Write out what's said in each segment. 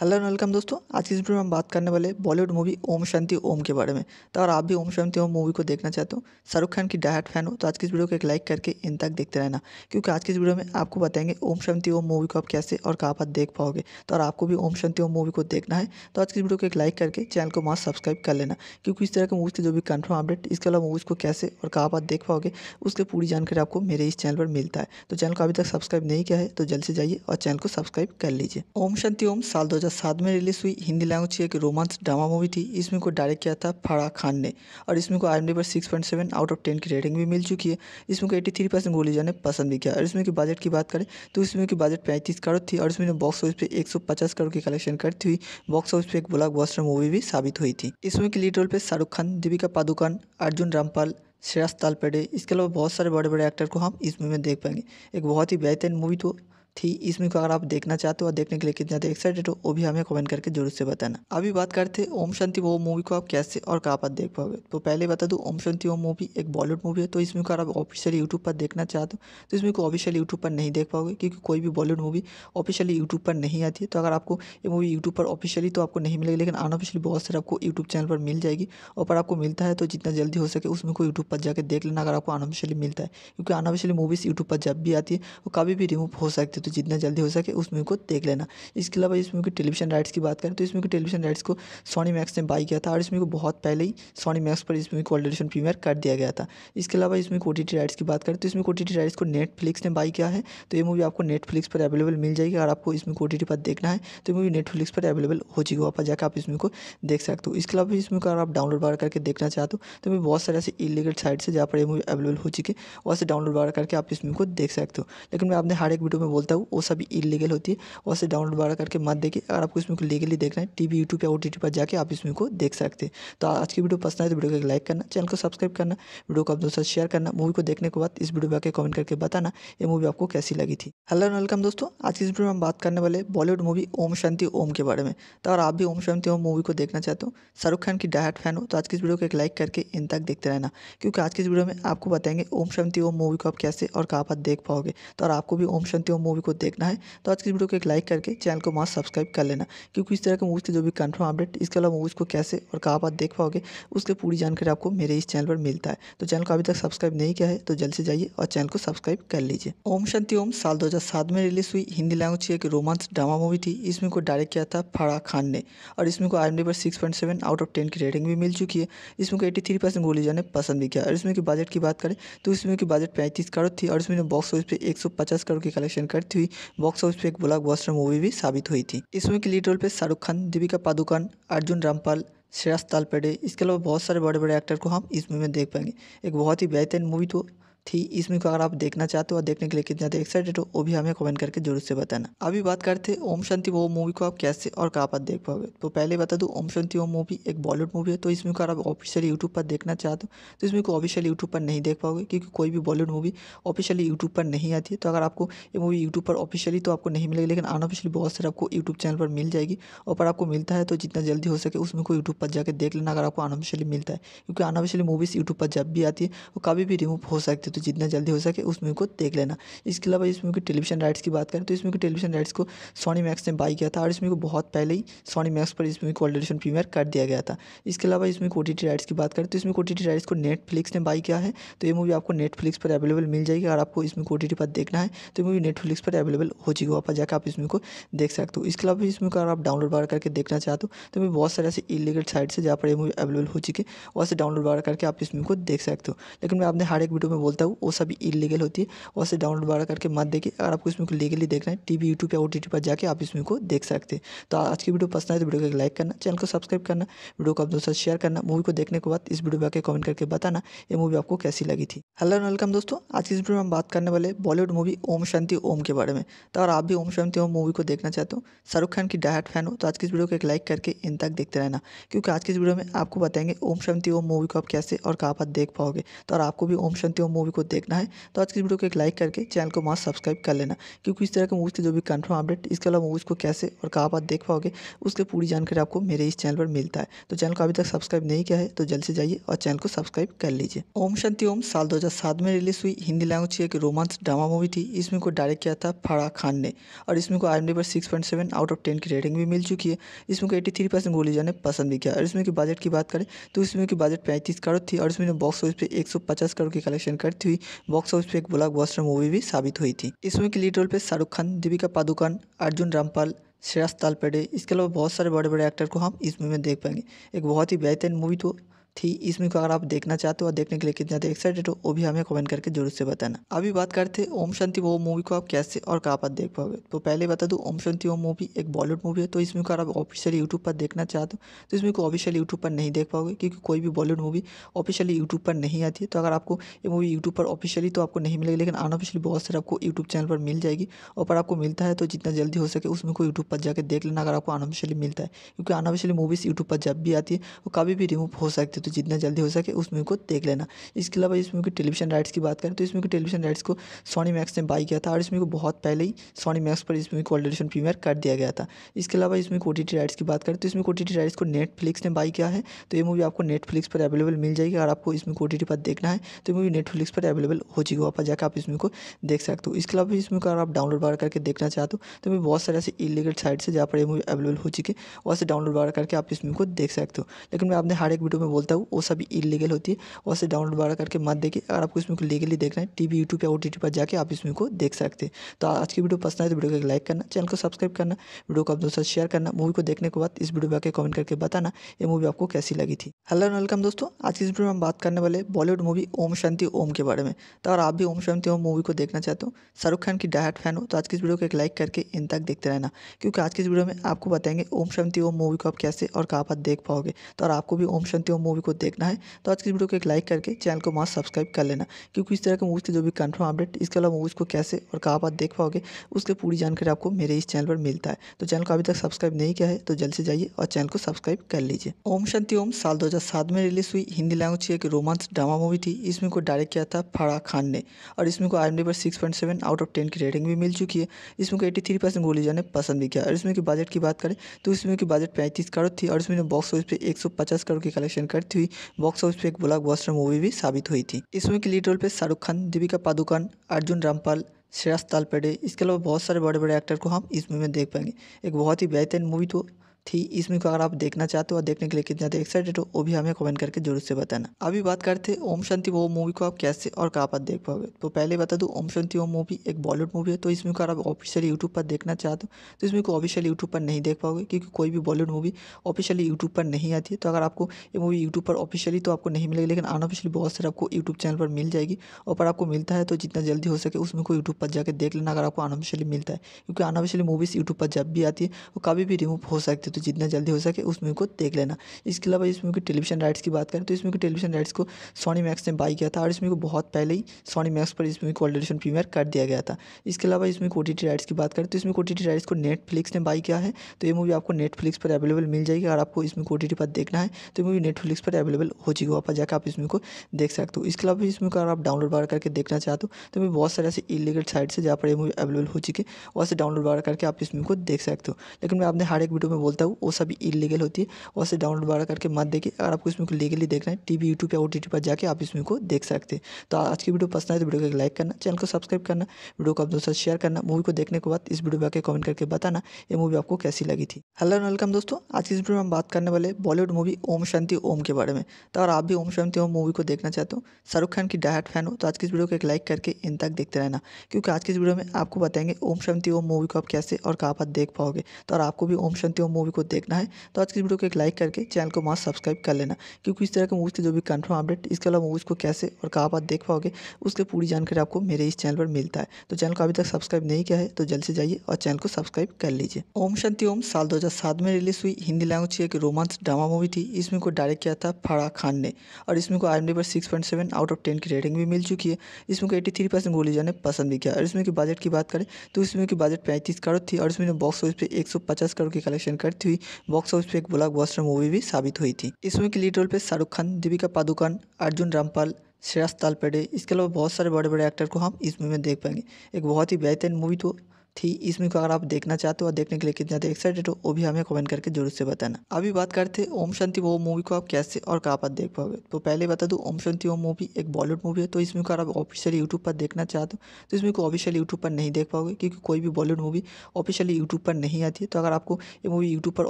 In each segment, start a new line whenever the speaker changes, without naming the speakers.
hello and welcome दोस्तों आज की इस वीडियो में हम बात करने वाले बॉलीवुड मूवी ओम शांति ओम के बारे में तो अगर आप भी ओम शांति ओम मूवी को देखना चाहते हो शाहरुख खान की डायट फैन हो तो आज की इस वीडियो को एक लाइक करके इन तक देखते रहना क्योंकि आज की इस वीडियो में आपको बताएंगे ओम शांति ओम मूवी को आप कैसे और कहाँ पर देख पाओगे तो अगर आपको भी ओम शांति ओम मूवी को देखना है तो आज की इस वीडियो को एक लाइक करके चैनल को मास्क सब्सक्राइब कर लेना क्योंकि इस तरह के मूवीज़ के जो भी कन्फर्म अपडेट इसके अलावा मूवीज़ को कैसे और कहाँ पर देख पाओगे उसकी पूरी जानकारी आपको मेरे इस चैनल पर मिलता है तो चैनल को अभी तक सब्सक्राइब नहीं किया है तो जल्द से जाइए और चैनल को सब्सक्राइब कर लीजिए ओम शांति ओम साल दो 2007 में रिलीज़ हुई हिंदी लैंग्वेज की एक रोमांस ड्रामा मूवी थी इसमें को डायरेक्ट किया था फराह खान ने और इसमें को आई पर six point seven out of ten की रेटिंग भी मिल चुकी है इसमें को एटी थ्री परसेंट गोली जाने पसंद भी किया और इसमें की बजट की बात करें तो इसमें की बजट पैंतीस करोड़ थी और इसमें बॉक्स ऑफिस पर एक सौ पचास करोड़ की कलेक्शन करती हुई बॉक्स ऑफिस पर एक ब्लॉकबस्टर मूवी भी साबित हुई थी इसमें की लीड रोल पर शाहरुख खान दीपिका पादुकान अर्जुन रामपाल श्रेयस तालपेडे इसके अलावा बहुत सारे बड़े बड़े एक्टर को हम इस मूवी में देख पाएंगे एक बहुत ही बेहतरीन मूवी तो थी इसमें को अगर आप देखना चाहते हो और देखने के लिए कितना एक्साइटेड हो वो भी हमें कमेंट करके जरूर से बताना अभी बात करते हैं ओम शांति वो मूवी को आप कैसे और कहाँ पर देख पाओगे तो पहले बता दूँ ओम शांति वो मूवी एक बॉलीवुड मूवी है तो इसमें को अगर आप ऑफिशियल यूट्यूब पर देखना चाहते हो तो इसमें को ऑफिशियल यूट्यूब पर नहीं देख पाओगे क्योंकि कोई भी बॉलीवुड मूवी ऑफिशियली यूट्यूब पर नहीं आती है तो अगर आपको ये मूवी यूट्यूब पर ऑफिशियली तो आपको नहीं मिलेगी लेकिन अनऑफिशियली बहुत सारे आपको यूट्यूब चैनल पर मिल जाएगी और पर आपको मिलता है तो जितना जल्दी हो सके उसमें को यूट्यूब पर जाकर देख लेना अगर आपको अनऑफिशियली मिलता है क्योंकि अनऑफिशियली मूवीज़ यूट्यूब पर जब भी आती है वो कभी भी रिमूव हो सकती है चाहते हो तो जितना जल्दी हो सके उस मूवी को देख लेना इसके अलावा इस मूवी की टेलीविजन राइट्स की बात करें तो इस मूवी की टेलीविजन राइट्स को सोनी मैक्स ने बाई किया था और इस मूवी को बहुत पहले ही सोनी मैक्स पर इस मूवी को ऑलरेडीशन प्रीमियर कर दिया गया था इसके अलावा इसमें ओ राइट्स की बात करें तो इसमें ओ राइट्स को नेटफ्लिक्स ने बाई किया है तो ये मूवी आपको नेटफ्लिक्स पर अवेलेबल मिल जाएगी और आपको इसमें ओ पर देखना है तो मूवी नेटफ्लिक्स पर अवेलेबल हो जाएगी वहाँ पर जाकर आप इसमें को देख सकते हो इसके अलावा इसमें अगर आप डाउनलोड वगैरह करके देखना चाहते हो तो मैं बहुत सारे ऐसे इलीगल साइट्स है जहाँ पर ये मूवी अवेलेबल हो चुकी है वहाँ से डाउनलोड वगैरह करके आप इसमें को देख सकते हो लेकिन मैं आपने हर एक वीडियो में बोलता चलता हूँ वो सभी इलीगल होती है और उसे डाउनलोड वगैरह करके मत देखिए अगर आपको इसमें को लीगली रहे हैं टीवी यूट्यूब या ओ पर जाकर आप इसमें को देख सकते हैं तो आज की वीडियो पसंद आए तो वीडियो को लाइक करना चैनल को सब्सक्राइब करना वीडियो को आप दोस्तों शेयर करना मूवी को देखने के बाद इस वीडियो पर कमेंट करके बताना ये मूवी आपको कैसी लगी थी हेलो वेलकम दोस्तों आज की इस वीडियो में हम बात करने वाले बॉलीवुड मूवी ओम शांति ओम के बारे में तो अगर आप भी ओम शांति ओम मूवी को देखना चाहते हो शाहरुख खान की डायट फैन हो तो आज की इस वीडियो को एक लाइक करके इन तक देखते रहना क्योंकि आज की इस वीडियो में आपको बताएंगे ओम शांति ओम मूवी को आप कैसे और कहाँ पर देख पाओगे तो और आपको भी ओम शांति ओम मूवी मूवी को देखना है तो आज की वीडियो को एक लाइक करके चैनल को मास्क सब्सक्राइब कर लेना क्योंकि इस तरह के मूवीज़ के जो भी कन्फर्म अपडेट इसके अलावा मूवीज़ को कैसे और कहाँ बात देख पाओगे उसकी पूरी जानकारी आपको मेरे इस चैनल पर मिलता है तो चैनल को अभी तक सब्सक्राइब नहीं किया है तो जल्द से जाइए और चैनल को सब्सक्राइब कर लीजिए ओम शांति ओम साल दो में रिलीज हुई हिंदी लैंग्वेज की एक रोमांस ड्रामा मूवी थी इसमें को डायरेक्ट किया था फराह खान ने और इसमें को आई पर six point seven out of ten की रेटिंग भी मिल चुकी है इसमें को एटी थ्री परसेंट गोली जाने पसंद भी किया और इसमें की बजट की बात करें तो इसमें की बजट पैंतीस करोड़ थी और इसमें बॉक्स ऑफिस पर एक सौ पचास करोड़ की कलेक्शन कर करती हुई बॉक्स ऑफिस पर एक ब्लॉकबस्टर मूवी भी साबित हुई थी इस मूवी के लीड रोल पर शाहरुख खान दीपिका पादुकान अर्जुन रामपाल श्रेयस तालपेडे इसके अलावा बहुत सारे बड़े बड़े एक्टर को हम इस मूवी में देख पाएंगे एक बहुत ही बेहतरीन मूवी तो थी इस मूवी को अगर आप देखना चाहते हो और देखने के लिए कितना एक्साइटेड हो वो भी हमें कमेंट करके जरूर से बताना अभी बात करते हैं ओम शांति वो मूवी को आप कैसे और कहाँ पर देख पाओगे तो पहले बता दूँ ओम शांति वो मूवी एक बॉलीवुड मूवी है तो इसमें मूवी आप ऑफिशियल यूट्यूब पर देखना चाहते हो तो इसमें को ऑफिशियल यूट्यूब पर नहीं देख पाओगे क्योंकि कोई भी बॉलीवुड मूवी ऑफिशियली यूट्यूब पर नहीं आती तो अगर आपको ये मूवी यूट्यूब पर ऑफिशियली तो आपको नहीं मिलेगी लेकिन अनऑफिशियली बहुत सारे आपको यूट्यूब चैनल पर मिल जाएगी और पर आपको मिलता है तो जितना जल्दी हो सके उसमें को यूट्यूब पर जाकर देख लेना अगर आपको अनऑफिशियली मिलता है क्योंकि अनऑफिशियली मूवीज़ यूट्यूब पर जब भी आती है वो कभी भी रिमूव हो सकती है तो तो जितना जल्दी हो सके उस मूवी को देख लेना इसके अलावा इस मूवी की टेलीविजन राइट्स की बात करें तो इस मूवी की टेलीविजन राइट्स को सोनी मैक्स ने बाई किया था और इस मूवी को बहुत पहले ही सोनी मैक्स पर इस मूवी को ऑलरेडीशन प्रीमियर कर दिया गया था इसके अलावा इसमें ओ राइट्स की बात करें तो इसमें ओ राइट्स को नेटफ्लिक्स ने बाई किया है तो ये मूवी आपको नेटफ्लिक्स पर अवेलेबल मिल जाएगी और आपको इसमें ओ पर देखना है तो मूवी नेटफ्लिक्स पर अवेलेबल हो जाएगी वहाँ पर जाकर आप इसमें को देख सकते हो इसके अलावा इसमें अगर आप डाउनलोड वगैरह करके देखना चाहते हो तो मैं बहुत सारे ऐसे इलीगल साइट्स है जहाँ पर ये मूवी अवेलेबल हो चुकी है वहाँ से डाउनलोड वगैरह करके आप इसमें को देख सकते हो लेकिन मैं आपने हर एक वीडियो में बोलता चलता हूँ वो सभी इलीगल होती है और उसे डाउनलोड वगैरह करके मत देखिए अगर आपको इसमें को लीगली देखना है टी वी यूट्यूब या ओ टी टी पर जाकर आप इसमें को देख सकते हैं तो आज की वीडियो पसंद आए तो वीडियो को एक लाइक करना चैनल को सब्सक्राइब करना वीडियो को आप दोस्तों शेयर करना मूवी को देखने के बाद इस वीडियो पर कमेंट करके बताना ये मूवी आपको कैसी लगी थी हेलो वेलकम दोस्तों आज की इस वीडियो में हम बात करने वाले बॉलीवुड मूवी ओम शांति ओम के बारे में तो अगर आप भी ओम शांति ओम मूवी को देखना चाहते हो शाहरुख खान की डायट फैन हो तो आज की इस वीडियो को एक लाइक करके इन तक देखते रहना क्योंकि आज की इस वीडियो में आपको बताएंगे ओम शांति ओम मूवी को आप कैसे और कहाँ पर देख पाओगे तो और आपको भी ओम शांति ओम मूवी मूवी को देखना है तो आज की वीडियो को एक लाइक करके चैनल को मास्क सब्सक्राइब कर लेना क्योंकि इस तरह के मूवीज़ के जो भी कन्फर्म अपडेट इसके अलावा मूवीज़ को कैसे और कहाँ बात देख पाओगे उसकी पूरी जानकारी आपको मेरे इस चैनल पर मिलता है तो चैनल को अभी तक सब्सक्राइब नहीं किया है तो जल्द से जाइए और चैनल को सब्सक्राइब कर लीजिए ओम शांति ओम साल दो में रिलीज हुई हिंदी लैंग्वेज की एक रोमांस ड्रामा मूवी थी इसमें को डायरेक्ट किया था फराह खान ने और इसमें को आई पर six point seven out of ten की रेटिंग भी मिल चुकी है इसमें को एटी थ्री परसेंट गोली जाने पसंद भी किया और इसमें की बजट की बात करें तो इसमें की बजट पैंतीस करोड़ थी और इसमें बॉक्स ऑफिस पर एक सौ पचास करोड़ की कलेक्शन कर करती हुई बॉक्स ऑफिस पर एक ब्लॉकबस्टर मूवी भी साबित हुई थी इस मूवी के लीड रोल पर शाहरुख खान दीपिका पादुकान अर्जुन रामपाल श्रेयस तालपेडे इसके अलावा बहुत सारे बड़े बड़े एक्टर को हम इस मूवी में देख पाएंगे एक बहुत ही बेहतरीन मूवी तो थी इस मूवी को अगर आप देखना चाहते हो और देखने के लिए कितना एक्साइटेड हो वो भी हमें कमेंट करके जरूर से बताना अभी बात करते हैं ओम शांति वो मूवी को आप कैसे और कहाँ पर देख पाओगे तो पहले बता दूँ ओम शांति वो मूवी एक बॉलीवुड मूवी है तो इसमें मूवी आप ऑफिशियल यूट्यूब पर देखना चाहते हो तो इसमें को ऑफिशियल यूट्यूब पर नहीं देख पाओगे क्योंकि कोई भी बॉलीवुड मूवी ऑफिशियली यूट्यूब पर नहीं आती तो अगर आपको ये मूवी यूट्यूब पर ऑफिशियली तो आपको नहीं मिलेगी लेकिन अनऑफिशियली बहुत सारे आपको यूट्यूब चैनल पर मिल जाएगी और पर आपको मिलता है तो जितना जल्दी हो सके उसमें को यूट्यूब पर जाकर देख लेना अगर आपको अनऑफिशियली मिलता है क्योंकि अनऑफिशियली मूवीज़ यूट्यूब पर जब भी आती है वो कभी भी रिमूव हो सकती है तो तो जितना जल्दी हो सके उस मूवी को देख लेना इसके अलावा इस मूवी की टेलीविजन राइट्स की बात करें तो इस मूवी टेलीविजन राइट्स को सोनी मैक्स ने बाई किया था और इस मूवी को बहुत पहले ही सोनी मैक्स पर इस मूवी को ऑलरेडीशन प्रीमियर कर दिया गया था इसके अलावा इसमें ओ राइट्स की बात करें तो इसमें ओ राइट्स को नेटफ्लिक्स ने बाई किया है तो ये मूवी आपको नेटफ्लिक्स पर अवेलेबल मिल जाएगी अगर आपको इसमें ओ पर देखना है तो मूवी नेटफ्लिक्स पर अवेलेबल हो जाएगी वहाँ पर जाकर आप इसमें को देख सकते हो इसके अलावा इसमें अगर आप डाउनलोड वगैरह करके देखना चाहते हो तो मैं बहुत सारे ऐसे इलीगल साइट्स है जहाँ पर ये मूवी अवेलेबल हो चुकी है वहाँ से डाउनलोड वगैरह करके आप इसमें को देख सकते हो लेकिन मैं आपने हर एक वीडियो में बोलता चलता हूँ वो सभी इलीगल होती है और उसे डाउनलोड वगैरह करके मत देखिए अगर आपको इसमें को लीगली देखना है टी वी यूट्यूब या ओ टी टी पर जाकर आप इसमें को देख सकते हैं तो आज की वीडियो पसंद आए तो वीडियो को लाइक करना चैनल को सब्सक्राइब करना वीडियो को आप दोस्तों शेयर करना मूवी को देखने के बाद इस वीडियो पर कमेंट करके बताना ये मूवी आपको कैसी लगी थी हेलो वेलकम दोस्तों आज की इस वीडियो में हम बात करने वाले बॉलीवुड मूवी ओम शांति ओम के बारे में तो अगर आप भी ओम शांति ओम मूवी को देखना चाहते हो शाहरुख खान की डायट फैन हो तो आज की इस वीडियो को एक लाइक करके इन तक देखते रहना क्योंकि आज की इस वीडियो में आपको बताएंगे ओम शांति ओम मूवी को आप कैसे और कहाँ पर देख पाओगे तो और आपको भी ओम शांति ओम मूवी मूवी को देखना है तो आज की वीडियो को एक लाइक करके चैनल को मास्क सब्सक्राइब कर लेना क्योंकि इस तरह के मूवीज़ के जो भी कन्फर्म अपडेट इसके अलावा मूवीज़ को कैसे और कहाँ बात देख पाओगे उसकी पूरी जानकारी आपको मेरे इस चैनल पर मिलता है तो चैनल को अभी तक सब्सक्राइब नहीं किया है तो जल्द से जाइए और चैनल को सब्सक्राइब कर लीजिए ओम शांति ओम साल दो में रिलीज हुई हिंदी लैंग्वेज की एक रोमांस ड्रामा मूवी थी इसमें को डायरेक्ट किया था फराह खान ने और इसमें को आई पर six point seven out of ten की रेटिंग भी मिल चुकी है इसमें को एटी थ्री परसेंट गोली जाने पसंद भी किया और इसमें की बजट की बात करें तो इसमें की बजट पैंतीस करोड़ थी और इसमें बॉक्स ऑफिस पर एक सौ पचास करोड़ की कलेक्शन कर करती हुई बॉक्स ऑफिस पर एक ब्लॉकबस्टर मूवी भी साबित हुई थी इस मूवी के लीड रोल पर शाहरुख खान दीपिका पादुकान अर्जुन रामपाल श्रेयस तालपेडे इसके अलावा बहुत सारे बड़े बड़े एक्टर को हम इस मूवी में देख पाएंगे एक बहुत ही बेहतरीन मूवी तो थी इस मूवी को अगर आप देखना चाहते हो और देखने के लिए कितना एक्साइटेड हो वो भी हमें कमेंट करके जरूर से बताना अभी बात करते हैं ओम शांति वो मूवी को आप कैसे और कहाँ पर देख पाओगे तो पहले बता दूँ ओम शांति वो मूवी एक बॉलीवुड मूवी है तो इसमें मूवी आप ऑफिशियल यूट्यूब पर देखना चाहते हो तो इसमें को ऑफिशियल यूट्यूब पर नहीं देख पाओगे क्योंकि कोई भी बॉलीवुड मूवी ऑफिशियली यूट्यूब पर नहीं आती है तो अगर आपको ये मूवी यूट्यूब पर ऑफिशियली तो आपको नहीं मिलेगी लेकिन अनऑफिशियली बहुत सारे आपको यूट्यूब चैनल पर मिल जाएगी और पर आपको मिलता है तो जितना जल्दी हो सके उसमें को यूट्यूब पर जाकर देख लेना अगर आपको अनऑफिशियली मिलता है क्योंकि अनऑफिशियली मूवीज़ यूट्यूब पर जब भी आती है वो कभी भी रिमूव हो सकती है तो तो जितना जल्दी हो सके उस मूवी को देख लेना इसके अलावा इस मूवी की टेलीविजन राइट्स की बात करें तो इस मूवी की टेलीविजन राइट्स को सोनी मैक्स ने बाई किया था और इस मूवी को बहुत पहले ही सोनी मैक्स पर इस मूवी को ऑलरेडीशन प्रीमियर कर दिया गया था इसके अलावा इसमें ओ राइट्स की बात करें तो इसमें ओ राइट्स को नेटफ्लिक्स ने बाई किया है तो ये मूवी आपको नेटफ्लिक्स पर अवेलेबल मिल जाएगी अगर आपको इसमें ओ पर देखना है तो मूवी नेटफ्लिक्स पर अवेलेबल हो जाएगी वहाँ पर जाकर आप इसमें को देख सकते हो इसके अलावा इसमें अगर आप डाउनलोड वगैरह करके देखना चाहते हो तो मैं बहुत सारे ऐसे इलीगल साइट्स है जहाँ पर ये मूवी अवेलेबल हो चुकी है वहाँ से डाउनलोड वगैरह करके आप इसमें को देख सकते हो लेकिन मैं आपने हर एक वीडियो में बोलता चलता हूँ वो सभी इलीगल होती है और उसे डाउनलोड वगैरह करके मत देखिए अगर आपको इसमें को लीगली देखना है टी वी यूट्यूब या ओ टी टी पर जाकर आप इसमें को देख सकते हैं तो आज की वीडियो पसंद आए तो वीडियो को लाइक करना चैनल को सब्सक्राइब करना वीडियो को आप दोस्तों शेयर करना मूवी को देखने के बाद इस वीडियो पर कमेंट करके बताना ये मूवी आपको कैसी लगी थी हेलो वेलकम दोस्तों आज की इस वीडियो में हम बात करने वाले बॉलीवुड मूवी ओम शांति ओम के बारे में तो अगर आप भी ओम शांति ओम मूवी को देखना चाहते हो शाहरुख खान की डायट फैन हो तो आज की इस वीडियो को एक लाइक करके इन तक देखते रहना क्योंकि आज की इस वीडियो में आपको बताएंगे ओम शांति ओम मूवी को आप कैसे और कहाँ पर देख पाओगे तो और आपको भी ओम शांति ओम मूवी मूवी को देखना है तो आज की वीडियो को एक लाइक करके चैनल को मास्क सब्सक्राइब कर लेना क्योंकि इस तरह के मूवीज़ के जो भी कन्फर्म अपडेट इसके अलावा मूवीज़ को कैसे और कहाँ बात देख पाओगे उसकी पूरी जानकारी आपको मेरे इस चैनल पर मिलता है तो चैनल को अभी तक सब्सक्राइब नहीं किया है तो जल्द से जाइए और चैनल को सब्सक्राइब कर लीजिए ओम शांति ओम साल दो में रिलीज हुई हिंदी लैंग्वेज की एक रोमांस ड्रामा मूवी थी इसमें को डायरेक्ट किया था फराह खान ने और इसमें को आई पर six point seven out of ten की रेटिंग भी मिल चुकी है इसमें को एटी थ्री परसेंट गोली जाने पसंद भी किया और इसमें की बजट की बात करें तो इसमें की बजट पैंतीस करोड़ थी और इसमें बॉक्स ऑफिस पर एक सौ पचास करोड़ की कलेक्शन कर करती हुई बॉक्स ऑफिस पर एक ब्लॉकबस्टर मूवी भी साबित हुई थी इस मूवी के लीड रोल पर शाहरुख खान दीपिका पादुकोण अर्जुन रामपाल श्रेयस तालपेडे इसके अलावा बहुत सारे बड़े बड़े एक्टर को हम इस मूवी में देख पाएंगे एक बहुत ही बेहतरीन मूवी तो थी इस मूवी को अगर आप देखना चाहते हो और देखने के लिए कितना एक्साइटेड हो वो भी हमें कमेंट करके जरूर से बताना अभी बात करते हैं ओम शांति वो मूवी को आप कैसे और कहाँ पर देख पाओगे तो पहले बता दूँ ओम शांति वो मूवी एक बॉलीवुड मूवी है तो इसमें मूवी आप ऑफिशियल यूट्यूब पर देखना चाहते हो तो इसमें को ऑफिशियल यूट्यूब पर नहीं देख पाओगे क्योंकि कोई भी बॉलीवुड मूवी ऑफिशियली यूट्यूब पर नहीं आती है तो अगर आपको ये मूवी यूट्यूब पर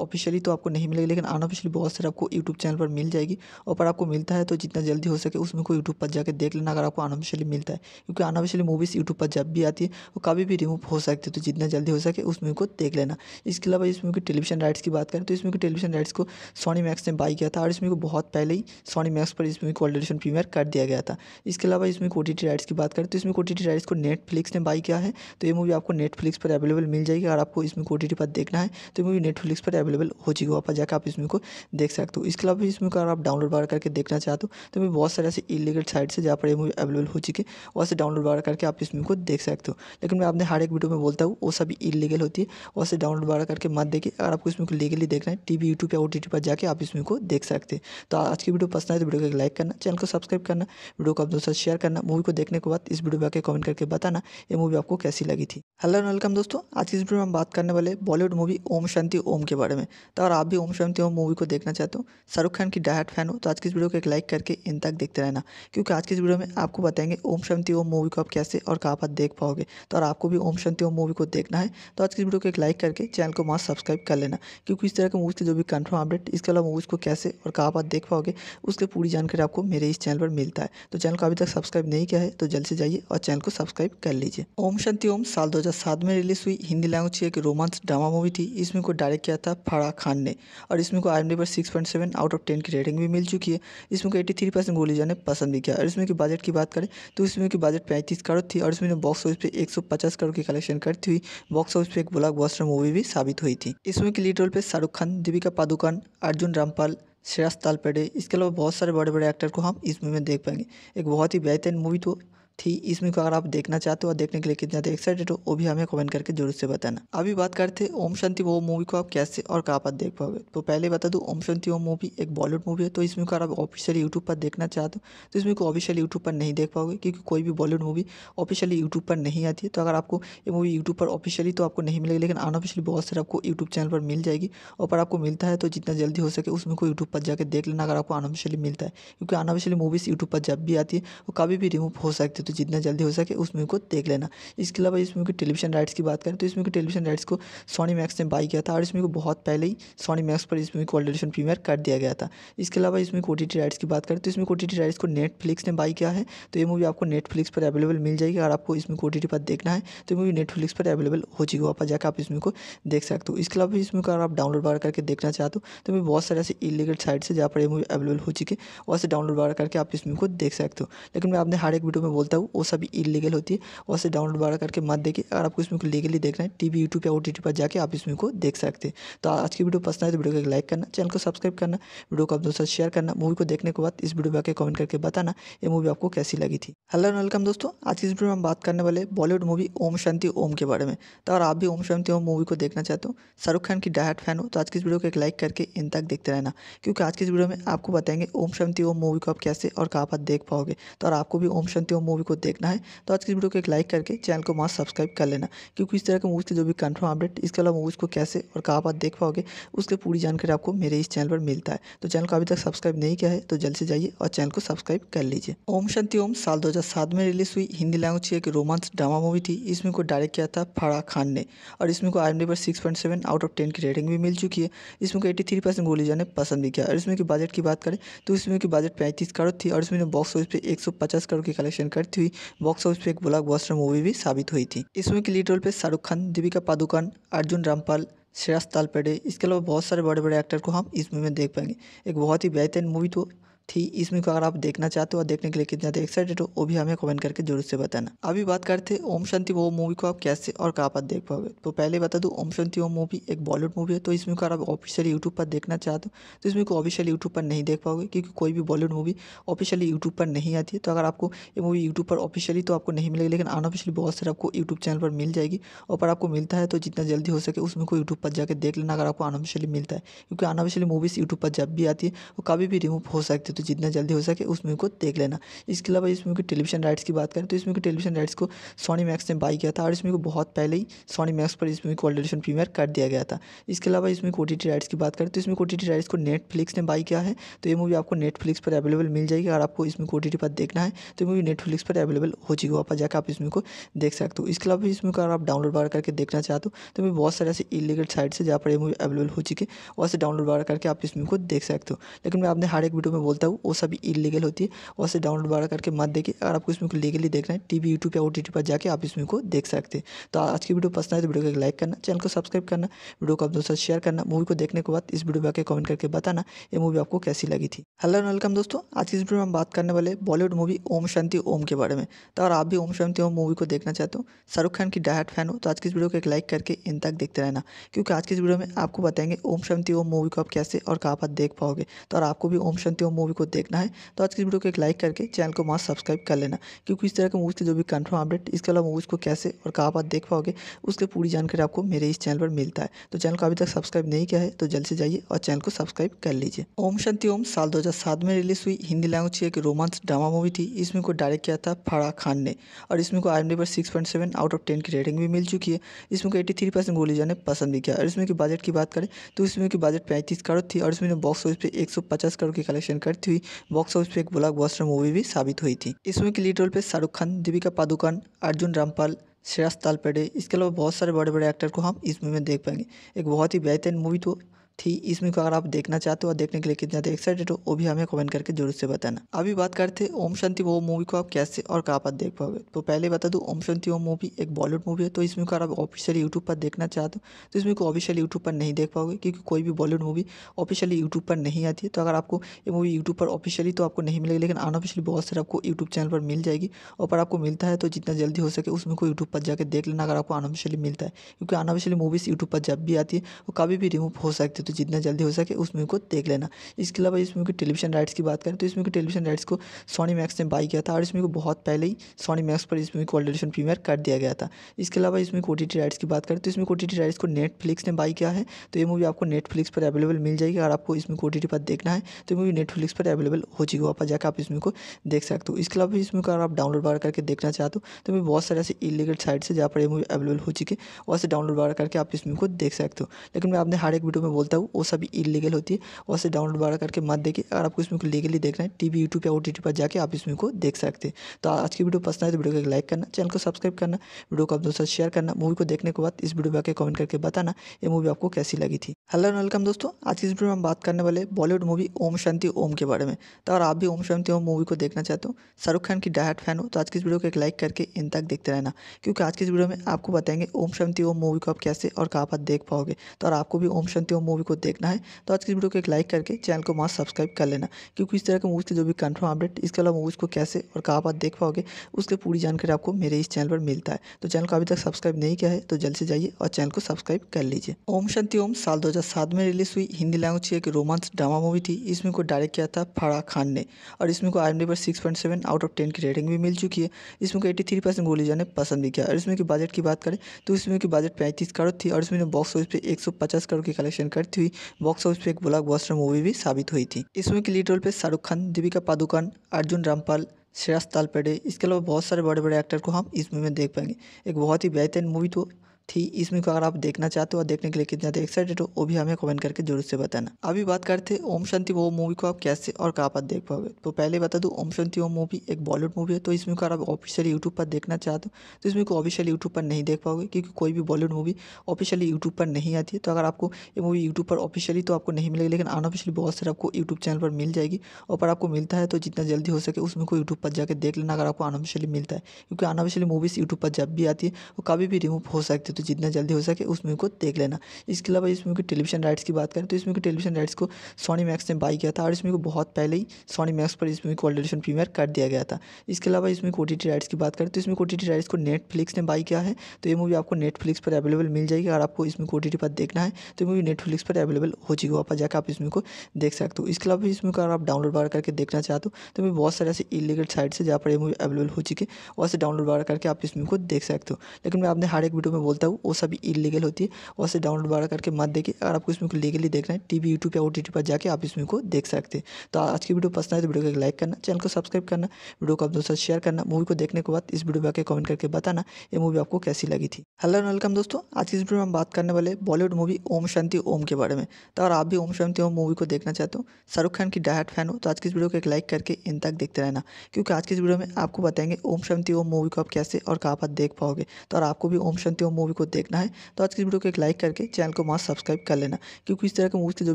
ऑफिशियली तो आपको नहीं मिलेगी लेकिन अनऑफिशियली बहुत सारे आपको यूट्यूब चैनल पर मिल जाएगी और पर आपको मिलता है तो जितना जल्दी हो सके उसमें को यूट्यूब पर जाकर देख लेना अगर आपको अनऑफिशियली मिलता है क्योंकि अनऑफिशियली मूवीज़ यूट्यूब पर जब भी आती है वो कभी भी रिमूव हो सकती है तो तो जितना जल्दी हो सके उस मूवी को देख लेना इसके अलावा इस मूवी की टेलीविजन राइट्स की बात करें तो इस मूवी की टेलीविजन राइट्स को सोनी मैक्स ने बाई किया था और इस मूवी को बहुत पहले ही सोनी मैक्स पर इस मूवी को ऑलरेडीशन प्रीमियर कर दिया गया था इसके अलावा इसमें ओ राइट्स की बात करें तो इसमें ओ राइट्स को नेटफ्लिक्स ने बाई किया है तो ये मूवी आपको नेटफ्लिक्स पर अवेलेबल मिल जाएगी और आपको इसमें ओ पर देखना है तो मूवी नेटफ्लिक्स पर अवेलेबल हो जाएगी वहाँ पर जाकर आप इसमें को देख सकते हो इसके अलावा इसमें अगर आप डाउनलोड वगैरह करके देखना चाहते हो तो मैं बहुत सारे ऐसे इलीगल साइट्स है जहाँ पर ये मूवी अवेलेबल हो चुकी है वहाँ से डाउनलोड वगैरह करके आप इसमें को देख सकते हो लेकिन मैं आपने हर एक वीडियो में बोलता हूँ है वो सभी इलीगल होती है वैसे डाउनलोड वगैरह करके मत देखिए अगर आपको इसमें को लीगली देखना है टीवी यूट्यूब या ओ पर जाकर आप इसमें को देख सकते हैं तो आज की वीडियो पसंद आए तो वीडियो को लाइक करना चैनल को सब्सक्राइब करना वीडियो को आप दोस्तों शेयर करना मूवी को देखने के बाद इस वीडियो पर कमेंट करके बताना ये मूवी आपको कैसी लगी थी हेलो एंड वेलकम दोस्तों आज की इस वीडियो में हम बात करने वाले बॉलीवुड मूवी ओम शांति ओम के बारे में तो अगर आप भी ओम शांति ओम मूवी को देखना चाहते हो शाहरुख खान की डायट फैन हो तो आज की इस वीडियो को एक लाइक करके इन तक देखते रहना क्योंकि आज की इस वीडियो में आपको बताएंगे ओम शांति ओम मूवी को आप कैसे और कहाँ पर देख पाओगे तो और आपको भी ओम शांति ओम मूवी मूवी को देखना है तो आज की वीडियो को एक लाइक करके चैनल को मास्क सब्सक्राइब कर लेना क्योंकि इस तरह के मूवीज़ के जो भी कंफर्म अपडेट इसके अलावा मूवीज़ को कैसे और कहाँ आप देख पाओगे उसकी पूरी जानकारी आपको मेरे इस चैनल पर मिलता है तो चैनल को अभी तक सब्सक्राइब नहीं किया है तो जल्द से जाइए और चैनल को सब्सक्राइब कर लीजिए ओम शांति ओम साल दो में रिलीज हुई हिंदी लैंग्वेज की एक रोमांस ड्रामा मूवी थी इसमें को डायरेक्ट किया था फड़ा खान ने और इसमें को आई पर six point seven out of ten की रेटिंग भी मिल चुकी है इसमें को एटी थ्री परसेंट गोलीजा ने पसंद भी किया और इसमें की बजट की बात करें तो इसमें की बजट पैंतीस करोड़ थी और इसमें बॉक्स ऑफिस पर एक सौ पचास करोड़ की कलेक्शन कर करती हुई बॉक्स ऑफिस पर एक ब्लॉकबस्टर मूवी भी साबित हुई थी इसमें के लीड रोल पर शाहरुख खान दीपिका पादुकोण अर्जुन रामपाल श्रेयस तालपेडे इसके अलावा बहुत सारे बड़े बड़े एक्टर को हम इस मूवी में देख पाएंगे एक बहुत ही बेहतरीन मूवी तो थी इस मूवी को अगर आप देखना चाहते हो और देखने के लिए कितना एक्साइटेड हो वो भी हमें कमेंट करके जरूर से बताना अभी बात करते हैं ओम शांति वो मूवी को आप कैसे और कहाँ पर देख पाओगे तो पहले बता दूँ ओम शांति वो मूवी एक बॉलीवुड मूवी है तो इस मूवी को आप ऑफिशियली यूट्यूब पर देखना चाहते हो तो इस मूवी को ऑफिशियल यूट्यूब पर नहीं देख पाओगे क्योंकि कोई भी बॉलीवुड मूवी ऑफिशियली यूट्यूब पर नहीं आती है तो अगर आपको ये मूवी यूट्यूब पर ऑफिशियली तो आपको नहीं मिलेगी लेकिन अनऑफिशियली बहुत सारे आपको यूट्यूब चैनल पर मिल जाएगी और पर आपको मिलता है तो जितना जल्दी हो सके उसमें को यूट्यूब पर जाकर देख लेना अगर आपको अनऑफिशियली मिलता है क्योंकि अनऑफिशियली मूवीज़ यूट्यूब पर जब भी आती है वो कभी भी रिमूव हो सकती है तो तो जितना जल्दी हो सके उस मूवी को देख लेना इसके अलावा इस मूवी के टेलीविजन राइट्स की बात करें तो इस मूवी के टेलीविजन राइट्स को सोनी मैक्स ने बाई किया था और इस मूवी को बहुत पहले ही सोनी मैक्स पर इस मूवी को ऑलरेडीशन प्रीमियर कर दिया गया था इसके अलावा इसमें ओ राइट्स की बात करें तो इसमें ओ राइट्स को नेटफ्लिक्स ने बाई किया है तो ये मूवी आपको नेटफ्लिक्स पर अवेलेबल मिल जाएगी और आपको इसमें ओ पर देखना है तो मूवी नेटफ्लिक्स पर अवेलेबल हो चुकी है वहाँ पर जाकर आप इसमें को देख सकते हो इसके अलावा इसमें अगर आप डाउनलोड वगैरह करके देखना चाहते हो तो मैं बहुत सारे ऐसे इलीगल साइट से जहाँ पर ये मूवी अवेलेबल हो चुकी है वहाँ से डाउनलोड वगैरह करके आप इसमें को देख सकते हो लेकिन मैं आपने हर एक वीडियो में बोलता हूँ हूँ वो सभी इलीगल होती है और से डाउनलोड वगैरह करके मत देखिए अगर आपको इसमें को लीगली देखना है टीवी यूट्यूब या ओ पर जाकर आप इसमें को देख सकते हैं तो आज की वीडियो पसंद आए तो वीडियो को लाइक करना चैनल को सब्सक्राइब करना वीडियो को आप दोस्तों शेयर करना मूवी को देखने के बाद इस वीडियो पर आकर कमेंट करके बताना ये मूवी आपको कैसी लगी थी हेलो वेलकम दोस्तों आज की इस वीडियो में हम बात करने वाले बॉलीवुड मूवी ओम शांति ओम के बारे में तो अगर आप भी ओम शांति ओम मूवी को देखना चाहते हो शाहरुख खान की डायट फैन हो तो आज की इस वीडियो को एक लाइक करके इन तक देखते रहना क्योंकि आज की इस वीडियो में आपको बताएंगे ओम शांति ओम मूवी को आप कैसे और कहाँ पर देख पाओगे तो और आपको भी ओम शांति ओम मूवी मूवी को देखना है तो आज की वीडियो को एक लाइक करके चैनल को मास्क सब्सक्राइब कर लेना क्योंकि इस तरह के मूवीज़ के जो भी कंफर्म अपडेट इसके अलावा मूवीज़ को कैसे और कहाँ आप देख पाओगे उसकी पूरी जानकारी आपको मेरे इस चैनल पर मिलता है तो चैनल को अभी तक सब्सक्राइब नहीं किया है तो जल्द से जाइए और चैनल को सब्सक्राइब कर लीजिए ओम शांति ओम साल दो में रिलीज हुई हिंदी लैंग्वेज की एक रोमांस ड्रामा मूवी थी इसमें को डायरेक्ट किया था फड़ा खान ने और इसमें को आई पर six point seven out of ten की रेटिंग भी मिल चुकी है इसमें को एटी थ्री परसेंट गोलीजा ने पसंद भी किया और इसमें की बजट की बात करें तो इसमें की बजट पैंतीस करोड़ थी और इसमें बॉक्स ऑफिस पर एक सौ पचास करोड़ की कलेक्शन कर करती हुई बॉक्स ऑफिस पर एक ब्लॉकबस्टर मूवी भी साबित हुई थी इसमें के लीड रोल पर शाहरुख खान दीपिका पादुकोण अर्जुन रामपाल श्रेयस तालपेडे इसके अलावा बहुत सारे बड़े बड़े एक्टर को हम इस मूवी में देख पाएंगे एक बहुत ही बेहतरीन मूवी तो थी इस मूवी को अगर आप देखना चाहते हो और देखने के लिए कितना एक्साइटेड हो वो भी हमें कमेंट करके जरूर से बताना अभी बात करते हैं ओम शांति वो मूवी को आप कैसे और कहाँ पर देख पाओगे तो पहले बता दूँ ओम शांति वो मूवी एक बॉलीवुड मूवी है तो इस मूवी को आप ऑफिशियली यूट्यूब पर देखना चाहते हो तो इस मूवी को ऑफिशियल यूट्यूब पर नहीं देख पाओगे क्योंकि कोई भी बॉलीवुड मूवी ऑफिशियली यूट्यूब पर नहीं आती है तो अगर आपको ये मूवी यूट्यूब पर ऑफिशियली तो आपको नहीं मिलेगी लेकिन अनऑफिशियली बहुत सारे आपको यूट्यूब चैनल पर मिल जाएगी और पर आपको मिलता है तो जितना जल्दी हो सके उसमें को यूट्यूब पर जाकर देख लेना अगर आपको अनऑफिशियली मिलता है क्योंकि अनऑफिशियली मूवीज़ यूट्यूब पर जब भी आती है वो कभी भी रिमूव हो सकती है तो तो जितना जल्दी हो सके उस मूवी को देख लेना इसके अलावा इस मूवी के टेलीविजन राइट्स की बात करें तो इस मूवी के टेलीविजन राइट्स को सोनी मैक्स ने बाई किया था और इस मूवी को बहुत पहले ही सोनी मैक्स पर इस मूवी को ऑलरेडीशन प्रीमियर कर दिया गया था इसके अलावा इसमें ओ राइट्स की बात करें तो इसमें ओ राइट्स को नेटफ्लिक्स ने बाई किया है तो ये मूवी आपको नेटफ्लिक्स पर अवेलेबल मिल जाएगी और आपको इसमें ओ पर देखना है तो मूवी नेटफ्लिक्स पर अवेलेबल हो चुकी है वहाँ पर जाकर आप इसमें को देख सकते हो इसके अलावा इसमें अगर आप डाउनलोड वगैरह करके देखना चाहते हो तो मैं बहुत सारे ऐसे इलीगल साइट से जहाँ पर ये मूवी अवेलेबल हो चुकी है वहाँ से डाउनलोड वगैरह करके आप इसमें को देख सकते हो लेकिन मैं आपने हर एक वीडियो में बोलता हूँ हो वो सभी इलीगल होती है वहाँ से डाउनलोड वगैरह करके मत देखिए अगर आपको इसमें को लीगली देखना है टीवी यूट्यूब या ओ पर जाकर आप इसमें को देख सकते हैं तो आज की वीडियो पसंद आए तो वीडियो को लाइक करना चैनल को सब्सक्राइब करना वीडियो को आप दोस्तों शेयर करना मूवी को देखने के बाद इस वीडियो पर आकर कमेंट करके बताना ये मूवी आपको कैसी लगी थी हेलो एंड वेलकम दोस्तों आज की इस वीडियो में हम बात करने वाले बॉलीवुड मूवी ओम शांति ओम के बारे में तो अगर आप भी ओम शांति ओम मूवी को देखना चाहते हो शाहरुख खान की डायट फैन हो तो आज की इस वीडियो को एक लाइक करके इन तक देखते रहना क्योंकि आज की इस वीडियो में आपको बताएंगे ओम शांति ओम मूवी को आप कैसे और कहाँ पर देख पाओगे तो और आपको भी ओम शांति ओम मूवी मूवी को देखना है तो आज की वीडियो को एक लाइक करके चैनल को मास्क सब्सक्राइब कर लेना क्योंकि इस तरह के मूवीज़ के जो भी कंफर्म अपडेट इसके अलावा मूवीज़ को कैसे और कहाँ आप देख पाओगे उसकी पूरी जानकारी आपको मेरे इस चैनल पर मिलता है तो चैनल को अभी तक सब्सक्राइब नहीं किया है तो जल्द से जाइए और चैनल को सब्सक्राइब कर लीजिए ओम शांति ओम साल दो में रिलीज हुई हिंदी लैंग्वेज की एक रोमांस ड्रामा मूवी थी इसमें को डायरेक्ट किया था फड़ा खान ने और इसमें को आई पर six point seven out of ten की रेटिंग भी मिल चुकी है इसमें को एटी थ्री परसेंट गोलीजा ने पसंद भी किया और इसमें की बजट की बात करें तो इसमें की बजट पैंतीस करोड़ थी और इसमें बॉक्स ऑफिस पर एक सौ पचास करोड़ की कलेक्शन कर करती हुई बॉक्स ऑफिस पर एक ब्लॉकबस्टर मूवी भी साबित हुई थी इसमें के लीड रोल पर शाहरुख खान दीपिका पादुकोण अर्जुन रामपाल श्रेयस तालपेडे इसके अलावा बहुत सारे बड़े बड़े एक्टर को हम इस मूवी में देख पाएंगे एक बहुत ही बेहतरीन मूवी तो थी इस मूवी को अगर आप देखना चाहते हो और देखने के लिए कितना एक्साइटेड हो वो भी हमें कमेंट करके जरूर से बताना अभी बात करते हैं ओम शांति वो मूवी को आप कैसे और कहाँ पर देख पाओगे तो पहले बता दूँ ओम शांति वो मूवी एक बॉलीवुड मूवी है तो इस मूवी को आप ऑफिशियली यूट्यूब पर देखना चाहते हो तो इस मूवी को ऑफिशियल यूट्यूब पर नहीं देख पाओगे क्योंकि कोई भी बॉलीवुड मूवी ऑफिशियली यूट्यूब पर नहीं आती है तो अगर आपको ये मूवी यूट्यूब पर ऑफिशियली तो आपको नहीं मिलेगी लेकिन अनऑफिशियली बहुत सारे आपको यूट्यूब चैनल पर मिल जाएगी और पर आपको मिलता है तो जितना जल्दी हो सके उसमें को यूट्यूब पर जाकर देख लेना अगर आपको अनऑफिशियली मिलता है क्योंकि अनऑफिशियली मूवीज़ यूट्यूब पर जब भी आती है वो कभी भी रिमूव हो सकती है तो तो जितना जल्दी हो सके उस मूवी को देख लेना इसके अलावा इस मूवी के टेलीविजन राइट्स की बात करें तो इस मूवी के टेलीविजन राइट्स को सोनी मैक्स ने बाई किया था और इस मूवी को बहुत पहले ही सोनी मैक्स पर इस मूवी को ऑलरेडीशन प्रीमियर कर दिया गया था इसके अलावा इसमें ओ राइट्स की बात करें तो इसमें ओ राइट्स को नेटफ्लिक्स ने बाई किया है तो ये मूवी आपको नेटफ्लिक्स पर अवेलेबल मिल जाएगी और आपको इसमें ओ पर देखना है तो मूवी नेटफ्लिक्स पर अवेलेबल हो चुकी है वहाँ पर जाकर आप इसमें को देख सकते हो इसके अलावा इसमें अगर आप डाउनलोड वगैरह करके देखना चाहते हो तो मैं बहुत सारे ऐसे इलीगल साइट्स है जहाँ पर ये मूवी अवेलेबल हो चुकी है वहाँ से डाउनलोड वगैरह करके आप इस मूवी को देख सकते हो लेकिन मैं आपने हर एक वीडियो में बोलता हूँ हो वो सभी इलीगल होती है और से डाउनलोड वगैरह करके मत देखिए अगर आपको इसमें को लीगली देखना है वी यूट्यूब या ओ टी पर जाकर आप इसमें को देख सकते हैं तो आज की वीडियो पसंद आए तो वीडियो को लाइक करना चैनल को सब्सक्राइब करना वीडियो को आप दोस्तों शेयर करना मूवी को देखने के बाद इस वीडियो पर आकर कमेंट करके बताना ये मूवी आपको कैसी लगी थी हेलो एंड वेलकम दोस्तों आज की इस वीडियो में हम बात करने वाले बॉलीवुड मूवी ओम शांति ओम के बारे में तो अगर आप भी ओम शांति ओम मूवी को देखना चाहते हो शाहरुख खान की डायट फैन हो तो आज की इस वीडियो को एक लाइक करके इन तक देखते रहना क्योंकि आज की इस वीडियो में आपको बताएंगे ओम शांति ओम मूवी को आप कैसे और कहाँ पर देख पाओगे तो और आपको भी ओम शांति ओम मूवी को देखना है तो आज की वीडियो को एक लाइक करके चैनल को मास्क सब्सक्राइब कर लेना क्योंकि इस तरह के मूवीज़ के जो भी कन्फर्म अपडेट इसके अलावा मूवीज़ को कैसे और कहाँ बात देख पाओगे उसकी पूरी जानकारी आपको मेरे इस चैनल पर मिलता है तो चैनल को अभी तक सब्सक्राइब नहीं किया है तो जल्द से जाइए और चैनल को सब्सक्राइब कर लीजिए ओम शांति ओम साल दो में रिलीज हुई हिंदी लैंग्वेज की एक रोमांस ड्रामा मूवी थी इसमें को डायरेक्ट किया था फराह खान ने और इसमें को आई पर six point seven out of ten की रेटिंग भी मिल चुकी है इसमें को एट्टी थ्री परसेंट बोली जाने पसंद भी किया और इसमें की बजट की बात करें तो इसमें की बजट पैंतीस करोड़ थी और इसमें बॉक्स ऑफिस पर एक सौ पचास करोड़ की कलेक्शन कर करती हुई बॉक्स ऑफिस पर एक ब्लॉकबस्टर मूवी भी साबित हुई थी इसमें के लीड रोल पे शाहरुख खान दीपिका पादुकोण अर्जुन रामपाल श्रेयस तालपेडे इसके अलावा बहुत सारे बड़े बड़े एक्टर को हम इस मूवी में देख पाएंगे एक बहुत ही बेहतरीन मूवी तो थी इस मूवी को अगर आप देखना चाहते हो और देखने के लिए कितना एक्साइटेड हो वो भी हमें कमेंट करके जरूर से बताना अभी बात करते हैं ओम शांति वो मूवी को आप कैसे और कहाँ पर देख पाओगे तो पहले बता दूँ ओम शांति वो मूवी एक बॉलीवुड मूवी है तो इस मूवी को आप ऑफिशियली यूट्यूब पर देखना चाहते हो तो इस मूवी को ऑफिशियल यूट्यूब पर नहीं देख पाओगे क्योंकि कोई भी बॉलीवुड मूवी ऑफिशियली यूट्यूब पर नहीं आती है तो अगर आपको ये मूवी यूट्यूब पर ऑफिशियली तो आपको नहीं मिलेगी लेकिन अनऑफिशियली बहुत सारे आपको यूट्यूब चैनल पर मिल जाएगी और पर आपको मिलता है तो जितना जल्दी हो सके उसमें को यूट्यूब पर जाकर देख लेना अगर आपको अनऑफिशियली मिलता है क्योंकि अनऑफिशियली मूवीज़ यूट्यूब पर जब भी आती है वो कभी भी रिमूव हो सकती है तो तो जितना जल्दी हो सके उस मूवी को देख लेना इसके अलावा इस मूवी के टेलीविजन राइट्स की बात करें तो इस मूवी के टेलीविजन राइट्स को सोनी मैक्स ने बाई किया था और इस मूवी को बहुत पहले ही सोनी मैक्स पर इस मूवी को ऑलरेडीशन प्रीमियर कर दिया गया था इसके अलावा इसमें ओ राइट्स की बात करें तो इसमें ओ राइट्स को नेटफ्लिक्स ने बाई किया है तो ये मूवी आपको नेटफ्लिक्स पर अवेलेबल मिल जाएगी और आपको इसमें ओ पर देखना है तो मूवी नेटफ्लिक्स पर अवेलेबल हो चुकी है वहाँ पर जाकर आप इसमें को देख सकते हो इसके अलावा इसमें अगर आप डाउनलोड वगैरह करके देखना चाहते हो तो मैं बहुत सारे ऐसे इलीगल साइट से जहाँ पर ये मूवी अवेलेबल हो चुकी है वहाँ से डाउनलोड वगैरह करके आप इसमें को देख सकते हो लेकिन मैं आपने हर एक वीडियो में बोलता हूँ हो वो सभी इलीगल होती है वहाँ से डाउनलोड वगैरह करके मत देखिए अगर आपको इसमें को लीगली देखना है वी यूट्यूब या ओ टी पर जाकर आप इसमें को देख सकते हैं तो आज की वीडियो पसंद आए तो वीडियो को लाइक करना चैनल को सब्सक्राइब करना वीडियो को आप दोस्तों शेयर करना मूवी को देखने के बाद इस वीडियो पर आकर कमेंट करके बताना ये मूवी आपको कैसी लगी थी हेलो एंड वेलकम दोस्तों आज की इस वीडियो में हम बात करने वाले बॉलीवुड मूवी ओम शांति ओम के बारे में तो अगर आप भी ओम शांति ओम मूवी को देखना चाहते हो शाहरुख खान की डायट फैन हो तो आज की इस वीडियो को एक लाइक करके इन तक देखते रहना क्योंकि आज की इस वीडियो में आपको बताएंगे ओम शांति ओम मूवी को आप कैसे और कहाँ पर देख पाओगे तो और आपको भी ओम शांति ओम मूवी को देखना है तो आज की वीडियो को एक लाइक करके चैनल को मास्क सब्सक्राइब कर लेना क्योंकि इस तरह के मूवीज़ के जो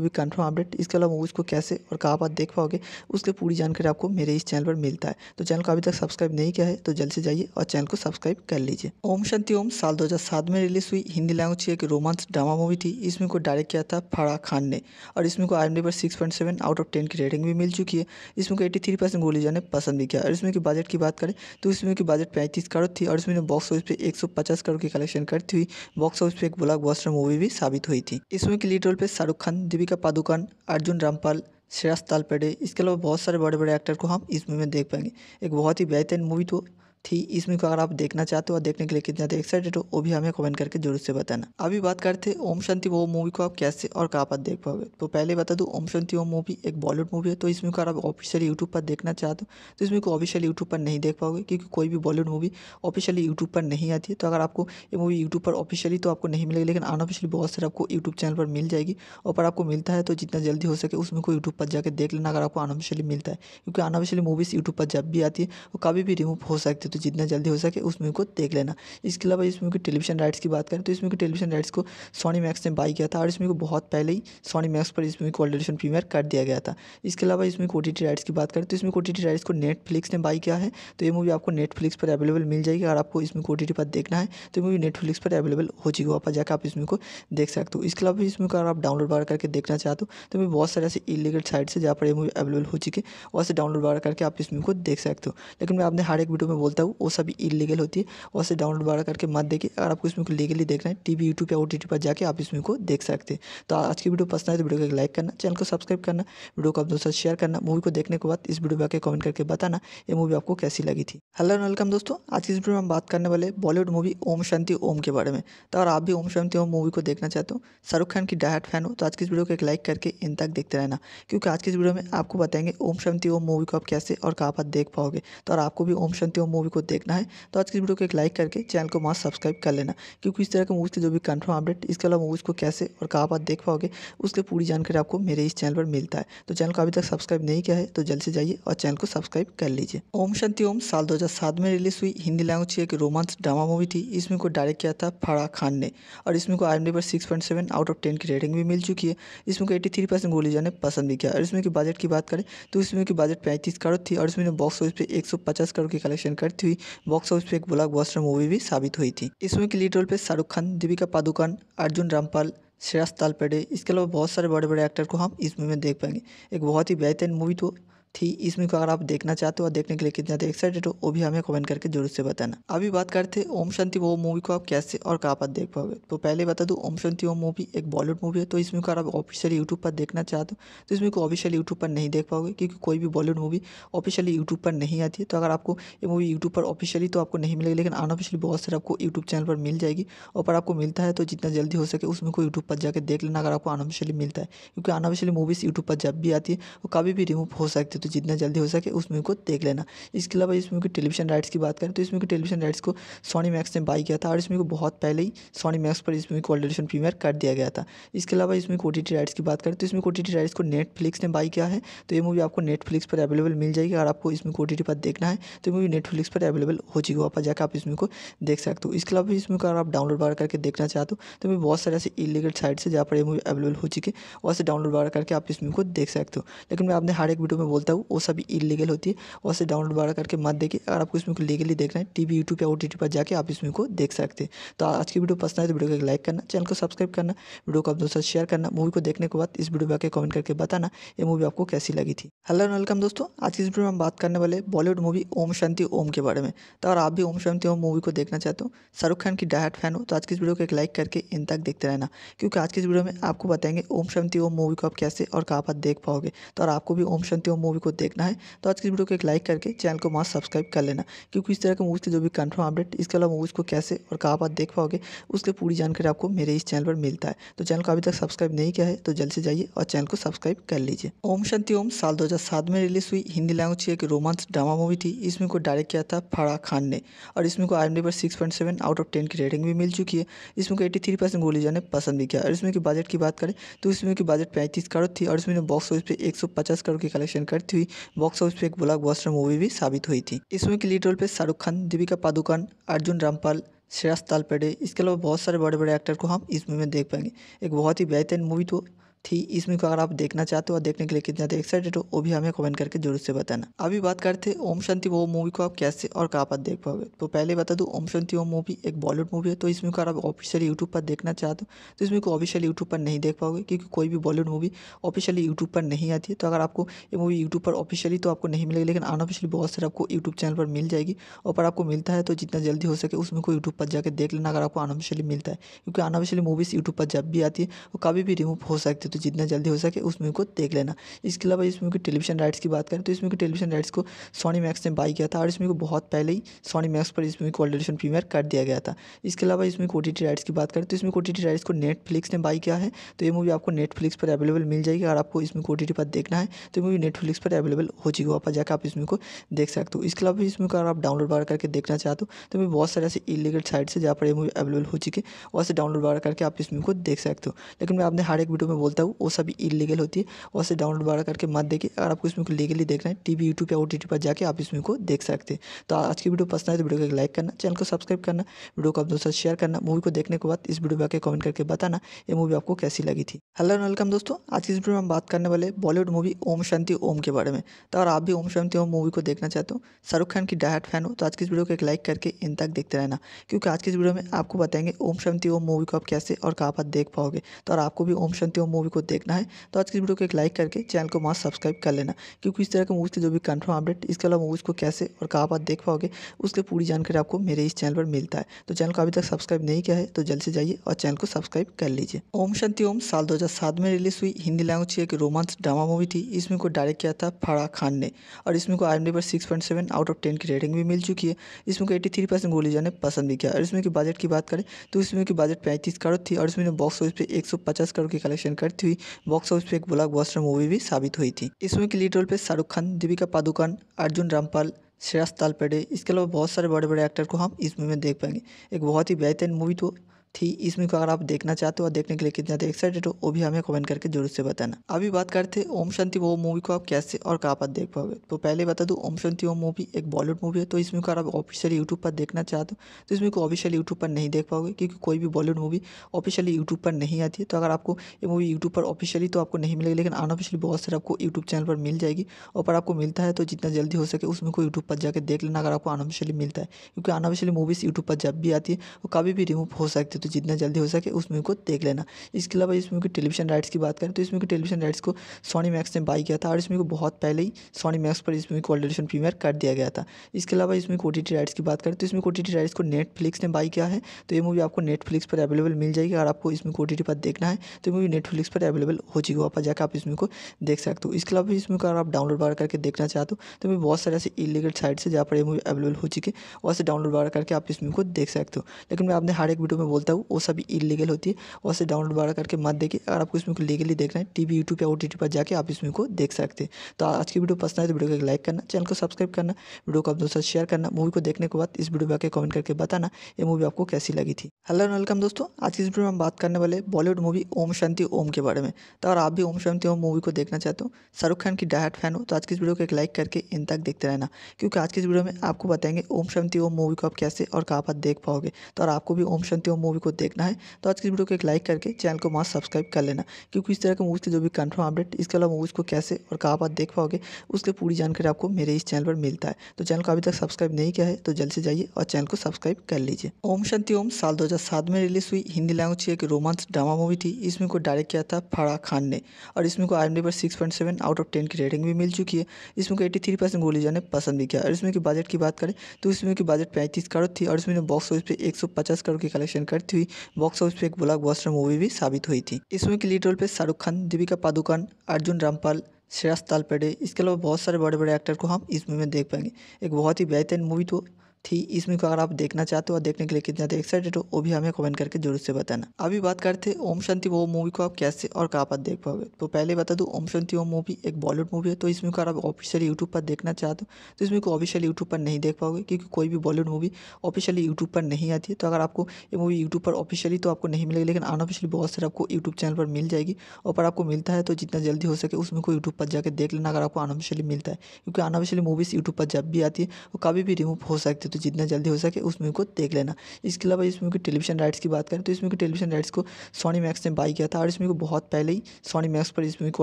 भी कन्फर्म अपडेट इसके अलावा मूवीज़ को कैसे और कहाँ बात देख पाओगे उसकी पूरी जानकारी आपको मेरे इस चैनल पर मिलता है तो चैनल को अभी तक सब्सक्राइब नहीं किया है तो जल्द से जाइए और चैनल को सब्सक्राइब कर लीजिए ओम शांति ओम साल दो में रिलीज हुई हिंदी लैंग्वेज की एक रोमांस ड्रामा मूवी थी इसमें को डायरेक्ट किया था फराह खान ने और इसमें को आई पर six point seven out of ten की रेटिंग भी मिल चुकी है इसमें को एटी थ्री परसेंट बोली जाने पसंद भी किया और इसमें की बजट की बात करें तो इसमें की बजट पैंतीस करोड़ थी और इसमें बॉक्स ऑफिस पर एक सौ पचास करोड़ की कलेक्शन कर करती हुई बॉक्स ऑफिस पर एक ब्लॉकबस्टर मूवी भी साबित हुई थी इसमें के लीड रोल पर शाहरुख खान दीपिका पादुकोण अर्जुन रामपाल श्रेयस तालपेडे इसके अलावा बहुत सारे बड़े बड़े एक्टर को हम इस मूवी में देख पाएंगे एक बहुत ही बेहतरीन मूवी तो थी इस मूवी को अगर आप देखना चाहते हो और देखने के लिए कितना एक्साइटेड हो वो भी हमें कमेंट करके जरूर से बताना अभी बात करते हैं ओम शांति वो मूवी को आप कैसे और कहाँ पर देख पाओगे तो पहले बता दूँ ओम शांति वो मूवी एक बॉलीवुड मूवी है तो इस मूवी को आप ऑफिशियली यूट्यूब पर देखना चाहते हो तो इस मूवी को ऑफिशियल यूट्यूब पर नहीं देख पाओगे क्योंकि कोई भी बॉलीवुड मूवी ऑफिशियली यूट्यूब पर नहीं आती है तो अगर आपको ये मूवी यूट्यूब पर ऑफिशियली तो आपको नहीं मिलेगी लेकिन अनऑफिशियली बहुत सारे आपको यूट्यूब चैनल पर मिल जाएगी और पर आपको मिलता है तो जितना जल्दी हो सके उसमें को यूट्यूब पर जाकर देख लेना अगर आपको अनऑफिशियली मिलता है क्योंकि अनऑफिशियली मूवीज़ यूट्यूब पर जब भी आती है वो कभी भी रिमूव हो सकती है तो तो जितना जल्दी हो सके उस मूवी को देख लेना इसके अलावा इस मूवी के टेलीविजन राइट्स की बात करें तो इस मूवी के टेलीविजन राइट्स को सोनी मैक्स ने बाई किया था और इस मूवी को बहुत पहले ही सोनी मैक्स पर इस मूवी को ऑलरेडीशन प्रीमियर कर दिया गया था इसके अलावा इसमें ओ राइट्स की बात करें तो इसमें ओ राइट्स को नेटफ्लिक्स ने बाई किया है तो ये मूवी आपको नेटफ्लिक्स पर अवेलेबल मिल जाएगी और आपको इसमें ओ पर देखना है तो मूवी नेटफ्लिक्स पर अवेलेबल हो है वहाँ पर जाकर आप इसमें को देख सकते हो इसके अलावा इसमें अगर आप डाउनलोड वगैरह करके देखना चाहते हो तो मैं बहुत सारे ऐसे इलीगल साइट से जहाँ पर ये मूवी अवेलेबल हो चुकी है वहाँ से डाउनलोड वगैरह करके आप इसमें को देख सकते हो लेकिन मैं आपने हर एक वीडियो में बोलता हूँ हो वो सभी इलीगल होती है और से डाउनलोड वगैरह करके मत देखिए अगर आपको इसमें को लीगली देखना है वी यूट्यूब या ओ टी पर जाकर आप इसमें को देख सकते हैं तो आज की वीडियो पसंद आए तो वीडियो को लाइक करना चैनल को सब्सक्राइब करना वीडियो को आप दोस्तों शेयर करना मूवी को देखने के बाद इस वीडियो पर आकर कमेंट करके बताना ये मूवी आपको कैसी लगी थी हेलो एंड वेलकम दोस्तों आज की इस वीडियो में हम बात करने वाले बॉलीवुड मूवी ओम शांति ओम के बारे में तो अगर आप भी ओम शांति ओम मूवी को देखना चाहते हो शाहरुख खान की डायट फैन हो तो आज की इस वीडियो को एक लाइक करके इन तक देखते रहना क्योंकि आज की इस वीडियो में आपको बताएंगे ओम शांति ओम मूवी को आप कैसे और कहाँ पर देख पाओगे तो और आपको भी ओम शांति ओम मूवी को देखना है तो आज की वीडियो को एक लाइक करके चैनल को मास्क सब्सक्राइब कर लेना क्योंकि इस तरह के मूवीज़ के जो भी कन्फर्म अपडेट इसके अलावा मूवीज़ को कैसे और कहाँ बात देख पाओगे उसकी पूरी जानकारी आपको मेरे इस चैनल पर मिलता है तो चैनल को अभी तक सब्सक्राइब नहीं किया है तो जल्द से जाइए और चैनल को सब्सक्राइब कर लीजिए ओम शांति ओम साल दो में रिलीज हुई हिंदी लैंग्वेज की एक रोमांस ड्रामा मूवी थी इसमें को डायरेक्ट किया था फराह खान ने और इसमें को आई पर six point seven out of ten की रेटिंग भी मिल चुकी है इसमें को एट्टी थ्री परसेंट बोली जाने पसंद भी किया और इसमें की बजट की बात करें तो इसमें की बजट पैंतीस करोड़ थी और इसमें बॉक्स ऑफिस पर एक सौ पचास करोड़ की कलेक्शन कर करती हुई बॉक्स ऑफिस पर एक ब्लॉकबस्टर मूवी भी साबित हुई थी इसमें के लीड रोल पर शाहरुख खान दीपिका पादुकोण अर्जुन रामपाल श्रेयस तालपेडे इसके अलावा बहुत सारे बड़े बड़े एक्टर को हम इस मूवी में देख पाएंगे एक बहुत ही बेहतरीन मूवी तो थी इस मूवी को अगर आप देखना चाहते हो और देखने के लिए कितना एक्साइटेड हो वो भी हमें कमेंट करके जरूर से बताना अभी बात करते हैं ओम शांति वो मूवी को आप कैसे और कहाँ पर देख पाओगे तो पहले बता दूँ ओम शांति वो मूवी एक बॉलीवुड मूवी है तो इस मूवी को आप ऑफिशियली यूट्यूब पर देखना चाहते हो तो इस मूवी को ऑफिशियली यूट्यूब पर नहीं देख पाओगे क्योंकि कोई भी बॉलीवुड मूवी ऑफिशियली यूट्यूब पर नहीं आती है तो अगर आपको ये मूवी यूट्यूब पर ऑफिशियली तो आपको नहीं मिलेगी लेकिन अनऑफिशियली बहुत सारे आपको यूट्यूब चैनल पर मिल जाएगी और पर आपको मिलता है तो जितना जल्दी हो सके उसमें को यूट्यूब पर जाकर देख लेना अगर आपको अनऑफिशियली मिलता है क्योंकि अनऑफिशियली मूवीज़ यूट्यूब पर जब भी आती है वो कभी भी रिमूव हो सकती है तो तो जितना जल्दी हो सके उस मूवी को देख लेना इसके अलावा इस मूवी के टेलीविजन राइट्स की बात करें तो इस मूवी के टेलीविजन राइट्स को सोनी मैक्स ने बाई किया था और इस मूवी को बहुत पहले ही सोनी मैक्स पर इस मूवी को ऑलरेडीशन प्रीमियर कर दिया गया था इसके अलावा इसमें ओ राइट्स की बात करें तो इसमें ओ राइट्स को नेटफ्लिक्स ने बाई किया है तो ये मूवी आपको नेटफ्लिक्स पर अवेलेबल मिल जाएगी और आपको इसमें ओ पर देखना है तो मूवी नेटफ्लिक्स पर अवेलेबल हो चुकी है वहाँ पर जाकर आप इसमें को देख सकते हो इसके अलावा इसमें अगर आप डाउनलोड वगैरह करके देखना चाहते हो तो मैं बहुत सारे ऐसे इलीगल साइट से जहाँ पर ये मूवी अवेलेबल हो चुकी है वहाँ से डाउनलोड वगैरह करके आप इसमें को देख सकते हो लेकिन मैं आपने हर एक वीडियो में बोलता हूँ हो वो सभी इलीगल होती है और से डाउनलोड वगैरह करके मत देखिए अगर आपको इसमें को लीगली देखना है वी यूट्यूब या ओ टी पर जाकर आप इसमें को देख सकते हैं तो आज की वीडियो पसंद आए तो वीडियो को लाइक करना चैनल को सब्सक्राइब करना वीडियो को आप दोस्तों शेयर करना मूवी को देखने के बाद इस वीडियो पर आकर कमेंट करके बताना ये मूवी आपको कैसी लगी थी हेलो एंड वेलकम दोस्तों आज की इस वीडियो में हम बात करने वाले बॉलीवुड मूवी ओम शांति ओम के बारे में तो अगर आप भी ओम शांति ओम मूवी को देखना चाहते हो शाहरुख खान की डायट फैन हो तो आज की इस वीडियो को एक लाइक करके इन तक देखते रहना क्योंकि आज की इस वीडियो में आपको बताएंगे ओम शांति ओम मूवी को आप कैसे और कहाँ पर देख पाओगे तो और आपको भी ओम शांति ओम मूवी को देखना है तो आज की वीडियो को एक लाइक करके चैनल को मास्क सब्सक्राइब कर लेना क्योंकि इस तरह के मूवीज़ के जो भी कन्फर्म अपडेट इसके अलावा मूवीज़ को कैसे और कहाँ बात देख पाओगे उसकी पूरी जानकारी आपको मेरे इस चैनल पर मिलता है तो चैनल को अभी तक सब्सक्राइब नहीं किया है तो जल्द से जाइए और चैनल को सब्सक्राइब कर लीजिए ओम शांति ओम साल दो में रिलीज हुई हिंदी लैंग्वेज की एक रोमांस ड्रामा मूवी थी इसमें को डायरेक्ट किया था फराह खान ने और इसमें को आई पर six point seven out of ten की रेटिंग भी मिल चुकी है इसमें को एटी थ्री परसेंट बोली जाने पसंद भी किया और इसमें की बजट की बात करें तो इसमें की बजट पैंतीस करोड़ थी और इसमें बॉक्स ऑफिस पर एक सौ पचास करोड़ की कलेक्शन करती साबित हुई बॉक्स ऑफिस पे एक ब्लॉकबस्टर मूवी भी साबित हुई थी इसमें के लीड रोल पे शाहरुख खान दीपिका पादुकोण अर्जुन रामपाल श्रेयस तालपेडे इसके अलावा बहुत सारे बड़े बड़े एक्टर को हम इस मूवी में देख पाएंगे एक बहुत ही बेहतरीन मूवी तो थी इस मूवी को अगर आप देखना चाहते हो और देखने के लिए कितना एक्साइटेड हो वो भी हमें कमेंट करके जरूर से बताना अभी बात करते हैं ओम शांति वो मूवी को आप कैसे और कहाँ पर देख पाओगे तो पहले बता दूँ ओम शांति वो मूवी एक बॉलीवुड मूवी है तो इस मूवी को आप ऑफिशियली यूट्यूब पर देखना चाहते हो तो इस मूवी को ऑफिशियली यूट्यूब पर नहीं देख पाओगे क्योंकि कोई भी बॉलीवुड मूवी ऑफिशियली यूट्यूब पर नहीं आती है तो अगर आपको ये मूवी यूट्यूब पर ऑफिशियली तो आपको नहीं मिलेगी लेकिन अनऑफिशियली बहुत सारे आपको यूट्यूब चैनल पर मिल जाएगी और पर आपको मिलता है तो जितना जल्दी हो सके उसमें को यूट्यूब पर जाकर देख लेना अगर आपको अनऑफिशियली मिलता है क्योंकि अनऑफिशियली मूवीज़ यूट्यूब पर जब भी आती है वो कभी भी रिमूव हो सकती है तो तो जितना जल्दी हो सके उस मूवी को देख लेना इसके अलावा इस मूवी के टेलीविजन राइट्स की बात करें तो इस मूवी के टेलीविजन राइट्स को सोनी मैक्स ने बाई किया था और इस मूवी को बहुत पहले ही सोनी मैक्स पर इस मूवी को ऑलरेडीशन प्रीमियर कर दिया गया था इसके अलावा इसमें ओ राइट्स की बात करें तो इसमें ओ राइट्स को नेटफ्लिक्स ने बाई किया है तो ये मूवी आपको नेटफ्लिक्स पर अवेलेबल मिल जाएगी और आपको इसमें ओ पर देखना है तो मूवी नेटफ्लिक्स पर अवेलेबल हो चुकी है वहाँ पर जाकर आप इसमें को देख सकते हो इसके अलावा इसमें अगर आप डाउनलोड वगैरह करके देखना चाहते हो तो मैं बहुत सारे ऐसे इलीगल साइट से जहाँ पर ये मूवी अवेलेबल हो चुकी है वहाँ से डाउनलोड वगैरह करके आप इस मूवी को देख सकते हो लेकिन मैं आपने हर एक वीडियो में बोलता हूँ हो वो सभी इलीगल होती है और से डाउनलोड वगैरह करके मत देखिए अगर आपको इसमें को लीगली देखना है वी यूट्यूब या ओ टी पर जाकर आप इसमें को देख सकते हैं तो आज की वीडियो पसंद आए तो वीडियो को लाइक करना चैनल को सब्सक्राइब करना वीडियो को आप दोस्तों शेयर करना मूवी को देखने के बाद इस वीडियो पर आकर कमेंट करके बताना ये मूवी आपको कैसी लगी थी हेलो एंड वेलकम दोस्तों आज की इस वीडियो में हम बात करने वाले बॉलीवुड मूवी ओम शांति ओम के बारे में तो अगर आप भी ओम शांति ओम मूवी को देखना चाहते हो शाहरुख खान की डायट फैन हो तो आज की इस वीडियो को एक लाइक करके इन तक देखते रहना क्योंकि आज की इस वीडियो में आपको बताएंगे ओम शांति ओम मूवी को आप कैसे और कहाँ पर देख पाओगे तो और आपको भी ओम शांति ओम मूवी को देखना है तो आज की वीडियो को एक लाइक करके चैनल को मास्क सब्सक्राइब कर लेना क्योंकि इस तरह के मूवीज़ के जो भी कन्फर्म अपडेट इसके अलावा मूवीज़ को कैसे और कहाँ बात देख पाओगे उसकी पूरी जानकारी आपको मेरे इस चैनल पर मिलता है तो चैनल को अभी तक सब्सक्राइब नहीं किया है तो जल्द से जाइए और चैनल को सब्सक्राइब कर लीजिए ओम शांति ओम साल दो में रिलीज हुई हिंदी लैंग्वेज की एक रोमांस ड्रामा मूवी थी इसमें को डायरेक्ट किया था फराह खान ने और इसमें को आई पर six point seven out of ten की रेटिंग भी मिल चुकी है इसमें को एटी थ्री परसेंट बोली जाने पसंद भी किया और इसमें की बजट की बात करें तो इसमें की बजट पैंतीस करोड़ थी और इसमें बॉक्स ऑफिस पर एक सौ पचास करोड़ की कलेक्शन करती साबित हुई बॉक्स ऑफिस पे एक ब्लॉकबस्टर मूवी भी साबित हुई थी इसमें के लीड रोल पे शाहरुख खान दीपिका पादुकोण अर्जुन रामपाल श्रेयस तालपेडे इसके अलावा बहुत सारे बड़े बड़े एक्टर को हम इस मूवी में देख पाएंगे एक बहुत ही बेहतरीन मूवी तो थी इस मूवी को अगर आप देखना चाहते हो और देखने के लिए कितना एक्साइटेड हो वो भी हमें कमेंट करके जरूर से बताना अभी बात करते हैं ओम शांति वो मूवी को आप कैसे और कहाँ पर देख पाओगे तो पहले बता दूँ ओम शांति वो मूवी एक बॉलीवुड मूवी है तो इस मूवी को आप ऑफिशियली यूट्यूब पर देखना चाहते हो तो इस मूवी को ऑफिशियली यूट्यूब पर नहीं देख पाओगे क्योंकि कोई भी बॉलीवुड मूवी ऑफिशियली यूट्यूब पर नहीं आती है तो अगर आपको ये मूवी यूट्यूब पर ऑफिशियली तो आपको नहीं मिलेगी लेकिन अनऑफिशियली बहुत सारे आपको यूट्यूब चैनल पर मिल जाएगी और पर आपको मिलता है तो जितना जल्दी हो सके उसमें को यूट्यूब पर जाकर देख लेना अगर आपको अनऑफिशियली मिलता है क्योंकि अनऑफिशियली मूवीज़ यूट्यूब पर जब भी आती है वो कभी भी रिमूव हो सकती है तो तो जितना जल्दी हो सके उस मूवी को देख लेना इसके अलावा इस मूवी के टेलीविजन राइट्स की बात करें तो इस मूवी के टेलीविजन राइट्स को सोनी मैक्स ने बाई किया था और इस मूवी को बहुत पहले ही सोनी मैक्स पर इस मूवी को ऑलरेडीशन प्रीमियर कर दिया गया था इसके अलावा इसमें ओ राइट्स की बात करें तो इसमें ओ राइट्स को नेटफ्लिक्स ने बाई किया है तो ये मूवी आपको नेटफ्लिक्स पर अवेलेबल मिल जाएगी और आपको इसमें ओ पर देखना है तो मूवी नेटफ्लिक्स पर अवेलेबल हो है वहाँ पर जाकर आप इसमें को देख सकते हो इसके अलावा इसमें अगर आप डाउनलोड वगैरह करके देखना चाहते हो तो मैं बहुत सारे ऐसे इलीगल साइट से जहाँ पर ये मूवी अवेलेबल हो चुकी है वहाँ से डाउनलोड वगैरह करके आप इसमें को देख सकते हो लेकिन मैं आपने हर एक वीडियो में बोलता हूँ हो वो सभी इलीगल होती है और से डाउनलोड वगैरह करके मत देखिए अगर आपको इसमें लीगली देखना है वी यूट्यूब या ओ टी पर जाकर आप इसमें को देख सकते हैं तो आज की वीडियो पसंद आए तो वीडियो को लाइक करना चैनल को सब्सक्राइब करना वीडियो को आप दोस्तों शेयर करना मूवी को देखने के बाद इस वीडियो पर आकर कमेंट करके बताना ये मूवी आपको कैसी लगी थी हेलो एंड वेलकम दोस्तों आज की इस वीडियो में हम बात करने वाले बॉलीवुड मूवी ओम शांति ओम के बारे में तो अगर आप भी ओम शांति ओम मूवी को देखना चाहते हो शाहरुख खान की डायट फैन हो तो आज की इस वीडियो को एक लाइक करके इन तक देखते रहना क्योंकि आज की इस वीडियो में आपको बताएंगे ओम शांति ओम मूवी को आप कैसे और कहाँ पर देख पाओगे तो और आपको भी ओम शांति ओम मूवी को देखना है तो आज की वीडियो को एक लाइक करके चैनल को मास्क सब्सक्राइब कर लेना क्योंकि इस तरह के मूवीज़ के जो भी कन्फर्म अपडेट इसके अलावा मूवीज़ को कैसे और कहाँ बात देख पाओगे उसकी पूरी जानकारी आपको मेरे इस चैनल पर मिलता है तो चैनल को अभी तक सब्सक्राइब नहीं किया है तो जल्द से जाइए और चैनल को सब्सक्राइब कर लीजिए ओम शांति ओम साल दो में रिलीज हुई हिंदी लैंग्वेज की एक रोमांस ड्रामा मूवी थी इसमें को डायरेक्ट किया था फराह खान ने और इसमें को आई पर six point seven out of ten की रेटिंग भी मिल चुकी है इसमें को एटी थ्री परसेंट बोली जाने पसंद भी किया और इसमें की बजट की बात करें तो इसमें की बजट पैंतीस करोड़ थी और इसमें बॉक्स ऑफिस पर एक सौ पचास करोड़ की कलेक्शन करती हुई बॉक्स ऑफिस पे एक ब्लॉकबस्टर मूवी भी साबित हुई थी इसमें के लीड रोल पे शाहरुख खान दीपिका पादुकोण अर्जुन रामपाल श्रेयस तालपेडे इसके अलावा बहुत सारे बड़े बड़े एक्टर को हम इस मूवी में देख पाएंगे एक बहुत ही बेहतरीन मूवी तो थी इस मूवी को अगर आप देखना चाहते हो और देखने के लिए कितना एक्साइटेड हो वो भी हमें कमेंट करके जरूर से बताना अभी बात करते हैं ओम शांति वो मूवी को आप कैसे और कहाँ पर देख पाओगे तो पहले बता दूँ ओम शांति वो मूवी एक बॉलीवुड मूवी है तो इस मूवी को आप ऑफिशियली यूट्यूब पर देखना चाहते हो तो इस मूवी को ऑफिशियली यूट्यूब पर नहीं देख पाओगे क्योंकि कोई भी बॉलीवुड मूवी ऑफिशियली यूट्यूब पर नहीं आती है तो अगर आपको ये मूवी यूट्यूब पर ऑफिशियली तो आपको नहीं मिलेगी लेकिन अनऑफिशियली बहुत सारे आपको यूट्यूब चैनल पर मिल जाएगी और पर आपको मिलता है तो जितना जल्दी हो सके उसमें को यूट्यूब पर जाकर देख लेना अगर आपको अनऑफिशियली मिलता है क्योंकि अनऑफिशियली मूवीज़ यूट्यूब पर जब भी आती है वो कभी भी रिमूव हो सकती है तो तो जितना जल्दी हो सके उस मूवी को देख लेना इसके अलावा इस मूवी के टेलीविजन राइट्स की बात करें तो इस मूवी के टेलीविजन राइट्स को सोनी मैक्स ने बाई किया था और इस मूवी को बहुत पहले ही सोनी मैक्स पर इस मूवी को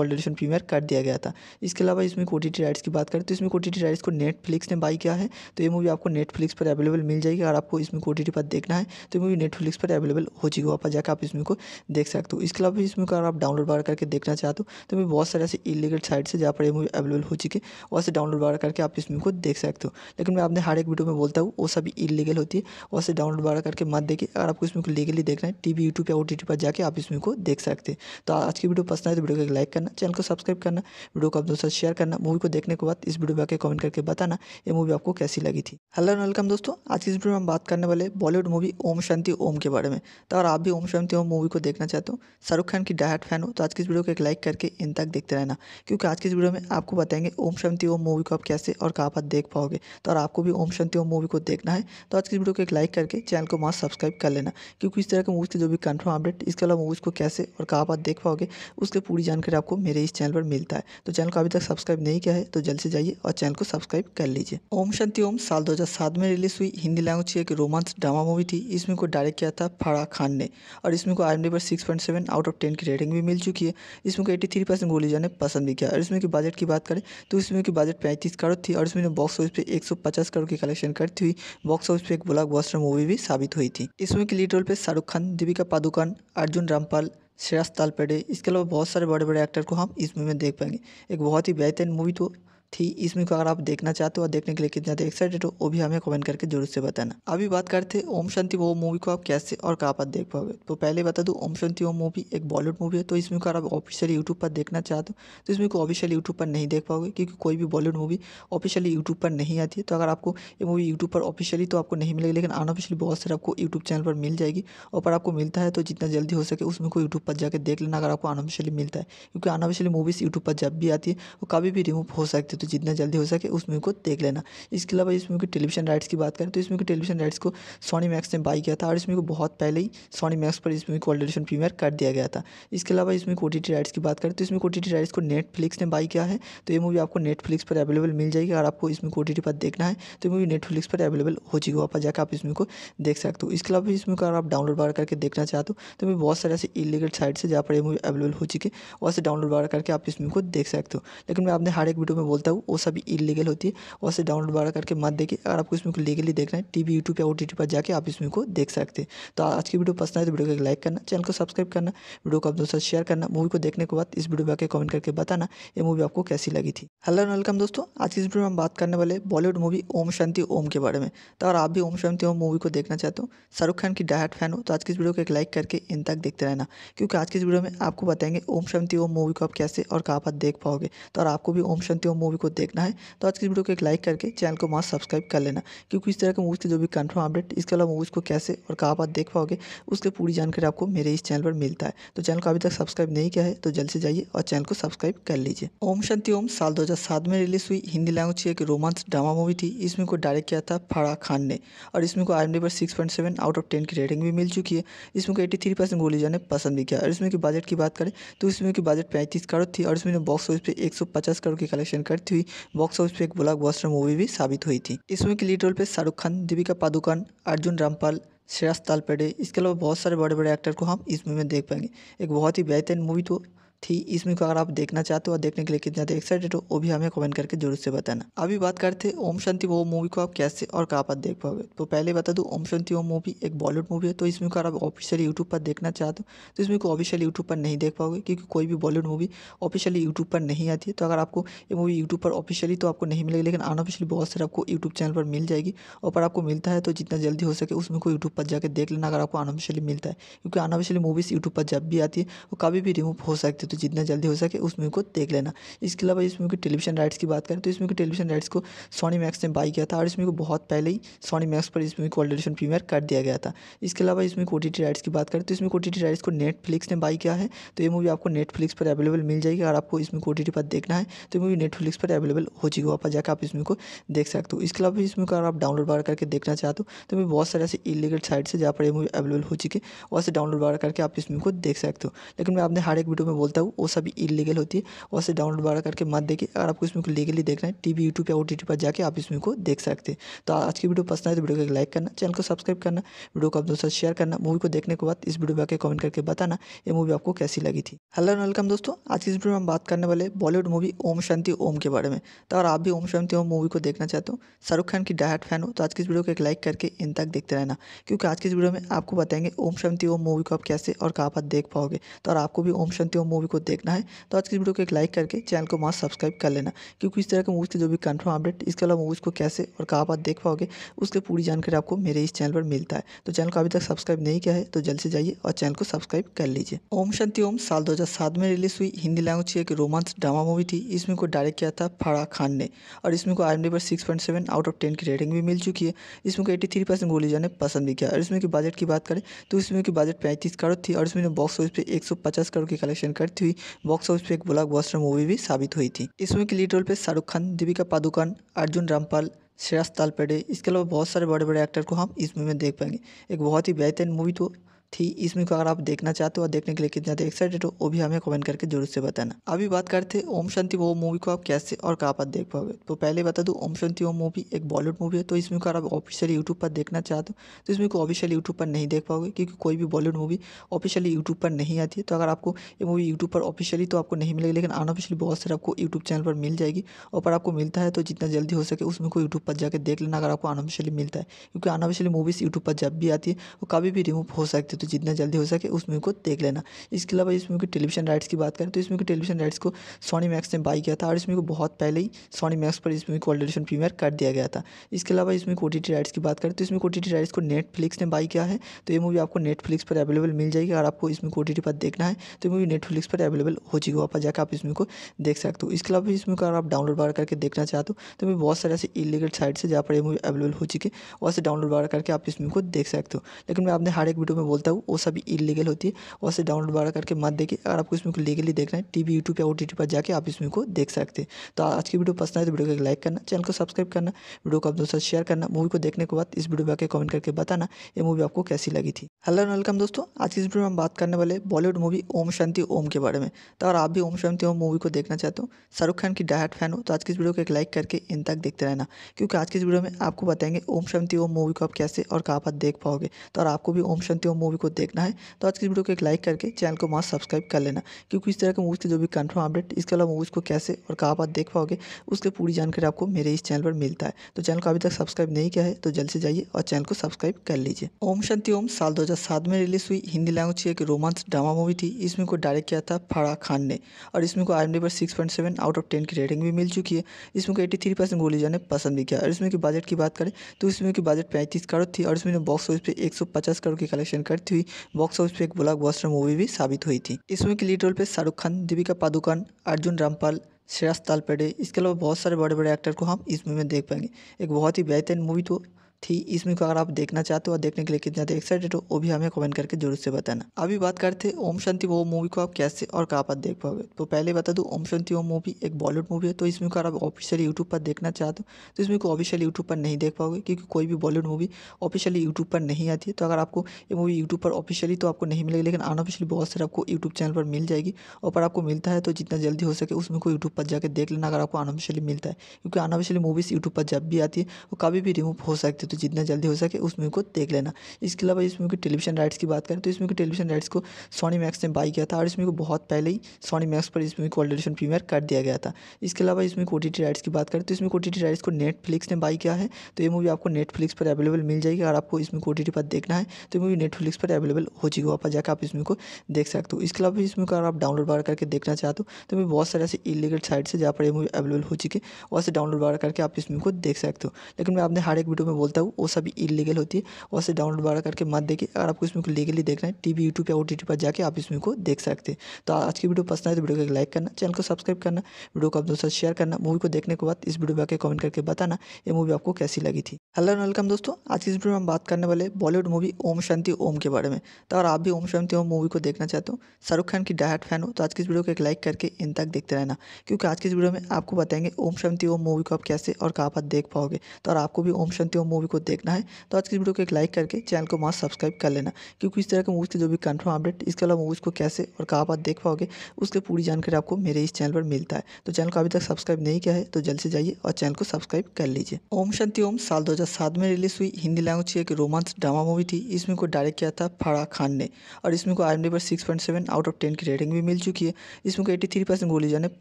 ऑलरेडीशन प्रीमियर कर दिया गया था इसके अलावा इसमें ओ राइट्स की बात करें तो इसमें ओ राइट्स को नेटफ्लिक्स ने बाई किया है तो ये मूवी आपको नेटफ्लिक्स पर अवेलेबल मिल जाएगी और आपको इसमें ओ पर देखना है तो मूवी नेटफ्लिक्स पर अवेलेबल हो है वहाँ पर जाकर आप इसमें को देख सकते हो इसके अलावा इसमें अगर आप डाउनलोड वगैरह करके देखना चाहते हो तो मैं बहुत सारे ऐसे इलीगल साइट्स है जहाँ पर ये मूवी अवेलेबल हो चुकी है वहाँ से डाउनलोड वगैरह करके आप इस मूवी को देख सकते हो लेकिन मैं आपने हर एक वीडियो में बोलता हूँ हो वो सभी इलीगल होती है और से डाउनलोड वगैरह करके मत देखिए अगर आपको इसमें को लीगली देखना है टीवी यूट्यूब या ओ पर जाकर आप इसमें को देख सकते हैं तो आज की वीडियो पसंद आए तो वीडियो को लाइक करना चैनल को सब्सक्राइब करना वीडियो को आप दोस्तों शेयर करना मूवी को देखने के बाद इस वीडियो पर आकर कमेंट करके बताना ये मूवी आपको कैसी लगी थी हेलो एंड वेलकम दोस्तों आज की इस वीडियो में हम बात करने वाले बॉलीवुड मूवी ओम शांति ओम के बारे में तो अगर आप भी ओम शांति ओम मूवी को देखना चाहते हो शाहरुख खान की डायट फैन हो तो आज की इस वीडियो को एक लाइक करके इन तक देखते रहना क्योंकि आज की इस वीडियो में आपको बताएंगे ओम शांति ओम मूवी को आप कैसे और कहाँ पर देख पाओगे तो और आपको भी ओम शांति ओम मूवी मूवी को देखना है तो आज की वीडियो को एक लाइक करके चैनल को मास्क सब्सक्राइब कर लेना क्योंकि इस तरह के मूवीज़ के जो भी कंफर्म अपडेट इसके अलावा मूवीज़ को कैसे और कहाँ पर देख पाओगे उसकी पूरी जानकारी आपको मेरे इस चैनल पर मिलता है तो चैनल को अभी तक सब्सक्राइब नहीं किया है तो जल्द से जाइए और चैनल को सब्सक्राइब कर लीजिए ओम शांति ओम साल दो में रिलीज हुई हिंदी लैंग्वेज की एक रोमांस ड्रामा मूवी थी इसमें को डायरेक्ट किया था फराह खान ने और इसमें को आई पर six point seven out of ten की रेटिंग भी मिल चुकी है इसमें को एटी थ्री परसेंट गोलीजा ने पसंद भी किया और इसमें की बजट की बात करें तो इसमें की बजट पैंतीस करोड़ थी और इसमें बॉक्स ऑफिस पर एक सौ पचास करोड़ की कलेक्शन कर करती हुई बॉक्स ऑफिस पर एक ब्लॉकबस्टर मूवी भी साबित हुई थी इसमें के लीड रोल पर शाहरुख खान दीपिका पादुकोण अर्जुन रामपाल श्रेयस तालपेडे इसके अलावा बहुत सारे बड़े बड़े एक्टर को हम इस मूवी में देख पाएंगे एक बहुत ही बेहतरीन मूवी तो थी इस मूवी को अगर आप देखना चाहते हो और देखने के लिए कितना एक्साइटेड हो वो भी हमें कमेंट करके जरूर से बताना अभी बात करते हैं ओम शांति वो मूवी को आप कैसे और कहाँ पर देख पाओगे तो पहले बता दूँ ओम शांति वो मूवी एक बॉलीवुड मूवी है तो इस मूवी को आप ऑफिशियली यूट्यूब पर देखना चाहते हो तो इस मूवी को ऑफिशियली यूट्यूब पर नहीं देख पाओगे क्योंकि कोई भी बॉलीवुड मूवी ऑफिशियली यूट्यूब पर नहीं आती है तो अगर आपको ये मूवी यूट्यूब पर ऑफिशियली तो आपको नहीं मिलेगी लेकिन अनऑफिशियली बहुत सारे आपको यूट्यूब चैनल पर मिल जाएगी और पर आपको मिलता है तो जितना जल्दी हो सके उसमें को यूट्यूब पर जाकर देख लेना अगर आपको अनऑफिशियली मिलता है क्योंकि अनऑफिशियली मूवीज़ यूट्यूब पर जब भी आती है वो कभी भी रिमूव हो सकती है तो तो जितना जल्दी हो सके उस मूवी को देख लेना इसके अलावा इस मूवी के टेलीविजन राइट्स की बात करें तो इस मूवी के टेलीविजन राइट्स को सोनी मैक्स ने बाई किया था और इस मूवी को बहुत पहले ही सोनी मैक्स पर इस मूवी को ऑलरेडीशन प्रीमियर कर दिया गया था इसके अलावा इसमें ओ राइट्स की बात करें तो इसमें ओ राइट्स को नेटफ्लिक्स ने बाई किया है तो ये मूवी आपको नेटफ्लिक्स पर अवेलेबल मिल जाएगी और आपको इसमें ओ पर देखना है तो मूवी नेटफ्लिक्स पर अवेलेबल हो चुकी है वहाँ पर जाकर आप इसमें को देख सकते हो इसके अलावा इसमें अगर आप डाउनलोड वगैरह करके देखना चाहते हो तो मैं बहुत सारे ऐसे इलीगल साइट्स है जहाँ पर ये मूवी अवेलेबल हो चुकी है वहाँ से डाउनलोड वगैरह करके आप इसमें को देख सकते हो लेकिन मैं आपने हर एक वीडियो में बोलता हूँ हो वो सभी इलीगल होती है और से डाउनलोड वगैरह करके मत देखिए अगर आपको इसमें लीगली देखना है टीवी यूट्यूब या ओ पर जाकर आप इसमें को देख सकते हैं तो आज की वीडियो पसंद आए तो वीडियो को लाइक करना चैनल को सब्सक्राइब करना वीडियो को आप दोस्तों शेयर करना मूवी को देखने के बाद इस वीडियो पर आकर कमेंट करके बताना ये मूवी आपको कैसी लगी थी हेलो एंड वेलकम दोस्तों आज की इस वीडियो में हम बात करने वाले बॉलीवुड मूवी ओम शांति ओम के बारे में तो अगर आप भी ओम शांति ओम मूवी को देखना चाहते हो शाहरुख खान की डायट फैन हो तो आज की इस वीडियो को एक लाइक करके इन तक देखते रहना क्योंकि आज की इस वीडियो में आपको बताएंगे ओम शांति ओम मूवी को आप कैसे और कहाँ पर देख पाओगे तो और आपको भी ओम शांति ओम मूवी मूवी को देखना है तो आज की वीडियो को एक लाइक करके चैनल को मास्क सब्सक्राइब कर लेना क्योंकि इस तरह के मूवीज़ की जो भी कंफर्म अपडेट इसके अलावा मूवीज़ को कैसे और कहाँ बात देख पाओगे उसकी पूरी जानकारी आपको मेरे इस चैनल पर मिलता है तो चैनल को अभी तक सब्सक्राइब नहीं किया है तो जल्द से जाइए और चैनल को सब्सक्राइब कर लीजिए ओम शांति ओम साल दो में रिलीज हुई हिंदी लैंग्वेज की एक रोमांस ड्रामा मूवी थी इसमें को डायरेक्ट किया था फड़ा खान ने और इसमें को आई पर six point seven out of ten की रेटिंग भी मिल चुकी है इसमें को एटी थ्री परसेंट गोलीजा ने पसंद भी किया और इसमें की बजट की बात करें तो इसमें की बजट पैंतीस करोड़ थी और इसमें बॉक्स ऑफिस पर एक सौ पचास करोड़ की कलेक्शन कर करती हुई बॉक्स ऑफिस पर एक ब्लॉकबस्टर मूवी भी साबित हुई थी इसमें के लीड रोल पर शाहरुख खान दीपिका पादुकोण अर्जुन रामपाल श्रेयस तालपेडे इसके अलावा बहुत सारे बड़े बड़े एक्टर को हम इस मूवी में देख पाएंगे एक बहुत ही बेहतरीन मूवी तो थी इस मूवी को अगर आप देखना चाहते हो और देखने के लिए कितना एक्साइटेड हो वो भी हमें कमेंट करके जरूर से बताना अभी बात करते हैं ओम शांति वो मूवी को आप कैसे और कहाँ पर देख पाओगे तो पहले बता दूँ ओम शांति वो मूवी एक बॉलीवुड मूवी है तो इस मूवी को आप ऑफिशियली यूट्यूब पर देखना चाहते हो तो इस मूवी को ऑफिशियली यूट्यूब पर नहीं देख पाओगे क्योंकि कोई भी बॉलीवुड मूवी ऑफिशियली यूट्यूब पर नहीं आती है तो अगर आपको ये मूवी यूट्यूब पर ऑफिशियली तो आपको नहीं मिलेगी लेकिन अनऑफिशियली बहुत सारे आपको यूट्यूब चैनल पर मिल जाएगी और पर आपको मिलता है तो जितना जल्दी हो सके उसमें को यूट्यूब पर जाकर देख लेना अगर आपको अनऑफिशियली मिलता है क्योंकि अनऑफिशियली मूवीज़ यूट्यूब पर जब भी आती है वो कभी भी रिमूव हो सकती है तो तो जितना जल्दी हो सके उस मूवी को देख लेना इसके अलावा इस मूवी के टेलीविजन राइट्स की बात करें तो इस मूवी के टेलीविजन राइट्स को सोनी मैक्स ने बाई किया था और इस मूवी को बहुत पहले ही सोनी मैक्स पर इस मूवी को ऑलरेडीशन प्रीमियर कर दिया गया था इसके अलावा इसमें ओ राइट्स की बात करें तो इसमें ओ राइट्स को नेटफ्लिक्स ने बाई किया है तो ये मूवी आपको नेटफ्लिक्स पर अवेलेबल मिल जाएगी और आपको इसमें ओ पर देखना है तो मूवी नेटफ्लिक्स पर अवेलेबल हो चुकी है वहाँ पर जाकर आप इसमें को देख सकते हो इसके अलावा इसमें अगर आप डाउनलोड वगैरह करके देखना चाहते हो तो मैं बहुत सारे ऐसे इलीगल साइट्स है जहाँ पर ये मूवी अवेलेबल हो चुकी है वहाँ से डाउनलोड वगैरह करके आप इसमें को देख सकते हो लेकिन मैं आपने हर एक वीडियो में बोलता हूँ हो वो सभी इलीगल होती है और से डाउनलोड वगैरह करके मत देखिए अगर आपको इसमें को लीगली देखना है टीवी यूट्यूब या ओ टी पर जाकर आप इसमें को देख सकते हैं तो आज की वीडियो पसंद आए तो वीडियो को एक लाइक करना चैनल को सब्सक्राइब करना वीडियो को आप दोस्तों शेयर करना मूवी को देखने के बाद इस वीडियो पर आकर कमेंट करके बताना ये मूवी आपको कैसी लगी थी हेलो एंड वेलकम दोस्तों आज की इस वीडियो में हम बात करने वाले बॉलीवुड मूवी ओम शांति ओम के बारे में तो अगर आप भी ओम शांति ओम मूवी को देखना चाहते हो शाहरुख खान की डायट फैन हो तो आज की इस वीडियो को एक लाइक करके इन तक देखते रहना क्योंकि आज की इस वीडियो में आपको बताएंगे ओम शांति ओम मूवी को आप कैसे और कहाँ पर देख पाओगे तो और आपको भी ओम शांति ओम मूवी को देखना है तो आज की वीडियो को एक लाइक करके चैनल को मास्क सब्सक्राइब कर लेना क्योंकि इस तरह के मूवीज़ के जो भी कन्फर्म अपडेट इसके अलावा मूवीज़ को कैसे और कहाँ बात देख पाओगे उसकी पूरी जानकारी आपको मेरे इस चैनल पर मिलता है तो चैनल को अभी तक सब्सक्राइब नहीं किया है तो जल्द से जाइए और चैनल को सब्सक्राइब कर लीजिए ओम शांति ओम साल दो में रिलीज हुई हिंदी लैंग्वेज की एक रोमांस ड्रामा मूवी थी इसमें को डायरेक्ट किया था फराह खान ने और इसमें को आई पर six point seven out of ten की रेटिंग भी मिल चुकी है इसमें को एटी थ्री परसेंट बोली जाने पसंद भी किया और इसमें की बजट की बात करें तो इसमें की बजट पैंतीस करोड़ थी और इसमें बॉक्स ऑफिस पर एक सौ पचास करोड़ की कलेक्शन कर करती हुई बॉक्स ऑफिस पर एक ब्लॉकबस्टर मूवी भी साबित हुई थी इसमें के लीड रोल पर शाहरुख खान दीपिका पादुकोण अर्जुन रामपाल श्रेयस तालपेडे इसके अलावा बहुत सारे बड़े बड़े एक्टर को हम इस मूवी में देख पाएंगे एक बहुत ही बेहतरीन मूवी तो थी इस मूवी को अगर आप देखना चाहते हो और देखने के लिए कितना एक्साइटेड हो वो भी हमें कमेंट करके जरूर से बताना अभी बात करते हैं ओम शांति वो मूवी को आप कैसे और कहाँ पर देख पाओगे तो पहले बता दूँ ओम शांति वो मूवी एक बॉलीवुड मूवी है तो इस मूवी को आप ऑफिशियली यूट्यूब पर देखना चाहते हो तो इस मूवी को ऑफिशियली यूट्यूब पर नहीं देख पाओगे क्योंकि कोई भी बॉलीवुड मूवी ऑफिशियली यूट्यूब पर नहीं आती है तो अगर आपको ये मूवी यूट्यूब पर ऑफिशियली तो आपको नहीं मिलेगी लेकिन अनऑफिशियली बहुत सारे आपको यूट्यूब चैनल पर मिल जाएगी और पर आपको मिलता है तो जितना जल्दी हो सके उसमें को यूट्यूब पर जाकर देख लेना अगर आपको अनऑफिशियली मिलता है क्योंकि अनऑफिशियली मूवीज़ यूट्यूब पर जब भी आती है वो कभी भी रिमूव हो सकती है तो तो जितना जल्दी हो सके उस मूवी को देख लेना इसके अलावा इस मूवी के टेलीविजन राइट्स की बात करें तो इस मूवी के टेलीविजन राइट्स को सोनी मैक्स ने बाई किया था और इस मूवी को बहुत पहले ही सोनी मैक्स पर इस मूवी को ऑलरेडीशन प्रीमियर कर दिया गया था इसके अलावा इसमें ओ राइट्स की बात करें तो इसमें ओ राइट्स को नेटफ्लिक्स ने बाई किया है तो ये मूवी आपको नेटफ्लिक्स पर अवेलेबल मिल जाएगी और आपको इसमें ओ पर देखना है तो मूवी नेटफ्लिक्स पर अवेलेबल हो है वहाँ पर जाकर आप इसमें को देख सकते हो इसके अलावा इसमें अगर आप डाउनलोड वगैरह करके देखना चाहते हो तो मैं बहुत सारे ऐसे इलीगल साइट्स है जहाँ पर ये मूवी अवेलेबल हो चुकी है वहाँ से डाउनलोड वगैरह करके आप इसमें को देख सकते हो लेकिन मैं आपने हर एक वीडियो में बोलता हूँ हो वो सभी इलीगल होती है और से डाउनलोड वगैरह करके मत देखिए अगर आपको इसमें लीगली देखना है टीवी यूट्यूब या ओ टी पर जाकर आप इसमें को देख सकते हैं तो आज की वीडियो पसंद आए तो वीडियो को लाइक करना चैनल को सब्सक्राइब करना वीडियो को आप दोस्तों शेयर करना मूवी को देखने के बाद इस वीडियो पर आकर कमेंट करके बताना ये मूवी आपको कैसी लगी थी हेलो एंड वेलकम दोस्तों आज की इस वीडियो में हम बात करने वाले बॉलीवुड मूवी ओम शांति ओम के बारे में तो अगर आप भी ओम शांति ओम मूवी को देखना चाहते हो शाहरुख खान की डायट फैन हो तो आज की इस वीडियो को एक लाइक करके इन तक देखते रहना क्योंकि आज की इस वीडियो में आपको बताएंगे ओम शांति ओम मूवी को आप कैसे और कहाँ पर देख पाओगे तो और आपको भी ओम शांति ओम मूवी को देखना है तो आज की वीडियो को एक लाइक करके चैनल को मास्क सब्सक्राइब कर लेना क्योंकि इस तरह के मूवीज़ के जो भी कन्फर्म अपडेट इसके अलावा मूवीज़ को कैसे और कहाँ बात देख पाओगे उसकी पूरी जानकारी आपको मेरे इस चैनल पर मिलता है तो चैनल को अभी तक सब्सक्राइब नहीं किया है तो जल्द से जाइए और चैनल को सब्सक्राइब कर लीजिए ओम शांति ओम साल दो में रिलीज हुई हिंदी लैंग्वेज की एक रोमांस ड्रामा मूवी थी इसमें को डायरेक्ट किया था फराह खान ने और इसमें को आई पर six point seven out of ten की रेटिंग भी मिल चुकी है इसमें को एटी थ्री परसेंट बोली जाने पसंद भी किया और इसमें की बजट की बात करें तो इसमें की बजट पैंतीस करोड़ थी और इसमें बॉक्स ऑफिस पर एक सौ पचास करोड़ की कलेक्शन कर करती हुई बॉक्स ऑफिस पर एक ब्लॉकबस्टर मूवी भी साबित हुई थी इसमें के लीड रोल पर शाहरुख खान दीपिका पादुकोण अर्जुन रामपाल श्रेयस तालपेडे इसके अलावा बहुत सारे बड़े बड़े एक्टर को हम इस मूवी में देख पाएंगे एक बहुत ही बेहतरीन मूवी तो थी इस मूवी को अगर आप देखना चाहते हो और देखने के लिए कितना एक्साइटेड हो वो भी हमें कमेंट करके जरूर से बताना अभी बात करते हैं ओम शांति वो मूवी को आप कैसे और कहाँ पर देख पाओगे तो पहले बता दूँ ओम शांति वो मूवी एक बॉलीवुड मूवी है तो इस मूवी को आप ऑफिशियली यूट्यूब पर देखना चाहते हो तो इस मूवी को ऑफिशियली यूट्यूब पर नहीं देख पाओगे क्योंकि कोई भी बॉलीवुड मूवी ऑफिशियली यूट्यूब पर नहीं आती है तो अगर आपको ये मूवी यूट्यूब पर ऑफिशियली तो आपको नहीं मिलेगी लेकिन अनऑफिशियली बहुत सारे आपको यूट्यूब चैनल पर मिल जाएगी और पर आपको मिलता है तो जितना जल्दी हो सके उसमें को यूट्यूब पर जाकर देख लेना अगर आपको अनऑफिशियली मिलता है क्योंकि अनऑफिशियली मूवीज़ यूट्यूब पर जब भी आती है वो कभी भी रिमूव हो सकती है तो तो जितना जल्दी हो सके उस मूवी को देख लेना इसके अलावा इस मूवी के टेलीविजन राइट्स की बात करें तो इस मूवी के टेलीविजन राइट्स को सोनी मैक्स ने बाई किया था और इस मूवी को बहुत पहले ही सोनी मैक्स पर इस मूवी को ऑलरेडीशन प्रीमियर कर दिया गया था इसके अलावा इसमें ओ राइट्स की बात करें तो इसमें ओ राइट्स को नेटफ्लिक्स ने बाई किया है तो ये मूवी आपको नेटफ्लिक्स पर अवेलेबल मिल जाएगी और आपको इसमें ओ पर देखना है तो मूवी नेटफ्लिक्स पर अवेलेबल हो है वहाँ पर जाकर आप इसमें को देख सकते हो इसके अलावा इसमें अगर आप डाउनलोड वगैरह करके देखना चाहते हो तो मैं बहुत सारे ऐसे इलीगल साइट्स है जहाँ पर ये मूवी अवेलेबल हो चुकी है वहाँ से डाउनलोड वगैरह करके आप इसमें को देख सकते हो लेकिन मैं आपने हर एक वीडियो में बोलता हूँ हो वो सभी इलीगल होती है वहाँ से डाउनलोड वगैरह करके मत देखिए अगर आपको इसमें लीगली देखना है टीवी यूट्यूब या ओ टी पर जाकर आप इसमें को देख सकते हैं तो आज की वीडियो पसंद आए तो वीडियो को एक लाइक करना चैनल को सब्सक्राइब करना वीडियो को आप दोस्तों शेयर करना मूवी को देखने के बाद इस वीडियो पर आकर कमेंट करके बताना ये मूवी आपको कैसी लगी थी हेलो एंड वेलकम दोस्तों आज की इस वीडियो में हम बात करने वाले बॉलीवुड मूवी ओम शांति ओम के बारे में तो अगर आप भी ओम शांति ओम मूवी को देखना चाहते हो शाहरुख खान की डायट फैन हो तो आज की इस वीडियो को एक लाइक करके इन तक देखते रहना क्योंकि आज की इस वीडियो में आपको बताएंगे ओम शांति ओम मूवी को आप कैसे और कहाँ पर देख पाओगे तो और आपको भी ओम शांति ओम मूवी को देखना है तो आज की वीडियो को एक लाइक करके चैनल को मास्क सब्सक्राइब कर लेना क्योंकि इस तरह के मूवीज़ के जो भी कन्फर्म अपडेट इसके अलावा मूवीज़ को कैसे और कहाँ बात देख पाओगे उसकी पूरी जानकारी आपको मेरे इस चैनल पर मिलता है तो चैनल को अभी तक सब्सक्राइब नहीं किया है तो जल्द से जाइए और चैनल को सब्सक्राइब कर लीजिए ओम शांति ओम साल दो में रिलीज हुई हिंदी लैंग्वेज की एक रोमांस ड्रामा मूवी थी इसमें को डायरेक्ट किया था फराह खान ने और इसमें को आई पर six point seven out of ten की रेटिंग भी मिल चुकी है इसमें को एटी थ्री परसेंट बोली जाने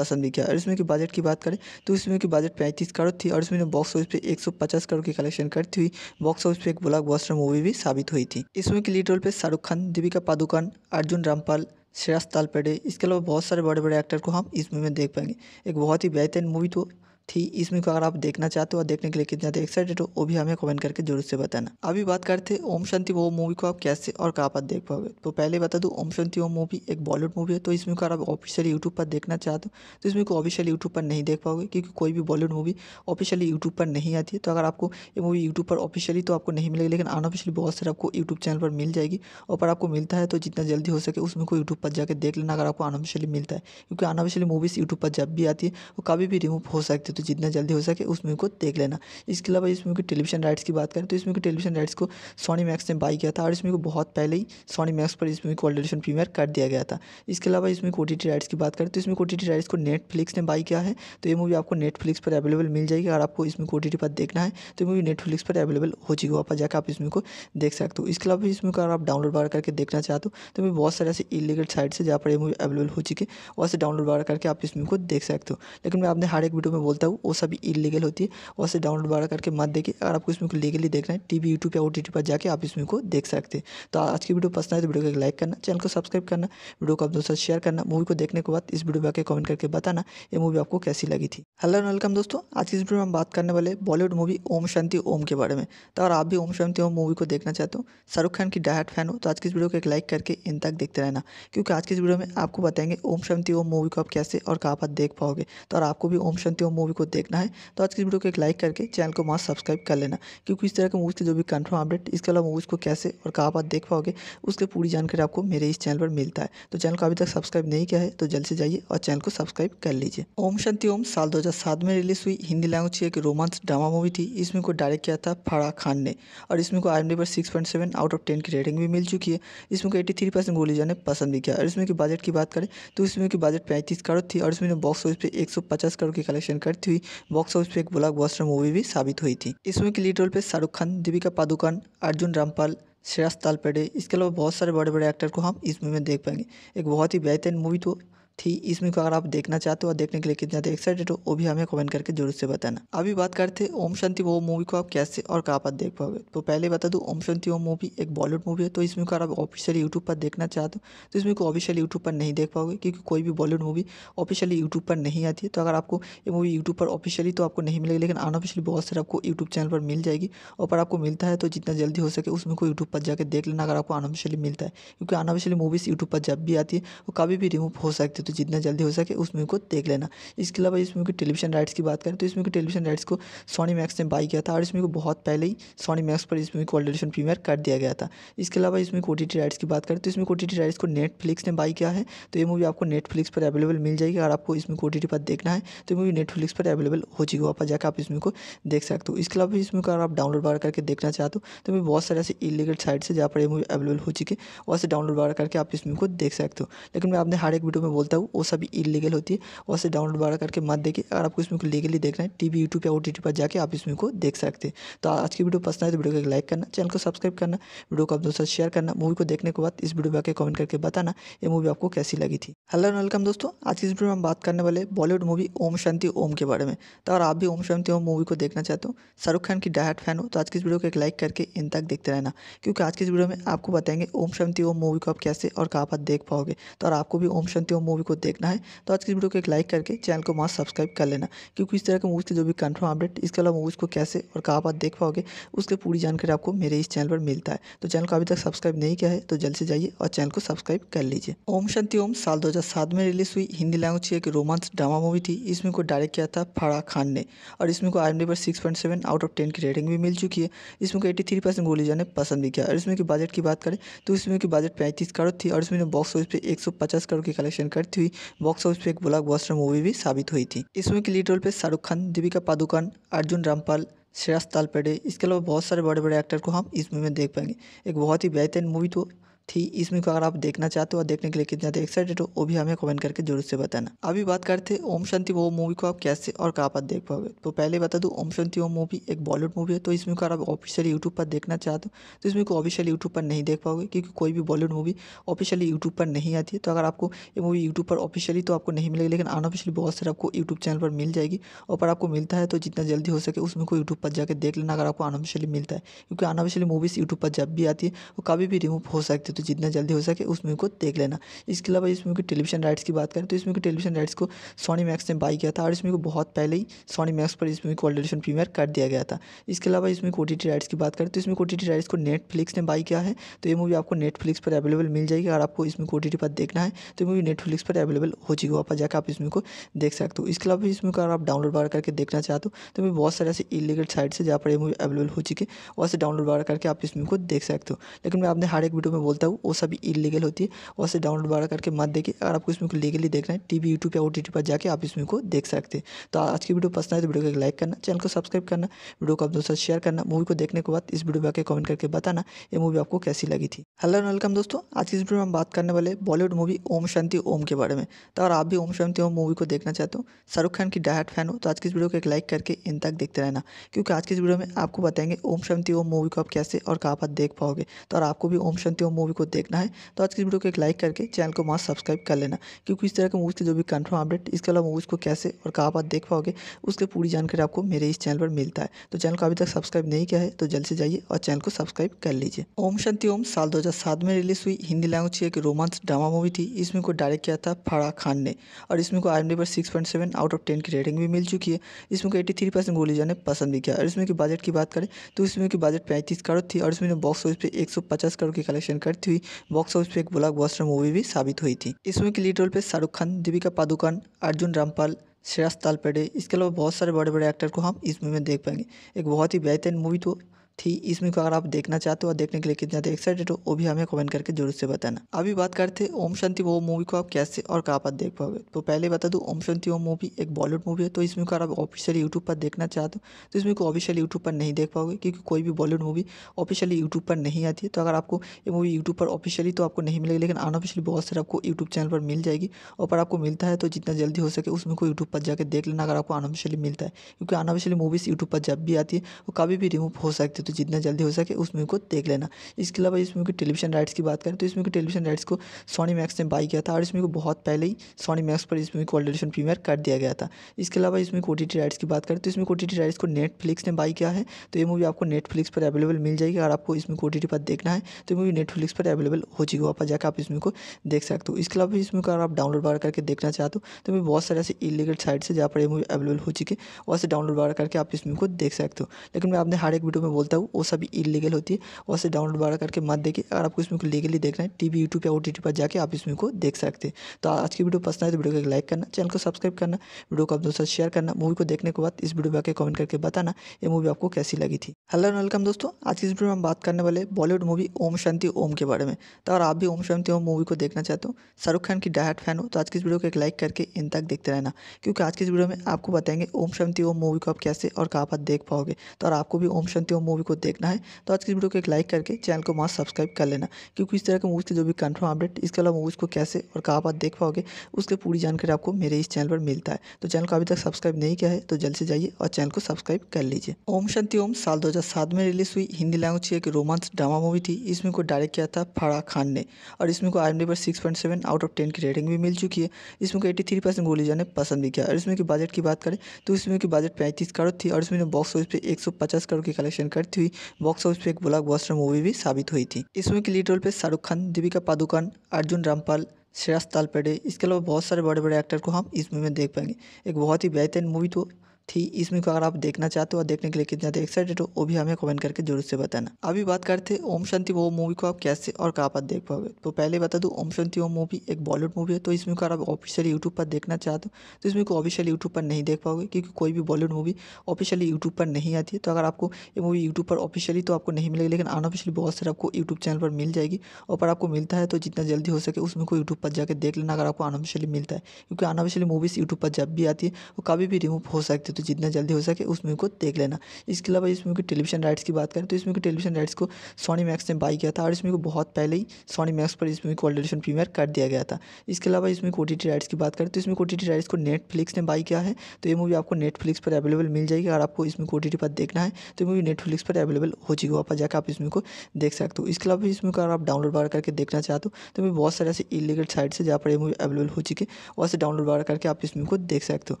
पसंद भी किया और इसमें की बजट की बात करें तो इसमें की बजट पैंतीस करोड़ थी और इसमें बॉक्स ऑफिस पर एक सौ पचास करोड़ की कलेक्शन कर करती हुई बॉक्स ऑफिस पर एक ब्लॉकबस्टर मूवी भी साबित हुई थी इसमें के लीड रोल पर शाहरुख खान दीपिका पादुकोण अर्जुन रामपाल श्रेयस तालपेडे इसके अलावा बहुत सारे बड़े बड़े एक्टर को हम इस मूवी में देख पाएंगे एक बहुत ही बेहतरीन मूवी तो थी इस मूवी को अगर आप देखना चाहते हो और देखने के लिए कितना ज़्यादा एक्साइटेड हो वो भी हमें कमेंट करके जरूर से बताना अभी बात करते हैं ओम शांति वो मूवी को आप कैसे और कहाँ पर देख पाओगे तो पहले बता दूँ ओम शांति वो मूवी एक बॉलीवुड मूवी है तो इस मूवी को आप ऑफिशियली यूट्यूब पर देखना चाहते हो तो इस मूवी को ऑफिशियली यूट्यूब पर नहीं देख पाओगे क्योंकि कोई भी बॉलीवुड मूवी ऑफिशियली यूट्यूब पर नहीं आती है तो अगर आपको ये मूवी यूट्यूब पर ऑफिशियली तो आपको नहीं मिलेगी लेकिन अनऑफिशियली बहुत सारे आपको यूट्यूब चैनल पर मिल जाएगी और पर आपको मिलता है तो जितना जल्दी हो सके उसमें को यूट्यूब पर जाकर देख लेना अगर आपको अनऑफिशियली मिलता है क्योंकि अनऑफिशियली मूवीज़ यूट्यूब पर जब भी आती है वो कभी भी रिमूव हो सकती है तो तो जितना जल्दी हो सके उस मूवी को देख लेना इसके अलावा इस मूवी के टेलीविजन राइट्स की बात करें तो इस मूवी के टेलीविजन राइट्स को सोनी मैक्स ने बाई किया था और इस मूवी को बहुत पहले ही सोनी मैक्स पर इस मूवी को ऑलरेडीशन प्रीमियर कर दिया गया था इसके अलावा इसमें ओ राइट्स की बात करें तो इसमें ओ राइट्स को नेटफ्लिक्स ने बाई किया है तो ये मूवी आपको नेटफ्लिक्स पर अवेलेबल मिल जाएगी और आपको इसमें ओ पर देखना है तो मूवी नेटफ्लिक्स पर अवेलेबल हो है वहाँ पर जाकर आप इसमें को देख सकते हो इसके अलावा इसमें अगर आप डाउनलोड वगैरह करके देखना चाहते हो तो मैं बहुत सारे ऐसे इलीगल साइट्स है जहाँ पर ये मूवी अवेलेबल हो चुकी है वहाँ से डाउनलोड वगैरह करके आप इसमें को देख सकते हो लेकिन मैं आपने हर एक वीडियो में बोलता हूँ हो वो सभी इलीगल होती है और से डाउनलोड वगैरह करके मत देखिए अगर आपको इसमें लीगली देखना है टीवी यूट्यूब या ओ टी पर जाकर आप इसमें को देख सकते हैं तो आज की वीडियो पसंद आए तो वीडियो को एक लाइक करना चैनल को सब्सक्राइब करना वीडियो को आप दोस्तों शेयर करना मूवी को देखने के बाद इस वीडियो पर आकर कमेंट करके बताना ये मूवी आपको कैसी लगी थी हेलो एंड वेलकम दोस्तों आज की इस वीडियो में हम बात करने वाले बॉलीवुड मूवी ओम शांति ओम के बारे में तो अगर आप भी ओम शांति ओम मूवी को देखना चाहते हो शाहरुख खान की डायट फैन हो तो आज की इस वीडियो को एक लाइक करके इन तक देखते रहना क्योंकि आज की इस वीडियो में आपको बताएंगे ओम शांति ओम मूवी को आप कैसे और कहाँ पर देख पाओगे तो और आपको भी ओम शांति ओम मूवी को देखना है तो आज की वीडियो को एक लाइक करके चैनल को मास्क सब्सक्राइब कर लेना क्योंकि इस तरह के मूवीज़ के जो भी कन्फर्म अपडेट इसके अलावा मूवीज़ को कैसे और कहाँ बात देख पाओगे उसकी पूरी जानकारी आपको मेरे इस चैनल पर मिलता है तो चैनल को अभी तक सब्सक्राइब नहीं किया है तो जल्द से जाइए और चैनल को सब्सक्राइब कर लीजिए ओम शांति ओम साल दो में रिलीज हुई हिंदी लैंग्वेज की एक रोमांस ड्रामा मूवी थी इसमें को डायरेक्ट किया था फराह खान ने और इसमें को आई पर six point seven out of ten की रेटिंग भी मिल चुकी है इसमें को एटी थ्री परसेंट बोली जाने पसंद भी किया और इसमें की बजट की बात करें तो इसमें की बजट पैंतीस करोड़ थी और इसमें बॉक्स ऑफिस पर एक सौ पचास करोड़ की कलेक्शन करती साबित हुई बॉक्स ऑफिस पे एक ब्लॉकबस्टर मूवी भी साबित हुई थी इसमें के लीड रोल पे शाहरुख खान दीपिका पादुकोण अर्जुन रामपाल श्रेयस तालपेडे इसके अलावा बहुत सारे बड़े बड़े एक्टर को हम इस मूवी में देख पाएंगे एक बहुत ही बेहतरीन मूवी तो थी इस मूवी को अगर आप देखना चाहते हो और देखने के लिए कितना ज़्यादा एक्साइटेड हो वो भी हमें कमेंट करके जरूर से बताना अभी बात करते हैं ओम शांति वो मूवी को आप कैसे और कहाँ पर देख पाओगे तो पहले बता दूँ ओम शांति वो मूवी एक बॉलीवुड मूवी है तो इस मूवी को आप ऑफिशियली यूट्यूब पर देखना चाहते हो तो इस मूवी को ऑफिशियली यूट्यूब पर नहीं देख पाओगे क्योंकि कोई भी बॉलीवुड मूवी ऑफिशियली यूट्यूब पर नहीं आती है तो अगर आपको ये मूवी यूट्यूब पर ऑफिशियली तो आपको नहीं मिलेगी लेकिन अनऑफिशियली बहुत सारे आपको यूट्यूब चैनल पर मिल जाएगी और पर आपको मिलता है तो जितना जल्दी हो सके उसमें को यूट्यूब पर जाकर देख लेना अगर आपको अनऑफिशियली मिलता है क्योंकि अनऑफिशियली मूवीज़ यूट्यूब पर जब भी आती है वो कभी भी रिमूव हो सकती है तो तो जितना जल्दी हो सके उस मूवी को देख लेना इसके अलावा इस मूवी के टेलीविजन राइट्स की बात करें तो इस मूवी के टेलीविजन राइट्स को सोनी मैक्स ने बाई किया था और इस मूवी को बहुत पहले ही सोनी मैक्स पर इस मूवी को ऑलरेडीशन प्रीमियर कर दिया गया था इसके अलावा इसमें ओ राइट्स की बात करें तो इसमें ओ राइट्स को नेटफ्लिक्स ने बाई किया है तो ये मूवी आपको नेटफ्लिक्स पर अवेलेबल मिल जाएगी और आपको इसमें ओ पर देखना है तो मूवी नेटफ्लिक्स पर अवेलेबल हो है वहाँ पर जाकर आप इसमें को देख सकते हो इसके अलावा इसमें अगर आप डाउनलोड वगैरह करके देखना चाहते हो तो मैं बहुत सारे ऐसे इलीगल साइट्स है जहाँ पर ये मूवी अवेलेबल हो चुकी है वहाँ से डाउनलोड वगैरह करके आप इसमें को देख सकते हो लेकिन मैं आपने हर एक वीडियो में बोलता हूँ हो वो सभी इलीगल होती है और से डाउनलोड वगैरह करके मत देखिए अगर आपको इसमें लीगली देखना है टीवी यूट्यूब या ओ टी पर जाकर आप इसमें को देख सकते हैं तो आज की वीडियो पसंद आए तो वीडियो को लाइक करना चैनल को सब्सक्राइब करना वीडियो को आप दोस्तों शेयर करना मूवी को देखने के बाद इस वीडियो पर आकर कमेंट करके बताना ये मूवी आपको कैसी लगी थी हेलो एंड वेलकम दोस्तों आज की इस वीडियो में हम बात करने वाले बॉलीवुड मूवी ओम शांति ओम के बारे में तो अगर आप भी ओम शांति ओम मूवी को देखना चाहते हो शाहरुख खान की डायट फैन हो तो आज की इस वीडियो को एक लाइक करके इन तक देखते रहना क्योंकि आज की इस वीडियो में आपको बताएंगे ओम शांति ओम मूवी को आप कैसे और कहाँ पर देख पाओगे तो और आपको भी ओम शांति ओम मूवी को देखना है तो आज की वीडियो को एक लाइक करके चैनल को मास्क सब्सक्राइब कर लेना क्योंकि इस तरह के मूवीज़ के जो भी कन्फर्म अपडेट इसके अलावा मूवीज़ को कैसे और कहाँ बात देख पाओगे उसकी पूरी जानकारी आपको मेरे इस चैनल पर मिलता है तो चैनल को अभी तक सब्सक्राइब नहीं किया है तो जल्द से जाइए और चैनल को सब्सक्राइब कर लीजिए ओम शांति ओम साल दो में रिलीज हुई हिंदी लैंग्वेज की एक रोमांस ड्रामा मूवी थी इसमें को डायरेक्ट किया था फराह खान ने और इसमें को आई पर six point seven out of ten की रेटिंग भी मिल चुकी है इसमें को एटी थ्री परसेंट बोली जाने पसंद भी किया और इसमें की बजट की बात करें तो इसमें की बजट पैंतीस करोड़ थी और इसमें बॉक्स ऑफिस पर एक सौ पचास करोड़ की कलेक्शन करती साबित हुई बॉक्स ऑफिस पर एक ब्लॉकबस्टर मूवी भी साबित हुई थी इसमें के लीड रोल पे शाहरुख खान दीपिका पादुकोण अर्जुन रामपाल श्रेयस तालपेडे इसके अलावा बहुत सारे बड़े बड़े एक्टर को हम इस मूवी में देख पाएंगे एक बहुत ही बेहतरीन मूवी तो थी इस मूवी को अगर आप देखना चाहते हो और देखने के लिए कितना ज़्यादा एक्साइटेड हो वो भी हमें कमेंट करके जरूर से बताना अभी बात करते हैं ओम शांति वो मूवी को आप कैसे और कहाँ पर देख पाओगे तो पहले बता दूँ ओम शांति वो मूवी एक बॉलीवुड मूवी है तो इस मूवी को आप ऑफिशियली यूट्यूब पर देखना चाहते हो तो इस मूवी को ऑफिशियली यूट्यूब पर नहीं देख पाओगे क्योंकि कोई भी बॉलीवुड मूवी ऑफिशियली यूट्यूब पर नहीं आती है तो अगर आपको ये मूवी यूट्यूब पर ऑफिशियली तो आपको नहीं मिलेगी लेकिन अनऑफिशियली बहुत सारे आपको यूट्यूब चैनल पर मिल जाएगी और पर आपको मिलता है तो जितना जल्दी हो सके उसमें को यूट्यूब पर जाकर देख लेना अगर आपको अनऑफिशियली मिलता है क्योंकि अनऑफिशियली मूवीज़ यूट्यूब पर जब भी आती है वो कभी भी रिमूव हो सकती है तो तो जितना जल्दी हो सके उस मूवी को देख लेना इसके अलावा इस मूवी के टेलीविजन राइट्स की बात करें तो इस मूवी के टेलीविजन राइट्स को सोनी मैक्स ने बाई किया था और इस मूवी को बहुत पहले ही सोनी मैक्स पर इस मूवी को ऑलरेडीशन प्रीमियर कर दिया गया था इसके अलावा इसमें ओ राइट्स की बात करें तो इसमें ओ राइट्स को नेटफ्लिक्स ने बाई किया है तो ये मूवी आपको नेटफ्लिक्स पर अवेलेबल मिल जाएगी और आपको इसमें ओ पर देखना है तो मूवी नेटफ्लिक्स पर अवेलेबल हो है वहाँ पर जाकर आप इसमें को देख सकते हो इसके अलावा इसमें अगर आप डाउनलोड वगैरह करके देखना चाहते हो तो मैं बहुत सारे ऐसे इलीगल साइट्स है जहाँ पर ये मूवी अवेलेबल हो चुकी है वहाँ से डाउनलोड वगैरह करके आप इसमें को देख सकते हो लेकिन मैं आपने हर एक वीडियो में बोलता हूँ हो वो सभी इलीगल होती है और से डाउनलोड वगैरह करके मत देखिए अगर आपको इसमें लीगली देखना है टीवी यूट्यूब या ओ टी टी पर जाकर आप इसमें को देख सकते हैं तो आज की वीडियो पसंद आए तो वीडियो को लाइक करना चैनल को सब्सक्राइब करना वीडियो को आप दोस्तों शेयर करना मूवी को देखने के बाद इस वीडियो पर आकर कमेंट करके बताना ये मूवी आपको कैसी लगी थी हेलो एंड वेलकम दोस्तों आज की इस वीडियो में हम बात करने वाले बॉलीवुड मूवी ओम शांति ओम के बारे में तो अगर आप भी ओम शांति ओम मूवी को देखना चाहते हो शाहरुख खान की डायट फैन हो तो आज की इस वीडियो को एक लाइक करके इन तक देखते रहना क्योंकि आज की इस वीडियो में आपको बताएंगे ओम शांति ओम मूवी को आप कैसे और कहाँ पर देख पाओगे तो और आपको भी ओम शांति ओम मूवी को देखना है तो आज की वीडियो को एक लाइक करके चैनल को मास्क सब्सक्राइब कर लेना क्योंकि इस तरह के मूवीज़ के जो भी कन्फर्म अपडेट इसके अलावा मूवीज़ को कैसे और कहाँ बात देख पाओगे उसकी पूरी जानकारी आपको मेरे इस चैनल पर मिलता है तो चैनल को अभी तक सब्सक्राइब नहीं किया है तो जल्द से जाइए और चैनल को सब्सक्राइब कर लीजिए ओम शांति ओम साल दो में रिलीज हुई हिंदी लैंग्वेज की एक रोमांस ड्रामा मूवी थी इसमें को डायरेक्ट किया था फराह खान ने और इसमें को आई पर six point seven out of ten की रेटिंग भी मिल चुकी है इसमें को एटी थ्री परसेंट बोली जाने पसंद भी किया और इसमें की बजट की बात करें तो इसमें की बजट पैंतीस करोड़ थी और इसमें बॉक्स ऑफिस पर एक सौ पचास करोड़ की कलेक्शन करती साबित हुई बॉक्स ऑफिस पर एक ब्लॉकबस्टर मूवी भी साबित हुई थी इसमें के लीड रोल पे शाहरुख खान दीपिका पादुकोण अर्जुन रामपाल श्रेयस तालपेडे इसके अलावा बहुत सारे बड़े बड़े एक्टर को हम इस मूवी में देख पाएंगे एक बहुत ही बेहतरीन मूवी तो थी इस मूवी को अगर आप देखना चाहते हो और देखने के लिए कितना ज़्यादा एक्साइटेड हो वो भी हमें कमेंट करके जरूर से बताना अभी बात करते हैं ओम शांति वो मूवी को आप कैसे और कहाँ पर देख पाओगे तो पहले बता दूँ ओम शांति वो मूवी एक बॉलीवुड मूवी है तो इस मूवी को आप ऑफिशियली यूट्यूब पर देखना चाहते हो तो इस मूवी को ऑफिशियली यूट्यूब पर नहीं देख पाओगे क्योंकि कोई भी बॉलीवुड मूवी ऑफिशियली यूट्यूब पर नहीं आती है तो अगर आपको ये मूवी यूट्यूब पर ऑफिशियली तो आपको नहीं मिलेगी लेकिन अनऑफिशियली बहुत सारे आपको यूट्यूब चैनल पर मिल जाएगी और पर आपको मिलता है तो जितना जल्दी हो सके उसमें को यूट्यूब पर जाकर देख लेना अगर आपको अनऑफिशियली मिलता है क्योंकि अनऑफिशियली मूवीज़ यूट्यूब पर जब भी आती है वो कभी भी रिमूव हो सकती है तो तो जितना जल्दी हो सके उस मूवी को देख लेना इसके अलावा इस मूवी के टेलीविजन राइट्स की बात करें तो इस मूवी के टेलीविजन राइट्स को सोनी मैक्स ने बाई किया था और इस मूवी को बहुत पहले ही सोनी मैक्स पर इस मूवी को ऑलरेडीशन प्रीमियर कर दिया गया था इसके अलावा इसमें ओ राइट्स की बात करें तो इसमें ओ राइट्स को नेटफ्लिक्स ने बाई किया है तो ये मूवी आपको नेटफ्लिक्स पर अवेलेबल मिल जाएगी और आपको इसमें ओ पर देखना है तो मूवी नेटफ्लिक्स पर अवेलेबल हो है वहाँ पर जाकर आप इसमें को देख सकते हो इसके अलावा इसमें अगर आप डाउनलोड वगैरह करके देखना चाहते हो तो मैं बहुत सारे ऐसे इलीगल साइट्स है जहाँ पर ये मूवी अवेलेबल हो चुकी है वहाँ से डाउनलोड वगैरह करके आप इसमें को देख सकते हो लेकिन मैं आपने हर एक वीडियो में बोलता हूँ हो वो सभी इलीगल होती है और से डाउनलोड वगैरह करके मत देखिए अगर आपको इसमें लीगली देखना है टीवी यूट्यूब या ओ टी पर जाकर आप इसमें को देख सकते हैं तो आज की वीडियो पसंद आए तो वीडियो को लाइक करना चैनल को सब्सक्राइब करना वीडियो को आप दोस्तों शेयर करना मूवी को देखने के बाद इस वीडियो पर आकर कमेंट करके बताना ये मूवी आपको कैसी लगी थी हेलो एंड वेलकम दोस्तों आज की इस वीडियो में हम बात करने वाले बॉलीवुड मूवी ओम शांति ओम के बारे में तो अगर आप भी ओम शांति ओम मूवी को देखना चाहते हो शाहरुख खान की डायट फैन हो तो आज की इस वीडियो को एक लाइक करके इन तक देखते रहना क्योंकि आज की इस वीडियो में आपको बताएंगे ओम शांति ओम मूवी को आप कैसे और कहाँ पर देख पाओगे तो और आपको भी ओम शांति ओम मूवी को देखना है तो आज की वीडियो को एक लाइक करके चैनल को मास्क सब्सक्राइब कर लेना क्योंकि इस तरह के मूवीज़ के जो भी कन्फर्म अपडेट इसके अलावा मूवीज़ को कैसे और कहाँ बात देख पाओगे उसकी पूरी जानकारी आपको मेरे इस चैनल पर मिलता है तो चैनल को अभी तक सब्सक्राइब नहीं किया है तो जल्द से जाइए और चैनल को सब्सक्राइब कर लीजिए ओम शांति ओम साल दो में रिलीज हुई हिंदी लैंग्वेज की एक रोमांस ड्रामा मूवी थी इसमें को डायरेक्ट किया था फराह खान ने और इसमें को आई पर six point seven out of ten की रेटिंग भी मिल चुकी है इसमें को एटी थ्री परसेंट बोली जाने पसंद भी किया और इसमें की बजट की बात करें तो इसमें की बजट पैंतीस करोड़ थी और इसमें बॉक्स ऑफिस पर एक सौ पचास करोड़ की कलेक्शन करती साबित हुई बॉक्स ऑफिस पर एक ब्लॉकबस्टर मूवी भी साबित हुई थी इसमें के लीड रोल पे शाहरुख खान दीपिका पादुकोण अर्जुन रामपाल श्रेयस तालपेडे इसके अलावा बहुत सारे बड़े बड़े एक्टर को हम इस मूवी में देख पाएंगे एक बहुत ही बेहतरीन मूवी तो थी इस मूवी को अगर आप देखना चाहते हो और देखने के लिए कितना ज़्यादा एक्साइटेड हो वो भी हमें कमेंट करके जरूर से बताना अभी बात करते हैं ओम शांति वो मूवी को आप कैसे और कहाँ पर देख पाओगे तो पहले बता दूँ ओम शांति वो मूवी एक बॉलीवुड मूवी है तो इस मूवी को आप ऑफिशियली यूट्यूब पर देखना चाहते हो तो इस मूवी को ऑफिशियली यूट्यूब पर नहीं देख पाओगे क्योंकि कोई भी बॉलीवुड मूवी ऑफिशियली यूट्यूब पर नहीं आती है तो अगर आपको ये मूवी यूट्यूब पर ऑफिशियली तो आपको नहीं मिलेगी लेकिन अनऑफिशियली बहुत सारे आपको यूट्यूब चैनल पर मिल जाएगी और पर आपको मिलता है तो जितना जल्दी हो सके उसमें को यूट्यूब पर जाकर देख लेना अगर आपको अनऑफिशियली मिलता है क्योंकि अनऑफिशियली मूवीज़ यूट्यूब पर जब भी आती है वो कभी भी रिमूव हो सकती है तो तो जितना जल्दी हो सके उस मूवी को देख लेना इसके अलावा इस मूवी के टेलीविजन राइट्स की बात करें तो इस मूवी के टेलीविजन राइट्स को सोनी मैक्स ने बाई किया था और इस मूवी को बहुत पहले ही सोनी मैक्स पर इस मूवी को ऑलरेडीशन प्रीमियर कर दिया गया था इसके अलावा इसमें ओ राइट्स की बात करें तो इसमें ओ राइट्स को नेटफ्लिक्स ने बाई किया है तो ये मूवी आपको नेटफ्लिक्स पर अवेलेबल मिल जाएगी और आपको इसमें ओ पर देखना है तो मूवी नेटफ्लिक्स पर अवेलेबल हो है वहाँ पर जाकर आप इसमें को देख सकते हो इसके अलावा इसमें अगर आप डाउनलोड वगैरह करके देखना चाहते हो तो मैं बहुत सारे ऐसे इलीगल साइट्स है जहाँ पर ये मूवी अवेलेबल हो चुकी है वहाँ से डाउनलोड वगैरह करके आप इसमें को देख सकते हो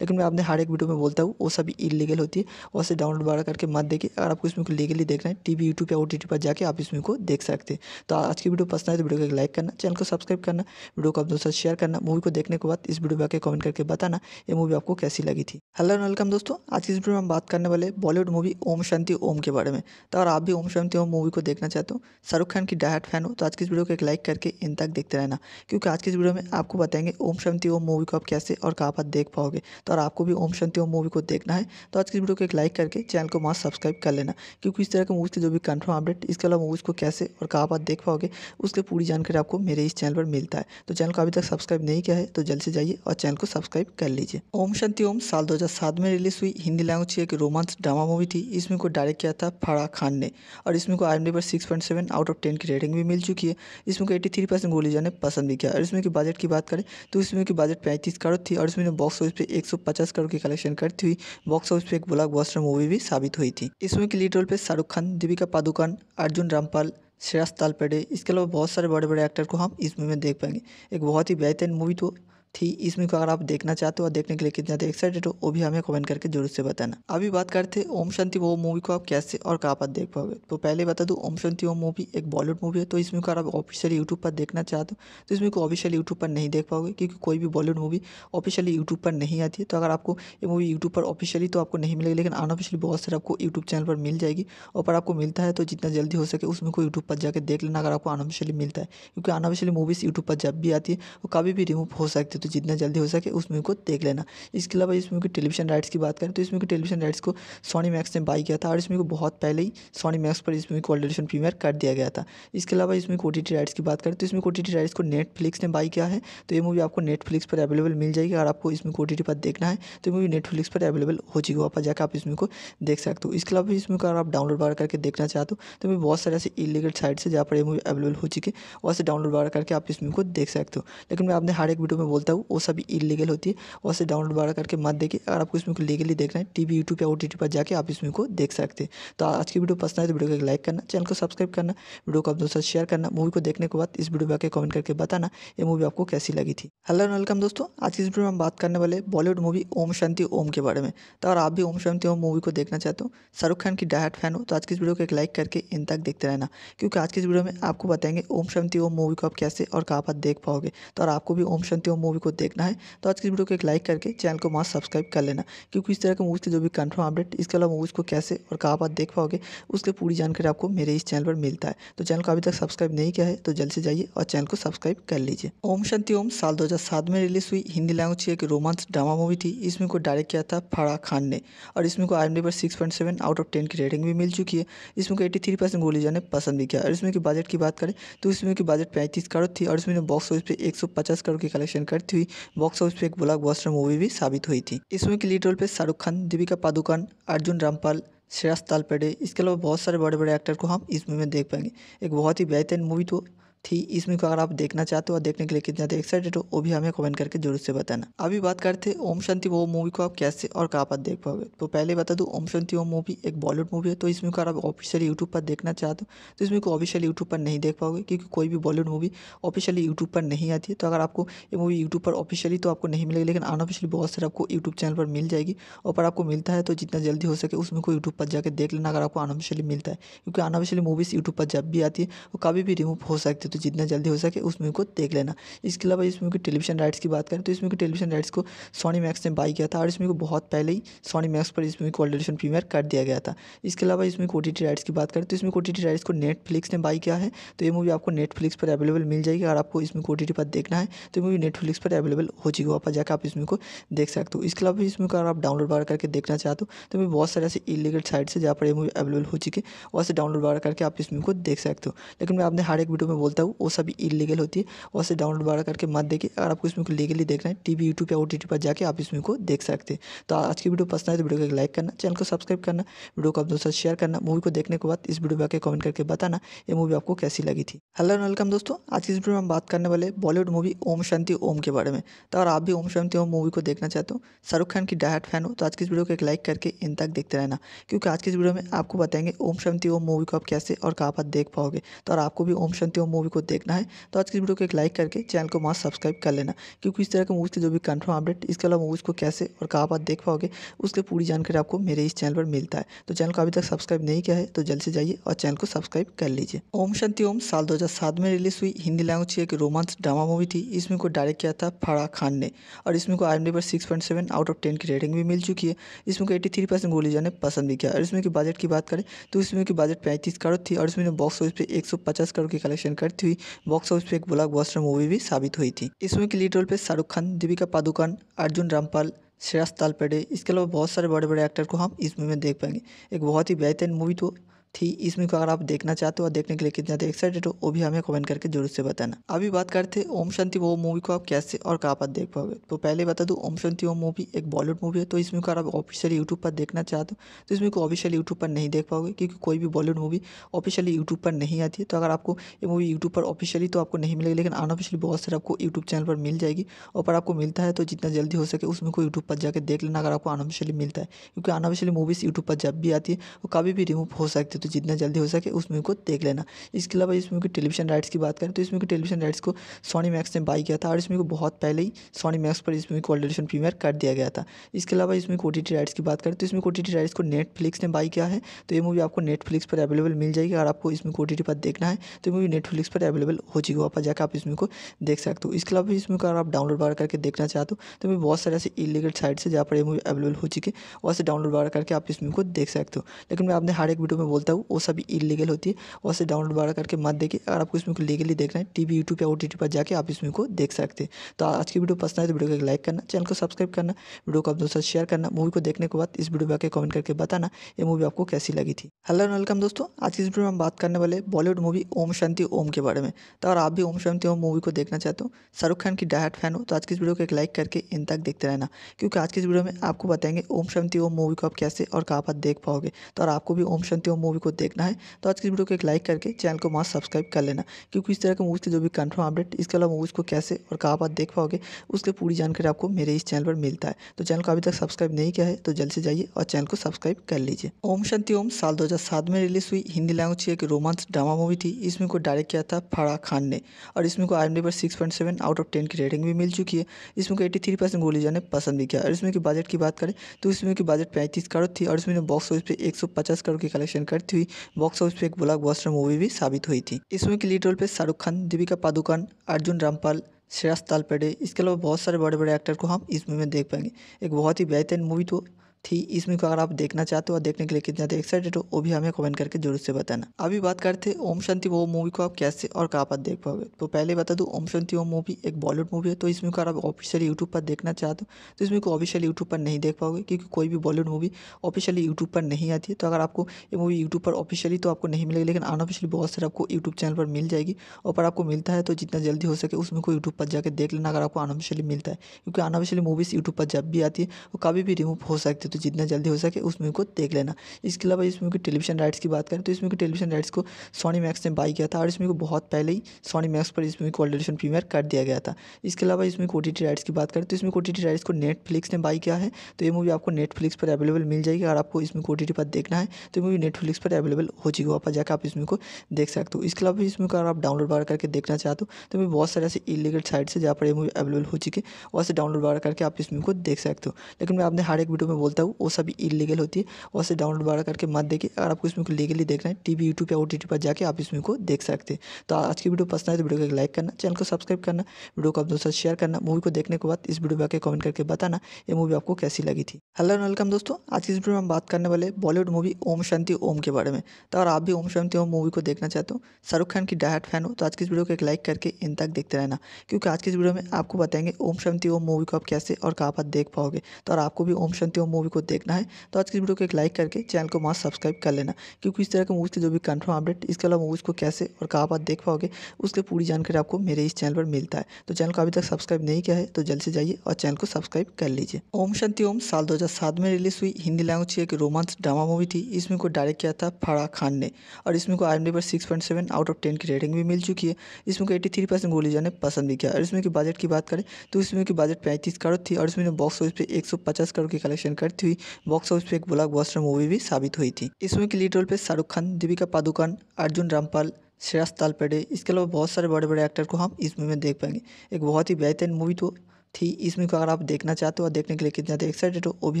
लेकिन मैं आपने हर एक वीडियो में बोलता हूँ हो वो सभी इलीगल होती है और से डाउनलोड वगैरह करके मत देखिए अगर आपको इसमें लीगली देखना है टीवी यूट्यूब या ओ पर जाके आप इसमें को देख सकते हैं तो आज की वीडियो पसंद आए तो वीडियो को लाइक करना चैनल को सब्सक्राइब करना वीडियो को आप दोस्तों शेयर करना मूवी को देखने के बाद इस वीडियो पर आकर कमेंट करके बताना ये मूवी आपको कैसी लगी थी हेलो एंड वेलकम दोस्तों आज की इस वीडियो में हम बात करने वाले बॉलीवुड मूवी ओम शांति ओम के बारे में तो अगर आप भी ओम शांति ओम मूवी को देखना चाहते हो शाहरुख खान की डायट फैन हो तो आज की इस वीडियो को एक लाइक करके इन तक देखते रहना क्योंकि आज की इस वीडियो में आपको बताएंगे ओम शांति ओम मूवी को आप कैसे और कहाँ पर देख पाओगे तो और आपको भी ओम शांति ओम मूवी मूवी को देखना है तो आज की वीडियो को एक लाइक करके चैनल को मास्क सब्सक्राइब कर लेना क्योंकि इस तरह के मूवीज़ के जो भी कंफर्म अपडेट इसके अलावा मूवीज़ को कैसे और कहाँ बात देख पाओगे उसकी पूरी जानकारी आपको मेरे इस चैनल पर मिलता है तो चैनल को अभी तक सब्सक्राइब नहीं किया है तो जल्द से जाइए और चैनल को सब्सक्राइब कर लीजिए ओम शांति ओम साल दो में रिलीज हुई हिंदी लैंग्वेज की एक रोमांस ड्रामा मूवी थी इसमें को डायरेक्ट किया था फराह खान ने और इसमें को आई पर six point seven out of ten की रेटिंग भी मिल चुकी है इसमें को एटी थ्री परसेंट गोली ने पसंद भी किया और इसमें की बजट की बात करें तो इसमें की बजट पैंतीस करोड़ थी और इसमें बॉक्स ऑफिस पर एक सौ पचास करोड़ की कलेक्शन कर करती हुई बॉक्स ऑफिस पर एक ब्लॉकबस्टर मूवी भी साबित हुई थी इसमें के लीड रोल पर शाहरुख खान दीपिका पादुकोण अर्जुन रामपाल श्रेयस तालपेडे इसके अलावा बहुत सारे बड़े बड़े एक्टर को हम इस मूवी में देख पाएंगे एक बहुत ही बेहतरीन मूवी तो थी इस मूवी को अगर आप देखना चाहते हो और देखने के लिए कितना ज़्यादा एक्साइटेड हो वो भी हमें कमेंट करके जरूर से बताना अभी बात करते हैं ओम शांति वो मूवी को आप कैसे और कहाँ पर देख पाओगे तो पहले बता दूँ ओम शांति वो मूवी एक बॉलीवुड मूवी है तो इस मूवी को आप ऑफिशियली यूट्यूब पर देखना चाहते हो तो इस मूवी को ऑफिशियली यूट्यूब पर नहीं देख पाओगे क्योंकि कोई भी बॉलीवुड मूवी ऑफिशियली यूट्यूब पर नहीं आती है तो अगर आपको ये मूवी यूट्यूब पर ऑफिशियली तो आपको नहीं मिलेगी लेकिन अनऑफिशियली बहुत सारे आपको यूट्यूब चैनल पर मिल जाएगी और पर आपको मिलता है तो जितना जल्दी हो सके उसमें को यूट्यूब पर जाकर देख लेना अगर आपको अनऑफिशियली मिलता है क्योंकि अनऑफिशियली मूवीज़ यूट्यूब पर जब भी आती है वो कभी भी रिमूव हो सकती है तो तो जितना जल्दी हो सके उस मूवी को देख लेना इसके अलावा इस मूवी के टेलीविजन राइट्स की बात करें तो इस मूवी के टेलीविजन राइट्स को सोनी मैक्स ने बाई किया था और इस मूवी को बहुत पहले ही सोनी मैक्स पर इस मूवी को ऑलरेडीशन प्रीमियर कर दिया गया था इसके अलावा इसमें ओ राइट्स की बात करें तो इसमें ओ राइट्स को नेटफ्लिक्स ने बाई किया है तो ये मूवी आपको नेटफ्लिक्स पर अवेलेबल मिल जाएगी और आपको इसमें ओ पर देखना है तो मूवी नेटफ्लिक्स पर अवेलेबल हो है वहाँ पर जाकर आप इसमें को देख सकते हो इसके अलावा इसमें अगर आप डाउनलोड वगैरह करके देखना चाहते हो तो मैं बहुत सारे ऐसे इलीगल साइट्स है जहाँ पर ये मूवी अवेलेबल हो चुकी है वहाँ से डाउनलोड वगैरह करके आप इसमें को देख सकते हो लेकिन मैं आपने हर एक वीडियो में बोलता हूँ देता हूँ वो सभी इलीगल होती है वहाँ से डाउनलोड वगैरह करके मत देखिए अगर आपको इसमें को लीगली देखना है टीवी यूट्यूब या ओ टी पर जाकर आप इसमें को देख सकते हैं तो आज की वीडियो पसंद आए तो वीडियो को लाइक करना चैनल को सब्सक्राइब करना वीडियो को आप दोस्तों शेयर करना मूवी को देखने के बाद इस वीडियो पर आकर कमेंट करके बताना ये मूवी आपको कैसी लगी थी हेलो एंड वेलकम दोस्तों आज की इस वीडियो में हम बात करने वाले बॉलीवुड मूवी ओम शांति ओम के बारे में तो अगर आप भी ओम शांति ओम मूवी को देखना चाहते हो शाहरुख खान की डायट फैन हो तो आज की इस वीडियो को एक लाइक करके इन तक देखते रहना क्योंकि आज की इस वीडियो में आपको बताएंगे ओम शांति ओम मूवी को आप कैसे और कहाँ पर देख पाओगे तो और आपको भी ओम शांति ओम मूवी को देखना है तो आज की वीडियो को एक लाइक करके चैनल को मास्क सब्सक्राइब कर लेना क्योंकि इस तरह के मूवीज़ के जो भी कन्फर्म अपडेट इसके अलावा मूवीज़ को कैसे और कहाँ बात देख पाओगे उसकी पूरी जानकारी आपको मेरे इस चैनल पर मिलता है तो चैनल को अभी तक सब्सक्राइब नहीं किया है तो जल्द से जाइए और चैनल को सब्सक्राइब कर लीजिए ओम शांति ओम साल दो में रिलीज हुई हिंदी लैंग्वेज की एक रोमांस ड्रामा मूवी थी इसमें को डायरेक्ट किया था फराह खान ने और इसमें को आई पर six point seven out of ten की रेटिंग भी मिल चुकी है इसमें को एट्टी थ्री परसेंट बोली जाने पसंद भी किया और इसमें की बजट की बात करें तो इसमें की बजट पैंतीस करोड़ थी और इसमें बॉक्स ऑफिस पर एक सौ पचास करोड़ की कलेक्शन कर करती हुई बॉक्स ऑफिस पर एक ब्लॉकबस्टर मूवी भी साबित हुई थी इसमें के लीड रोल पर शाहरुख खान दीपिका पादुकोण अर्जुन रामपाल श्रेयस तालपेडे इसके अलावा बहुत सारे बड़े बड़े एक्टर को हम इस मूवी में देख पाएंगे एक बहुत ही बेहतरीन मूवी तो थी इस मूवी को अगर आप देखना चाहते हो और देखने के लिए कितना ज़्यादा एक्साइटेड हो वो भी हमें कमेंट करके जरूर से बताना अभी बात करते हैं ओम शांति वो मूवी को आप कैसे और कहाँ पर देख पाओगे तो पहले बता दूँ ओम शांति वो मूवी एक बॉलीवुड मूवी है तो इस मूवी को आप ऑफिशियली यूट्यूब पर देखना चाहते हो तो इस मूवी को ऑफिशियली यूट्यूब पर नहीं देख पाओगे क्योंकि कोई भी बॉलीवुड मूवी ऑफिशियली यूट्यूब पर नहीं आती है तो अगर आपको ये मूवी यूट्यूब पर ऑफिशियली तो आपको नहीं मिलेगी लेकिन अनऑफिशियली बहुत सारे आपको यूट्यूब चैनल पर मिल जाएगी और पर आपको मिलता है तो जितना जल्दी हो सके उसमें को यूट्यूब पर जाकर देख लेना अगर आपको अनऑफिशियली मिलता है क्योंकि अनऑफिशियली मूवीज़ यूट्यूब पर जब भी आती है वो कभी भी रिमूव हो सकती है तो जितना जल्दी हो सके उस मूवी को देख लेना इसके अलावा इस मूवी के टेलीविजन राइट्स की बात करें तो इस मूवी के टेलीविजन राइट्स को सोनी मैक्स ने बाई किया था और इस मूवी को बहुत पहले ही सोनी मैक्स पर इस मूवी को ऑलरेडीशन प्रीमियर कर दिया गया था इसके अलावा इसमें ओ राइट्स की बात करें तो इसमें ओ राइट्स को नेटफ्लिक्स ने बाई किया है तो ये मूवी आपको नेटफ्लिक्स पर अवेलेबल मिल जाएगी और आपको इसमें ओ पर देखना है तो मूवी नेटफ्लिक्स पर अवेलेबल हो है वहाँ पर जाकर आप इसमें को देख सकते हो इसके अलावा इसमें अगर आप डाउनलोड वगैरह करके देखना चाहते हो तो मैं बहुत सारे ऐसे इलीगल साइट्स है जहाँ पर ये मूवी अवेलेबल हो चुकी है वहाँ से डाउनलोड वगैरह करके आप इसमें को देख सकते हो लेकिन मैं आपने हर एक वीडियो में बोलता हूँ हूँ वो सभी इलीगल होती है वहाँ से डाउनलोड वगैरह करके मत देखिए अगर आपको इसमें को लीगली देखना है टीवी यूट्यूब या ओ टी पर जाकर आप इसमें को देख सकते हैं तो आज की वीडियो पसंद आए तो वीडियो को लाइक करना चैनल को सब्सक्राइब करना वीडियो को आप दोस्तों शेयर करना मूवी को देखने के बाद इस वीडियो पर आकर कमेंट करके बताना ये मूवी आपको कैसी लगी थी हेलो एंड वेलकम दोस्तों आज की इस वीडियो में हम बात करने वाले बॉलीवुड मूवी ओम शांति ओम के बारे में तो अगर आप भी ओम शांति ओम मूवी को देखना चाहते हो शाहरुख खान की डायट फैन हो तो आज की इस वीडियो को एक लाइक करके इन तक देखते रहना क्योंकि आज की इस वीडियो में आपको बताएंगे ओम शांति ओम मूवी को आप कैसे और कहाँ पर देख पाओगे तो और आपको भी ओम शांति ओम मूवी को देखना है तो आज की वीडियो को एक लाइक करके चैनल को मास्क सब्सक्राइब कर लेना क्योंकि इस तरह के मूवीज़ के जो भी कन्फर्म अपडेट इसके अलावा मूवीज़ को कैसे और कहाँ बात देख पाओगे उसके पूरी जानकारी आपको मेरे इस चैनल पर मिलता है तो चैनल को अभी तक सब्सक्राइब नहीं किया है तो जल्द से जाइए और चैनल को सब्सक्राइब कर लीजिए ओम शांति ओम साल दो में रिलीज हुई हिंदी लैंग्वेज की एक रोमांस ड्रामा मूवी थी इसमें को डायरेक्ट किया था फराह खान ने और इसमें को आई पर six point seven out of ten की रेटिंग भी मिल चुकी है इसमें को एट्टी थ्री परसेंट गोली जाने पसंद भी किया और इसमें की बजट की बात करें तो इसमें की बजट पैंतीस करोड़ थी और इसमें बॉक्स ऑफिस पर एक सौ पचास करोड़ की कलेक्शन कर करती हुई बॉक्स ऑफिस पर एक ब्लॉकबस्टर मूवी भी साबित हुई थी इसमें के लीड रोल पर शाहरुख खान दीपिका पादुकोण अर्जुन रामपाल श्रेयस तालपेडे इसके अलावा बहुत सारे बड़े बड़े एक्टर को हम इस मूवी में देख पाएंगे एक बहुत ही बेहतरीन मूवी तो थी इस मूवी को अगर आप देखना चाहते हो और देखने के लिए कितना ज़्यादा एक्साइटेड हो वो भी हमें कमेंट करके जरूर से बताना अभी बात करते हैं ओम शांति वो मूवी को आप कैसे और कहाँ पर देख पाओगे तो पहले बता दूँ ओम शांति वो मूवी एक बॉलीवुड मूवी है तो इस मूवी को आप ऑफिशियली यूट्यूब पर देखना चाहते हो तो इस मूवी को ऑफिशियली यूट्यूब पर नहीं देख पाओगे क्योंकि कोई भी बॉलीवुड मूवी ऑफिशियली यूट्यूब पर नहीं आती है तो अगर आपको ये मूवी यूट्यूब पर ऑफिशियली तो आपको नहीं मिलेगी लेकिन अनऑफिशियली बहुत सारे आपको यूट्यूब चैनल पर मिल जाएगी और पर आपको मिलता है तो जितना जल्दी हो सके उसमें को यूट्यूब पर जाकर देख लेना अगर आपको अनऑफिशियली मिलता है क्योंकि अनऑफिशियली मूवीज़ यूट्यूब पर जब भी आती है वो कभी भी रिमूव हो सकती है तो तो जितना जल्दी हो सके उस मूवी को देख लेना इसके अलावा इस मूवी के टेलीविजन राइट्स की बात करें तो इस मूवी के टेलीविजन राइट्स को सोनी मैक्स ने बाई किया था और इस मूवी को बहुत पहले ही सोनी मैक्स पर इस मूवी को ऑलरेडीशन प्रीमियर कर दिया गया था इसके अलावा इसमें ओ राइट्स की बात करें तो इसमें ओ राइट्स को नेटफ्लिक्स ने बाई किया है तो ये मूवी आपको नेटफ्लिक्स पर अवेलेबल मिल जाएगी और आपको इसमें ओ पर देखना है तो मूवी नेटफ्लिक्स पर अवेलेबल हो है वहाँ पर जाकर आप इसमें को देख सकते हो इसके अलावा इसमें अगर आप डाउनलोड वगैरह करके देखना चाहते हो तो मैं बहुत सारे ऐसे इलीगल साइट्स है जहाँ पर ये मूवी अवेलेबल हो चुकी है वहाँ से डाउनलोड वगैरह करके आप इसमें को देख सकते हो लेकिन मैं आपने हर एक वीडियो में बोलता हूँ हूँ वो सभी इलीगल होती है वहाँ से डाउनलोड वगैरह करके मत देखिए अगर आपको इसमें को लीगली देखना है टीवी यूट्यूब या ओ टी पर जाकर आप इसमें को देख सकते हैं तो आज की वीडियो पसंद आए तो वीडियो को लाइक करना चैनल को सब्सक्राइब करना वीडियो को आप दोस्तों शेयर करना मूवी को देखने के बाद इस वीडियो पर आकर कमेंट करके बताना ये मूवी आपको कैसी लगी थी हेलो एंड वेलकम दोस्तों आज की इस वीडियो में हम बात करने वाले बॉलीवुड मूवी ओम शांति ओम के बारे में तो अगर आप भी ओम शांति ओम मूवी को देखना चाहते हो शाहरुख खान की डायट फैन हो तो आज की इस वीडियो को एक लाइक करके इन तक देखते रहना क्योंकि आज की इस वीडियो में आपको बताएंगे ओम शांति ओम मूवी को आप कैसे और कहाँ पर देख पाओगे तो और आपको भी ओम शांति ओम मूवी को देखना है तो आज की वीडियो को एक लाइक करके चैनल को मास्क सब्सक्राइब कर लेना क्योंकि इस तरह के मूवीज़ के जो भी कन्फर्म अपडेट इसके अलावा मूवीज़ को कैसे और कहाँ बात देख पाओगे उसकी पूरी जानकारी आपको मेरे इस चैनल पर मिलता है तो चैनल को अभी तक सब्सक्राइब नहीं किया है तो जल्द से जाइए और चैनल को सब्सक्राइब कर लीजिए ओम शांति ओम साल दो में रिलीज हुई हिंदी लैंग्वेज की एक रोमांस ड्रामा मूवी थी इसमें को डायरेक्ट किया था फराह खान ने और इसमें को आई पर six point seven out of ten की रेटिंग भी मिल चुकी है इसमें को एटी थ्री परसेंट गोली जाने पसंद भी किया और इसमें की बजट की बात करें तो इसमें की बजट पैंतीस करोड़ थी और इसमें बॉक्स ऑफिस पर एक सौ पचास करोड़ की कलेक्शन कर करती हुई बॉक्स ऑफिस पर एक ब्लॉकबस्टर मूवी भी साबित हुई थी इसमें के लीड रोल पर शाहरुख खान दीपिका पादुकोण अर्जुन रामपाल श्रेयस तालपेडे इसके अलावा बहुत सारे बड़े बड़े एक्टर को हम इस मूवी में देख पाएंगे एक बहुत ही बेहतरीन मूवी तो थी इस मूवी को अगर आप देखना चाहते हो और देखने के लिए कितना ज़्यादा एक्साइटेड हो वो भी हमें कमेंट करके जरूर से बताना अभी बात करते हैं ओम शांति वो मूवी को आप कैसे और कहाँ पर देख पाओगे तो पहले बता दूँ ओम शांति वो मूवी एक बॉलीवुड मूवी है तो इस मूवी को आप ऑफिशियली यूट्यूब पर देखना चाहते हो तो इस मूवी को ऑफिशियली यूट्यूब पर नहीं देख पाओगे क्योंकि कोई भी बॉलीवुड मूवी ऑफिशियली यूट्यूब पर नहीं आती है तो अगर आपको ये मूवी यूट्यूब पर ऑफिशियली तो आपको नहीं मिलेगी लेकिन अनऑफिशियली बहुत सारे आपको यूट्यूब चैनल पर मिल जाएगी और पर आपको मिलता है तो जितना जल्दी हो सके उसमें को यूट्यूब पर जाकर देख लेना अगर आपको अनऑफिशियली मिलता है क्योंकि अनऑफिशियली मूवीज़ यूट्यूब पर जब भी आती है वो कभी भी रिमूव हो सकती है तो जितना जल्दी हो सके उस मूवी को देख लेना इसके अलावा इस मूवी की टेलीविजन राइट्स की बात करें तो इस मूवी टेलीविजन राइट्स को सोनी मैक्स ने बाई किया था और इस मूवी को बहुत पहले ही सोनी मैक्स पर इस मूवी को ऑलरेडीशन प्रीमियर कर दिया गया था इसके अलावा इसमें ओ राइट्स की बात करें तो इसमें ओ राइट्स को नेटफ्लिक्स ने बाई किया है तो ये मूवी आपको नेटफ्लिक्स पर अवेलेबल मिल जाएगी और आपको इसमें ओ पर देखना है तो मूवी नेटफ्लिक्स पर अवेलेबल हो है वहाँ पर जाकर आप इसमें को देख सकते हो इसके अलावा इसमें अगर आप डाउनलोड वगैरह करके देखना चाहते हो तो मैं बहुत सारे ऐसे इलीगल साइट्स है जहाँ पर ये मूवी अवेलेबल हो चुकी है वहाँ से डाउनलोड वगैरह करके आप इसमें को देख सकते हो लेकिन मैं आपने हर एक वीडियो में बोलता हूँ हूँ वो सभी इलीगल होती है वहाँ से डाउनलोड वगैरह करके मत देखिए अगर आपको इसमें को लीगली देखना है टीवी यूट्यूब या ओ पर जाके आप इसमें को देख सकते हैं तो आज की वीडियो पसंद आए तो वीडियो को लाइक करना चैनल को सब्सक्राइब करना वीडियो को आप दोस्तों शेयर करना मूवी को देखने के बाद इस वीडियो पर आकर कमेंट करके बताना ये मूवी आपको कैसी लगी थी हेलो एंड वेलकम दोस्तों आज की इस वीडियो में हम बात करने वाले बॉलीवुड मूवी ओम शांति ओम के बारे में तो अगर आप भी ओम शांति ओम मूवी को देखना चाहते हो शाहरुख खान की डायट फैन हो तो आज की इस वीडियो को एक लाइक करके इन तक देखते रहना क्योंकि आज की इस वीडियो में आपको बताएंगे ओम शांति ओम मूवी को आप कैसे और कहाँ पर देख पाओगे तो और आपको भी ओम शांति ओम मूवी को देखना है तो आज की वीडियो को एक लाइक करके चैनल को मास्क सब्सक्राइब कर लेना क्योंकि इस तरह के मूवीज़ के जो भी कन्फर्म अपडेट इसके अलावा मूवीज़ को कैसे और कहाँ बात देख पाओगे उसकी पूरी जानकारी आपको मेरे इस चैनल पर मिलता है तो चैनल को अभी तक सब्सक्राइब नहीं किया है तो जल्द से जाइए और चैनल को सब्सक्राइब कर लीजिए ओम शांति ओम साल दो में रिलीज हुई हिंदी लैंग्वेज की एक रोमांस ड्रामा मूवी थी इसमें को डायरेक्ट किया था फराह खान ने और इसमें को आई पर six point seven out of ten की रेटिंग भी मिल चुकी है इसमें को एटी थ्री परसेंट गोली जाने पसंद भी किया और इसमें की बजट की बात करें तो इसमें की बजट पैंतीस करोड़ थी और इसमें बॉक्स ऑफिस पर एक सौ पचास करोड़ की कलेक्शन करती हुई बॉक्स ऑफिस पे एक ब्लॉकबस्टर मूवी भी साबित हुई थी इसमें के लीड रोल पर शाहरुख खान दीपिका पादुकोण अर्जुन रामपाल श्रेयस तालपेडे इसके अलावा बहुत सारे बड़े बड़े एक्टर को हम इस मूवी में देख पाएंगे एक बहुत ही बेहतरीन मूवी तो थी इस मूवी को अगर आप देखना चाहते हो और देखने के लिए कितना ज़्यादा एक्साइटेड हो वो भी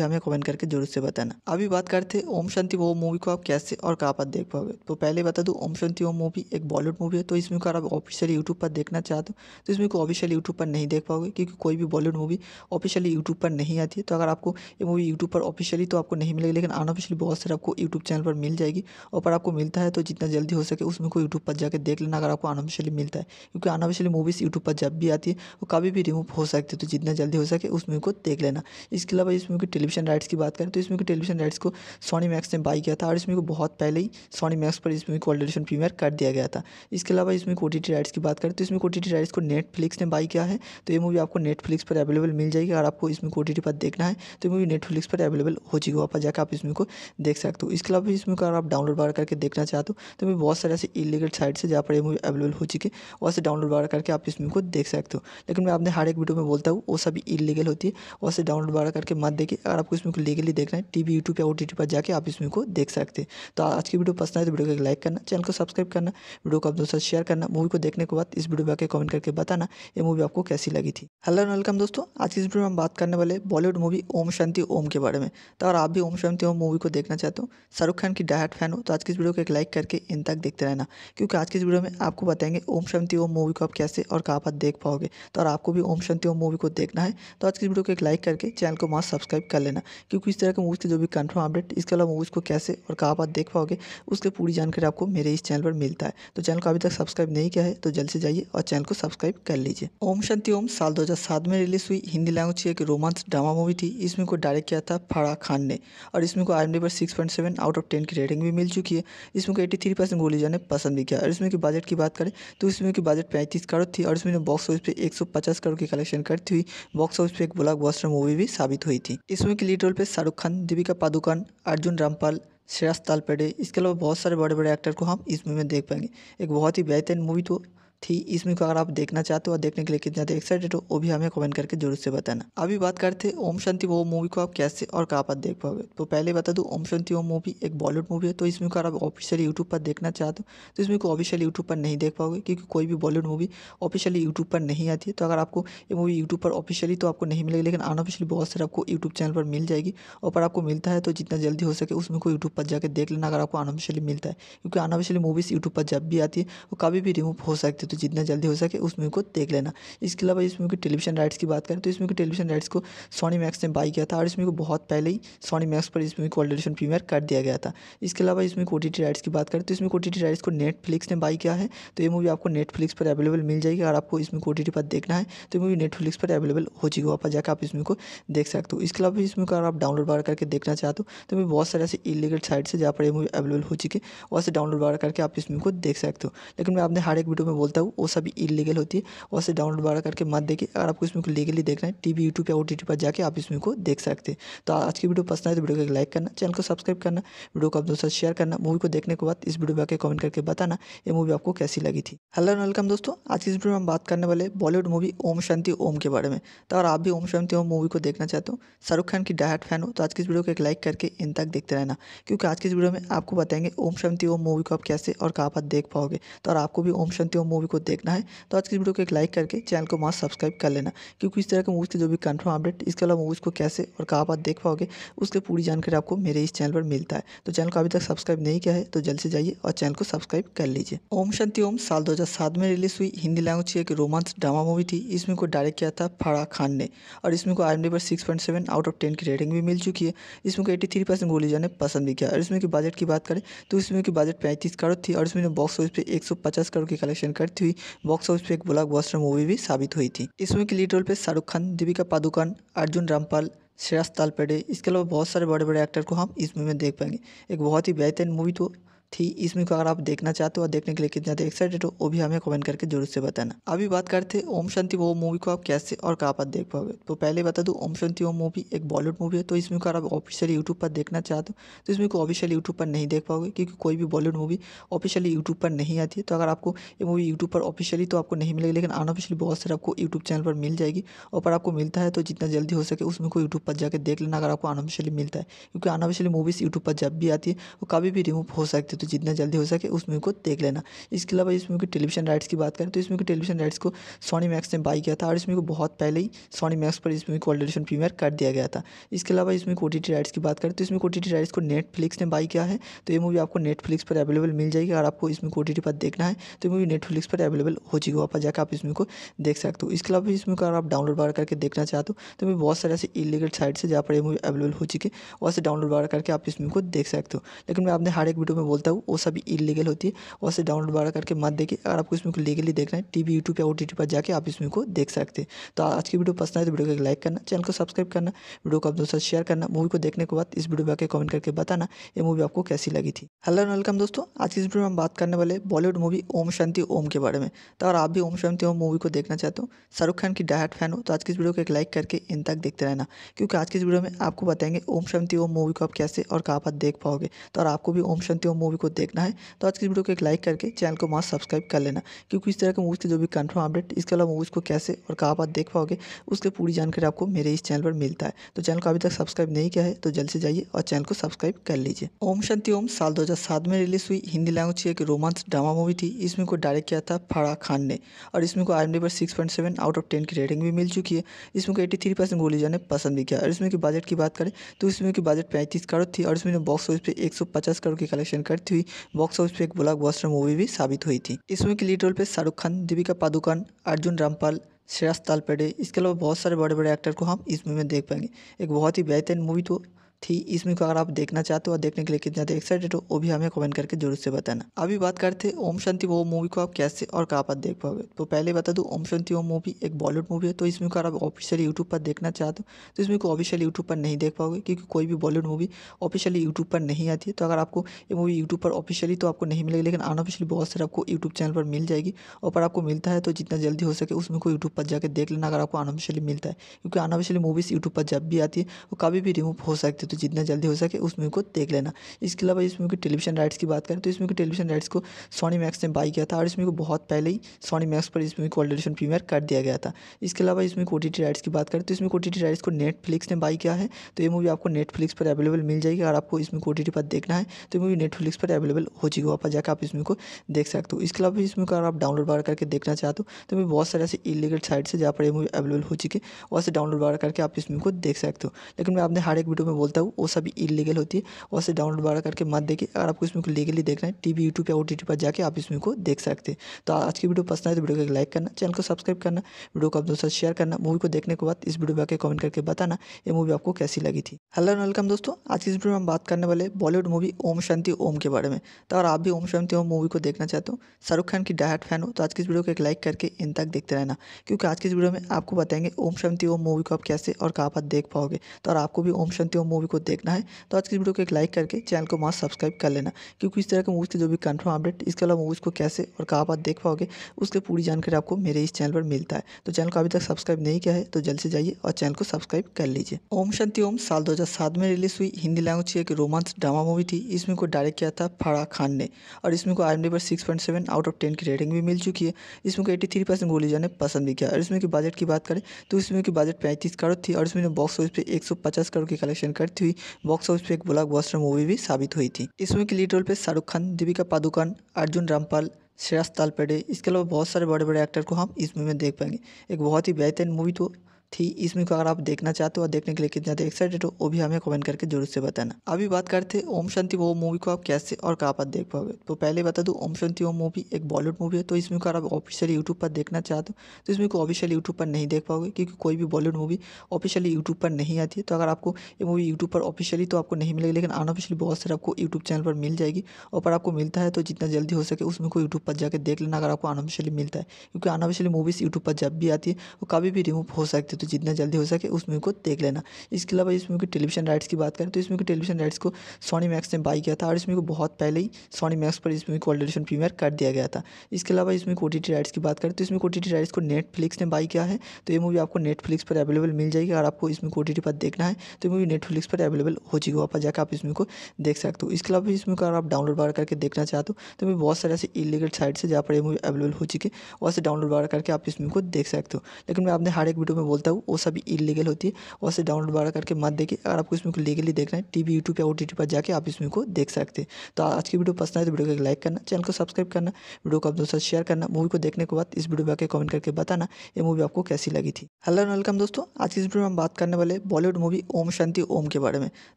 हमें कमेंट करके जरूर से बताना अभी बात करते हैं ओम शांति वो मूवी को आप कैसे और कहाँ पर देख पाओगे तो पहले बता दूँ ओम शांति वो मूवी एक बॉलीवुड मूवी है तो इस मूवी को आप ऑफिशियली यूट्यूब पर देखना चाहते हो तो इस मूवी को ऑफिशियली यूट्यूब पर नहीं देख पाओगे क्योंकि कोई भी बॉलीवुड मूवी ऑफिशियली यूट्यूब पर नहीं आती है तो अगर आपको ये मूवी यूट्यूब पर ऑफिशियली तो आपको नहीं मिलेगी लेकिन अनऑफिशियली बहुत सारे आपको यूट्यूब चैनल पर मिल जाएगी और पर आपको मिलता है तो जितना जल्दी हो सके उसमें को यूट्यूब पर जाकर देख लेना अगर आपको अनऑफिशियली मिलता है क्योंकि अनऑफिशियली मूवीज़ यूट्यूब पर जब भी आती है वो कभी भी रिमूव हो सकती है तो तो जितना जल्दी हो सके उस मूवी को देख लेना इसके अलावा इस मूवी के टेलीविजन राइट्स की बात करें तो इस मूवी के टेलीविजन राइट्स को सोनी मैक्स ने बाई किया था और इस मूवी को बहुत पहले ही सोनी मैक्स पर इस मूवी को ऑलरेडीशन प्रीमियर कर दिया गया था इसके अलावा इसमें ओ राइट्स की बात करें तो इसमें ओ राइट्स को नेटफ्लिक्स ने बाई किया है तो ये मूवी आपको नेटफ्लिक्स पर अवेलेबल मिल जाएगी और आपको इसमें ओ पर देखना है तो मूवी नेटफ्लिक्स पर अवेलेबल हो चुकी वहाँ पर जाकर आप इसमें को देख सकते हो इसके अलावा इसमें अगर आप डाउनलोड वगैरह करके देखना चाहते हो तो मैं बहुत सारे ऐसे इलीगल साइट्स है जहाँ पर ये मूवी अवेलेबल हो चुकी है वहाँ से डाउनलोड वगैरह करके आप इसमें को देख सकते हो लेकिन मैं आपने हर एक वीडियो में बोलता हूँ हूँ वो सभी इलीगल होती है और से डाउनलोड वगैरह करके मत देखिए अगर आपको इसमें को लीगली देखना है टीवी यूट्यूब या ओ टी पर जाकर आप इसमें को देख सकते हैं तो आज की वीडियो पसंद आए तो वीडियो को लाइक करना चैनल को सब्सक्राइब करना वीडियो को आप दोस्तों शेयर करना मूवी को देखने के बाद इस वीडियो पर आकर कमेंट करके बताना ये मूवी आपको कैसी लगी थी हेलो एंड वेलकम दोस्तों आज की इस वीडियो में हम बात करने वाले बॉलीवुड मूवी ओम शांति ओम के बारे में तो अगर आप भी ओम शांति ओम मूवी को देखना चाहते हो शाहरुख खान की डायट फैन हो तो आज की इस वीडियो को एक लाइक करके इन तक देखते रहना क्योंकि आज की इस वीडियो में आपको बताएंगे ओम शांति ओम मूवी को आप कैसे और कहाँ पर देख पाओगे तो और आपको भी ओम शांति ओम मूवी को देखना है तो आज की वीडियो को एक लाइक करके चैनल को मास्क सब्सक्राइब कर लेना क्योंकि इस तरह के मूवीज़ के जो भी कन्फर्म अपडेट इसके अलावा मूवीज़ को कैसे और कहाँ बात देख पाओगे उसकी पूरी जानकारी आपको मेरे इस चैनल पर मिलता है तो चैनल को अभी तक सब्सक्राइब नहीं किया है तो जल्द से जाइए और चैनल को सब्सक्राइब कर लीजिए ओम शांति ओम साल दो में रिलीज हुई हिंदी लैंग्वेज की एक रोमांस ड्रामा मूवी थी इसमें को डायरेक्ट किया था फराह खान ने और इसमें को आई पर six point seven out of ten की रेटिंग भी मिल चुकी है इसमें को एटी थ्री परसेंट गोली जाने पसंद भी किया और इसमें की बजट की बात करें तो इसमें की बजट पैंतीस करोड़ थी और इसमें बॉक्स ऑफिस पर एक सौ पचास करोड़ की कलेक्शन करती हुई बॉक्स ऑफिस पे एक ब्लॉकबस्टर मूवी भी साबित हुई थी इसमें के लीड रोल पर शाहरुख खान दीपिका पादुकोण अर्जुन रामपाल श्रेयस तालपेडे इसके अलावा बहुत सारे बड़े बड़े एक्टर को हम इस मूवी में देख पाएंगे एक बहुत ही बेहतरीन मूवी तो थी इस मूवी को अगर आप देखना चाहते हो और देखने के लिए कितना ज़्यादा एक्साइटेड हो वो भी हमें कमेंट करके जरूर से बताना अभी बात करते हैं ओम शांति वो मूवी को आप कैसे और कहाँ पर देख पाओगे तो पहले बता दूँ ओम शांति वो मूवी एक बॉलीवुड मूवी है तो इस मूवी को आप ऑफिशियली यूट्यूब पर देखना चाहते हो तो इस मूवी को ऑफिशियली यूट्यूब पर नहीं देख पाओगे क्योंकि कोई भी बॉलीवुड मूवी ऑफिशियली यूट्यूब पर नहीं आती है तो अगर आपको ये मूवी यूट्यूब पर ऑफिशियली तो आपको नहीं मिलेगी लेकिन अनऑफिशियली बहुत सारे आपको यूट्यूब चैनल पर मिल जाएगी और पर आपको मिलता है तो जितना जल्दी हो सके उसमें को यूट्यूब पर जाकर देख लेना अगर आपको अनऑफिशियली मिलता है क्योंकि अनऑफिशियली मूवीज़ यूट्यूब पर जब भी आती है वो कभी भी रिमूव हो सकती है तो तो जितना जल्दी हो सके उस मूवी को देख लेना इसके अलावा इस मूवी के टेलीविजन राइट्स की बात करें तो इस मूवी के टेलीविजन राइट्स को सोनी मैक्स ने बाई किया था और इस मूवी को बहुत पहले ही सोनी मैक्स पर इस मूवी को ऑलरेडीशन प्रीमियर कर दिया गया था इसके अलावा इसमें ओ राइट्स की बात करें तो इसमें ओ राइट्स को नेटफ्लिक्स ने बाई किया है तो ये मूवी आपको नेटफ्लिक्स पर अवेलेबल मिल जाएगी और आपको इसमें ओ पर देखना है तो मूवी नेटफ्लिक्स पर अवेलेबल हो है वहाँ पर जाकर आप इसमें को देख सकते हो इसके अलावा इसमें अगर आप डाउनलोड वगैरह करके देखना चाहते हो तो मैं बहुत सारे ऐसे इलीगल साइट्स है जहाँ पर ये मूवी अवेलेबल हो चुकी है वहाँ से डाउनलोड वगैरह करके आप इसमें को देख सकते हो लेकिन मैं आपने हर एक वीडियो में बोलता हूँ हूँ वो सभी इलीगल होती है और से डाउनलोड वगैरह करके मत देखिए अगर आपको इसमें को लीगली देखना है टीवी यूट्यूब या ओ पर जाकर आप इसमें को देख सकते हैं तो आज की वीडियो पसंद आए तो वीडियो को लाइक करना चैनल को सब्सक्राइब करना वीडियो को आप दोस्तों शेयर करना मूवी को देखने के बाद इस वीडियो पर आकर कमेंट करके बताना ये मूवी आपको कैसी लगी थी हेलो एंड वेलकम दोस्तों आज की इस वीडियो में हम बात करने वाले बॉलीवुड मूवी ओम शांति ओम के बारे में तो अगर आप भी ओम शांति ओम मूवी को देखना चाहते हो शाहरुख खान की डायट फैन हो तो आज की इस वीडियो को एक लाइक करके इन तक देखते रहना क्योंकि आज की इस वीडियो में आपको बताएंगे ओम शांति ओम मूवी को आप कैसे और कहाँ पर देख पाओगे तो और आपको भी ओम शांति ओम मूवी मूवी को देखना है तो आज की वीडियो को एक लाइक करके चैनल को मास्क सब्सक्राइब कर लेना क्योंकि इस तरह के मूवीज़ के जो भी कंफर्म अपडेट इसके अलावा मूवीज़ को कैसे और कहाँ बात देख पाओगे उसकी पूरी जानकारी आपको मेरे इस चैनल पर मिलता है तो चैनल को अभी तक सब्सक्राइब नहीं किया है तो जल्द से जाइए और चैनल को सब्सक्राइब कर लीजिए ओम शांति ओम साल दो में रिलीज हुई हिंदी लैंग्वेज की एक रोमांस ड्रामा मूवी थी इसमें को डायरेक्ट किया था फराह खान ने और इसमें को आई पर six point seven out of ten की रेटिंग भी मिल चुकी है इसमें को एट्टी थ्री परसेंट गोली ने पसंद भी किया और इसमें की बजट की बात करें तो इसमें की बजट पैंतीस करोड़ थी और इसमें बॉक्स ऑफिस पर एक सौ पचास करोड़ की कलेक्शन कर करती हुई बॉक्स ऑफिस पर एक ब्लॉकबस्टर मूवी भी साबित हुई थी इसमें के लीड रोल पर शाहरुख खान दीपिका पादुकोण अर्जुन रामपाल श्रेयस तालपेडे इसके अलावा बहुत सारे बड़े बड़े एक्टर को हम इस मूवी में देख पाएंगे एक बहुत ही बेहतरीन मूवी तो थी इस मूवी को अगर आप देखना चाहते हो और देखने के लिए कितना ज़्यादा एक्साइटेड हो वो भी हमें कमेंट करके जरूर से बताना अभी बात करते हैं ओम शांति वो मूवी को आप कैसे और कहाँ पर देख पाओगे तो पहले बता दूँ ओम शांति वो मूवी एक बॉलीवुड मूवी है तो इस मूवी को आप ऑफिशियली यूट्यूब पर देखना चाहते हो तो इस मूवी को ऑफिशियली यूट्यूब पर नहीं देख पाओगे क्योंकि कोई भी बॉलीवुड मूवी ऑफिशियली यूट्यूब पर नहीं आती है तो अगर आपको ये मूवी यूट्यूब पर ऑफिशियली तो आपको नहीं मिलेगी लेकिन अनऑफिशियली बहुत सारे आपको यूट्यूब चैनल पर मिल जाएगी और पर आपको मिलता है तो जितना जल्दी हो सके उसमें को यूट्यूब पर जाकर देख लेना अगर आपको अनऑफिशियली मिलता है क्योंकि अनऑफिशियली मूवीज़ यूट्यूब पर जब भी आती है वो कभी भी रिमूव हो सकती है तो तो जितना जल्दी हो सके उस मूवी को देख लेना इसके अलावा इस मूवी की टेलीविजन राइट्स की बात करें तो इस मूवी टेलीविजन राइट्स को सोनी मैक्स ने बाई किया था और इस मूवी को बहुत पहले ही सोनी मैक्स पर इस मूवी को ऑलरेडीशन प्रीमियर कर दिया गया था इसके अलावा इसमें ओ राइट्स की बात करें तो इसमें ओ राइट्स को नेटफ्लिक्स ने बाई किया है तो ये मूवी आपको नेटफ्लिक्स पर अवेलेबल मिल जाएगी और आपको इसमें ओ पर देखना है तो मूवी नेटफ्लिक्स पर अवेलेबल हो है वहाँ पर जाकर आप इसमें को देख सकते हो इसके अलावा इसमें अगर आप डाउनलोड वगैरह करके देखना चाहते हो तो मैं बहुत सारे ऐसे इलीगल साइट्स है जहाँ पर ये मूवी अवेलेबल हो चुकी है वहाँ से डाउनलोड वगैरह करके आप इसमें को देख सकते हो लेकिन मैं आपने हर एक वीडियो में बोलता हूँ हूँ वो सभी इलीगल होती है वहाँ से डाउनलोड वगैरह करके मत देखिए अगर आपको इसमें को लीगली देखना है टीवी यूट्यूब या ओ पर जाकर आप इसमें को देख सकते हैं तो आज की वीडियो पसंद आए तो वीडियो को लाइक करना चैनल को सब्सक्राइब करना वीडियो को आप दोस्तों शेयर करना मूवी को देखने के बाद इस वीडियो पर आकर कमेंट करके बताना ये मूवी आपको कैसी लगी थी हेलो एंड वेलकम दोस्तों आज की इस वीडियो में हम बात करने वाले बॉलीवुड मूवी ओम शांति ओम के बारे में तो अगर आप भी ओम शांति ओम मूवी को देखना चाहते हो शाहरुख खान की डायट फैन हो तो आज की इस वीडियो को एक लाइक करके इन तक देखते रहना क्योंकि आज की इस वीडियो में आपको बताएंगे ओम शांति ओम मूवी को आप कैसे और कहाँ पर देख पाओगे तो और आपको भी ओम शांति ओम मूवी मूवी को देखना है तो आज की वीडियो को एक लाइक करके चैनल को मास्क सब्सक्राइब कर लेना क्योंकि इस तरह के मूवीज़ के जो भी कंफर्म अपडेट इसके अलावा मूवीज़ को कैसे और कहाँ बात देख पाओगे उसकी पूरी जानकारी आपको मेरे इस चैनल पर मिलता है तो चैनल को अभी तक सब्सक्राइब नहीं किया है तो जल्द से जाइए और चैनल को सब्सक्राइब कर लीजिए ओम शांति ओम साल दो में रिलीज हुई हिंदी लैंग्वेज की एक रोमांस ड्रामा मूवी थी इसमें को डायरेक्ट किया था फराह खान ने और इसमें को आई पर six point seven out of ten की रेटिंग भी मिल चुकी है इसमें को एटी थ्री परसेंट गोली ने पसंद भी किया और इसमें की बजट की बात करें तो इसमें की बजट पैंतीस करोड़ थी और इसमें बॉक्स ऑफिस पर एक सौ पचास करोड़ की कलेक्शन कर करती हुई बॉक्स ऑफिस पर एक ब्लॉकबस्टर मूवी भी साबित हुई थी इसमें के लीड रोल पर शाहरुख खान दीपिका पादुकोण अर्जुन रामपाल श्रेयस तालपेडे इसके अलावा बहुत सारे बड़े बड़े एक्टर को हम इस मूवी में देख पाएंगे एक बहुत ही बेहतरीन मूवी तो थी इस मूवी को अगर आप देखना चाहते हो और देखने के लिए कितना ज़्यादा एक्साइटेड हो वो भी हमें कमेंट करके जरूर से बताना अभी बात करते हैं ओम शांति वो मूवी को आप कैसे और कहाँ पर देख पाओगे तो पहले बता दूँ ओम शांति वो मूवी एक बॉलीवुड मूवी है तो इस मूवी को आप ऑफिशियली यूट्यूब पर देखना चाहते हो तो इस मूवी को ऑफिशियली यूट्यूब पर नहीं देख पाओगे क्योंकि कोई भी बॉलीवुड मूवी ऑफिशियली यूट्यूब पर नहीं आती है तो अगर आपको ये मूवी यूट्यूब पर ऑफिशियली तो आपको नहीं मिलेगी लेकिन अनऑफिशियली बहुत सारे आपको यूट्यूब चैनल पर मिल जाएगी और पर आपको मिलता है तो जितना जल्दी हो सके उसमें को यूट्यूब पर जाकर देख लेना अगर आपको अनऑफिशियली मिलता है क्योंकि अनऑफिशियली मूवीज़ यूट्यूब पर जब भी आती है वो कभी भी रिमूव हो सकती है तो तो जितना जल्दी हो सके उस मूवी को देख लेना इसके अलावा इस मूवी के टेलीविजन राइट्स की बात करें तो इस मूवी के टेलीविजन राइट्स को सोनी मैक्स ने बाई किया था और इस मूवी को बहुत पहले ही सोनी मैक्स पर इस मूवी को ऑलरेडीशन प्रीमियर कर दिया गया था इसके अलावा इसमें ओ राइट्स की बात करें तो इसमें ओ राइट्स को नेटफ्लिक्स ने बाई किया है तो ये मूवी आपको नेटफ्लिक्स पर अवेलेबल मिल जाएगी और आपको इसमें ओ पर देखना है तो मूवी नेटफ्लिक्स पर अवेलेबल हो है वहाँ पर जाकर आप इसमें को देख सकते हो इसके अलावा इसमें अगर आप डाउनलोड वगैरह करके देखना चाहते हो तो मैं बहुत सारे ऐसे इलीगल साइट्स है जहाँ पर ये मूवी अवेलेबल हो चुकी है वहाँ से डाउनलोड वगैरह करके आप इसमें को देख सकते हो लेकिन मैं आपने हर एक वीडियो में बोलता हूँ हूँ वो सभी इलीगल होती है वहाँ से डाउनलोड वगैरह करके मत देखिए अगर आपको इसमें को लीगली देखना है टीवी यूट्यूब या ओ पर जाके आप इसमें को देख सकते हैं तो आज की वीडियो पसंद आए तो वीडियो को लाइक करना चैनल को सब्सक्राइब करना वीडियो को आप दोस्तों शेयर करना मूवी को देखने के बाद इस वीडियो पर आकर कमेंट करके बताना ये मूवी आपको कैसी लगी थी हेलो एंड वेलकम दोस्तों आज की इस वीडियो में हम बात करने वाले बॉलीवुड मूवी ओम शांति ओम के बारे में तो अगर आप भी ओम शांति ओम मूवी को देखना चाहते हो शाहरुख खान की डायट फैन हो तो आज की इस वीडियो को एक लाइक करके इन तक देखते रहना क्योंकि आज की इस वीडियो में आपको बताएंगे ओम शांति ओम मूवी को आप कैसे और कहाँ पर देख पाओगे तो और आपको भी ओम शांति ओम मूवी मूवी को देखना है तो आज की वीडियो को एक लाइक करके चैनल को मास्क सब्सक्राइब कर लेना क्योंकि इस तरह के मूवीज़ के जो भी कंफर्म अपडेट इसके अलावा मूवीज़ को कैसे और कहाँ बात देख पाओगे उसकी पूरी जानकारी आपको मेरे इस चैनल पर मिलता है तो चैनल को अभी तक सब्सक्राइब नहीं किया है तो जल्द से जाइए और चैनल को सब्सक्राइब कर लीजिए ओम शांति ओम साल दो में रिलीज हुई हिंदी लैंग्वेज की एक रोमांस ड्रामा मूवी थी इसमें को डायरेक्ट किया था फराह खान ने और इसमें को आई पर six point seven out of ten की रेटिंग भी मिल चुकी है इसमें को एटी थ्री परसेंट गोली ने पसंद भी किया और इसमें की बजट की बात करें तो इसमें की बजट पैंतीस करोड़ थी और इसमें बॉक्स ऑफिस पर एक सौ पचास करोड़ की कलेक्शन कर करती हुई बॉक्स ऑफिस पर एक ब्लॉकबस्टर मूवी भी साबित हुई थी इसमें के लीड रोल पर शाहरुख खान दीपिका पादुकोण अर्जुन रामपाल श्रेयस तालपेडे इसके अलावा बहुत सारे बड़े बड़े एक्टर को हम इस मूवी में देख पाएंगे एक बहुत ही बेहतरीन मूवी तो थी इस मूवी को अगर आप देखना चाहते हो और देखने के लिए कितना ज़्यादा एक्साइटेड हो वो भी हमें कमेंट करके जरूर से बताना अभी बात करते हैं ओम शांति वो मूवी को आप कैसे और कहाँ पर देख पाओगे तो पहले बता दूँ ओम शांति वो मूवी एक बॉलीवुड मूवी है तो इस मूवी को आप ऑफिशियली यूट्यूब पर देखना चाहते हो तो इस मूवी को ऑफिशियली यूट्यूब पर नहीं देख पाओगे क्योंकि कोई भी बॉलीवुड मूवी ऑफिशियली यूट्यूब पर नहीं आती है तो अगर आपको ये मूवी यूट्यूब पर ऑफिशियली तो आपको नहीं मिलेगी लेकिन अनऑफिशियली बहुत सारे आपको यूट्यूब चैनल पर मिल जाएगी और पर आपको मिलता है तो जितना जल्दी हो सके उसमें को यूट्यूब पर जाकर देख लेना अगर आपको अनऑफिशियली मिलता है क्योंकि अनऑफिशियली मूवीज़ यूट्यूब पर जब भी आती है वो कभी भी रिमूव हो सकती है तो तो जितना जल्दी हो सके उस मूवी को देख लेना इसके अलावा इस मूवी की टेलीविजन राइट्स की बात करें तो इस मूवी टेलीविजन राइट्स को सोनी मैक्स ने बाई किया था और इस मूवी को बहुत पहले ही सोनी मैक्स पर इस मूवी को ऑलरेडीशन प्रीमियर कर दिया गया था इसके अलावा इसमें ओ राइट्स की बात करें तो इसमें ओ राइट्स को नेटफ्लिक्स ने बाई किया है तो ये मूवी आपको नेटफ्लिक्स पर अवेलेबल मिल जाएगी और आपको इसमें ओ पर देखना है तो मूवी नेटफ्लिक्स पर अवेलेबल हो है वहाँ पर जाकर आप इसमें को देख सकते हो इसके अलावा इसमें अगर आप डाउनलोड वगैरह करके देखना चाहते हो तो मैं बहुत सारे ऐसे इलीगल साइट्स है जहाँ पर ये मूवी अवेलेबल हो चुकी है वहाँ से डाउनलोड वगैरह करके आप इसमें को देख सकते हो लेकिन मैं आपने हर एक वीडियो में बोलता हूँ हूँ वो सभी इलीगल होती है वहाँ से डाउनलोड वगैरह करके मत देखिए अगर आपको इसमें को लीगली देखना है टीवी यूट्यूब या ओ पर जाके आप इसमें को देख सकते हैं तो आज की वीडियो पसंद आए तो वीडियो को लाइक करना चैनल को सब्सक्राइब करना वीडियो को आप दोस्तों शेयर करना मूवी को देखने के बाद इस वीडियो पर आकर कमेंट करके बताना ये मूवी आपको कैसी लगी थी हेलो एंड वेलकम दोस्तों आज की इस वीडियो में हम बात करने वाले बॉलीवुड मूवी ओम शांति ओम के बारे में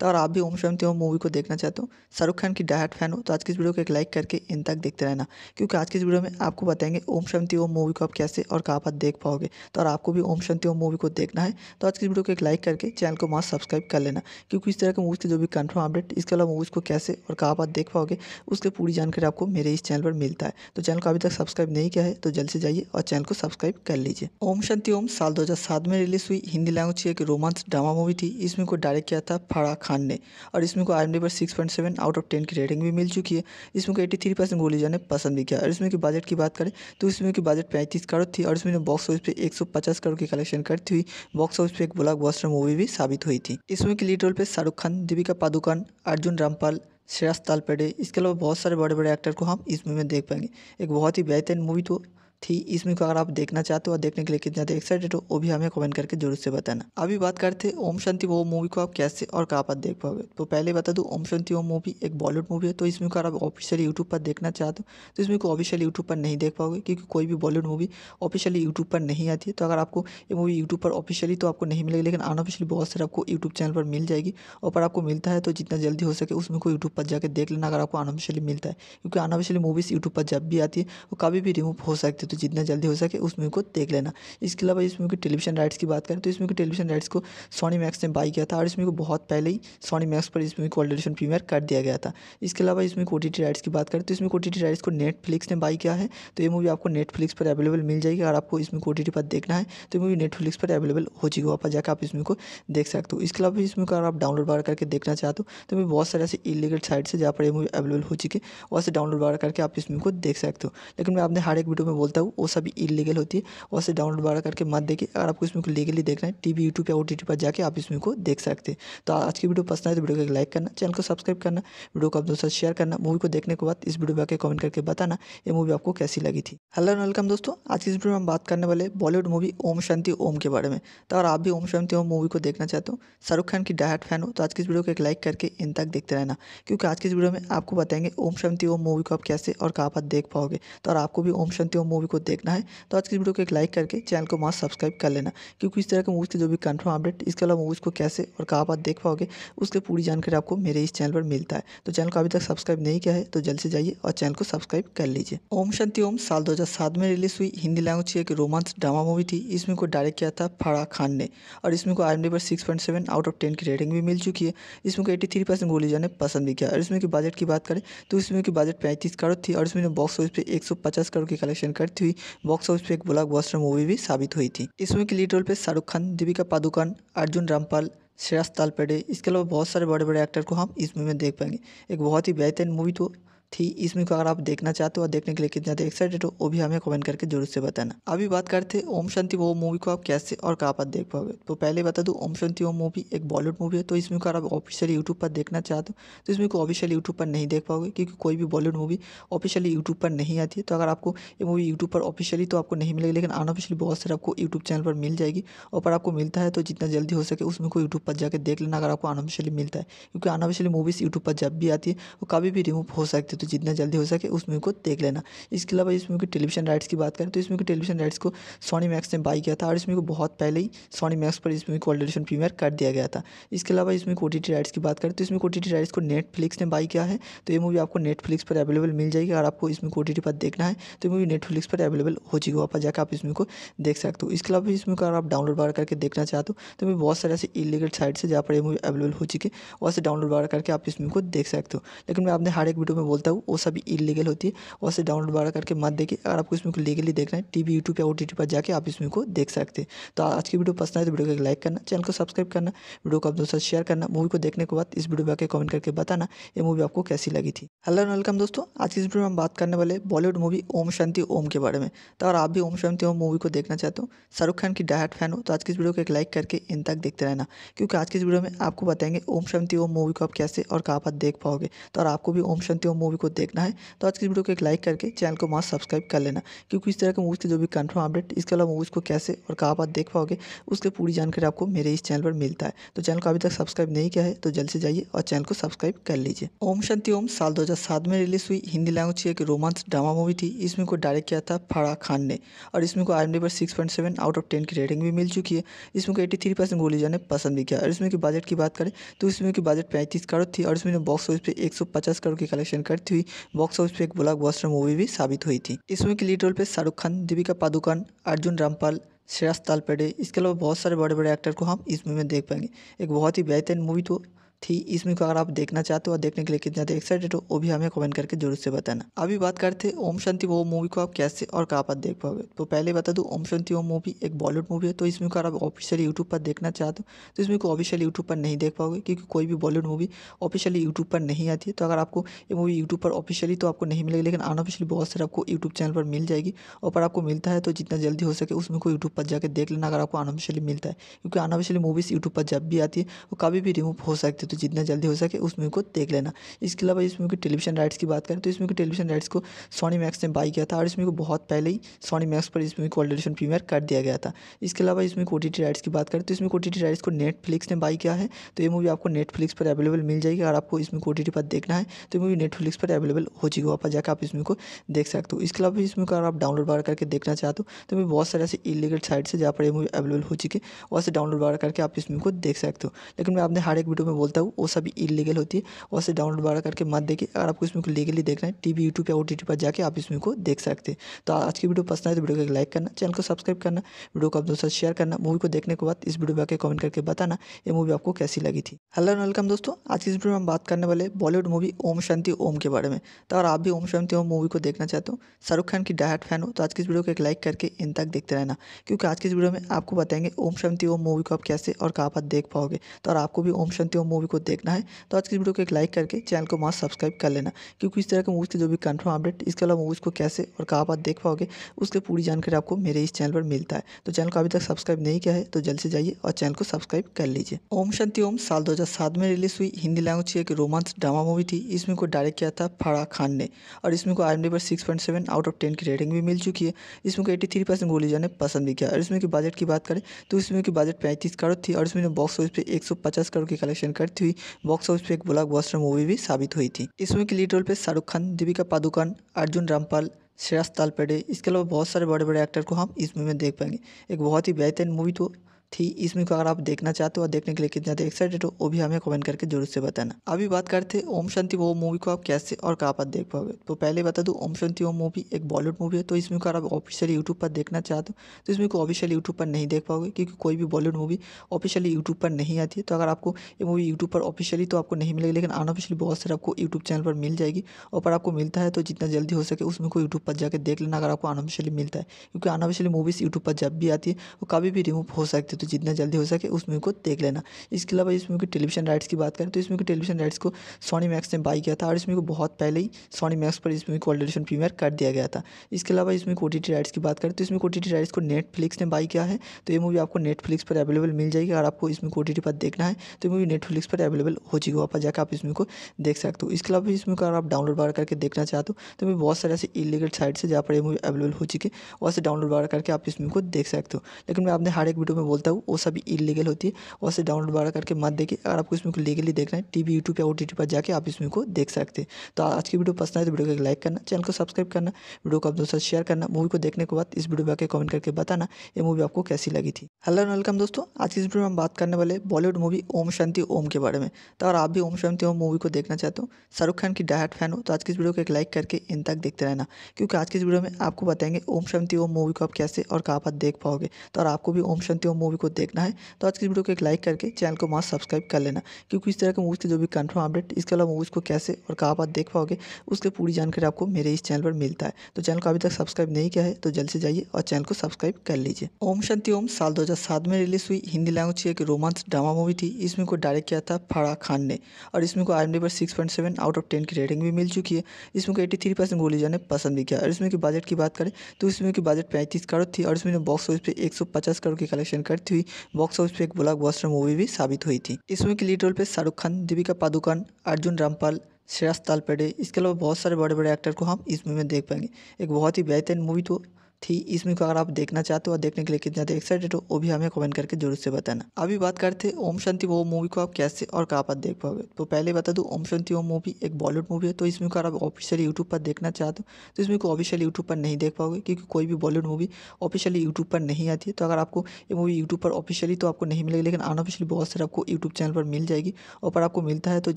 तो अगर आप भी ओम शांति ओम मूवी को देखना चाहते हो शाहरुख खान की डायट फैन हो तो आज की इस वीडियो को एक लाइक करके इन तक देखते रहना क्योंकि आज की इस वीडियो में आपको बताएंगे ओम शांति ओम मूवी को आप कैसे और कहाँ पर देख पाओगे तो और आपको भी ओम शांति ओम मूवी को देखना है तो आज की वीडियो को एक लाइक करके चैनल को मास्क सब्सक्राइब कर लेना क्योंकि इस तरह के मूवीज़ के जो भी कन्फर्म अपडेट इसके अलावा मूवीज़ को कैसे और कहाँ बात देख पाओगे उसकी पूरी जानकारी आपको मेरे इस चैनल पर मिलता है तो चैनल को अभी तक सब्सक्राइब नहीं किया है तो जल्द से जाइए और चैनल को सब्सक्राइब कर लीजिए ओम शांति ओम साल दो में रिलीज हुई हिंदी लैंग्वेज की एक रोमांस ड्रामा मूवी थी इसमें को डायरेक्ट किया था फराह खान ने और इसमें को आई पर six point seven out of ten की रेटिंग भी मिल चुकी है इसमें को एटी थ्री परसेंट गोली जाने पसंद भी किया और इसमें की बजट की बात करें तो इसमें की बजट पैंतीस करोड़ थी और इसमें बॉक्स ऑफिस पर एक सौ पचास करोड़ की कलेक्शन कर करती हुई बॉक्स ऑफिस पर एक ब्लॉकबस्टर मूवी भी साबित हुई थी इसमें के लीड रोल पर शाहरुख खान दीपिका पादुकोण अर्जुन रामपाल श्रेयस तालपेडे इसके अलावा बहुत सारे बड़े बड़े एक्टर को हम इस मूवी में देख पाएंगे एक बहुत ही बेहतरीन मूवी तो थी इस मूवी को अगर आप देखना चाहते हो और देखने के लिए कितना ज़्यादा एक्साइटेड हो वो भी हमें कमेंट करके जरूर से बताना अभी बात करते हैं ओम शांति वो मूवी को आप कैसे और कहाँ पर देख पाओगे तो पहले बता दूँ ओम शांति वो मूवी एक बॉलीवुड मूवी है तो इस मूवी को आप ऑफिशियली यूट्यूब पर देखना चाहते हो तो इस मूवी को ऑफिशियली यूट्यूब पर नहीं देख पाओगे क्योंकि कोई भी बॉलीवुड मूवी ऑफिशियली यूट्यूब पर नहीं आती है तो अगर आपको ये मूवी यूट्यूब पर ऑफिशियली तो आपको नहीं मिलेगी लेकिन अनऑफिशियली बहुत सारे आपको यूट्यूब चैनल पर मिल जाएगी और पर आपको मिलता है तो जितना जल्दी हो सके उसमें को यूट्यूब पर जाकर देख लेना अगर आपको अनऑफिशियली मिलता है क्योंकि अनऑफिशियली मूवीज़ यूट्यूब पर जब भी आती है वो कभी भी रिमूव हो सकती है तो तो जितना जल्दी हो सके उस मूवी को देख लेना इसके अलावा इस मूवी के टेलीविजन राइट्स की बात करें तो इस मूवी के टेलीविजन राइट्स को सोनी मैक्स ने बाई किया था और इस मूवी को बहुत पहले ही सोनी मैक्स पर इस मूवी को ऑलरेडीशन प्रीमियर कर दिया गया था इसके अलावा इसमें ओ राइट्स की बात करें तो इसमें ओ राइट्स को नेटफ्लिक्स ने बाई किया है तो ये मूवी आपको नेटफ्लिक्स पर अवेलेबल मिल जाएगी और आपको इसमें ओ पर देखना है तो मूवी नेटफ्लिक्स पर अवेलेबल हो है वहाँ पर जाकर आप इसमें को देख सकते हो इसके अलावा इसमें अगर आप डाउनलोड वगैरह करके देखना चाहते हो तो मैं बहुत सारे ऐसे इलीगल साइट्स है जहाँ पर ये मूवी अवेलेबल हो चुकी है वहाँ से डाउनलोड वगैरह करके आप इसमें को देख सकते हो लेकिन मैं आपने हर एक वीडियो में बोलता हूँ हूँ वो सभी इलीगल होती है और से डाउनलोड वगैरह करके मत देखिए अगर आपको इसमें को लीगली देखना है टीवी यूट्यूब या ओ टी पर जाकर आप इसमें को देख सकते हैं तो आज की वीडियो पसंद आए तो वीडियो को लाइक करना चैनल को सब्सक्राइब करना वीडियो को आप दोस्तों शेयर करना मूवी को देखने के बाद इस वीडियो पर आकर कमेंट करके बताना ये मूवी आपको कैसी लगी थी हेलो एंड वेलकम दोस्तों आज की इस वीडियो में हम बात करने वाले बॉलीवुड मूवी ओम शांति ओम के बारे में तो अगर आप भी ओम शांति ओम मूवी को देखना चाहते हो शाहरुख खान की डायट फैन हो तो आज की इस वीडियो को एक लाइक करके इन तक देखते रहना क्योंकि आज की इस वीडियो में आपको बताएंगे ओम शांति ओम मूवी को आप कैसे और कहाँ पर देख पाओगे तो और आपको भी ओम शांति ओम मूवी को देखना है तो आज की वीडियो को एक लाइक करके चैनल को मास्क सब्सक्राइब कर लेना क्योंकि इस तरह के मूवीज़ के जो भी कन्फर्म अपडेट इसके अलावा मूवीज़ को कैसे और कहाँ बात देख पाओगे उसकी पूरी जानकारी आपको मेरे इस चैनल पर मिलता है तो चैनल को अभी तक सब्सक्राइब नहीं किया है तो जल्द से जाइए और चैनल को सब्सक्राइब कर लीजिए ओम शांति ओम साल दो में रिलीज हुई हिंदी लैंग्वेज की एक रोमांस ड्रामा मूवी थी इसमें को डायरेक्ट किया था फराह खान ने और इसमें को आई पर six point seven out of ten की रेटिंग भी मिल चुकी है इसमें को एटी थ्री परसेंट गोली जाने पसंद भी किया और इसमें की बजट की बात करें तो इसमें की बजट पैंतीस करोड़ थी और इसमें बॉक्स ऑफिस पर एक सौ पचास करोड़ की कलेक्शन कर करती हुई बॉक्स ऑफिस पर एक ब्लॉकबस्टर मूवी भी साबित हुई थी इसमें के लीड रोल पर शाहरुख खान दीपिका पादुकोण अर्जुन रामपाल श्रेयस तालपेडे इसके अलावा बहुत सारे बड़े बड़े एक्टर को हम इस मूवी में देख पाएंगे एक बहुत ही बेहतरीन मूवी तो थी इस मूवी को अगर आप देखना चाहते हो और देखने के लिए कितना ज़्यादा एक्साइटेड हो वो भी हमें कमेंट करके जरूर से बताना अभी बात करते हैं ओम शांति वो मूवी को आप कैसे और कहाँ पर देख पाओगे तो पहले बता दूँ ओम शांति वो मूवी एक बॉलीवुड मूवी है तो इस मूवी को आप ऑफिशियली यूट्यूब पर देखना चाहते हो तो इस मूवी को ऑफिशियली यूट्यूब पर नहीं देख पाओगे क्योंकि कोई भी बॉलीवुड मूवी ऑफिशियली यूट्यूब पर नहीं आती है तो अगर आपको ये मूवी यूट्यूब पर ऑफिशियली तो आपको नहीं मिलेगी लेकिन अनऑफिशियली बहुत सारे आपको यूट्यूब चैनल पर मिल जाएगी और पर आपको मिलता है तो जितना जल्दी हो सके उसमें को यूट्यूब पर जाकर देख लेना अगर आपको अनऑफिशियली मिलता है क्योंकि अनऑफिशियली मूवीज़ यूट्यूब पर जब भी आती है वो कभी भी रिमूव हो सकती है तो तो जितना जल्दी हो सके उस मूवी को देख लेना इसके अलावा इस मूवी के टेलीविजन राइट्स की बात करें तो इस मूवी के टेलीविजन राइट्स को सोनी मैक्स ने बाई किया था और इस मूवी को बहुत पहले ही सोनी मैक्स पर इस मूवी को ऑलरेडीशन प्रीमियर कर दिया गया था इसके अलावा इसमें ओ राइट्स की बात करें तो इसमें ओ राइट्स को नेटफ्लिक्स ने बाई किया है तो ये मूवी आपको नेटफ्लिक्स पर अवेलेबल मिल जाएगी और आपको इसमें ओ पर देखना है तो मूवी नेटफ्लिक्स पर अवेलेबल हो है वहाँ पर जाकर आप इसमें को देख सकते हो इसके अलावा इसमें अगर आप डाउनलोड वगैरह करके देखना चाहते हो तो मैं बहुत सारे ऐसे इलीगल साइट्स है जहाँ पर ये मूवी अवेलेबल हो चुकी है वहाँ से डाउनलोड वगैरह करके आप इसमें को देख सकते हो लेकिन मैं आपने हर एक वीडियो में बोलता हूँ हूँ वो सभी इलीगल होती है और से डाउनलोड वगैरह करके मत देखिए अगर आपको इसमें को लीगली देखना है टीवी यूट्यूब या ओ टी पर जाकर आप इसमें को देख सकते हैं तो आज की वीडियो पसंद आए तो वीडियो को लाइक करना चैनल को सब्सक्राइब करना वीडियो को आप दोस्तों शेयर करना मूवी को देखने के बाद इस वीडियो पर आकर कमेंट करके बताना ये मूवी आपको कैसी लगी थी हेलो एंड वेलकम दोस्तों आज की इस वीडियो में हम बात करने वाले बॉलीवुड मूवी ओम शांति ओम के बारे में तो अगर आप भी ओम शांति ओम मूवी को देखना चाहते हो शाहरुख खान की डायट फैन हो तो आज की इस वीडियो को एक लाइक करके इन तक देखते रहना क्योंकि आज की इस वीडियो में आपको बताएंगे ओम शांति ओम मूवी को आप कैसे और कहाँ पर देख पाओगे तो और आपको भी ओम शांति ओम मूवी को देखना है तो आज की वीडियो को एक लाइक करके चैनल को मास्क सब्सक्राइब कर लेना क्योंकि इस तरह के मूवीज़ के जो भी कन्फर्म अपडेट इसके अलावा मूवीज़ को कैसे और कहाँ बात देख पाओगे उसकी पूरी जानकारी आपको मेरे इस चैनल पर मिलता है तो चैनल को अभी तक सब्सक्राइब नहीं किया है तो जल्द से जाइए और चैनल को सब्सक्राइब कर लीजिए ओम शांति ओम साल दो में रिलीज हुई हिंदी लैंग्वेज की एक रोमांस ड्रामा मूवी थी इसमें को डायरेक्ट किया था फराह खान ने और इसमें को आई पर six point seven out of ten की रेटिंग भी मिल चुकी है इसमें को एटी थ्री परसेंट गोली जाने पसंद भी किया और इसमें की बजट की बात करें तो इसमें की बजट पैंतीस करोड़ थी और इसमें बॉक्स ऑफिस पर एक सौ पचास करोड़ की कलेक्शन कर करती हुई बॉक्स ऑफिस पर एक ब्लॉकबस्टर मूवी भी साबित हुई थी इसमें के लीड रोल पर शाहरुख खान दीपिका पादुकोण अर्जुन रामपाल श्रेयस तालपेडे इसके अलावा बहुत सारे बड़े बड़े एक्टर को हम इस मूवी में देख पाएंगे एक बहुत ही बेहतरीन मूवी तो थी इस मूवी को अगर आप देखना चाहते हो और देखने के लिए कितना ज़्यादा एक्साइटेड हो वो भी हमें कमेंट करके जरूर से बताना अभी बात करते हैं ओम शांति वो मूवी को आप कैसे और कहाँ पर देख पाओगे तो पहले बता दूँ ओम शांति वो मूवी एक बॉलीवुड मूवी है तो इस मूवी को आप ऑफिशियली यूट्यूब पर देखना चाहते हो तो इस मूवी को ऑफिशियली यूट्यूब पर नहीं देख पाओगे क्योंकि कोई भी बॉलीवुड मूवी ऑफिशियली यूट्यूब पर नहीं आती है तो अगर आपको ये मूवी यूट्यूब पर ऑफिशियली तो आपको नहीं मिलेगी लेकिन अनऑफिशियली बहुत सारे आपको यूट्यूब चैनल पर मिल जाएगी और पर आपको मिलता है तो जितना जल्दी हो सके उसमें को यूट्यूब पर जाकर देख लेना अगर आपको अनऑफिशियली मिलता है क्योंकि अनऑफिशियली मूवीज़ यूट्यूब पर जब भी आती है वो कभी भी रिमूव हो सकती है तो तो जितना जल्दी हो सके उस मूवी को देख लेना इसके अलावा इस मूवी के टेलीविजन राइट्स की बात करें तो इस मूवी के टेलीविजन राइट्स को सोनी मैक्स ने बाई किया था और इस मूवी को बहुत पहले ही सोनी मैक्स पर इस मूवी को ऑलरेडीशन प्रीमियर कर दिया गया था इसके अलावा इसमें ओ राइट्स की बात करें तो इसमें ओ राइट्स को नेटफ्लिक्स ने बाई किया है तो ये मूवी आपको नेटफ्लिक्स पर अवेलेबल मिल जाएगी और आपको इसमें ओ पर देखना है तो मूवी नेटफ्लिक्स पर अवेलेबल हो है वहाँ पर जाकर आप इसमें को देख सकते हो इसके अलावा इसमें अगर आप डाउनलोड वगैरह करके देखना चाहते हो तो मैं बहुत सारे ऐसे इलीगल साइट्स है जहाँ पर ये मूवी अवेलेबल हो चुकी है वहाँ से डाउनलोड वगैरह करके आप इसमें को देख सकते हो लेकिन मैं आपने हर एक वीडियो में बोलता हूँ हूँ वो सभी इलीगल होती है और से डाउनलोड वगैरह करके मत देखिए अगर आपको इसमें को लीगली देखना है टीवी यूट्यूब या ओ टी पर जाकर आप इसमें को देख सकते हैं तो आज की वीडियो पसंद आए तो वीडियो को लाइक करना चैनल को सब्सक्राइब करना वीडियो को आप दोस्तों शेयर करना मूवी को देखने के बाद इस वीडियो पर आकर कमेंट करके बताना ये मूवी आपको कैसी लगी थी हेलो एंड वेलकम दोस्तों आज की इस वीडियो में हम बात करने वाले बॉलीवुड मूवी ओम शांति ओम के बारे में तो अगर आप भी ओम शांति ओम मूवी को देखना चाहते हो शाहरुख खान की डायट फैन हो तो आज की इस वीडियो को एक लाइक करके इन तक देखते रहना क्योंकि आज की इस वीडियो में आपको बताएंगे ओम शांति ओम मूवी को आप कैसे और कहाँ पर देख पाओगे तो और आपको भी ओम शांति ओम मूवी को देखना है तो आज की वीडियो को एक लाइक करके चैनल को मास्क सब्सक्राइब कर लेना क्योंकि इस तरह के मूवीज़ के जो भी कन्फर्म अपडेट इसके अलावा मूवीज़ को कैसे और कहाँ बात देख पाओगे उसकी पूरी जानकारी आपको मेरे इस चैनल पर मिलता है तो चैनल को अभी तक सब्सक्राइब नहीं किया है तो जल्द से जाइए और चैनल को सब्सक्राइब कर लीजिए ओम शांति ओम साल दो में रिलीज हुई हिंदी लैंग्वेज की एक रोमांस ड्रामा मूवी थी इसमें को डायरेक्ट किया था फराह खान ने और इसमें को आई पर six point seven out of ten की रेटिंग भी मिल चुकी है इसमें को एटी थ्री परसेंट गोली जाने पसंद भी किया और इसमें की बजट की बात करें तो इसमें की बजट पैंतीस करोड़ थी और इसमें बॉक्स ऑफिस पर एक सौ पचास करोड़ की कलेक्शन करती हुई बॉक्स ऑफिस पे एक ब्लॉकबस्टर मूवी भी साबित हुई थी इसमें के लीड रोल पे शाहरुख खान दीपिका पादुकोण अर्जुन रामपाल श्रेयस तालपेडे इसके अलावा बहुत सारे बड़े बड़े एक्टर को हम इस मूवी में देख पाएंगे एक बहुत ही बेहतरीन मूवी तो थी इस मूवी को अगर आप देखना चाहते हो और देखने के लिए कितना ज़्यादा एक्साइटेड हो वो भी हमें कमेंट करके जरूर से बताना अभी बात करते हैं ओम शांति वो मूवी को आप कैसे और कहाँ पर देख पाओगे तो पहले बता दूँ ओम शांति वो मूवी एक बॉलीवुड मूवी है तो इस मूवी को आप ऑफिशियली यूट्यूब पर देखना चाहते हो तो इस मूवी को ऑफिशियली यूट्यूब पर नहीं देख पाओगे क्योंकि कोई भी बॉलीवुड मूवी ऑफिशियली यूट्यूब पर नहीं आती है तो अगर आपको ये मूवी यूट्यूब पर ऑफिशियली तो आपको नहीं मिलेगी लेकिन अनऑफिशियली बहुत सारे आपको यूट्यूब चैनल पर मिल जाएगी और पर आपको मिलता है तो जितना जल्दी हो सके उसमें को यूट्यूब पर जाकर देख लेना अगर आपको अनऑफिशियली मिलता है क्योंकि अनऑफिशियली मूवीज़ यूट्यूब पर जब भी आती है वो कभी भी रिमूव हो सकती है तो तो जितना जल्दी हो सके उस मूवी को देख लेना इसके अलावा इस मूवी के टेलीविजन राइट्स की बात करें तो इस मूवी के टेलीविजन राइट्स को सोनी मैक्स ने बाई किया था और इस मूवी को बहुत पहले ही सोनी मैक्स पर इस मूवी को ऑलरेडीशन प्रीमियर कर दिया गया था इसके अलावा इसमें ओ राइट्स की बात करें तो इसमें ओ राइट्स को नेटफ्लिक्स ने बाई किया है तो ये मूवी आपको नेटफ्लिक्स पर अवेलेबल मिल जाएगी और आपको इसमें ओ पर देखना है तो मूवी नेटफ्लिक्स पर अवेलेबल हो है वहाँ पर जाकर आप इसमें को देख सकते हो इसके अलावा इसमें अगर आप डाउनलोड वगैरह करके देखना चाहते हो तो मैं बहुत सारे ऐसे इलीगल साइट्स है जहाँ पर ये मूवी अवेलेबल हो चुकी है वहाँ से डाउनलोड वगैरह करके आप इसमें को देख सकते हो लेकिन मैं आपने हर एक वीडियो में बोलता हूँ हूँ वो सभी इलीगल होती है और से डाउनलोड वगैरह करके मत देखिए अगर आपको इसमें को लीगली देखना है टीवी यूट्यूब या ओ टी टी पर जाकर आप इसमें को देख सकते हैं तो आज की वीडियो पसंद आए तो वीडियो को लाइक करना चैनल को सब्सक्राइब करना वीडियो को आप दोस्तों शेयर करना मूवी को देखने के बाद इस वीडियो पर आकर कमेंट करके बताना ये मूवी आपको कैसी लगी थी हेलो एंड वेलकम दोस्तों आज की इस वीडियो में हम बात करने वाले बॉलीवुड मूवी ओम शांति ओम के बारे में तो अगर आप भी ओम शांति ओम मूवी को देखना चाहते हो शाहरुख खान की डायट फैन हो तो आज की इस वीडियो को एक लाइक करके इन तक देखते रहना क्योंकि आज की इस वीडियो में आपको बताएंगे ओम शांति ओम मूवी को आप कैसे और कहाँ पर देख पाओगे तो और आपको भी ओम शांति ओम मूवी को देखना है तो आज की वीडियो को एक लाइक करके चैनल को मास्क सब्सक्राइब कर लेना क्योंकि इस तरह के मूवीज़ के जो भी कन्फर्म अपडेट इसके अलावा मूवीज़ को कैसे और कहाँ बात देख पाओगे उसकी पूरी जानकारी आपको मेरे इस चैनल पर मिलता है तो चैनल को अभी तक सब्सक्राइब नहीं किया है तो जल्द से जाइए और चैनल को सब्सक्राइब कर लीजिए ओम शांति ओम साल दो में रिलीज हुई हिंदी लैंग्वेज की एक रोमांस ड्रामा मूवी थी इसमें को डायरेक्ट किया था फराह खान ने और इसमें को आई पर six point seven out of ten की रेटिंग भी मिल चुकी है इसमें को एट्टी थ्री परसेंट गोली जाने पसंद भी किया और इसमें की बजट की बात करें तो इसमें की बजट पैंतीस करोड़ थी और इसमें बॉक्स ऑफिस पर एक सौ पचास करोड़ की कलेक्शन करती हुई बॉक्स ऑफिस पर एक ब्लॉकबस्टर मूवी भी साबित हुई थी इसमें के लीड रोल पे शाहरुख खान दीपिका पादुकोण अर्जुन रामपाल श्रेयस तालपेडे इसके अलावा बहुत सारे बड़े बड़े एक्टर को हम इस मूवी में देख पाएंगे एक बहुत ही बेहतरीन मूवी तो थी इस मूवी को अगर आप देखना चाहते हो और देखने के लिए कितना ज़्यादा एक्साइटेड हो वो भी हमें कमेंट करके जरूर से बताना अभी बात करते हैं ओम शांति वो मूवी को आप कैसे और कहाँ पर देख पाओगे तो पहले बता दूँ ओम शांति वो मूवी एक बॉलीवुड मूवी है तो इस मूवी को आप ऑफिशियली यूट्यूब पर देखना चाहते हो तो इस मूवी को ऑफिशियली यूट्यूब पर नहीं देख पाओगे क्योंकि कोई भी बॉलीवुड मूवी ऑफिशियली यूट्यूब पर नहीं आती है तो अगर आपको ये मूवी यूट्यूब पर ऑफिशियली तो आपको नहीं मिलेगी लेकिन अनऑफिशियली बहुत सारे आपको यूट्यूब चैनल पर मिल जाएगी और पर आपको मिलता है तो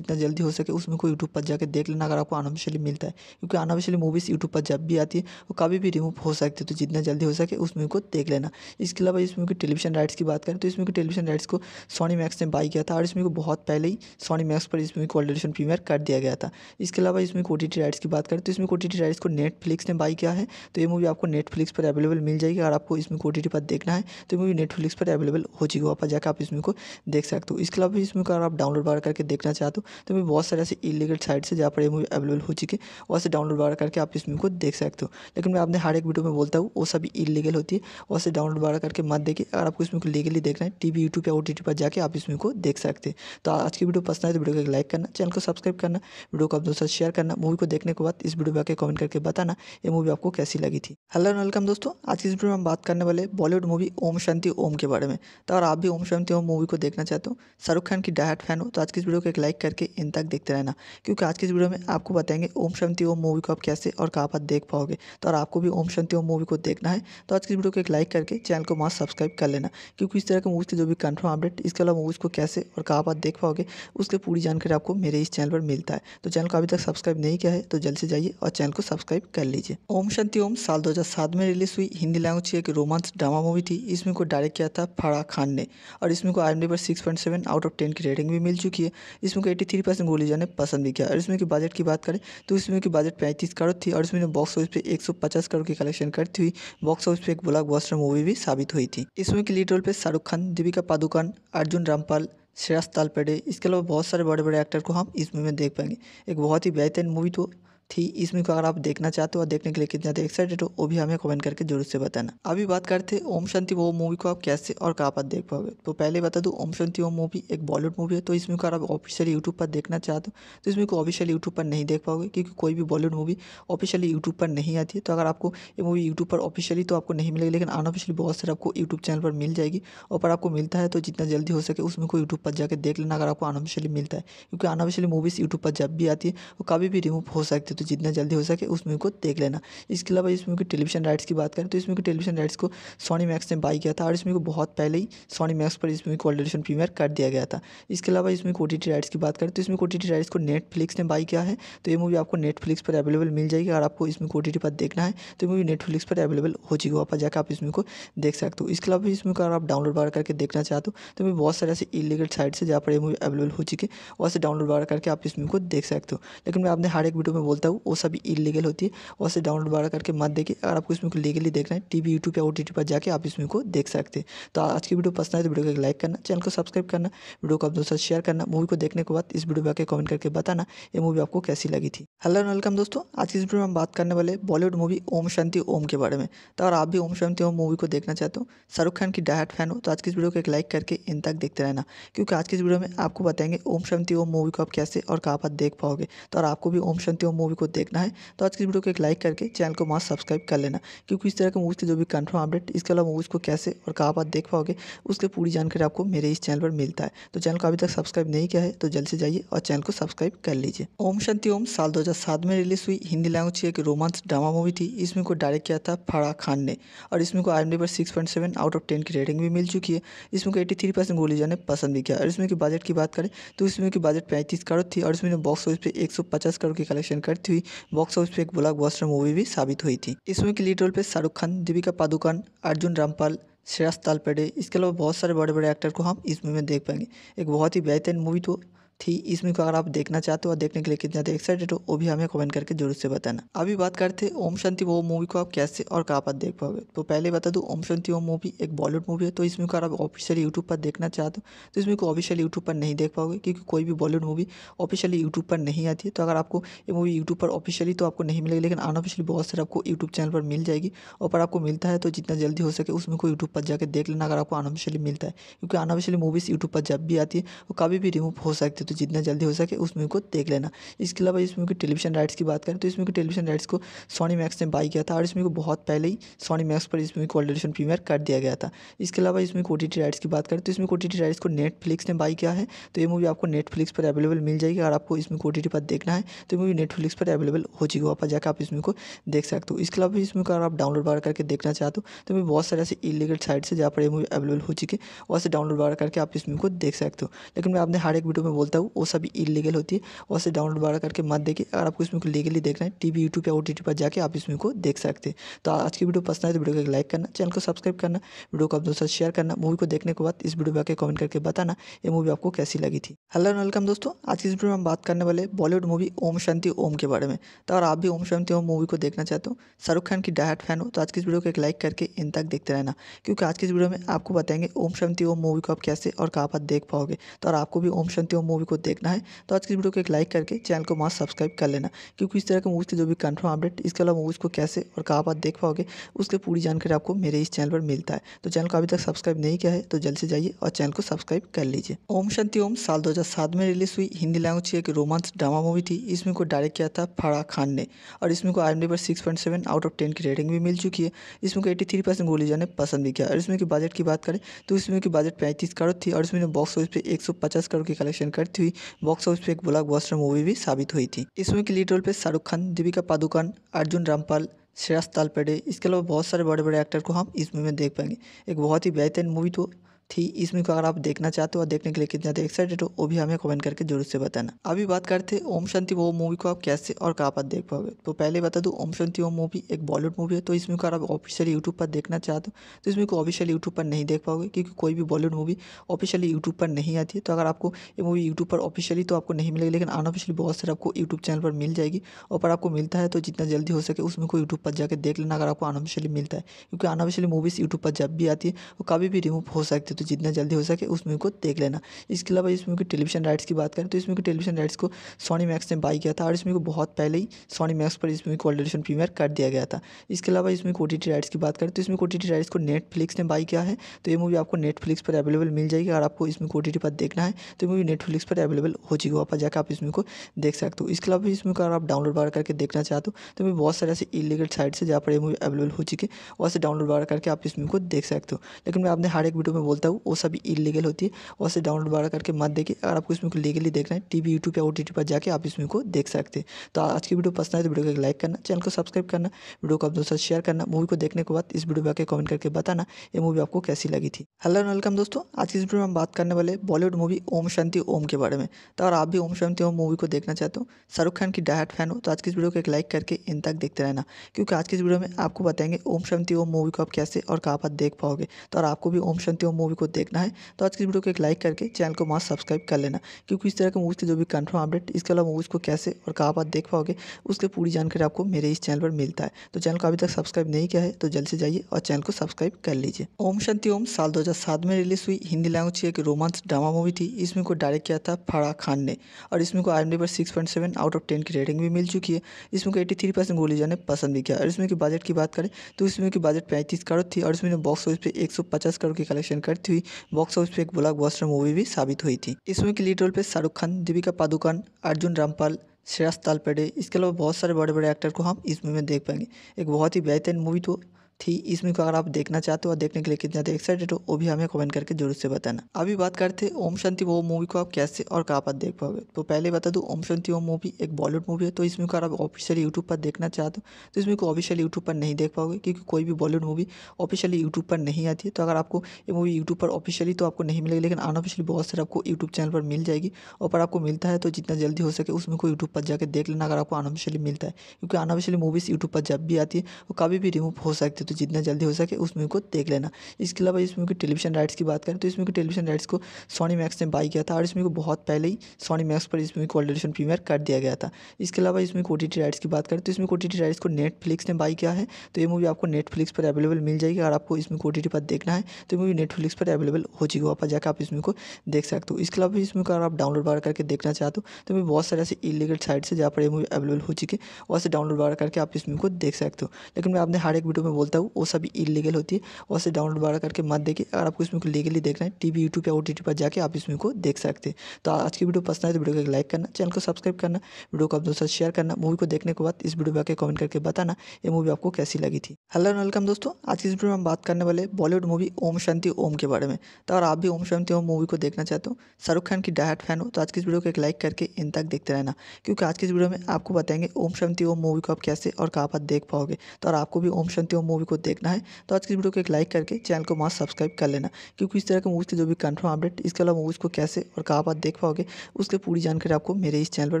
जितना जल्दी हो सके उसमें को यूट्यूब पर जाकर देख लेना अगर आपको अनऑफिशियली मिलता है क्योंकि अनऑफिशियली मूवीज़ यूट्यूब पर जब भी आती है वो कभी भी रिमूव हो सकती है तो तो जितना जल्दी हो सके उस मूवी को देख लेना इसके अलावा इस मूवी के टेलीविजन राइट्स की बात करें तो इस मूवी के टेलीविजन राइट्स को सोनी मैक्स ने बाई किया था और इस मूवी को बहुत पहले ही सोनी मैक्स पर इस मूवी को ऑलरेडीशन प्रीमियर कर दिया गया था इसके अलावा इसमें ओ राइट्स की बात करें तो इसमें ओ राइट्स को नेटफ्लिक्स ने बाई किया है तो ये मूवी आपको नेटफ्लिक्स पर अवेलेबल मिल जाएगी और आपको इसमें ओ पर देखना है तो मूवी नेटफ्लिक्स पर अवेलेबल हो है वहाँ पर जाकर आप इसमें को देख सकते हो इसके अलावा इसमें अगर आप डाउनलोड वगैरह करके देखना चाहते हो तो मैं बहुत सारे ऐसे इलीगल साइट्स है जहाँ पर ये मूवी अवेलेबल हो चुकी है वहाँ से डाउनलोड वगैरह करके आप इसमें को देख सकते हो लेकिन मैं आपने हर एक वीडियो में बोलता हूँ हूँ वो सभी इलीगल होती है और से डाउनलोड वगैरह करके मत देखिए अगर आपको इसमें को लीगली देखना है टीवी यूट्यूब या ओ पर जाकर आप इसमें को देख सकते हैं तो आज की वीडियो पसंद आए तो वीडियो को लाइक करना चैनल को सब्सक्राइब करना वीडियो को आप दोस्तों शेयर करना मूवी को देखने के बाद इस वीडियो पर आकर कमेंट करके बताना ये मूवी आपको कैसी लगी थी हेलो एंड वेलकम दोस्तों आज की इस वीडियो में हम बात करने वाले बॉलीवुड मूवी ओम शांति ओम के बारे में तो अगर आप भी ओम शांति ओम मूवी को देखना चाहते हो शाहरुख खान की डायट फैन हो तो आज की इस वीडियो को एक लाइक करके इन तक देखते रहना क्योंकि आज की इस वीडियो में आपको बताएंगे ओम शांति ओम मूवी को आप कैसे और कहाँ पर देख पाओगे तो और आपको भी ओम शांति ओम मूवी मूवी को देखना है तो आज की वीडियो को एक लाइक करके चैनल को मास्क सब्सक्राइब कर लेना क्योंकि इस तरह के मूवीज़ के जो भी कन्फर्म अपडेट इसके अलावा मूवीज़ को कैसे और कहाँ बात देख पाओगे उसकी पूरी जानकारी आपको मेरे इस चैनल पर मिलता है तो चैनल को अभी तक सब्सक्राइब नहीं किया है तो जल्द से जाइए और चैनल को सब्सक्राइब कर लीजिए ओम शांति ओम साल दो में रिलीज हुई हिंदी लैंग्वेज की एक रोमांस ड्रामा मूवी थी इसमें को डायरेक्ट किया था फराह खान ने और इसमें को आई पर six point seven out of ten की रेटिंग भी मिल चुकी है इसमें को एट्टी थ्री परसेंट गोली ने पसंद भी किया और इसमें की बजट की बात करें तो इसमें की बजट पैंतीस करोड़ थी और इसमें बॉक्स ऑफिस पर एक सौ पचास करोड़ की कलेक्शन कर करती हुई बॉक्स ऑफिस पर एक ब्लॉकबस्टर मूवी भी साबित हुई थी इसमें के लीड रोल पर शाहरुख खान दीपिका पादुकोण अर्जुन रामपाल श्रेयस तालपेडे इसके अलावा बहुत सारे बड़े बड़े एक्टर को हम इस मूवी में देख पाएंगे एक बहुत ही बेहतरीन मूवी तो थी इस मूवी को अगर आप देखना चाहते हो और देखने के लिए कितना एक्साइटेड हो वो भी हमें कमेंट करके जरूर से बताना अभी बात करते हैं ओम शांति वो मूवी को आप कैसे और कहाँ पर देख पाओगे तो पहले बता दूँ ओम शांति वो मूवी एक बॉलीवुड मूवी है तो इस मूवी को आप ऑफिशियली यूट्यूब पर देखना चाहते हो तो इस मूवी को ऑफिशियली यूट्यूब पर नहीं देख पाओगे क्योंकि कोई भी बॉलीवुड मूवी ऑफिशियली यूट्यूब पर नहीं आती है तो अगर आपको ये मूवी यूट्यूब पर ऑफिशियली तो आपको नहीं मिलेगी लेकिन अनऑफिशियली बहुत सारे आपको यूट्यूब चैनल पर मिल जाएगी और पर आपको मिलता है तो जितना जल्दी हो सके उसमें को यूट्यूब पर जाकर देख लेना अगर आपको अनऑफिशियली मिलता है क्योंकि अनऑफिशियली मूवीज़ यूट्यूब पर जब भी आती है वो कभी भी रिमूव हो सकती है तो तो जितना जल्दी हो सके उस मूवी को देख लेना इसके अलावा इस मूवी के टेलीविजन राइट्स की बात करें तो इस मूवी के टेलीविजन राइट्स को सोनी मैक्स ने बाई किया था और इस मूवी को बहुत पहले ही सोनी मैक्स पर इस मूवी को ऑलरेडीशन प्रीमियर कर दिया गया था इसके अलावा इसमें ओ राइट्स की बात करें तो इसमें ओ राइट्स को नेटफ्लिक्स ने बाई किया है तो ये मूवी आपको नेटफ्लिक्स पर अवेलेबल मिल जाएगी और आपको इसमें ओ पर देखना है तो मूवी नेटफ्लिक्स पर अवेलेबल हो है वहाँ पर जाकर आप इसमें को देख सकते हो इसके अलावा इसमें अगर आप डाउनलोड वगैरह करके देखना चाहते हो तो मैं बहुत सारे ऐसे इलीगल साइट्स है जहाँ पर ये मूवी अवेलेबल हो चुकी है वहाँ से डाउनलोड वगैरह करके आप इसमें को देख सकते हो लेकिन मैं आपने हर एक वीडियो में बोलता हूँ हूँ वो सभी इलीगल होती है और से डाउनलोड वगैरह करके मत देखिए अगर आपको इसमें को लीगली देखना है टीवी यूट्यूब या ओ पर जाकर आप इसमें को देख सकते हैं तो आज की वीडियो पसंद आए तो वीडियो को लाइक करना चैनल को सब्सक्राइब करना वीडियो को आप दोस्तों शेयर करना मूवी को देखने के बाद इस वीडियो पर आकर कमेंट करके बताना ये मूवी आपको कैसी लगी थी हेलो एंड वेलकम दोस्तों आज की इस वीडियो में हम बात करने वाले बॉलीवुड मूवी ओम शांति ओम के बारे में तो अगर आप भी ओम शांति ओम मूवी को देखना चाहते हो शाहरुख खान की डायट फैन हो तो आज की इस वीडियो को एक लाइक करके इन तक देखते रहना क्योंकि आज की इस वीडियो में आपको बताएंगे ओम शांति ओम मूवी को आप कैसे और कहाँ पर देख पाओगे तो और आपको भी ओम शांति ओम मूवी मूवी को देखना है तो आज की वीडियो को एक लाइक करके चैनल को मास्क सब्सक्राइब कर लेना क्योंकि इस तरह के मूवीज़ के जो भी कंफर्म अपडेट इसके अलावा मूवीज़ को कैसे और कहाँ बात देख पाओगे उसकी पूरी जानकारी आपको मेरे इस चैनल पर मिलता है तो चैनल को अभी तक सब्सक्राइब नहीं किया है तो जल्द से जाइए और चैनल को सब्सक्राइब कर लीजिए ओम शांति ओम साल दो में रिलीज हुई हिंदी लैंग्वेज की एक रोमांस ड्रामा मूवी थी इसमें को डायरेक्ट किया था फराह खान ने और इसमें को आई पर six point seven out of ten की रेटिंग भी मिल चुकी है इसमें को एट्टी थ्री परसेंट ने पसंद भी किया और इसमें की बजट की बात करें तो इसमें की बजट पैंतीस करोड़ थी और इसमें बॉक्स ऑफिस पर एक सौ पचास करोड़ की कलेक्शन कर करती हुई बॉक्स ऑफिस पर एक ब्लॉकबस्टर मूवी भी साबित हुई थी इसमें के लीड रोल पर शाहरुख खान दीपिका पादुकोण अर्जुन रामपाल श्रेयस तालपेडे इसके अलावा बहुत सारे बड़े बड़े एक्टर को हम इस मूवी में देख पाएंगे एक बहुत ही बेहतरीन मूवी तो थी इस मूवी को अगर आप देखना चाहते हो और देखने के लिए कितना ज़्यादा एक्साइटेड हो वो भी हमें कमेंट करके जरूर से बताना अभी बात करते हैं ओम शांति वो मूवी को आप कैसे और कहाँ पर देख पाओगे तो पहले बता दूँ ओम शांति वो मूवी एक बॉलीवुड मूवी है तो इस मूवी को आप ऑफिशियली यूट्यूब पर देखना चाहते हो तो इस मूवी को ऑफिशियली यूट्यूब पर नहीं देख पाओगे क्योंकि कोई भी बॉलीवुड मूवी ऑफिशियली यूट्यूब पर नहीं आती है तो अगर आपको ये मूवी यूट्यूब पर ऑफिशियली तो आपको नहीं मिलेगी लेकिन अनऑफिशियली बहुत सारे आपको यूट्यूब चैनल पर मिल जाएगी और पर आपको मिलता है तो जितना जल्दी हो सके उसमें को यूट्यूब पर जाकर देख लेना अगर आपको अनऑफिशियली मिलता है क्योंकि अनऑफिशियली मूवीज़ यूट्यूब पर जब भी आती है वो कभी भी रिमूव हो सकती है तो तो जितना जल्दी हो सके उस मूवी को देख लेना इसके अलावा इस मूवी के टेलीविजन राइट्स की बात करें तो इस मूवी के टेलीविजन राइट्स को सोनी मैक्स ने बाई किया था और इस मूवी को बहुत पहले ही सोनी मैक्स पर इस मूवी को ऑलरेडीशन प्रीमियर कर दिया गया था इसके अलावा इसमें ओ राइट्स की बात करें तो इसमें ओ राइट्स को नेटफ्लिक्स ने बाई किया है तो ये मूवी आपको नेटफ्लिक्स पर अवेलेबल मिल जाएगी और आपको इसमें ओ पर देखना है तो मूवी नेटफ्लिक्स पर अवेलेबल हो है वहाँ पर जाकर आप इसमें को देख सकते हो इसके अलावा इसमें अगर आप डाउनलोड वगैरह करके देखना चाहते हो तो मैं बहुत सारे ऐसे इलीगल साइट्स है जहाँ पर ये मूवी अवेलेबल हो चुकी है वहाँ से डाउनलोड वगैरह करके आप इसमें को देख सकते हो लेकिन मैं आपने हर एक वीडियो में बोलता हूँ हूँ वो सभी इलीगल होती है और से डाउनलोड वगैरह करके मत देखिए अगर आपको इसमें को लीगली देखना है टीवी यूट्यूब या ओ पर जाकर आप इसमें को देख सकते हैं तो आज की वीडियो पसंद आए तो वीडियो को लाइक करना चैनल को सब्सक्राइब करना वीडियो को आप दोस्तों शेयर करना मूवी को देखने के बाद इस वीडियो पर आकर कमेंट करके बताना ये मूवी आपको कैसी लगी थी हेलो एंड वेलकम दोस्तों आज की इस वीडियो में हम बात करने वाले बॉलीवुड मूवी ओम शांति ओम के बारे में तो अगर आप भी ओम शांति ओम मूवी को देखना चाहते हो शाहरुख खान की डायट फैन हो तो आज की इस वीडियो को एक लाइक करके इन तक देखते रहना क्योंकि आज की इस वीडियो में आपको बताएंगे ओम शांति ओम मूवी को आप कैसे और कहाँ पर देख पाओगे तो और आपको भी ओम शांति ओम मूवी मूवी को देखना है तो आज की वीडियो को एक लाइक करके चैनल को मास्क सब्सक्राइब कर लेना क्योंकि इस तरह के मूवीज़ के जो भी कंफर्म अपडेट इसके अलावा मूवीज़ को कैसे और कहाँ बात देख पाओगे उसकी पूरी जानकारी आपको मेरे इस चैनल पर मिलता है तो चैनल को अभी तक सब्सक्राइब नहीं किया है तो जल्द से जाइए और चैनल को सब्सक्राइब कर लीजिए ओम शांति ओम साल दो में रिलीज हुई हिंदी लैंग्वेज की एक रोमांस ड्रामा मूवी थी इसमें को डायरेक्ट किया था फराह खान ने और इसमें को आई पर six point seven out of ten की रेटिंग भी मिल चुकी है इसमें को एट्टी थ्री परसेंट ने पसंद भी किया और इसमें की बजट की बात करें तो इसमें की बजट पैंतीस करोड़ थी और इसमें बॉक्स ऑफिस पर एक सौ पचास करोड़ की कलेक्शन कर करती हुई बॉक्स ऑफिस पर एक ब्लॉकबस्टर मूवी भी साबित हुई थी इसमें के लीड रोल पर शाहरुख खान दीपिका पादुकोण अर्जुन रामपाल श्रेयस तालपेडे इसके अलावा बहुत सारे बड़े बड़े एक्टर को हम इस मूवी में देख पाएंगे एक बहुत ही बेहतरीन मूवी तो थी इस मूवी को अगर आप देखना चाहते हो और देखने के लिए कितना ज़्यादा एक्साइटेड हो वो भी हमें कमेंट करके जरूर से बताना अभी बात करते हैं ओम शांति वो मूवी को आप कैसे और कहाँ पर देख पाओगे तो पहले बता दूँ ओम शांति वो मूवी एक बॉलीवुड मूवी है तो इस मूवी को आप ऑफिशियली यूट्यूब पर देखना चाहते हो तो इस मूवी को ऑफिशियली यूट्यूब पर नहीं देख पाओगे क्योंकि कोई भी बॉलीवुड मूवी ऑफिशियली यूट्यूब पर नहीं आती है तो अगर आपको ये मूवी यूट्यूब पर ऑफिशियली तो आपको नहीं मिलेगी लेकिन अनऑफिशियली बहुत सारे आपको यूट्यूब चैनल पर मिल जाएगी और पर आपको मिलता है तो जितना जल्दी हो सके उसमें को यूट्यूब पर जाकर देख लेना अगर आपको अनऑफिशियली मिलता है क्योंकि अनऑफिशियली मूवीज़ यूट्यूब पर जब भी आती है वो कभी भी रिमूव हो सकती है तो तो जितना जल्दी हो सके उस मूवी को देख लेना इसके अलावा इस मूवी के टेलीविजन राइट्स की बात करें तो इस मूवी के टेलीविजन राइट्स को सोनी मैक्स ने बाई किया था और इस मूवी को बहुत पहले ही सोनी मैक्स पर इस मूवी को ऑलरेडीशन प्रीमियर कर दिया गया था इसके अलावा इसमें ओ राइट्स की बात करें तो इसमें ओ राइट्स को नेटफ्लिक्स ने बाई किया है तो ये मूवी आपको नेटफ्लिक्स पर अवेलेबल मिल जाएगी और आपको इसमें ओ पर देखना है तो मूवी नेटफ्लिक्स पर अवेलेबल हो है वहाँ पर जाकर आप इसमें को देख सकते हो इसके अलावा इसमें अगर आप डाउनलोड वगैरह करके देखना चाहते हो तो मैं बहुत सारे ऐसे इलीगल साइट्स है जहाँ पर ये मूवी अवेलेबल हो चुकी है वहाँ से डाउनलोड वगैरह करके आप इसमें को देख सकते हो लेकिन मैं आपने हर एक वीडियो में बोलता हूँ देता हूँ वो सभी इलीगल होती है और से डाउनलोड वगैरह करके मत देखिए अगर आपको इसमें को लीगली देखना है टीवी यूट्यूब या ओ पर जाके आप इसमें को देख सकते हैं तो आज की वीडियो पसंद आए तो वीडियो को लाइक करना चैनल को सब्सक्राइब करना वीडियो को आप दोस्तों शेयर करना मूवी को देखने के बाद इस वीडियो पर आकर कमेंट करके बताना ये मूवी आपको कैसी लगी थी हेलो एंड वेलकम दोस्तों आज की इस वीडियो में हम बात करने वाले बॉलीवुड मूवी ओम शांति ओम के बारे में तो अगर आप भी ओम शांति ओम मूवी को देखना चाहते हो शाहरुख खान की डायट फैन हो तो आज की इस वीडियो को एक लाइक करके इन तक देखते रहना क्योंकि आज की इस वीडियो में आपको बताएंगे ओम शांति ओम मूवी को आप कैसे और कहाँ पर देख पाओगे तो और आपको भी ओम शांति ओम मूवी को देखना है तो आज की वीडियो को एक लाइक करके चैनल को मास्क सब्सक्राइब कर लेना क्योंकि इस तरह के मूवीज़ के जो भी कन्फर्म अपडेट इसके अलावा मूवीज़ को कैसे और कहाँ बात देख पाओगे उसकी पूरी जानकारी आपको मेरे इस चैनल पर मिलता है तो चैनल को अभी तक सब्सक्राइब नहीं किया है तो जल्द से जाइए और चैनल को सब्सक्राइब कर लीजिए ओम शांति ओम साल दो में रिलीज हुई हिंदी लैंग्वेज की एक रोमांस ड्रामा मूवी थी इसमें को डायरेक्ट किया था फराह खान ने और इसमें को आई पर six point seven out of ten की रेटिंग भी मिल चुकी है इसमें को एट्टी थ्री परसेंट ने पसंद भी किया और इसमें की बजट की बात करें तो इसमें की बजट पैंतीस करोड़ थी और इसमें बॉक्स ऑफिस पर एक सौ पचास करोड़ की कलेक्शन कर करती हुई बॉक्स ऑफिस पर एक ब्लॉकबस्टर मूवी भी साबित हुई थी इसमें के लीड रोल पर शाहरुख खान दीपिका पादुकोण अर्जुन रामपाल श्रेयस तालपेडे इसके अलावा बहुत सारे बड़े बड़े एक्टर को हम इस मूवी में देख पाएंगे एक बहुत ही बेहतरीन मूवी तो थी इस मूवी को अगर आप देखना चाहते हो और देखने के लिए कितना ज़्यादा एक्साइटेड हो वो भी हमें कमेंट करके जरूर से बताना अभी बात करते हैं ओम शांति वो मूवी को आप कैसे और कहाँ पर देख पाओगे तो पहले बता दूँ ओम शांति वो मूवी एक बॉलीवुड मूवी है तो इस मूवी को आप ऑफिशियली यूट्यूब पर देखना चाहते हो तो इस मूवी को ऑफिशियली यूट्यूब पर नहीं देख पाओगे क्योंकि कोई भी बॉलीवुड मूवी ऑफिशियली यूट्यूब पर नहीं आती है तो अगर आपको ये मूवी यूट्यूब पर ऑफिशियली तो आपको नहीं मिलेगी लेकिन अनऑफिशियली बहुत सारे आपको यूट्यूब चैनल पर मिल जाएगी और पर आपको मिलता है तो जितना जल्दी हो सके उसमें को यूट्यूब पर जाकर देख लेना अगर आपको अनऑफिशियली मिलता है क्योंकि अनऑफिशियली मूवीज़ यूट्यूब पर जब भी आती है वो कभी भी रिमूव हो सकती है तो जितना जल्दी हो सके उस मूवी को देख लेना इसके अलावा इस मूवी के टेलीविजन राइट्स की बात करें तो इस मूवी के टेलीविजन राइट्स को सोनी मैक्स ने बाई किया था और इस मूवी को बहुत पहले ही सोनी मैक्स पर इस मूवी को ऑलरेडीशन प्रीमियर कर दिया गया था इसके अलावा इसमें ओ राइट्स की बात करें तो इसमें ओ राइट्स को नेटफ्लिक्स ने बाई किया है तो ये मूवी आपको नेटफ्लिक्स पर अवेलेबल मिल जाएगी और आपको इसमें ओ पर देखना है तो मूवी नेटफ्लिक्स पर अवेलेबल हो है वहाँ पर जाकर आप इसमें को देख सकते हो इसके अलावा इसमें अगर आप डाउनलोड वगैरह करके देखना चाहते हो तो मैं बहुत सारे ऐसे इलीगल साइट्स है जहाँ पर ये मूवी अवेलेबल हो चुकी है वहाँ से डाउनलोड वगैरह करके आप इसमें को देख सकते हो लेकिन मैं आपने हर एक वीडियो में बोलता हूँ हूँ वो सभी इलीगल होती है और से डाउनलोड वगैरह करके मत देखिए अगर आपको इसमें को लीगली देखना है टीवी यूट्यूब या ओ टी टी पर जाकर आप इसमें को देख सकते हैं तो आज की वीडियो पसंद आए तो वीडियो को लाइक करना चैनल को सब्सक्राइब करना वीडियो को आप दोस्तों शेयर करना मूवी को देखने के बाद इस वीडियो पर आकर कमेंट करके बताना ये मूवी आपको कैसी लगी थी हेलो एंड वेलकम दोस्तों आज की इस वीडियो में हम बात करने वाले बॉलीवुड मूवी ओम शांति ओम के बारे में तो अगर आप भी ओम शांति ओम मूवी को देखना चाहते हो शाहरुख खान की डायट फैन हो तो आज की इस वीडियो को एक लाइक करके इन तक देखते रहना क्योंकि आज की इस वीडियो में आपको बताएंगे ओम शांति ओम मूवी को आप कैसे और कहाँ पर देख पाओगे तो और आपको भी ओम शांति ओम मूवी को देखना है तो आज की वीडियो को एक लाइक करके चैनल को मास्क सब्सक्राइब कर लेना क्योंकि इस तरह के मूवीज़ के जो भी कन्फर्म अपडेट इसके अलावा मूवीज़ को कैसे और कहाँ बात देख पाओगे उसकी पूरी जानकारी आपको मेरे इस चैनल पर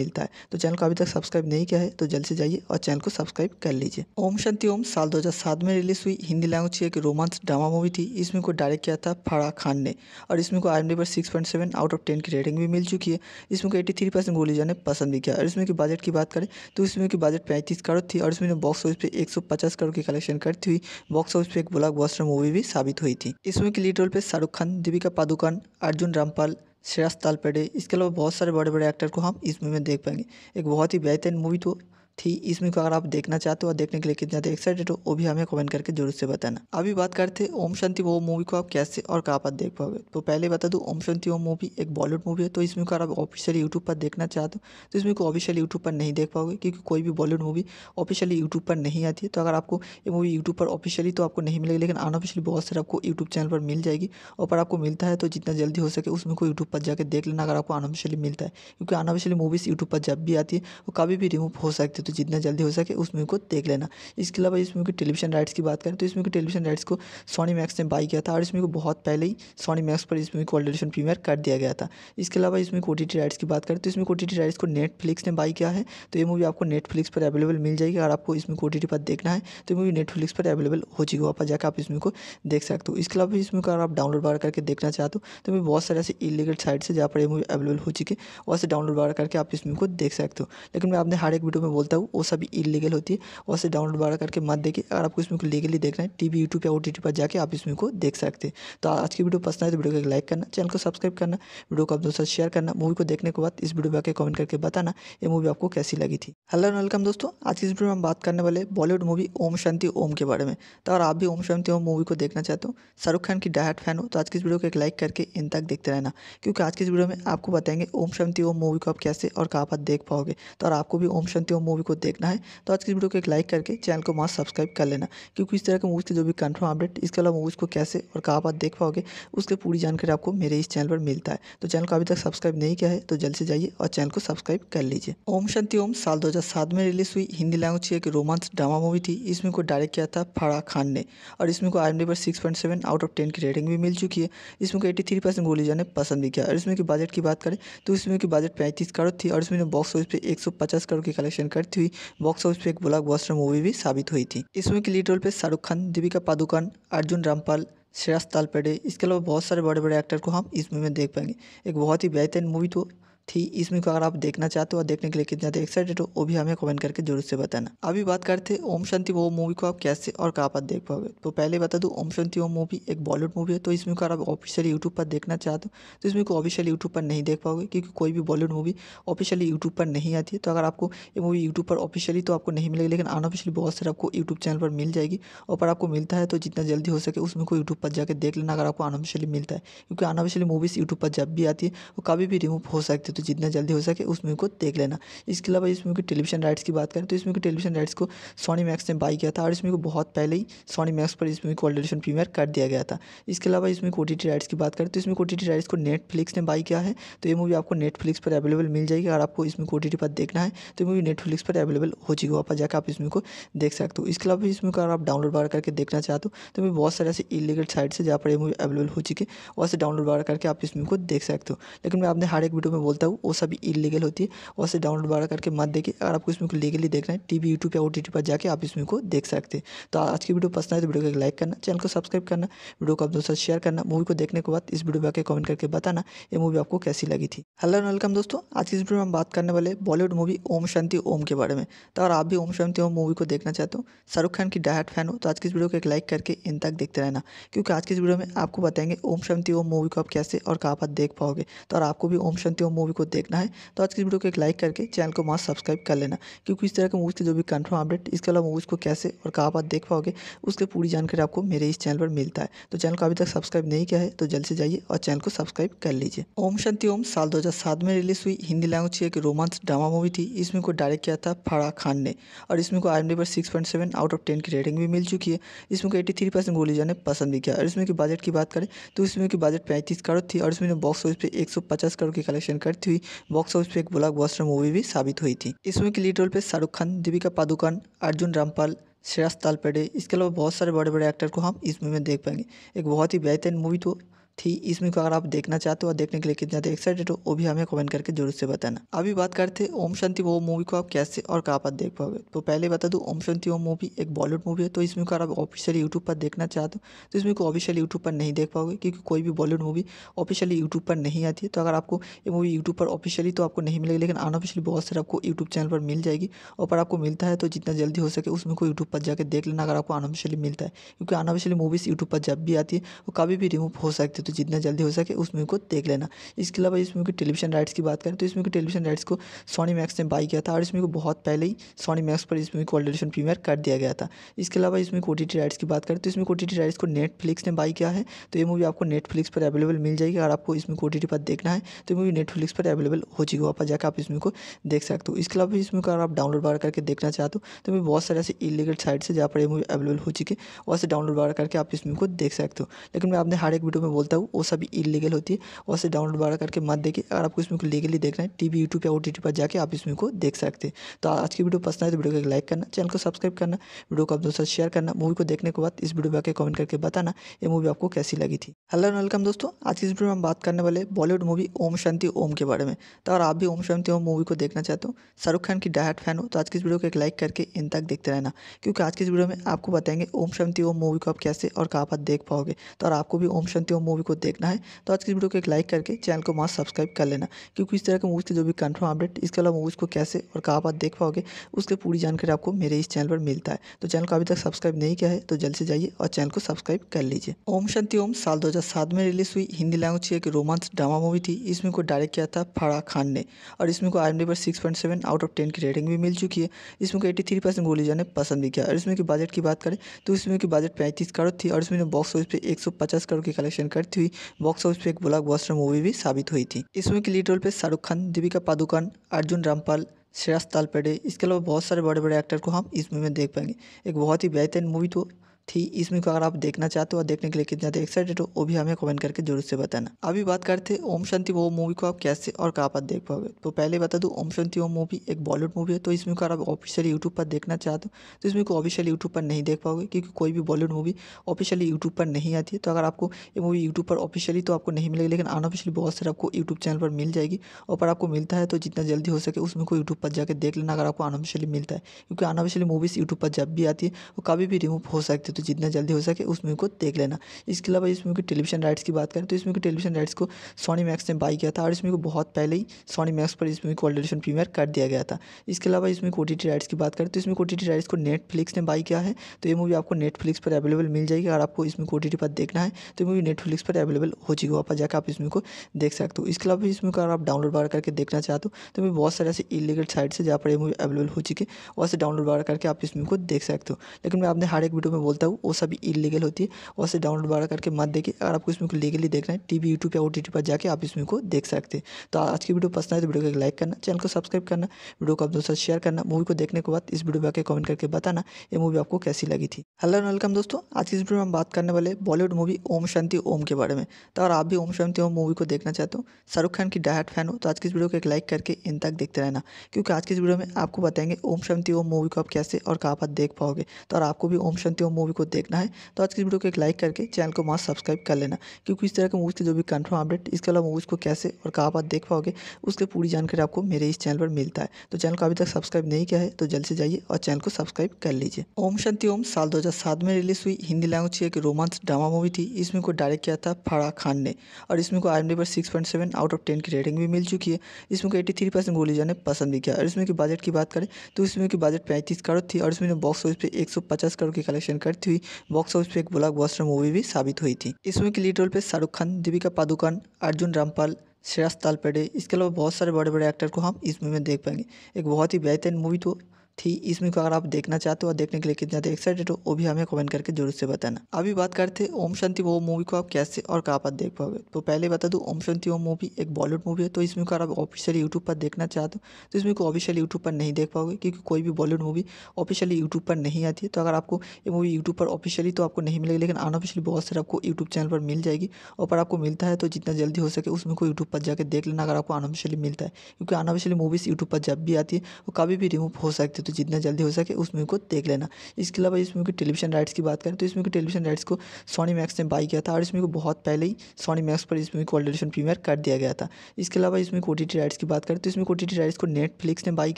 मिलता है तो चैनल को अभी तक सब्सक्राइब नहीं किया है तो जल्द से जाइए और चैनल को सब्सक्राइब कर लीजिए ओम शांति ओम साल दो में रिलीज हुई हिंदी लैंग्वेज की एक रोमांस ड्रामा मूवी थी इसमें को डायरेक्ट किया था फराह खान ने और इसमें को आई पर six point seven out of ten की रेटिंग भी मिल चुकी है इसमें को एट्टी थ्री परसेंट गोलीजा जाने पसंद भी किया और इसमें की बजट की बात करें तो इसमें की बजट पैंतीस करोड़ थी और इसमें बॉक्स ऑफिस पर एक सौ पचास करोड़ की कलेक्शन कर करती हुई बॉक्स ऑफिस पर एक ब्लॉकबस्टर मूवी भी साबित हुई थी इसमें के लीड रोल पर शाहरुख खान दीपिका पादुकोण अर्जुन रामपाल श्रेयस तालपेडे इसके अलावा बहुत सारे बड़े बड़े एक्टर को हम इस मूवी में देख पाएंगे एक बहुत ही बेहतरीन मूवी तो थी इस मूवी को अगर आप देखना चाहते हो और देखने के लिए कितना ज़्यादा एक्साइटेड हो वो भी हमें कमेंट करके जरूर से बताना अभी बात करते हैं ओम शांति वो मूवी को आप कैसे और कहाँ पर देख पाओगे तो पहले बता दूँ ओम शांति वो मूवी एक बॉलीवुड मूवी है तो इस मूवी को आप ऑफिशियली यूट्यूब पर देखना चाहते हो तो इस मूवी को ऑफिशियली यूट्यूब पर नहीं देख पाओगे क्योंकि कोई भी बॉलीवुड मूवी ऑफिशियली यूट्यूब पर नहीं आती है तो अगर आपको ये मूवी यूट्यूब पर ऑफिशियली तो आपको नहीं मिलेगी लेकिन अनऑफिशियली बहुत सारे आपको यूट्यूब चैनल पर मिल जाएगी और पर आपको मिलता है तो जितना जल्दी हो सके उसमें को यूट्यूब पर जाकर देख लेना अगर आपको अनऑफिशियली मिलता है क्योंकि अनऑफिशियली मूवीज़ यूट्यूब पर जब भी आती है वो कभी भी रिमूव हो सकती है तो तो जितना जल्दी हो सके उस मूवी को देख लेना इसके अलावा इस मूवी के टेलीविजन राइट्स की बात करें तो इस मूवी के टेलीविजन राइट्स को सोनी मैक्स ने बाई किया था और इस मूवी को बहुत पहले ही सोनी मैक्स पर इस मूवी को ऑलरेडन प्रीमियर कर दिया गया था इसके अलावा इसमें ओ राइट्स की बात करें तो इसमें ओ राइट्स को नेटफ्लिक्स ने बाई किया है तो ये मूवी आपको नेटफ्लिक्स पर अवेलेबल मिल जाएगी और आपको इसमें ओ पर देखना है तो मूवी नेटफ्लिक्स पर अवेलेबल हो है वहाँ पर जाकर आप इसमें को देख सकते हो इसके अलावा इसमें अगर आप डाउनलोड वगैरह करके देखना चाहते हो तो मैं बहुत सारे ऐसे इलीगल साइट्स है जहाँ पर ये मूवी अवेलेबल हो चुकी है वहाँ से डाउनलोड वगैरह करके आप इसमें को देख सकते हो लेकिन मैं आपने हर एक वीडियो में बोलता हूँ हूँ वो सभी इलीगल होती है और से डाउनलोड वगैरह करके मत देखिए अगर आपको इसमें को लीगली देखना है टीवी यूट्यूब या ओ टी टी पर जाकर आप इसमें को देख सकते हैं तो आज की वीडियो पसंद आए तो वीडियो को लाइक करना चैनल को सब्सक्राइब करना वीडियो को आप दोस्तों शेयर करना मूवी को देखने के बाद इस वीडियो पर आकर कमेंट करके बताना ये मूवी आपको कैसी लगी थी हेलो एंड वेलकम दोस्तों आज की इस वीडियो में हम बात करने वाले बॉलीवुड मूवी ओम शांति ओम के बारे में तो अगर आप भी ओम शांति ओम मूवी को देखना चाहते हो शाहरुख खान की डायट फैन हो तो आज की इस वीडियो को एक लाइक करके इन तक देखते रहना क्योंकि आज की इस वीडियो में आपको बताएंगे ओम शांति ओम मूवी को आप कैसे और कहाँ पर देख पाओगे तो और आपको भी ओम शांति ओम मूवी को देखना है तो आज की वीडियो को एक लाइक करके चैनल को मास्क सब्सक्राइब कर लेना क्योंकि इस तरह के मूवीज़ के जो भी कन्फर्म अपडेट इसके अलावा मूवीज़ को कैसे और कहाँ बात देख पाओगे उसकी पूरी जानकारी आपको मेरे इस चैनल पर मिलता है तो चैनल को अभी तक सब्सक्राइब नहीं किया है तो जल्द से जाइए और चैनल को सब्सक्राइब कर लीजिए ओम शांति ओम साल दो में रिलीज हुई हिंदी लैंग्वेज की एक रोमांस ड्रामा मूवी थी इसमें को डायरेक्ट किया था फराह खान ने और इसमें को आई पर six point seven out of ten की रेटिंग भी मिल चुकी है इसमें को एट्टी थ्री परसेंट गोलीजा जाने पसंद भी किया और इसमें की बजट की बात करें तो इसमें की बजट पैंतीस करोड़ थी और इसमें बॉक्स ऑफिस पर एक सौ पचास करोड़ की कलेक्शन कर करती हुई बॉक्स ऑफिस पर एक ब्लॉकबस्टर मूवी भी साबित हुई थी इसमें के लीड रोल पर शाहरुख खान दीपिका पादुकोण अर्जुन रामपाल श्रेयस तालपेडे इसके अलावा बहुत सारे बड़े बड़े एक्टर को हम इस मूवी में देख पाएंगे एक बहुत ही बेहतरीन मूवी तो थी इस मूवी को अगर आप देखना चाहते हो और देखने के लिए कितना ज़्यादा एक्साइटेड हो वो भी हमें कमेंट करके जरूर से बताना अभी बात करते हैं ओम शांति वो मूवी को आप कैसे और कहाँ पर देख पाओगे तो पहले बता दूँ ओम शांति वो मूवी एक बॉलीवुड मूवी है तो इस मूवी को आप ऑफिशियली यूट्यूब पर देखना चाहते हो तो इस मूवी को ऑफिशियली यूट्यूब पर नहीं देख पाओगे क्योंकि कोई भी बॉलीवुड मूवी ऑफिशियली यूट्यूब पर नहीं आती है तो अगर आपको ये मूवी यूट्यूब पर ऑफिशियली तो आपको नहीं मिलेगी लेकिन अनऑफिशियली बहुत सारे आपको यूट्यूब चैनल पर मिल जाएगी और पर आपको मिलता है तो जितना जल्दी हो सके उसमें को यूट्यूब पर जाकर देख लेना अगर आपको अनऑफिशियली मिलता है क्योंकि अनऑफिशियली मूवीज़ यूट्यूब पर जब भी आती है वो कभी भी रिमूव हो सकती है तो तो जितना जल्दी हो सके उस मूवी को देख लेना इसके अलावा इस मूवी के टेलीविजन राइट्स की बात करें तो इस मूवी के टेलीविजन राइट्स को सोनी मैक्स ने बाई किया था और इस मूवी को बहुत पहले ही सोनी मैक्स पर इस मूवी को ऑलरेडन प्रीमियर कर दिया गया था इसके अलावा इसमें ओ राइट्स की बात करें तो इसमें ओ राइट्स को नेटफ्लिक्स ने बाई किया है तो ये मूवी आपको नेटफ्लिक्स पर अवेलेबल मिल जाएगी और आपको इसमें ओ पर देखना है तो मूवी नेटफ्लिक्स पर अवेलेबल हो है वहाँ पर जाकर आप इसमें को देख सकते हो इसके अलावा इसमें अगर आप डाउनलोड वगैरह करके देखना चाहते हो तो मैं बहुत सारे ऐसे इलीगल साइट्स है जहाँ पर ये मूवी अवेलेबल हो चुकी है वहाँ से डाउनलोड वगैरह करके आप इसमें को देख सकते हो लेकिन मैं आपने हर एक वीडियो में बोलता हूँ देता हूँ वो सभी इलीगल होती है और से डाउनलोड वगैरह करके मत देखिए अगर आपको इसमें को लीगली देखना है टीवी यूट्यूब या ओ पर जाकर आप इसमें को देख सकते हैं तो आज की वीडियो पसंद आए तो वीडियो को लाइक करना चैनल को सब्सक्राइब करना वीडियो को आप दोस्तों शेयर करना मूवी को देखने के बाद इस वीडियो पर आकर कमेंट करके बताना ये मूवी आपको कैसी लगी थी हेलो एंड वेलकम दोस्तों आज की इस वीडियो में हम बात करने वाले बॉलीवुड मूवी ओम शांति ओम के बारे में तो अगर आप भी ओम शांति ओम मूवी को देखना चाहते हो शाहरुख खान की डायट फैन हो तो आज की इस वीडियो को एक लाइक करके इन तक देखते रहना क्योंकि आज की इस वीडियो में आपको बताएंगे ओम शांति ओम मूवी को आप कैसे और कहाँ पर देख पाओगे तो और आपको भी ओम शांति ओम मूवी को देखना है तो आज की वीडियो को एक लाइक करके चैनल को मास्क सब्सक्राइब कर लेना क्योंकि इस तरह के मूवीज़ के जो भी कन्फर्म अपडेट इसके अलावा मूवीज़ को कैसे और कहाँ बात देख पाओगे उसकी पूरी जानकारी आपको मेरे इस चैनल पर मिलता है तो चैनल को अभी तक सब्सक्राइब नहीं किया है तो जल्द से जाइए और चैनल को सब्सक्राइब कर लीजिए ओम शांति ओम साल दो में रिलीज हुई हिंदी लैंग्वेज की एक रोमांस ड्रामा मूवी थी इसमें को डायरेक्ट किया था फराह खान ने और इसमें को आई पर six point seven out of ten की रेटिंग भी मिल चुकी है इसमें को एट्टी थ्री परसेंट गोलीजा जाने पसंद भी किया और इसमें की बजट की बात करें तो इसमें की बजट पैंतीस करोड़ थी और इसमें बॉक्स ऑफिस पर एक सौ पचास करोड़ की कलेक्शन करती हुई बॉक्स ऑफिस पे एक ब्लॉकबस्टर मूवी भी साबित हुई थी इस मूवी के लीड रोल पे शाहरुख खान दीपिका पादुकोण अर्जुन रामपाल श्रेयस तालपेडे इसके अलावा बहुत सारे बड़े बड़े एक्टर को हम इस मूवी में देख पाएंगे एक बहुत ही बेहतरीन मूवी तो थी इस मूवी को अगर आप देखना चाहते हो और देखने के लिए कितना ज़्यादा एक्साइटेड हो वो भी हमें कमेंट करके जरूर से बताना अभी बात करते हैं ओम शांति वो मूवी को आप कैसे और कहाँ पर देख पाओगे तो पहले बता दूँ ओम शांति वो मूवी एक बॉलीवुड मूवी है तो इस मूवी को आप ऑफिशियली यूट्यूब पर देखना चाहते हो तो इस मूवी को ऑफिशियली यूट्यूब पर नहीं देख पाओगे क्योंकि कोई भी बॉलीवुड मूवी ऑफिशियली यूट्यूब पर नहीं आती है तो अगर आपको ये मूवी यूट्यूब पर ऑफिशियली तो आपको नहीं मिलेगी लेकिन अनऑफिशियली बहुत सारे आपको यूट्यूब चैनल पर मिल जाएगी और पर आपको मिलता है तो जितना जल्दी हो सके उसमें को यूट्यूब पर जाकर देख लेना अगर आपको अनऑफिशियली मिलता है क्योंकि अनऑफिशियली मूवीज़ यूट्यूब पर जब भी आती है वो कभी भी रिमूव हो सकती है तो तो जितना जल्दी हो सके उस मूवी को देख लेना इसके अलावा इस मूवी के टेलीविजन राइट्स की बात करें तो इस मूवी के टेलीविजन राइट्स को सोनी मैक्स ने बाई किया था और इस मूवी को बहुत पहले ही सोनी मैक्स पर इस मूवी को ऑलरेडीशन प्रीमियर कर दिया गया था इसके अलावा इसमें ओ राइट्स की बात करें तो इसमें ओ राइट्स को नेटफ्लिक्स ने बाई किया है तो ये मूवी आपको नेटफ्लिक्स पर अवेलेबल मिल जाएगी और आपको इसमें ओ पर देखना है तो मूवी नेटफ्लिक्स पर अवेलेबल हो है वहाँ पर जाकर आप इसमें को देख सकते हो इसके अलावा इसमें अगर आप डाउनलोड वगैरह करके देखना चाहते हो तो मैं बहुत सारे ऐसे इलीगल साइट्स है जहाँ पर ये मूवी अवेलेबल हो चुकी है वहाँ से डाउनलोड वगैरह करके आप इसमें को देख सकते हो लेकिन मैं आपने हर एक वीडियो में बोलता हूँ देता हूँ वो सभी इलीगल होती है और से डाउनलोड वगैरह करके मत देखिए अगर आपको इसमें को लीगली देखना है टीवी यूट्यूब या ओ पर जाकर आप इसमें को देख सकते हैं तो आज की वीडियो पसंद आए तो वीडियो को लाइक करना चैनल को सब्सक्राइब करना वीडियो को आप दोस्तों शेयर करना मूवी को देखने के बाद इस वीडियो पर आकर कमेंट करके बताना ये मूवी आपको कैसी लगी थी हेलो एंड वेलकम दोस्तों आज की इस वीडियो में हम बात करने वाले बॉलीवुड मूवी ओम शांति ओम के बारे में तो अगर आप भी ओम शांति ओम मूवी को देखना चाहते हो शाहरुख खान की डायट फैन हो तो आज की इस वीडियो को एक लाइक करके इन तक देखते रहना क्योंकि आज की इस वीडियो में आपको बताएंगे ओम शांति ओम मूवी को आप कैसे और कहाँ पर देख पाओगे तो और आपको भी ओम शांति ओम मूवी को देखना है तो आज की वीडियो को एक लाइक करके चैनल को मास्क सब्सक्राइब कर लेना क्योंकि इस तरह के मूवीज़ के जो भी कन्फर्म अपडेट इसके अलावा मूवीज़ को कैसे और कहाँ बात देख पाओगे उसकी पूरी जानकारी आपको मेरे इस चैनल पर मिलता है तो चैनल को अभी तक सब्सक्राइब नहीं किया है तो जल्द से जाइए और चैनल को सब्सक्राइब कर लीजिए ओम शांति ओम साल दो में रिलीज हुई हिंदी लैंग्वेज की एक रोमांस ड्रामा मूवी थी इसमें को डायरेक्ट किया था फराह खान ने और इसमें को आई पर six point seven out of ten की रेटिंग भी मिल चुकी है इसमें को एट्टी थ्री परसेंट गोलीजा जाने पसंद भी किया और इसमें की बजट की बात करें तो इसमें की बजट पैंतीस करोड़ थी और इसमें बॉक्स ऑफिस पर एक सौ पचास करोड़ की कलेक्शन करती हुई बॉक्स ऑफिस पर एक ब्लॉकबस्टर मूवी भी साबित हुई थी इसमें के लीड रोल पे शाहरुख खान दीपिका पादुकोण अर्जुन रामपाल श्रेयस तालपेडे इसके अलावा बहुत सारे बड़े बड़े एक्टर को हम इस मूवी में देख पाएंगे एक बहुत ही बेहतरीन मूवी तो थी इस मूवी को अगर आप देखना चाहते हो और देखने के लिए कितना ज़्यादा एक्साइटेड हो वो भी हमें कमेंट करके जरूर से बताना अभी बात करते हैं ओम शांति वो मूवी को आप कैसे और कहाँ पर देख पाओगे तो पहले बता दूँ ओम शांति वो मूवी एक बॉलीवुड मूवी है तो इस मूवी को आप ऑफिशियली यूट्यूब पर देखना चाहते हो तो इस मूवी को ऑफिशियली यूट्यूब पर नहीं देख पाओगे क्योंकि कोई भी बॉलीवुड मूवी ऑफिशियली यूट्यूब पर नहीं आती है तो अगर आपको ये मूवी यूट्यूब पर ऑफिशियली तो आपको नहीं मिलेगी लेकिन अनऑफिशियली बहुत सारे आपको यूट्यूब चैनल पर मिल जाएगी और पर आपको मिलता है तो जितना जल्दी हो सके उसमें को यूट्यूब पर जाकर देख लेना अगर आपको अनऑफिशियली मिलता है क्योंकि अनऑफिशियली मूवीज़ यूट्यूब पर जब भी आती है वो कभी भी रिमूव हो सकती है तो जितना जल्दी हो सके उस मूवी को देख लेना इसके अलावा इस मूवी के टेलीविजन राइट्स की बात करें तो इस मूवी के टेलीविजन राइट्स को सोनी मैक्स ने बाई किया था और इस मूवी को बहुत पहले ही सोनी मैक्स पर इस मूवी को ऑलरेडीशन प्रीमियर कर दिया गया था इसके अलावा इसमें ओ राइट्स की बात करें तो इसमें ओ राइट्स को नेटफ्लिक्स ने बाई किया है तो ये मूवी आपको नेटफ्लिक्स पर अवेलेबल मिल जाएगी और आपको इसमें ओ पर देखना है तो मूवी नेटफ्लिक्स पर अवेलेबल हो है वहाँ पर जाकर आप इसमें को देख सकते हो इसके अलावा इसमें अगर आप डाउनलोड वगैरह करके देखना चाहते हो तो मैं बहुत सारे ऐसे इलीगल साइट्स है जहाँ पर ये मूवी अवेलेबल हो चुकी है वहाँ से डाउनलोड वगैरह करके आप इसमें को देख सकते हो लेकिन मैं आपने हर एक वीडियो में बोलता हूँ देता हूँ वो सभी इलीगल होती है वैसे डाउनलोड वगैरह करके मत देखिए अगर आपको इसमें को लीगली देखना है टीवी यूट्यूब या ओ पर जाके आप इसमें को देख सकते हैं तो आज की वीडियो पसंद आए तो वीडियो को लाइक करना चैनल को सब्सक्राइब करना वीडियो को आप दोस्तों शेयर करना मूवी को देखने के बाद इस वीडियो पर आकर कमेंट करके बताना ये मूवी आपको कैसी लगी थी हेलो एंड वेलकम दोस्तों आज की इस वीडियो में हम बात करने वाले बॉलीवुड मूवी ओम शांति ओम के बारे में तो अगर आप भी ओम शांति ओम मूवी को देखना चाहते हो शाहरुख खान की डायट फैन हो तो आज की इस वीडियो को एक लाइक करके इन तक देखते रहना क्योंकि आज की इस वीडियो में आपको बताएंगे ओम शांति ओम मूवी को आप कैसे और कहाँ पर देख पाओगे तो और आपको भी ओम शांति ओम मूवी को देखना है तो आज की वीडियो को एक लाइक करके चैनल को मास्क सब्सक्राइब कर लेना क्योंकि इस तरह के मूवीज़ के जो भी कन्फर्म अपडेट इसके अलावा मूवीज़ को कैसे और कहाँ बात देख पाओगे उसकी पूरी जानकारी आपको मेरे इस चैनल पर मिलता है तो चैनल को अभी तक सब्सक्राइब नहीं किया है तो जल्द से जाइए और चैनल को सब्सक्राइब कर लीजिए ओम शांति ओम साल दो में रिलीज हुई हिंदी लैंग्वेज की एक रोमांस ड्रामा मूवी थी इसमें को डायरेक्ट किया था फराह खान ने और इसमें को आई पर six point seven out of ten की रेटिंग भी मिल चुकी है इसमें को एट्टी थ्री परसेंट गोलीजा जाने पसंद भी किया और इसमें की बजट की बात करें तो इसमें की बजट पैंतीस करोड़ थी और इसमें बॉक्स ऑफिस पर एक सौ पचास करोड़ की कलेक्शन करती हुई बॉक्स ऑफिस पर एक ब्लॉकबस्टर मूवी भी साबित हुई थी इसमें के लीड रोल पे शाहरुख खान दीपिका पादुकोण अर्जुन रामपाल श्रेयस तालपेडे इसके अलावा बहुत सारे बड़े बड़े एक्टर को हम इस मूवी में देख पाएंगे एक बहुत ही बेहतरीन मूवी तो थी इस मूवी को अगर आप देखना चाहते हो और देखने के लिए कितना ज़्यादा एक्साइटेड हो वो भी हमें कमेंट करके जरूर से बताना अभी बात करते हैं ओम शांति वो मूवी को आप कैसे और कहाँ पर देख पाओगे तो पहले बता दूँ ओम शांति वो मूवी एक बॉलीवुड मूवी है तो इस मूवी को आप ऑफिशियली यूट्यूब पर देखना चाहते हो तो इस मूवी को ऑफिशियली यूट्यूब पर नहीं देख पाओगे क्योंकि कोई भी बॉलीवुड मूवी ऑफिशियली यूट्यूब पर नहीं आती है तो अगर आपको ये मूवी यूट्यूब पर ऑफिशियली तो आपको नहीं मिलेगी लेकिन अनऑफिशियली बहुत सारे आपको यूट्यूब चैनल पर मिल जाएगी और पर आपको मिलता है तो जितना जल्दी हो सके उसमें को यूट्यूब पर जाकर देख लेना अगर आपको अनऑफिशियली मिलता है क्योंकि अनऑफिशियली मूवीज़ यूट्यूब पर जब भी आती है वो कभी भी रिमूव हो सकती है तो जितना जल्दी हो सके उस मूवी को देख लेना इसके अलावा इस मूवी के टेलीविजन राइट्स की बात करें तो इस मूवी के टेलीविजन राइट्स को सोनी मैक्स ने बाई किया था और इस मूवी को बहुत पहले ही सोनी मैक्स पर इस मूवी को ऑलरेडीशन प्रीमियर कर दिया गया था इसके अलावा इसमें ओ राइट्स की बात करें तो इसमें ओ राइट्स को नेटफ्लिक्स ने बाई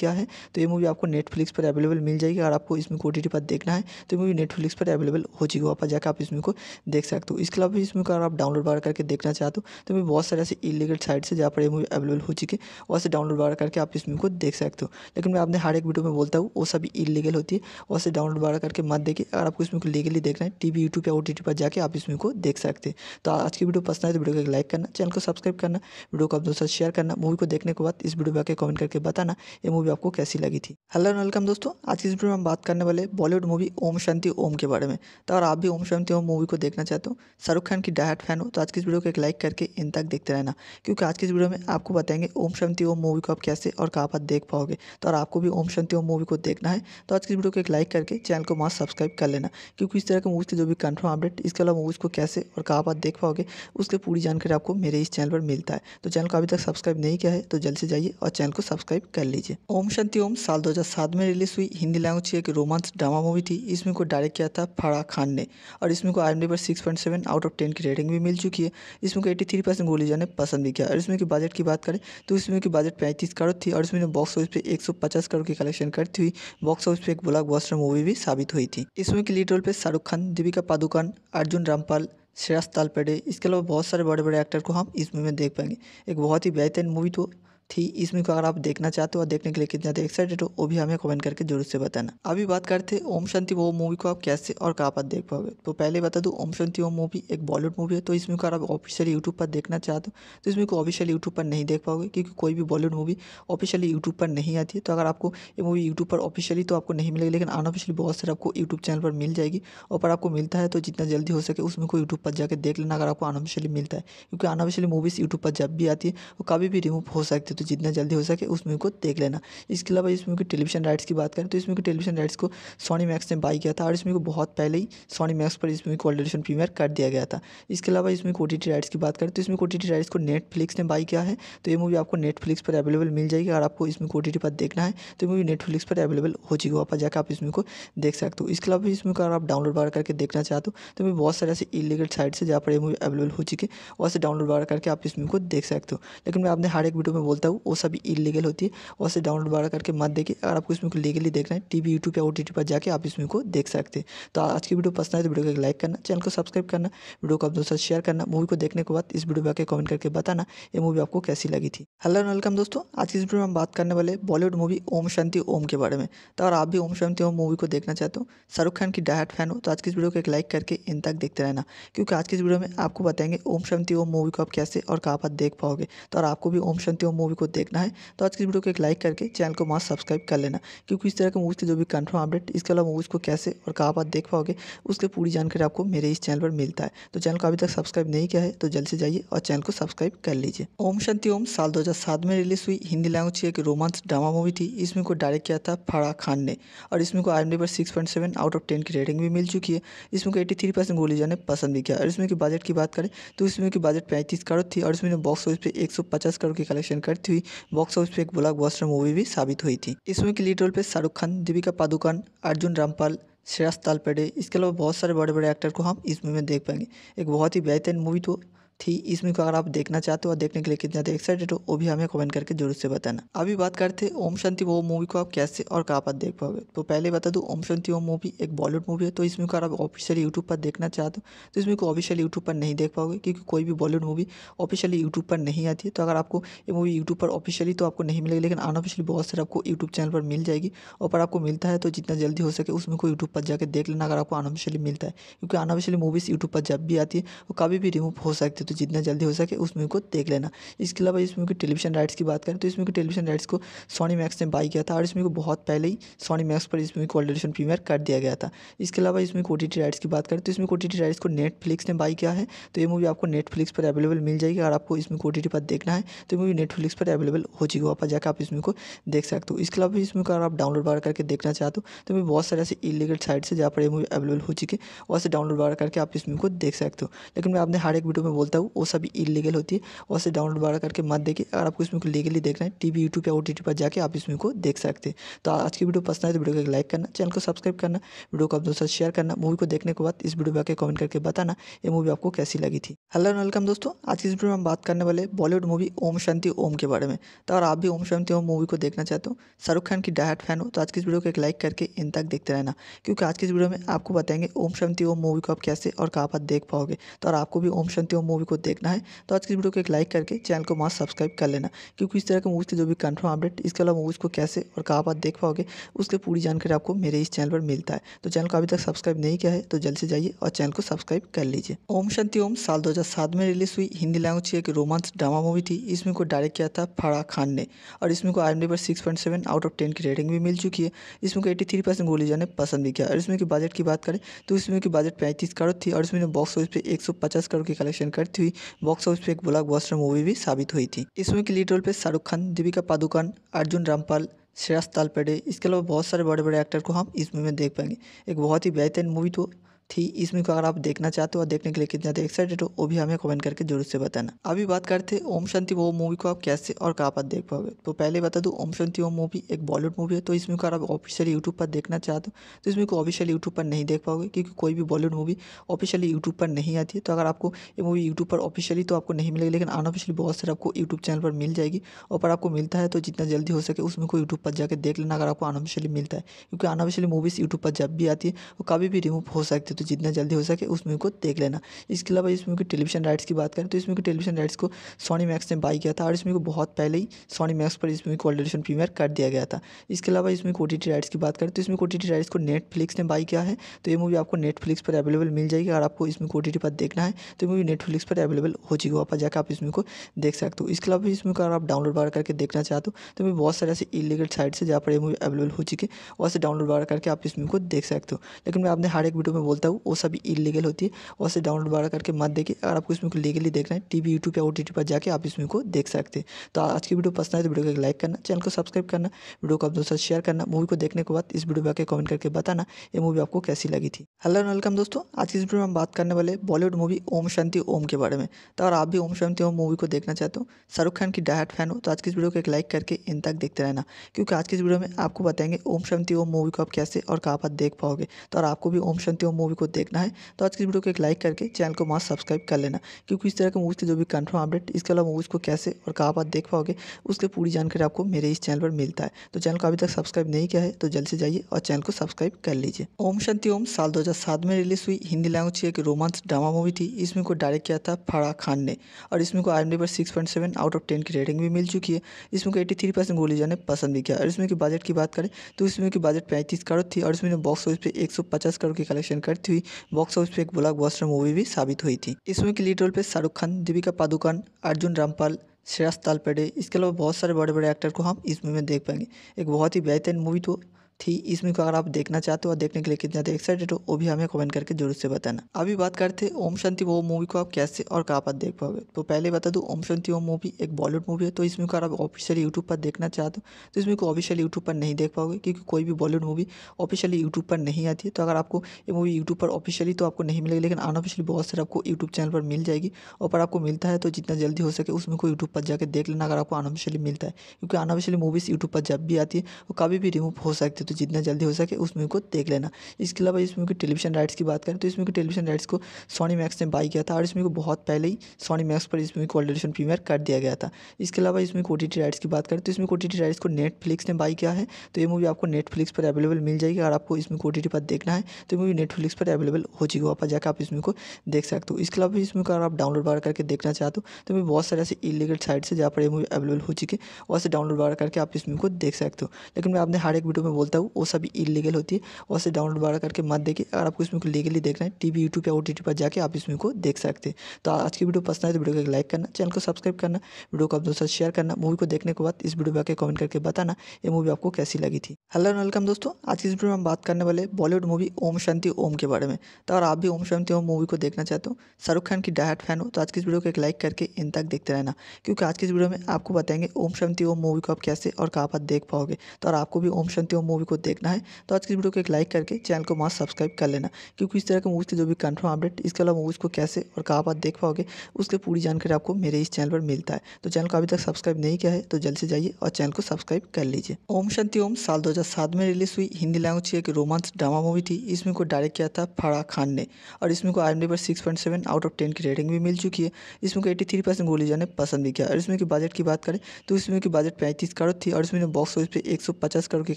किया है तो ये मूवी आपको नेटफ्लिक्स पर अवेलेबल मिल जाएगी और आपको इसमें ओ पर देखना है तो मूवी नेटफ्लिक्स पर अवेलेबल हो है वहाँ पर जाकर आप इसमें को देख सकते हो इसके अलावा इसमें अगर आप डाउनलोड वगैरह करके देखना चाहते हो तो मैं बहुत सारे ऐसे इलीगल साइट्स है जहाँ पर ये मूवी अवेलेबल हो चुकी है वहाँ से डाउनलोड वगैरह करके आप इसमें को देख सकते हो लेकिन मैं आपने हर एक वीडियो में बोलता हूँ हूँ वो सभी इलीगल होती है और से डाउनलोड वगैरह करके मत देखिए अगर आपको इसमें को लीगली देखना है टीवी यूट्यूब या ओ पर जाकर आप इसमें को देख सकते हैं तो आज की वीडियो पसंद आए तो वीडियो को लाइक करना चैनल को सब्सक्राइब करना वीडियो को आप दोस्तों शेयर करना मूवी को देखने के बाद इस वीडियो पर आकर कमेंट करके बताना ये मूवी आपको कैसी लगी थी हेलो एंड वेलकम दोस्तों आज की इस वीडियो में हम बात करने वाले बॉलीवुड मूवी ओम शांति ओम के बारे में तो अगर आप भी ओम शांति ओम मूवी को देखना चाहते हो शाहरुख खान की डायट फैन हो तो आज की इस वीडियो को एक लाइक करके इन तक देखते रहना क्योंकि आज की इस वीडियो में आपको बताएंगे ओम शांति ओम मूवी को आप कैसे और कहाँ पर देख पाओगे तो और आपको भी ओम शांति ओम मूवी मूवी को देखना है तो आज की वीडियो को एक लाइक करके चैनल को मास्क सब्सक्राइब कर लेना क्योंकि इस तरह के मूवीज़ के जो भी कंफर्म अपडेट इसके अलावा मूवीज़ को कैसे और कहाँ बात देख पाओगे उसकी पूरी जानकारी आपको मेरे इस चैनल पर मिलता है तो चैनल को अभी तक सब्सक्राइब नहीं किया है तो जल्द से जाइए और चैनल को सब्सक्राइब कर लीजिए ओम शांति ओम साल दो में रिलीज हुई हिंदी लैंग्वेज की एक रोमांस ड्रामा मूवी थी इसमें को डायरेक्ट किया था फराह खान ने और इसमें को आई पर six point seven out of ten की रेटिंग भी मिल चुकी है इसमें को एट्टी थ्री परसेंट गोली जाने पसंद भी किया और इसमें की बजट की बात करें तो इसमें की बजट पैंतीस करोड़ थी और इसमें बॉक्स ऑफिस पर एक सौ पचास करोड़ की कलेक्शन कर करती हुई बॉक्स ऑफिस पर एक ब्लॉकबस्टर मूवी भी साबित हुई थी इसमें के लीड रोल पर शाहरुख खान दीपिका पादुकोण अर्जुन रामपाल श्रेयस तालपेडे इसके अलावा बहुत सारे बड़े बड़े एक्टर को हम इस मूवी में देख पाएंगे एक बहुत ही बेहतरीन मूवी तो थी इस मूवी को अगर आप देखना चाहते हो और देखने के लिए कितना ज़्यादा एक्साइटेड हो वो भी हमें कमेंट करके जरूर से बताना अभी बात करते हैं ओम शांति वो मूवी को आप कैसे और कहाँ पर देख पाओगे तो पहले बता दूँ ओम शांति वो मूवी एक बॉलीवुड मूवी है तो इस मूवी को आप ऑफिशियली यूट्यूब पर देखना चाहते हो तो इस मूवी को ऑफिशियली यूट्यूब पर नहीं देख पाओगे क्योंकि कोई भी बॉलीवुड मूवी ऑफिशियली यूट्यूब पर नहीं आती है तो अगर आपको ये मूवी यूट्यूब पर ऑफिशियली तो आपको नहीं मिलेगी लेकिन अनऑफिशियली बहुत सारे आपको यूट्यूब चैनल पर मिल जाएगी और पर आपको मिलता है तो जितना जल्दी हो सके उसमें को यूट्यूब पर जाकर देख लेना अगर आपको अनऑफिशियली मिलता है क्योंकि अनऑफिशियली मूवीज़ यूट्यूब पर जब भी आती है वो कभी भी रिमूव हो सकती है तो तो जितना जल्दी हो सके उस मूवी को देख लेना इसके अलावा इस मूवी की टेलीविजन राइट्स की बात करें तो इस मूवी की टेलीविजन राइट्स को सोनी मैक्स ने बाई किया था और इस मूवी को बहुत पहले ही सोनी मैक्स पर इस मूवी को ऑलरेडीशन प्रीमियर कर दिया गया था इसके अलावा इसमें ओ राइट्स की बात करें तो इसमें ओ राइट्स को नेटफ्लिक्स ने बाई किया है तो ये मूवी आपको नेटफ्लिक्स पर अवेलेबल मिल जाएगी और आपको इसमें ओ पर देखना है तो मूवी नेटफ्लिक्स पर अवेलेबल हो है वहाँ पर जाकर आप इसमें को देख सकते हो इसके अलावा इसमें अगर आप डाउनलोड वगैरह करके देखना चाहते हो तो मैं बहुत सारे ऐसे इलीगल साइट्स है जहाँ पर ये मूवी अवेलेबल हो चुकी है वहाँ से डाउनलोड वगैरह करके आप इसमें को देख सकते हो लेकिन मैं आपने हर एक वीडियो में बोलता हूँ हूँ वो सभी इलीगल होती है वैसे डाउनलोड वगैरह करके मत देखिए अगर आपको इसमें को लीगली देखना है टीवी यूट्यूब या ओ पर जाकर आप इसमें को देख सकते हैं तो आज की वीडियो पसंद आए तो वीडियो को लाइक करना चैनल को सब्सक्राइब करना वीडियो को आप दोस्तों शेयर करना मूवी को देखने के बाद इस वीडियो पर आकर कमेंट करके बताना ये मूवी आपको कैसी लगी थी हेलो वेलकम दोस्तों आज की इस वीडियो में हम बात करने वाले बॉलीवुड मूवी ओम शांति ओम के बारे में तो अगर आप भी ओम शांति ओम मूवी को देखना चाहते हो शाहरुख खान की डायट फैन हो तो आज की इस वीडियो को एक लाइक करके इन तक देखते रहना क्योंकि आज की इस वीडियो में आपको बताएंगे ओम शांति ओम मूवी को आप कैसे और कहाँ पर देख पाओगे तो और आपको भी ओम शांति ओम मूवी मूवी को देखना है तो आज की वीडियो को एक लाइक करके चैनल को मास्क सब्सक्राइब कर लेना क्योंकि इस तरह के मूवीज़ के जो भी कंफर्म अपडेट इसके अलावा मूवीज़ को कैसे और कहाँ बात देख पाओगे उसकी पूरी जानकारी आपको मेरे इस चैनल पर मिलता है तो चैनल को अभी तक सब्सक्राइब नहीं किया है तो जल्द से जाइए और चैनल को सब्सक्राइब कर लीजिए ओम शांति ओम साल दो में रिलीज हुई हिंदी लैंग्वेज की एक रोमांस ड्रामा मूवी थी इसमें को डायरेक्ट किया था फराह खान ने और इसमें को आई पर six point seven out of ten की रेटिंग भी मिल चुकी है इसमें को एट्टी थ्री परसेंट गोली जाने पसंद भी किया और इसमें की बजट की बात करें तो इसमें की बजट पैंतीस करोड़ थी और इसमें बॉक्स ऑफिस पर एक सौ पचास करोड़ की कलेक्शन कर करती हुई बॉक्स ऑफिस पर एक ब्लॉकबस्टर मूवी भी साबित हुई थी इसमें के लीड रोल पर शाहरुख खान दीपिका पादुकोण अर्जुन रामपाल श्रेयस तालपेडे इसके अलावा बहुत सारे बड़े बड़े एक्टर को हम इस मूवी में देख पाएंगे एक बहुत ही बेहतरीन मूवी तो थी इस मूवी को अगर आप देखना चाहते हो और देखने के लिए कितना ज़्यादा एक्साइटेड हो वो भी हमें कमेंट करके जरूर से बताना अभी बात करते हैं ओम शांति वो मूवी को आप कैसे और कहाँ पर देख पाओगे तो पहले बता दूँ ओम शांति वो मूवी एक बॉलीवुड मूवी है तो इस मूवी को आप ऑफिशियली यूट्यूब पर देखना चाहते हो तो इस मूवी को ऑफिशियली यूट्यूब पर नहीं देख पाओगे क्योंकि कोई भी बॉलीवुड मूवी ऑफिशियली यूट्यूब पर नहीं आती है तो अगर आपको ये मूवी यूट्यूब पर ऑफिशियली तो आपको नहीं मिलेगी लेकिन अनऑफिशियली बहुत सारे आपको यूट्यूब चैनल पर मिल जाएगी और पर आपको मिलता है तो जितना जल्दी हो सके उसमें को यूट्यूब पर जाकर देख लेना अगर आपको अनऑफिशियली मिलता है क्योंकि अनऑफिशियली मूवीज़ यूट्यूब पर जब भी आती है वो कभी भी रिमूव हो सकती है तो तो जितना जल्दी हो सके उस मूवी को देख लेना इसके अलावा इस मूवी की टेलीविजन राइट्स की बात करें तो इस मूवी की टेलीविजन राइट्स को सोनी मैक्स ने बाई किया था और इस मूवी को बहुत पहले ही सोनी मैक्स पर इस मूवी को ऑलरेडीशन प्रीमियर कर दिया गया था इसके अलावा इसमें ओ राइट्स की बात करें तो इसमें ओ राइट्स को नेटफ्लिक्स ने बाई किया है तो ये मूवी आपको नेटफ्लिक्स पर अवेलेबल मिल जाएगी और आपको इसमें ओ पर देखना है तो मूवी नेटफ्लिक्स पर अवेलेबल हो है वहाँ पर जाकर आप इसमें को देख सकते हो इसके अलावा इसमें अगर आप डाउनलोड वगैरह करके देखना चाहते हो तो मैं बहुत सारे ऐसे इलीगल साइट्स है जहाँ पर ये मूवी अवेलेबल हो चुकी है वहाँ से डाउनलोड वगैरह करके आप इसमें को देख सकते हो लेकिन मैं आपने हर एक वीडियो में बोलता हूँ देता हूँ वो सभी इलीगल होती है वैसे डाउनलोड वगैरह करके मत देखिए अगर आपको इसमें को लीगली देखना है टीवी यूट्यूब या ओ पर जाके आप इसमें को देख सकते हैं तो आज की वीडियो पसंद आए तो वीडियो को लाइक करना चैनल को सब्सक्राइब करना वीडियो को आप दोस्तों शेयर करना मूवी को देखने के बाद इस वीडियो पर आकर कमेंट करके बताना ये मूवी आपको कैसी लगी थी हेलो एंड वेलकम दोस्तों आज की इस वीडियो में हम बात करने वाले बॉलीवुड मूवी ओम शांति ओम के बारे में तो अगर आप भी ओम शांति ओम मूवी को देखना चाहते हो शाहरुख खान की डायट फैन हो तो आज की इस वीडियो को एक लाइक करके इन तक देखते रहना क्योंकि आज की इस वीडियो में आपको बताएंगे ओम शांति ओम मूवी को आप कैसे और कहाँ पर देख पाओगे तो और आपको भी ओम शांति ओम मूवी को देखना है तो आज की वीडियो को एक लाइक करके चैनल को मास्क सब्सक्राइब कर लेना क्योंकि इस तरह के मूवीज़ के जो भी कन्फर्म अपडेट इसके अलावा मूवीज़ को कैसे और कहाँ बात देख पाओगे उसकी पूरी जानकारी आपको मेरे इस चैनल पर मिलता है तो चैनल को अभी तक सब्सक्राइब नहीं किया है तो जल्द से जाइए और चैनल को सब्सक्राइब कर लीजिए ओम शांति ओम साल दो में रिलीज हुई हिंदी लैंग्वेज की एक रोमांस ड्रामा मूवी थी इसमें को डायरेक्ट किया था फराह खान ने और इसमें को आई पर six point seven out of ten की रेटिंग भी मिल चुकी है इसमें को एट्टी थ्री परसेंट गोलीजा जाने पसंद भी किया और इसमें की बजट की बात करें तो इसमें की बजट पैंतीस करोड़ थी और इसमें बॉक्स ऑफिस पर एक सौ पचास करोड़ की कलेक्शन कर करती हुई बॉक्स ऑफिस पर एक ब्लॉकबस्टर मूवी भी साबित हुई थी इसमें के लीड रोल पर शाहरुख खान दीपिका पादुकोण अर्जुन रामपाल श्रेयस तालपेडे इसके अलावा बहुत सारे बड़े बड़े एक्टर को हम इस मूवी में देख पाएंगे एक बहुत ही बेहतरीन मूवी तो थी इस मूवी को अगर आप देखना चाहते हो और देखने के लिए कितना ज़्यादा एक्साइटेड हो वो भी हमें कमेंट करके जरूर से बताना अभी बात करते हैं ओम शांति वो मूवी को आप कैसे और कहाँ पर देख पाओगे तो पहले बता दूँ ओम शांति वो मूवी एक बॉलीवुड मूवी है तो इस मूवी को आप ऑफिशियली यूट्यूब पर देखना चाहते हो तो इस मूवी को ऑफिशियली यूट्यूब पर नहीं देख पाओगे क्योंकि कोई भी बॉलीवुड मूवी ऑफिशियली यूट्यूब पर नहीं आती है तो अगर आपको ये मूवी यूट्यूब पर ऑफिशियली तो आपको नहीं मिलेगी लेकिन अनऑफिशियली बहुत सारे आपको यूट्यूब चैनल पर मिल जाएगी और पर आपको मिलता है तो जितना जल्दी हो सके उसमें को यूट्यूब पर जाकर देख लेना अगर आपको अनऑफिशियली मिलता है क्योंकि अनऑफिशियली मूवीज़ यूट्यूब पर जब भी आती है वो कभी भी रिमूव हो सकती है तो जितना जल्दी हो सके उस मूवी को देख लेना इसके अलावा इस मूवी की टेलीविजन राइट्स की बात करें तो इस मूवी के टेलीविजन राइट्स को सोनी मैक्स ने बाई किया था और इस मूवी को बहुत पहले ही सोनी मैक्स पर इस मूवी को ऑलरेडीशन प्रीमियर कर दिया गया था इसके अलावा इसमें ओ राइट्स की बात करें तो इसमें ओ राइट्स को नेटफ्लिक्स ने बाई किया है तो ये मूवी आपको नेटफ्लिक्स पर अवेलेबल मिल जाएगी अगर आपको इसमें ओ पर देखना है तो मूवी नेटफ्लिक्स पर अवेलेबल हो है वहाँ पर जाकर आप इसमें को देख सकते हो इसके अलावा इसमें अगर आप डाउनलोड वगैरह करके देखना चाहते हो तो मैं बहुत सारे ऐसे इलीगल साइट्स है जहाँ पर ये मूवी अवेलेबल हो चुकी है वहाँ से डाउनलोड वगैरह करके आप इसमें को देख सकते हो लेकिन मैं आपने हर एक वीडियो में बोलता हूँ देता हूँ वो सभी इलीगल होती है वैसे डाउनलोड वगैरह करके मत देखिए अगर आपको इसमें को लीगली देखना है टीवी यूट्यूब या ओ पर जाके आप इसमें को देख सकते हैं तो आज की वीडियो पसंद आए तो वीडियो को लाइक करना चैनल को सब्सक्राइब करना वीडियो को आप दोस्तों शेयर करना मूवी को देखने के बाद इस वीडियो पर आकर कमेंट करके बताना ये मूवी आपको कैसी लगी थी हेलो एंड वेलकम दोस्तों आज की इस वीडियो में हम बात करने वाले बॉलीवुड मूवी ओम शांति ओम के बारे में तो अगर आप भी ओम शांति ओम मूवी को देखना चाहते हो शाहरुख खान की डायट फैन हो तो आज की इस वीडियो को एक लाइक करके इन तक देखते रहना क्योंकि आज की इस वीडियो में आपको बताएंगे ओम शांति ओम मूवी को आप कैसे और कहाँ पर देख पाओगे तो और आपको भी ओम शांति ओम मूवी को देखना है तो आज की वीडियो को एक लाइक करके चैनल को मास्क सब्सक्राइब कर लेना क्योंकि इस तरह के मूवीज़ के जो भी कन्फर्म अपडेट इसके अलावा मूवीज़ को कैसे और कहाँ बात देख पाओगे उसकी पूरी जानकारी आपको मेरे इस चैनल पर मिलता है तो चैनल को अभी तक सब्सक्राइब नहीं किया है तो जल्द से जाइए और चैनल को सब्सक्राइब कर लीजिए ओम शांति ओम साल दो में रिलीज हुई हिंदी लैंग्वेज की एक रोमांस ड्रामा मूवी थी इसमें को डायरेक्ट किया था फराह खान ने और इसमें को आई पर six point seven out of ten की रेटिंग भी मिल चुकी है इसमें को एट्टी थ्री परसेंट ने पसंद भी किया और इसमें की बजट की बात करें तो इसमें की बजट पैंतीस करोड़ थी और इसमें बॉक्स ऑफिस पर एक सौ पचास करोड़ की कलेक्शन कर करती हुई बॉक्स ऑफिस पर एक ब्लॉकबस्टर मूवी भी साबित हुई थी इसमें के लीड रोल पर शाहरुख खान दीपिका पादुकोण अर्जुन रामपाल श्रेयस तालपेडे इसके अलावा बहुत सारे बड़े बड़े एक्टर को हम इस मूवी में देख पाएंगे एक बहुत ही बेहतरीन मूवी तो थी इस मूवी को अगर आप देखना चाहते हो और देखने के लिए कितना ज़्यादा एक्साइटेड हो वो भी हमें कमेंट करके जरूर से बताना अभी बात करते हैं ओम शांति वो मूवी को आप कैसे और कहाँ पर देख पाओगे तो पहले बता दूँ ओम शांति वो मूवी एक बॉलीवुड मूवी है तो इस मूवी को आप ऑफिशियली यूट्यूब पर देखना चाहते हो तो इस मूवी को ऑफिशियली यूट्यूब पर नहीं देख पाओगे क्योंकि कोई भी बॉलीवुड मूवी ऑफिशियली यूट्यूब पर नहीं आती है तो अगर आपको ये मूवी यूट्यूब पर ऑफिशियली तो आपको नहीं मिलेगी लेकिन अनऑफिशियली बहुत सारे आपको यूट्यूब चैनल पर मिल जाएगी और पर आपको मिलता है तो जितना जल्दी हो सके उसमें को यूट्यूब पर जाकर देख लेना अगर आपको अनऑफिशियली मिलता है क्योंकि अनऑफिशियली मूवीज़ यूट्यूब पर जब भी आती है वो कभी भी रिमूव हो सकती है तो जितना जल्दी हो सके उस मूवी को देख लेना इसके अलावा इस मूवी की टेलीविजन राइट्स की बात करें तो इस मूवी की टेलीविजन राइट्स को सोनी मैक्स ने बाई किया था और इस मूवी को बहुत पहले ही सोनी मैक्स पर इस मूवी को ऑलरेडीशन प्रीमियर कर दिया गया था इसके अलावा इसमें ओ राइट्स की बात करें तो इसमें ओ राइट्स को नेटफ्लिक्स ने बाई किया है तो ये मूवी आपको नेटफ्लिक्स पर अवेलेबल मिल जाएगी अगर आपको इसमें ओ पर देखना है तो मूवी नेटफ्लिक्स पर अवेलेबल हो है वहाँ पर जाकर आप इसमें को देख सकते हो इसके अलावा इसमें अगर आप डाउनलोड वगैरह करके देखना चाहते हो तो मैं बहुत सारे ऐसे इलीगल साइट्स है जहाँ पर ये मूवी अवेलेबल हो चुकी है वहाँ से डाउनलोड वगैरह करके आप इसमें को देख सकते हो लेकिन मैं आपने हर एक वीडियो में बोलता हूँ देता हूँ वो सभी इलीगल होती है वैसे डाउनलोड वगैरह करके मत देखिए अगर आपको इसमें को लीगली देखना है टीवी यूट्यूब या ओ पर जाकर आप इसमें को देख सकते हैं तो आज की वीडियो पसंद आए तो वीडियो को लाइक करना चैनल को सब्सक्राइब करना वीडियो को आप दोस्तों शेयर करना मूवी को देखने के बाद इस वीडियो पर आकर कमेंट करके बताना ये मूवी आपको कैसी लगी थी हेलो एंड वेलकम दोस्तों आज की इस वीडियो में हम बात करने वाले बॉलीवुड मूवी ओम शांति ओम के बारे में तो अगर आप भी ओम शांति ओम मूवी को देखना चाहते हो शाहरुख खान की डायट फैन हो तो आज की इस वीडियो को एक लाइक करके इन तक देखते रहना क्योंकि आज की इस वीडियो में आपको बताएंगे ओम शांति ओम मूवी को आप कैसे और कहाँ पर देख पाओगे तो और आपको भी ओम शांति ओम मूवी को देखना है तो आज की वीडियो को एक लाइक करके चैनल को मास्क सब्सक्राइब कर लेना क्योंकि इस तरह के मूवीज़ के जो भी कन्फर्म अपडेट इसके अलावा मूवीज़ को कैसे और कहाँ बात देख पाओगे उसकी पूरी जानकारी आपको मेरे इस चैनल पर मिलता है तो चैनल को अभी तक सब्सक्राइब नहीं किया है तो जल्द से जाइए और चैनल को सब्सक्राइब कर लीजिए ओम शांति ओम साल दो में रिलीज हुई हिंदी लैंग्वेज की एक रोमांस ड्रामा मूवी थी इसमें को डायरेक्ट किया था फराह खान ने और इसमें को आई पर six point seven out of ten की रेटिंग भी मिल चुकी है इसमें को एट्टी थ्री परसेंट गोलीजा ने पसंद भी किया और इसमें की बजट की बात करें तो इसमें की बजट पैंतीस करोड़ थी और इसमें बॉक्स ऑफिस पर एक सौ पचास करोड़ की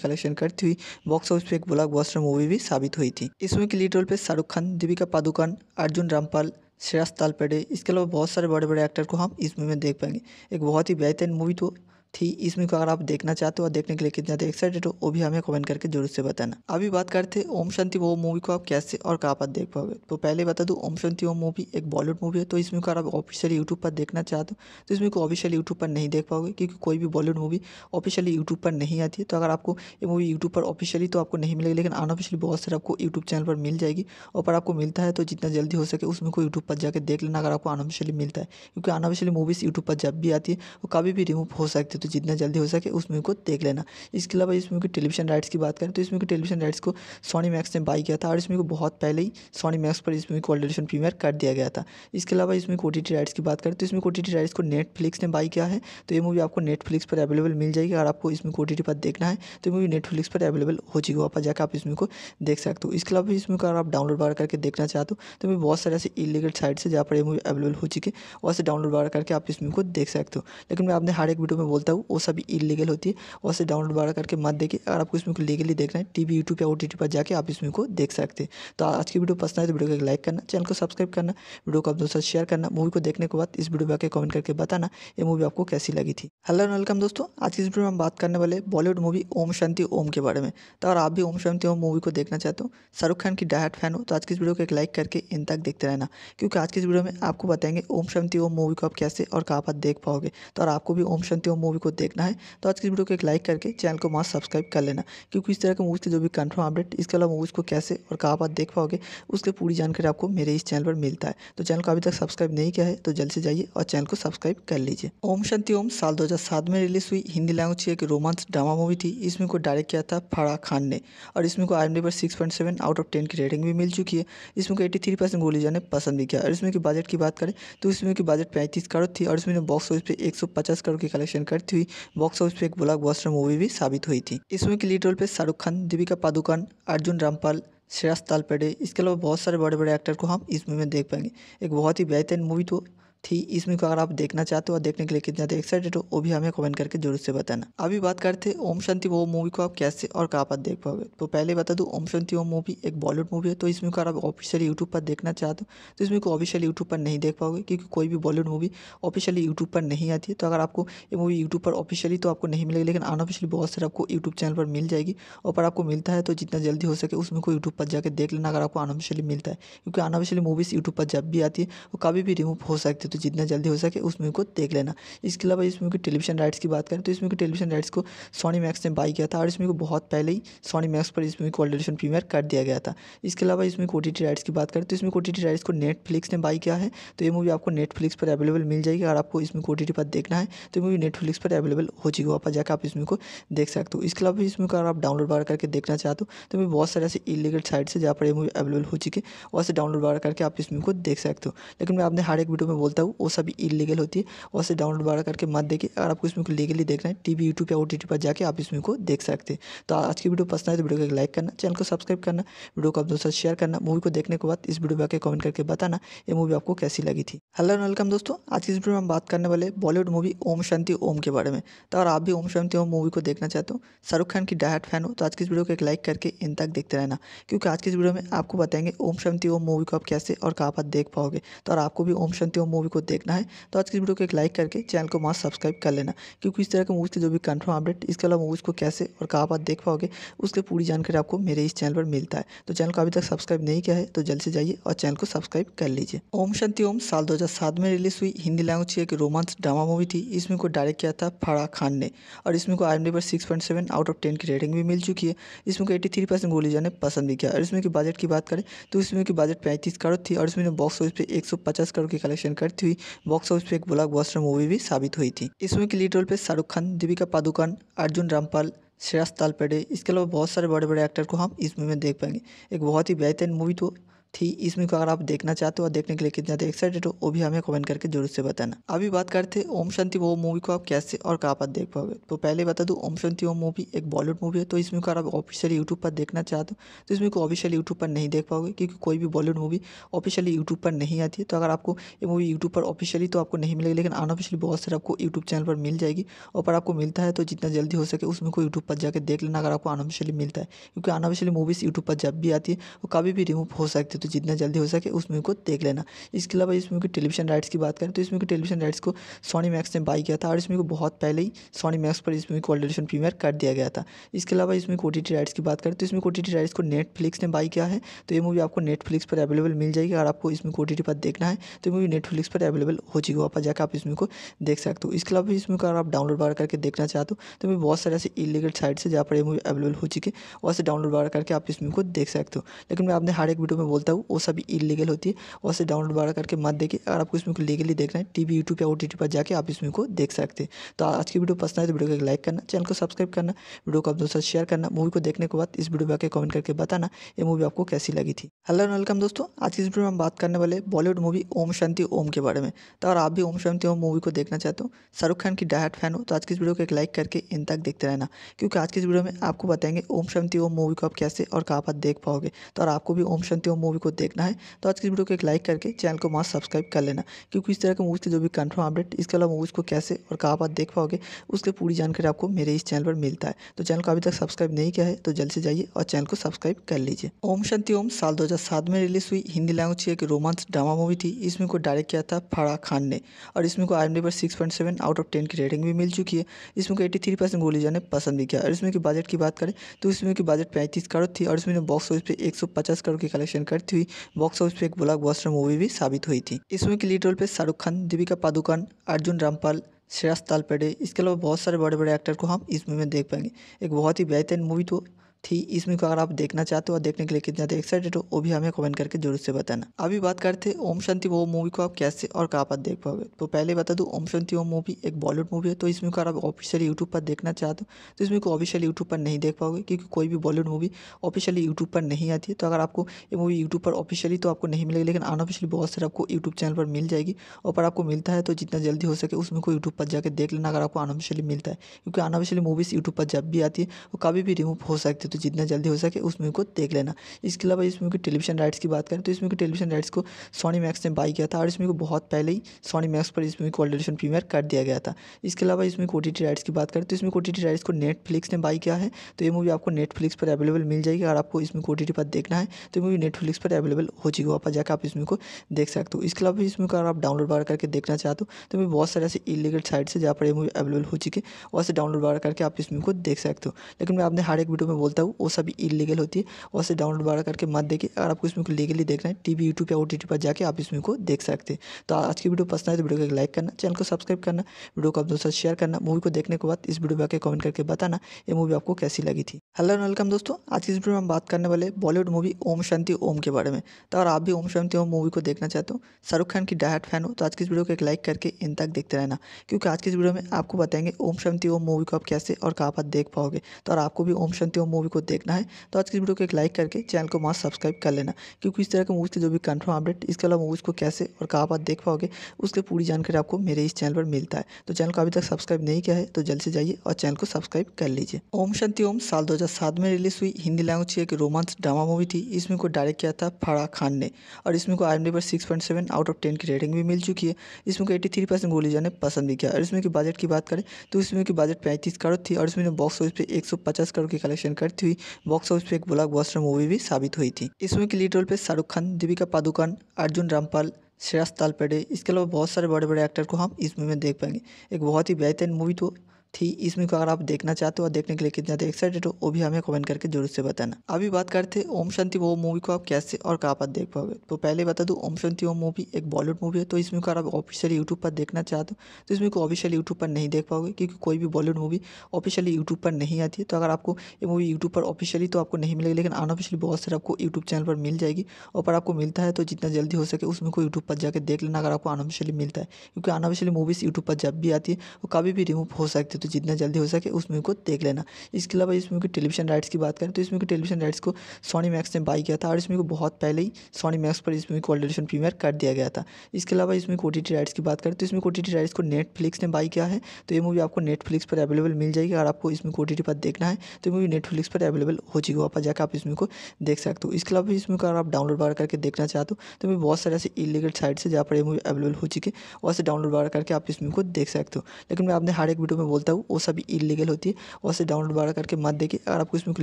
कलेक्शन कर करती हुई बॉक्स ऑफिस पर एक ब्लॉकबस्टर मूवी भी साबित हुई थी इसमें के लीड रोल पर शाहरुख खान दीपिका पादुकोण अर्जुन रामपाल श्रेयस तालपेडे इसके अलावा बहुत सारे बड़े बड़े एक्टर को हम इस मूवी में देख पाएंगे एक बहुत ही बेहतरीन मूवी तो थी इस मूवी को अगर आप देखना चाहते हो और देखने के लिए कितना ज़्यादा एक्साइटेड हो वो भी हमें कमेंट करके जरूर से बताना अभी बात करते हैं ओम शांति वो मूवी को आप कैसे और कहाँ पर देख पाओगे तो पहले बता दूँ ओम शांति वो मूवी एक बॉलीवुड मूवी है तो इसमें को अगर आप ऑफिशियली यूट्यूब पर देखना चाहते हो तो इसमें को ऑफिशियली यूट्यूब पर नहीं देख पाओगे क्योंकि कोई भी बॉलीवुड मूवी ऑफिशियली यूट्यूब पर नहीं आती है तो अगर आपको ये मूवी यूट्यूब पर ऑफिशियली तो आपको नहीं मिलेगी लेकिन अनऑफिशियली बहुत सारे आपको यूट्यूब चैनल पर मिल जाएगी और पर आपको मिलता है तो जितना जल्दी हो सके उसमें को यूट्यूब पर जाकर देख लेना अगर आपको अनऑफिशियली मिलता है क्योंकि अनऑफिशियली मूवीज़ यूट्यूब पर जब भी आती है वो कभी भी रिमूव हो सकती है तो जितना जल्दी हो सके उस मूवी को देख लेना इसके अलावा इस मूवी की टेलीविजन राइट्स की बात करें तो इस मूवी की टेलीविजन राइट्स को सोनी मैक्स ने बाई किया था और इस मूवी को बहुत पहले ही सोनी मैक्स पर इस मूवी को ऑलरेडी प्रीमियर कर दिया गया था इसके अलावा इसमें ओ राइट्स की बात करें तो इसमें ओ राइट्स को नेटफ्लिक्स ने बाई किया है तो ये मूवी आपको नेटफ्लिक्स पर अवेलेबल मिल जाएगी अगर आपको इसमें ओ पर देखना है तो मूवी नेटफ्लिक्स पर अवेलेबल हो है वहाँ पर जाकर आप इसमें को देख सकते हो इसके अलावा इसमें अगर आप डाउनलोड वगैरह करके देखना चाहते हो तो मैं बहुत सारे ऐसे इलीगल साइट्स है जहाँ पर ये मूवी अवेलेबल हो चुकी है वहाँ से डाउनलोड वगैरह करके आप इसमें को देख सकते हो लेकिन मैं आपने हर एक वीडियो में बोलता हूँ देता हूँ वो सभी इलीगल होती है वैसे डाउनलोड वगैरह करके मत देखिए अगर आपको इसमें को लीगली देखना है टीवी यूट्यूब या ओ पर जाकर आप इसमें को देख सकते हैं तो आज की वीडियो पसंद आए तो वीडियो को लाइक करना चैनल को सब्सक्राइब करना वीडियो को आप दोस्तों शेयर करना मूवी को देखने के बाद इस वीडियो पर आकर कमेंट करके बताना ये मूवी आपको कैसी लगी थी हेलो एंड वेलकम दोस्तों आज की इस वीडियो में हम बात करने वाले बॉलीवुड मूवी ओम शांति ओम के बारे में तो अगर आप भी ओम शांति ओम मूवी को देखना चाहते हो शाहरुख खान की डायट फैन हो तो आज की इस वीडियो को एक लाइक करके इन तक देखते रहना क्योंकि आज की इस वीडियो में आपको बताएंगे ओम शांति ओम मूवी को आप कैसे और कहाँ पर देख पाओगे तो और आपको भी ओम शांति ओम मूवी को देखना है तो आज की वीडियो को एक लाइक करके चैनल को मास्क सब्सक्राइब कर लेना क्योंकि इस तरह के मूवीज़ के जो भी कन्फर्म अपडेट इसके अलावा मूवीज़ को कैसे और कहाँ बात देख पाओगे उसकी पूरी जानकारी आपको मेरे इस चैनल पर मिलता है तो चैनल को अभी तक सब्सक्राइब नहीं किया है तो जल्द से जाइए और चैनल को सब्सक्राइब कर लीजिए ओम शांति ओम साल दो में रिलीज हुई हिंदी लैंग्वेज की एक रोमांस ड्रामा मूवी थी इसमें को डायरेक्ट किया था फराह खान ने और इसमें को आई पर six point seven out of ten की रेटिंग भी मिल चुकी है इसमें को एट्टी थ्री परसेंट गोलीजा जाने पसंद भी किया और इसमें की बजट की बात करें तो इसमें की बजट पैंतीस करोड़ थी और इसमें बॉक्स ऑफिस पर एक सौ पचास करोड़ की कलेक्शन करती हुई बॉक्स ऑफिस पे एक ब्लॉकबस्टर मूवी भी साबित हुई थी इसमें के लीड रोल पे शाहरुख खान दीपिका पादुकोण अर्जुन रामपाल श्रेयस तालपेडे इसके अलावा बहुत सारे बड़े बड़े एक्टर को हम इस मूवी में देख पाएंगे एक बहुत ही बेहतरीन मूवी तो थी इस मूवी को अगर आप देखना चाहते हो और देखने के लिए कितना ज़्यादा एक्साइटेड हो वो भी हमें कमेंट करके जरूर से बताना अभी बात करते हैं ओम शांति वो मूवी को आप कैसे और कहाँ पर देख पाओगे तो पहले बता दूँ ओम शांति वो मूवी एक बॉलीवुड मूवी है तो इस मूवी को आप ऑफिशियली यूट्यूब पर देखना चाहते हो तो इस मूवी को ऑफिशियली यूट्यूब पर नहीं देख पाओगे क्योंकि कोई भी बॉलीवुड मूवी ऑफिशियली यूट्यूब पर नहीं आती है तो अगर आपको ये मूवी यूट्यूब पर ऑफिशियली तो आपको नहीं मिलेगी लेकिन अनऑफिशियली बहुत सारे आपको यूट्यूब चैनल पर मिल जाएगी और पर आपको मिलता है तो जितना जल्दी हो सके उसमें को यूट्यूब पर जाकर देख लेना अगर आपको अनऑफिशियली मिलता है क्योंकि अनऑफिशियली मूवीज़ यूट्यूब पर जब भी आती है वो कभी भी रिमूव हो सकती है तो जितना जल्दी हो सके उस मूवी को देख लेना इसके अलावा इस मूवी की टेलीविजन राइट्स की बात करें तो इस मूवी की टेलीविजन राइट्स को सोनी मैक्स ने बाई किया था और इस मूवी को बहुत पहले ही सोनी मैक्स पर इस मूवी को ऑलरेडन प्रीमियर कर दिया गया था इसके अलावा इसमें ओ राइट्स की बात करें तो इसमें ओ राइट्स को नेटफ्लिक्स ने बाई किया है तो ये मूवी आपको नेटफ्लिक्स पर अवेलेबल मिल जाएगी अगर आपको इसमें ओ पर देखना है तो मूवी नेटफ्लिक्स पर अवेलेबल हो है वहाँ पर जाकर आप इसमें को देख सकते हो इसके अलावा इसमें अगर आप डाउनलोड वगैरह करके देखना चाहते हो तो मैं बहुत सारे ऐसे इलीगल साइट्स है जहाँ पर ये मूवी अवेलेबल हो चुकी है वहाँ से डाउनलोड वगैरह करके आप इसमें को देख सकते हो लेकिन मैं आपने हर एक वीडियो में बोलता हूँ देता हूँ वो सभी इलीगल होती है वैसे डाउनलोड वगैरह करके मत देखिए अगर आपको इसमें को लीगली देखना है टीवी यूट्यूब या ओ पर जाकर आप इसमें को देख सकते हैं तो आज की वीडियो पसंद आए तो वीडियो को लाइक करना चैनल को सब्सक्राइब करना वीडियो को आप दोस्तों शेयर करना मूवी को देखने के बाद इस वीडियो पर आकर कमेंट करके बताना ये मूवी आपको कैसी लगी थी हेलो एंड वेलकम दोस्तों आज की इस वीडियो में हम बात करने वाले बॉलीवुड मूवी ओम शांति ओम के बारे में तो अगर आप भी ओम शांति ओम मूवी को देखना चाहते हो शाहरुख खान की डायट फैन हो तो आज की इस वीडियो को एक लाइक करके इन तक देखते रहना क्योंकि आज की इस वीडियो में आपको बताएंगे ओम शांति ओम मूवी को आप कैसे और कहाँ पर देख पाओगे तो और आपको भी ओम शांति ओम मूवी को देखना है तो आज की वीडियो को एक लाइक करके चैनल को मास्क सब्सक्राइब कर लेना क्योंकि इस तरह के मूवीज़ के जो भी कन्फर्म अपडेट इसके अलावा मूवीज़ को कैसे और कहाँ बात देख पाओगे उसकी पूरी जानकारी आपको मेरे इस चैनल पर मिलता है तो चैनल को अभी तक सब्सक्राइब नहीं किया है तो जल्द से जाइए और चैनल को सब्सक्राइब कर लीजिए ओम शांति ओम साल दो में रिलीज हुई हिंदी लैंग्वेज की एक रोमांस ड्रामा मूवी थी इसमें को डायरेक्ट किया था फराह खान ने और इसमें को आई पर six point seven out of ten की रेटिंग भी मिल चुकी है इसमें को एट्टी थ्री परसेंट गोलीजा जाने पसंद भी किया और इसमें की बजट की बात करें तो इसमें की बजट पैंतीस करोड़ थी और इसमें बॉक्स ऑफिस पर एक सौ पचास करोड़ की कलेक्शन करती हुई बॉक्स ऑफिस पर एक ब्लॉकबस्टर मूवी भी साबित हुई थी इसमें के लीड रोल पे शाहरुख खान दीपिका पादुकोण अर्जुन रामपाल श्रेयस तालपेडे इसके अलावा बहुत सारे बड़े बड़े एक्टर को हम इस मूवी में देख पाएंगे एक बहुत ही बेहतरीन मूवी तो थी इस मूवी को अगर आप देखना चाहते हो और देखने के लिए कितना ज़्यादा एक्साइटेड हो वो भी हमें कमेंट करके जरूर से बताना अभी बात करते हैं ओम शांति वो मूवी को आप कैसे और कहाँ पर देख पाओगे तो पहले बता दूँ ओम शांति वो मूवी एक बॉलीवुड मूवी है तो इस मूवी को आप ऑफिशियली यूट्यूब पर देखना चाहते हो तो इस मूवी को ऑफिशियली यूट्यूब पर नहीं देख पाओगे क्योंकि कोई भी बॉलीवुड मूवी ऑफिशियली यूट्यूब पर नहीं आती है तो अगर आपको ये मूवी यूट्यूब पर ऑफिशियली तो आपको नहीं मिलेगी लेकिन अनऑफिशियली बहुत सारे आपको यूट्यूब चैनल पर मिल जाएगी और पर आपको मिलता है तो जितना जल्दी हो सके उसमें को यूट्यूब पर जाकर देख लेना अगर आपको अनऑफिशियली मिलता है क्योंकि अनऑफिशियली मूवीज़ यूट्यूब पर जब भी आती है वो कभी भी रिमूव हो सकती है तो जितना जल्दी हो सके उस मूवी को देख लेना इसके अलावा इस मूवी की टेलीविजन राइट्स की बात करें तो इस मूवी की टेलीविजन राइट्स को सोनी मैक्स ने बाई किया था और इस मूवी को बहुत पहले ही सोनी मैक्स पर इस मूवी को ऑलरेडी प्रीमियर कर दिया गया था इसके अलावा इसमें ओ राइट्स की बात करें तो इसमें ओ राइट्स को नेटफ्लिक्स ने बाई किया है तो ये मूवी आपको नेटफ्लिक्स पर अवेलेबल मिल जाएगी अगर आपको इसमें ओ पर देखना है तो मूवी नेटफ्लिक्स पर अवेलेबल हो है वहाँ पर जाकर आप इसमें को देख सकते हो इसके अलावा इसमें अगर आप डाउनलोड वगैरह करके देखना चाहते हो तो मैं बहुत सारे ऐसे इलीगल साइट्स है जहाँ पर ये मूवी अवेलेबल हो चुकी है वहाँ से डाउनलोड वगैरह करके आप इसमें को देख सकते हो लेकिन मैं आपने हर एक वीडियो में बोलता हूँ हूँ वो सभी इलीगल होती है वैसे डाउनलोड वगैरह करके मत देखिए अगर आपको इसमें को लीगली देखना है टीवी यूट्यूब या ओ पर जाकर आप इसमें को देख सकते हैं तो आज की वीडियो पसंद आए तो वीडियो को लाइक करना चैनल को सब्सक्राइब करना वीडियो को आप दोस्तों शेयर करना मूवी को देखने के बाद इस वीडियो पर आकर कमेंट करके बताना ये मूवी आपको कैसी लगी थी हेलो वेलकम दोस्तों आज की इस वीडियो में हम बात करने वाले बॉलीवुड मूवी ओम शांति ओम के बारे में तो अगर आप भी ओम शांति ओम मूवी को देखना चाहते हो शाहरुख खान की डायट फैन हो तो आज की इस वीडियो को एक लाइक करके इन तक देखते रहना क्योंकि आज की इस वीडियो में आपको बताएंगे ओम शांति ओम मूवी को आप कैसे और कहाँ पर देख पाओगे तो और आपको भी ओम शांति ओम मूवी मूवी को देखना है तो आज की वीडियो को एक लाइक करके चैनल को मास्क सब्सक्राइब कर लेना क्योंकि इस तरह के मूवीज़ के जो भी कंफर्म अपडेट इसके अलावा मूवीज़ को कैसे और कहाँ बात देख पाओगे उसकी पूरी जानकारी आपको मेरे इस चैनल पर मिलता है तो चैनल को अभी तक सब्सक्राइब नहीं किया है तो जल्द से जाइए और चैनल को सब्सक्राइब कर लीजिए ओम शांति ओम साल दो में रिलीज हुई हिंदी लैंग्वेज की एक रोमांस ड्रामा मूवी थी इसमें को डायरेक्ट किया था फराह खान ने और इसमें को आई पर six point seven out of ten की रेटिंग भी मिल चुकी है इसमें को एटी थ्री परसेंट गोलीजा ने पसंद भी किया और इसमें की बजट की बात करें तो इसमें की बजट पैंतीस करोड़ थी और इसमें बॉक्स ऑफिस पर एक सौ पचास करोड़ की कलेक्शन कर करती हुई बॉक्स ऑफिस पर एक ब्लॉकबस्टर मूवी भी साबित हुई थी इसमें के लीड रोल पर शाहरुख खान दीपिका पादुकोण अर्जुन रामपाल श्रेयस तालपेडे इसके अलावा बहुत सारे बड़े बड़े एक्टर को हम इस मूवी में देख पाएंगे एक बहुत ही बेहतरीन मूवी तो थी इस मूवी को अगर आप देखना चाहते हो और देखने के लिए कितना ज़्यादा एक्साइटेड हो वो भी हमें कमेंट करके जरूर से बताना अभी बात करते हैं ओम शांति वो मूवी को आप कैसे और कहाँ पर देख पाओगे तो पहले बता दूँ ओम शांति वो मूवी एक बॉलीवुड मूवी है तो इस मूवी को आप ऑफिशियली यूट्यूब पर देखना चाहते हो तो इस मूवी को ऑफिशियली यूट्यूब पर नहीं देख पाओगे क्योंकि कोई भी बॉलीवुड मूवी ऑफिशियली यूट्यूब पर नहीं आती है तो अगर आपको ये मूवी यूट्यूब पर ऑफिशियली तो आपको नहीं मिलेगी लेकिन अनऑफिशियली बहुत सारे आपको यूट्यूब चैनल पर मिल जाएगी और पर आपको मिलता है तो जितना जल्दी हो सके उसमें को यूट्यूब पर जाकर देख लेना अगर आपको अनऑफिशियली मिलता है क्योंकि अनऑफिशियली मूवीज़ यूट्यूब पर जब भी आती है वो कभी भी रिमूव हो सकती है तो जितना जल्दी हो सके उस मूवी को देख लेना इसके अलावा इस मूवी की टेलीविजन राइट्स की बात करें तो इस मूवी की टेलीविजन राइट्स को सोनी मैक्स ने बाई किया था और इस मूवी को बहुत पहले ही सोनी मैक्स पर इस मूवी को ऑलरेडीशन प्रीमियर कर दिया गया था इसके अलावा इसमें ओ राइट्स की बात करें तो इसमें ओ राइट्स को नेटफ्लिक्स ने बाई किया है तो ये मूवी आपको नेटफ्लिक्स पर अवेलेबल मिल जाएगी अगर आपको इसमें ओ पर देखना है तो मूवी नेटफ्लिक्स पर अवेलेबल हो है वहाँ पर जाकर आप इसमें को देख सकते हो इसके अलावा इसमें अगर आप डाउनलोड वगैरह करके देखना चाहते हो तो मैं बहुत सारे ऐसे इलीगल साइट्स है जहाँ पर ये मूवी अवेलेबल हो चुकी है वहाँ से डाउनलोड वगैरह करके आप इसमें को देख सकते हो लेकिन मैं आपने हर एक वीडियो में बोलता हूँ हूँ वो सभी इलीगल होती है वैसे डाउनलोड वगैरह करके मत देखिए अगर आपको इसमें को लीगली देखना है टीवी यूट्यूब या ओ पर जाकर आप इसमें को देख सकते हैं तो आज की वीडियो पसंद आए तो वीडियो को लाइक करना चैनल को सब्सक्राइब करना वीडियो को आप दोस्तों शेयर करना मूवी को देखने के बाद इस वीडियो पर आकर कमेंट करके बताना ये मूवी आपको कैसी लगी थी हेलो वेलकम दोस्तों आज की इस वीडियो में हम बात करने वाले बॉलीवुड मूवी ओम शांति ओम के बारे में तो अगर आप भी ओम शांति ओम मूवी को देखना चाहते हो शाहरुख खान की डायट फैन हो तो आज की इस वीडियो को एक लाइक करके इन तक देखते रहना क्योंकि आज की इस वीडियो में आपको बताएंगे ओम शांति ओम मूवी को आप कैसे और कहाँ पर देख पाओगे तो और आपको भी ओम शांति ओम मूवी मूवी को देखना है तो आज की वीडियो को एक लाइक करके चैनल को मास्क सब्सक्राइब कर लेना क्योंकि इस तरह के मूवीज़ के जो भी कंफर्म अपडेट इसके अलावा मूवीज़ को कैसे और कहाँ बात देख पाओगे उसकी पूरी जानकारी आपको मेरे इस चैनल पर मिलता है तो चैनल को अभी तक सब्सक्राइब नहीं किया है तो जल्द से जाइए और चैनल को सब्सक्राइब कर लीजिए ओम शांति ओम साल दो में रिलीज हुई हिंदी लैंग्वेज की एक रोमांस ड्रामा मूवी थी इसमें को डायरेक्ट किया था फराह खान ने और इसमें को आई पर six point seven out of ten की रेटिंग भी मिल चुकी है इसमें को एटी थ्री परसेंट गोलीजा ने पसंद भी किया और इसमें की बजट की बात करें तो इसमें की बजट पैंतीस करोड़ थी और इसमें बॉक्स ऑफिस पर एक सौ पचास करोड़ की कलेक्शन कर करती हुई बॉक्स ऑफिस पर एक ब्लॉकबस्टर मूवी भी साबित हुई थी इसमें के लीड रोल पे शाहरुख खान दीपिका पादुकोण अर्जुन रामपाल श्रेयस तालपेडे इसके अलावा बहुत सारे बड़े बड़े एक्टर को हम इस मूवी में देख पाएंगे एक बहुत ही बेहतरीन मूवी तो थी इस मूवी को अगर आप देखना चाहते हो और देखने के लिए कितना ज़्यादा एक्साइटेड हो वो भी हमें कमेंट करके जरूर से बताना अभी बात करते हैं ओम शांति वो मूवी को आप कैसे और कहाँ पर देख पाओगे तो पहले बता दूँ ओम शांति वो मूवी एक बॉलीवुड मूवी है तो इसमें को अगर आप ऑफिशियली यूट्यूब पर देखना चाहते हो तो इसमें को ऑफिशियली यूट्यूब पर नहीं देख पाओगे क्योंकि कोई भी बॉलीवुड मूवी ऑफिशियली यूट्यूब पर नहीं आती है तो अगर आपको ये मूवी यूट्यूब पर ऑफिशियली तो आपको नहीं मिलेगी लेकिन अनऑफिशियली बहुत सारे आपको यूट्यूब चैनल पर मिल जाएगी और पर आपको मिलता है तो जितना जल्दी हो सके उसमें को यूट्यूब पर जाकर देख लेना अगर आपको अनऑफिशियली मिलता है क्योंकि अनऑफिशियली मूवीज़ यूट्यूब पर जब भी आती है वो कभी भी रिमूव हो सकती है तो जितना जल्दी हो सके उस मूवी को देख लेना इसके अलावा इस मूवी की टेलीविजन राइट्स की बात करें तो इस मूवी की टेलीविजन राइट्स को सोनी मैक्स ने बाई किया था और इस मूवी को बहुत पहले ही सोनी मैक्स पर इस मूवी को ऑलरेडी प्रीमियर कर दिया गया था इसके अलावा इसमें ओ राइट्स की बात करें तो इसमें ओ राइट्स को नेटफ्लिक्स ने बाई किया है तो ये मूवी आपको नेटफ्लिक्स पर अवेलेबल मिल जाएगी अगर आपको इसमें ओ पर देखना है तो मूवी नेटफ्लिक्स पर अवेलेबल हो है वहाँ पर जाकर आप इसमें को देख सकते हो इसके अलावा इसमें अगर आप डाउनलोड वगैरह करके देखना चाहते हो तो मैं बहुत सारे ऐसे इलीगल साइट्स है जहाँ पर ये मूवी अवेलेबल हो चुकी है वहाँ से डाउनलोड वगैरह करके आप इसमें को देख सकते हो लेकिन मैं आपने हर एक वीडियो में बोलता हूँ हूँ वो सभी इलीगल होती है वैसे डाउनलोड वगैरह करके मत देखिए अगर आपको इसमें को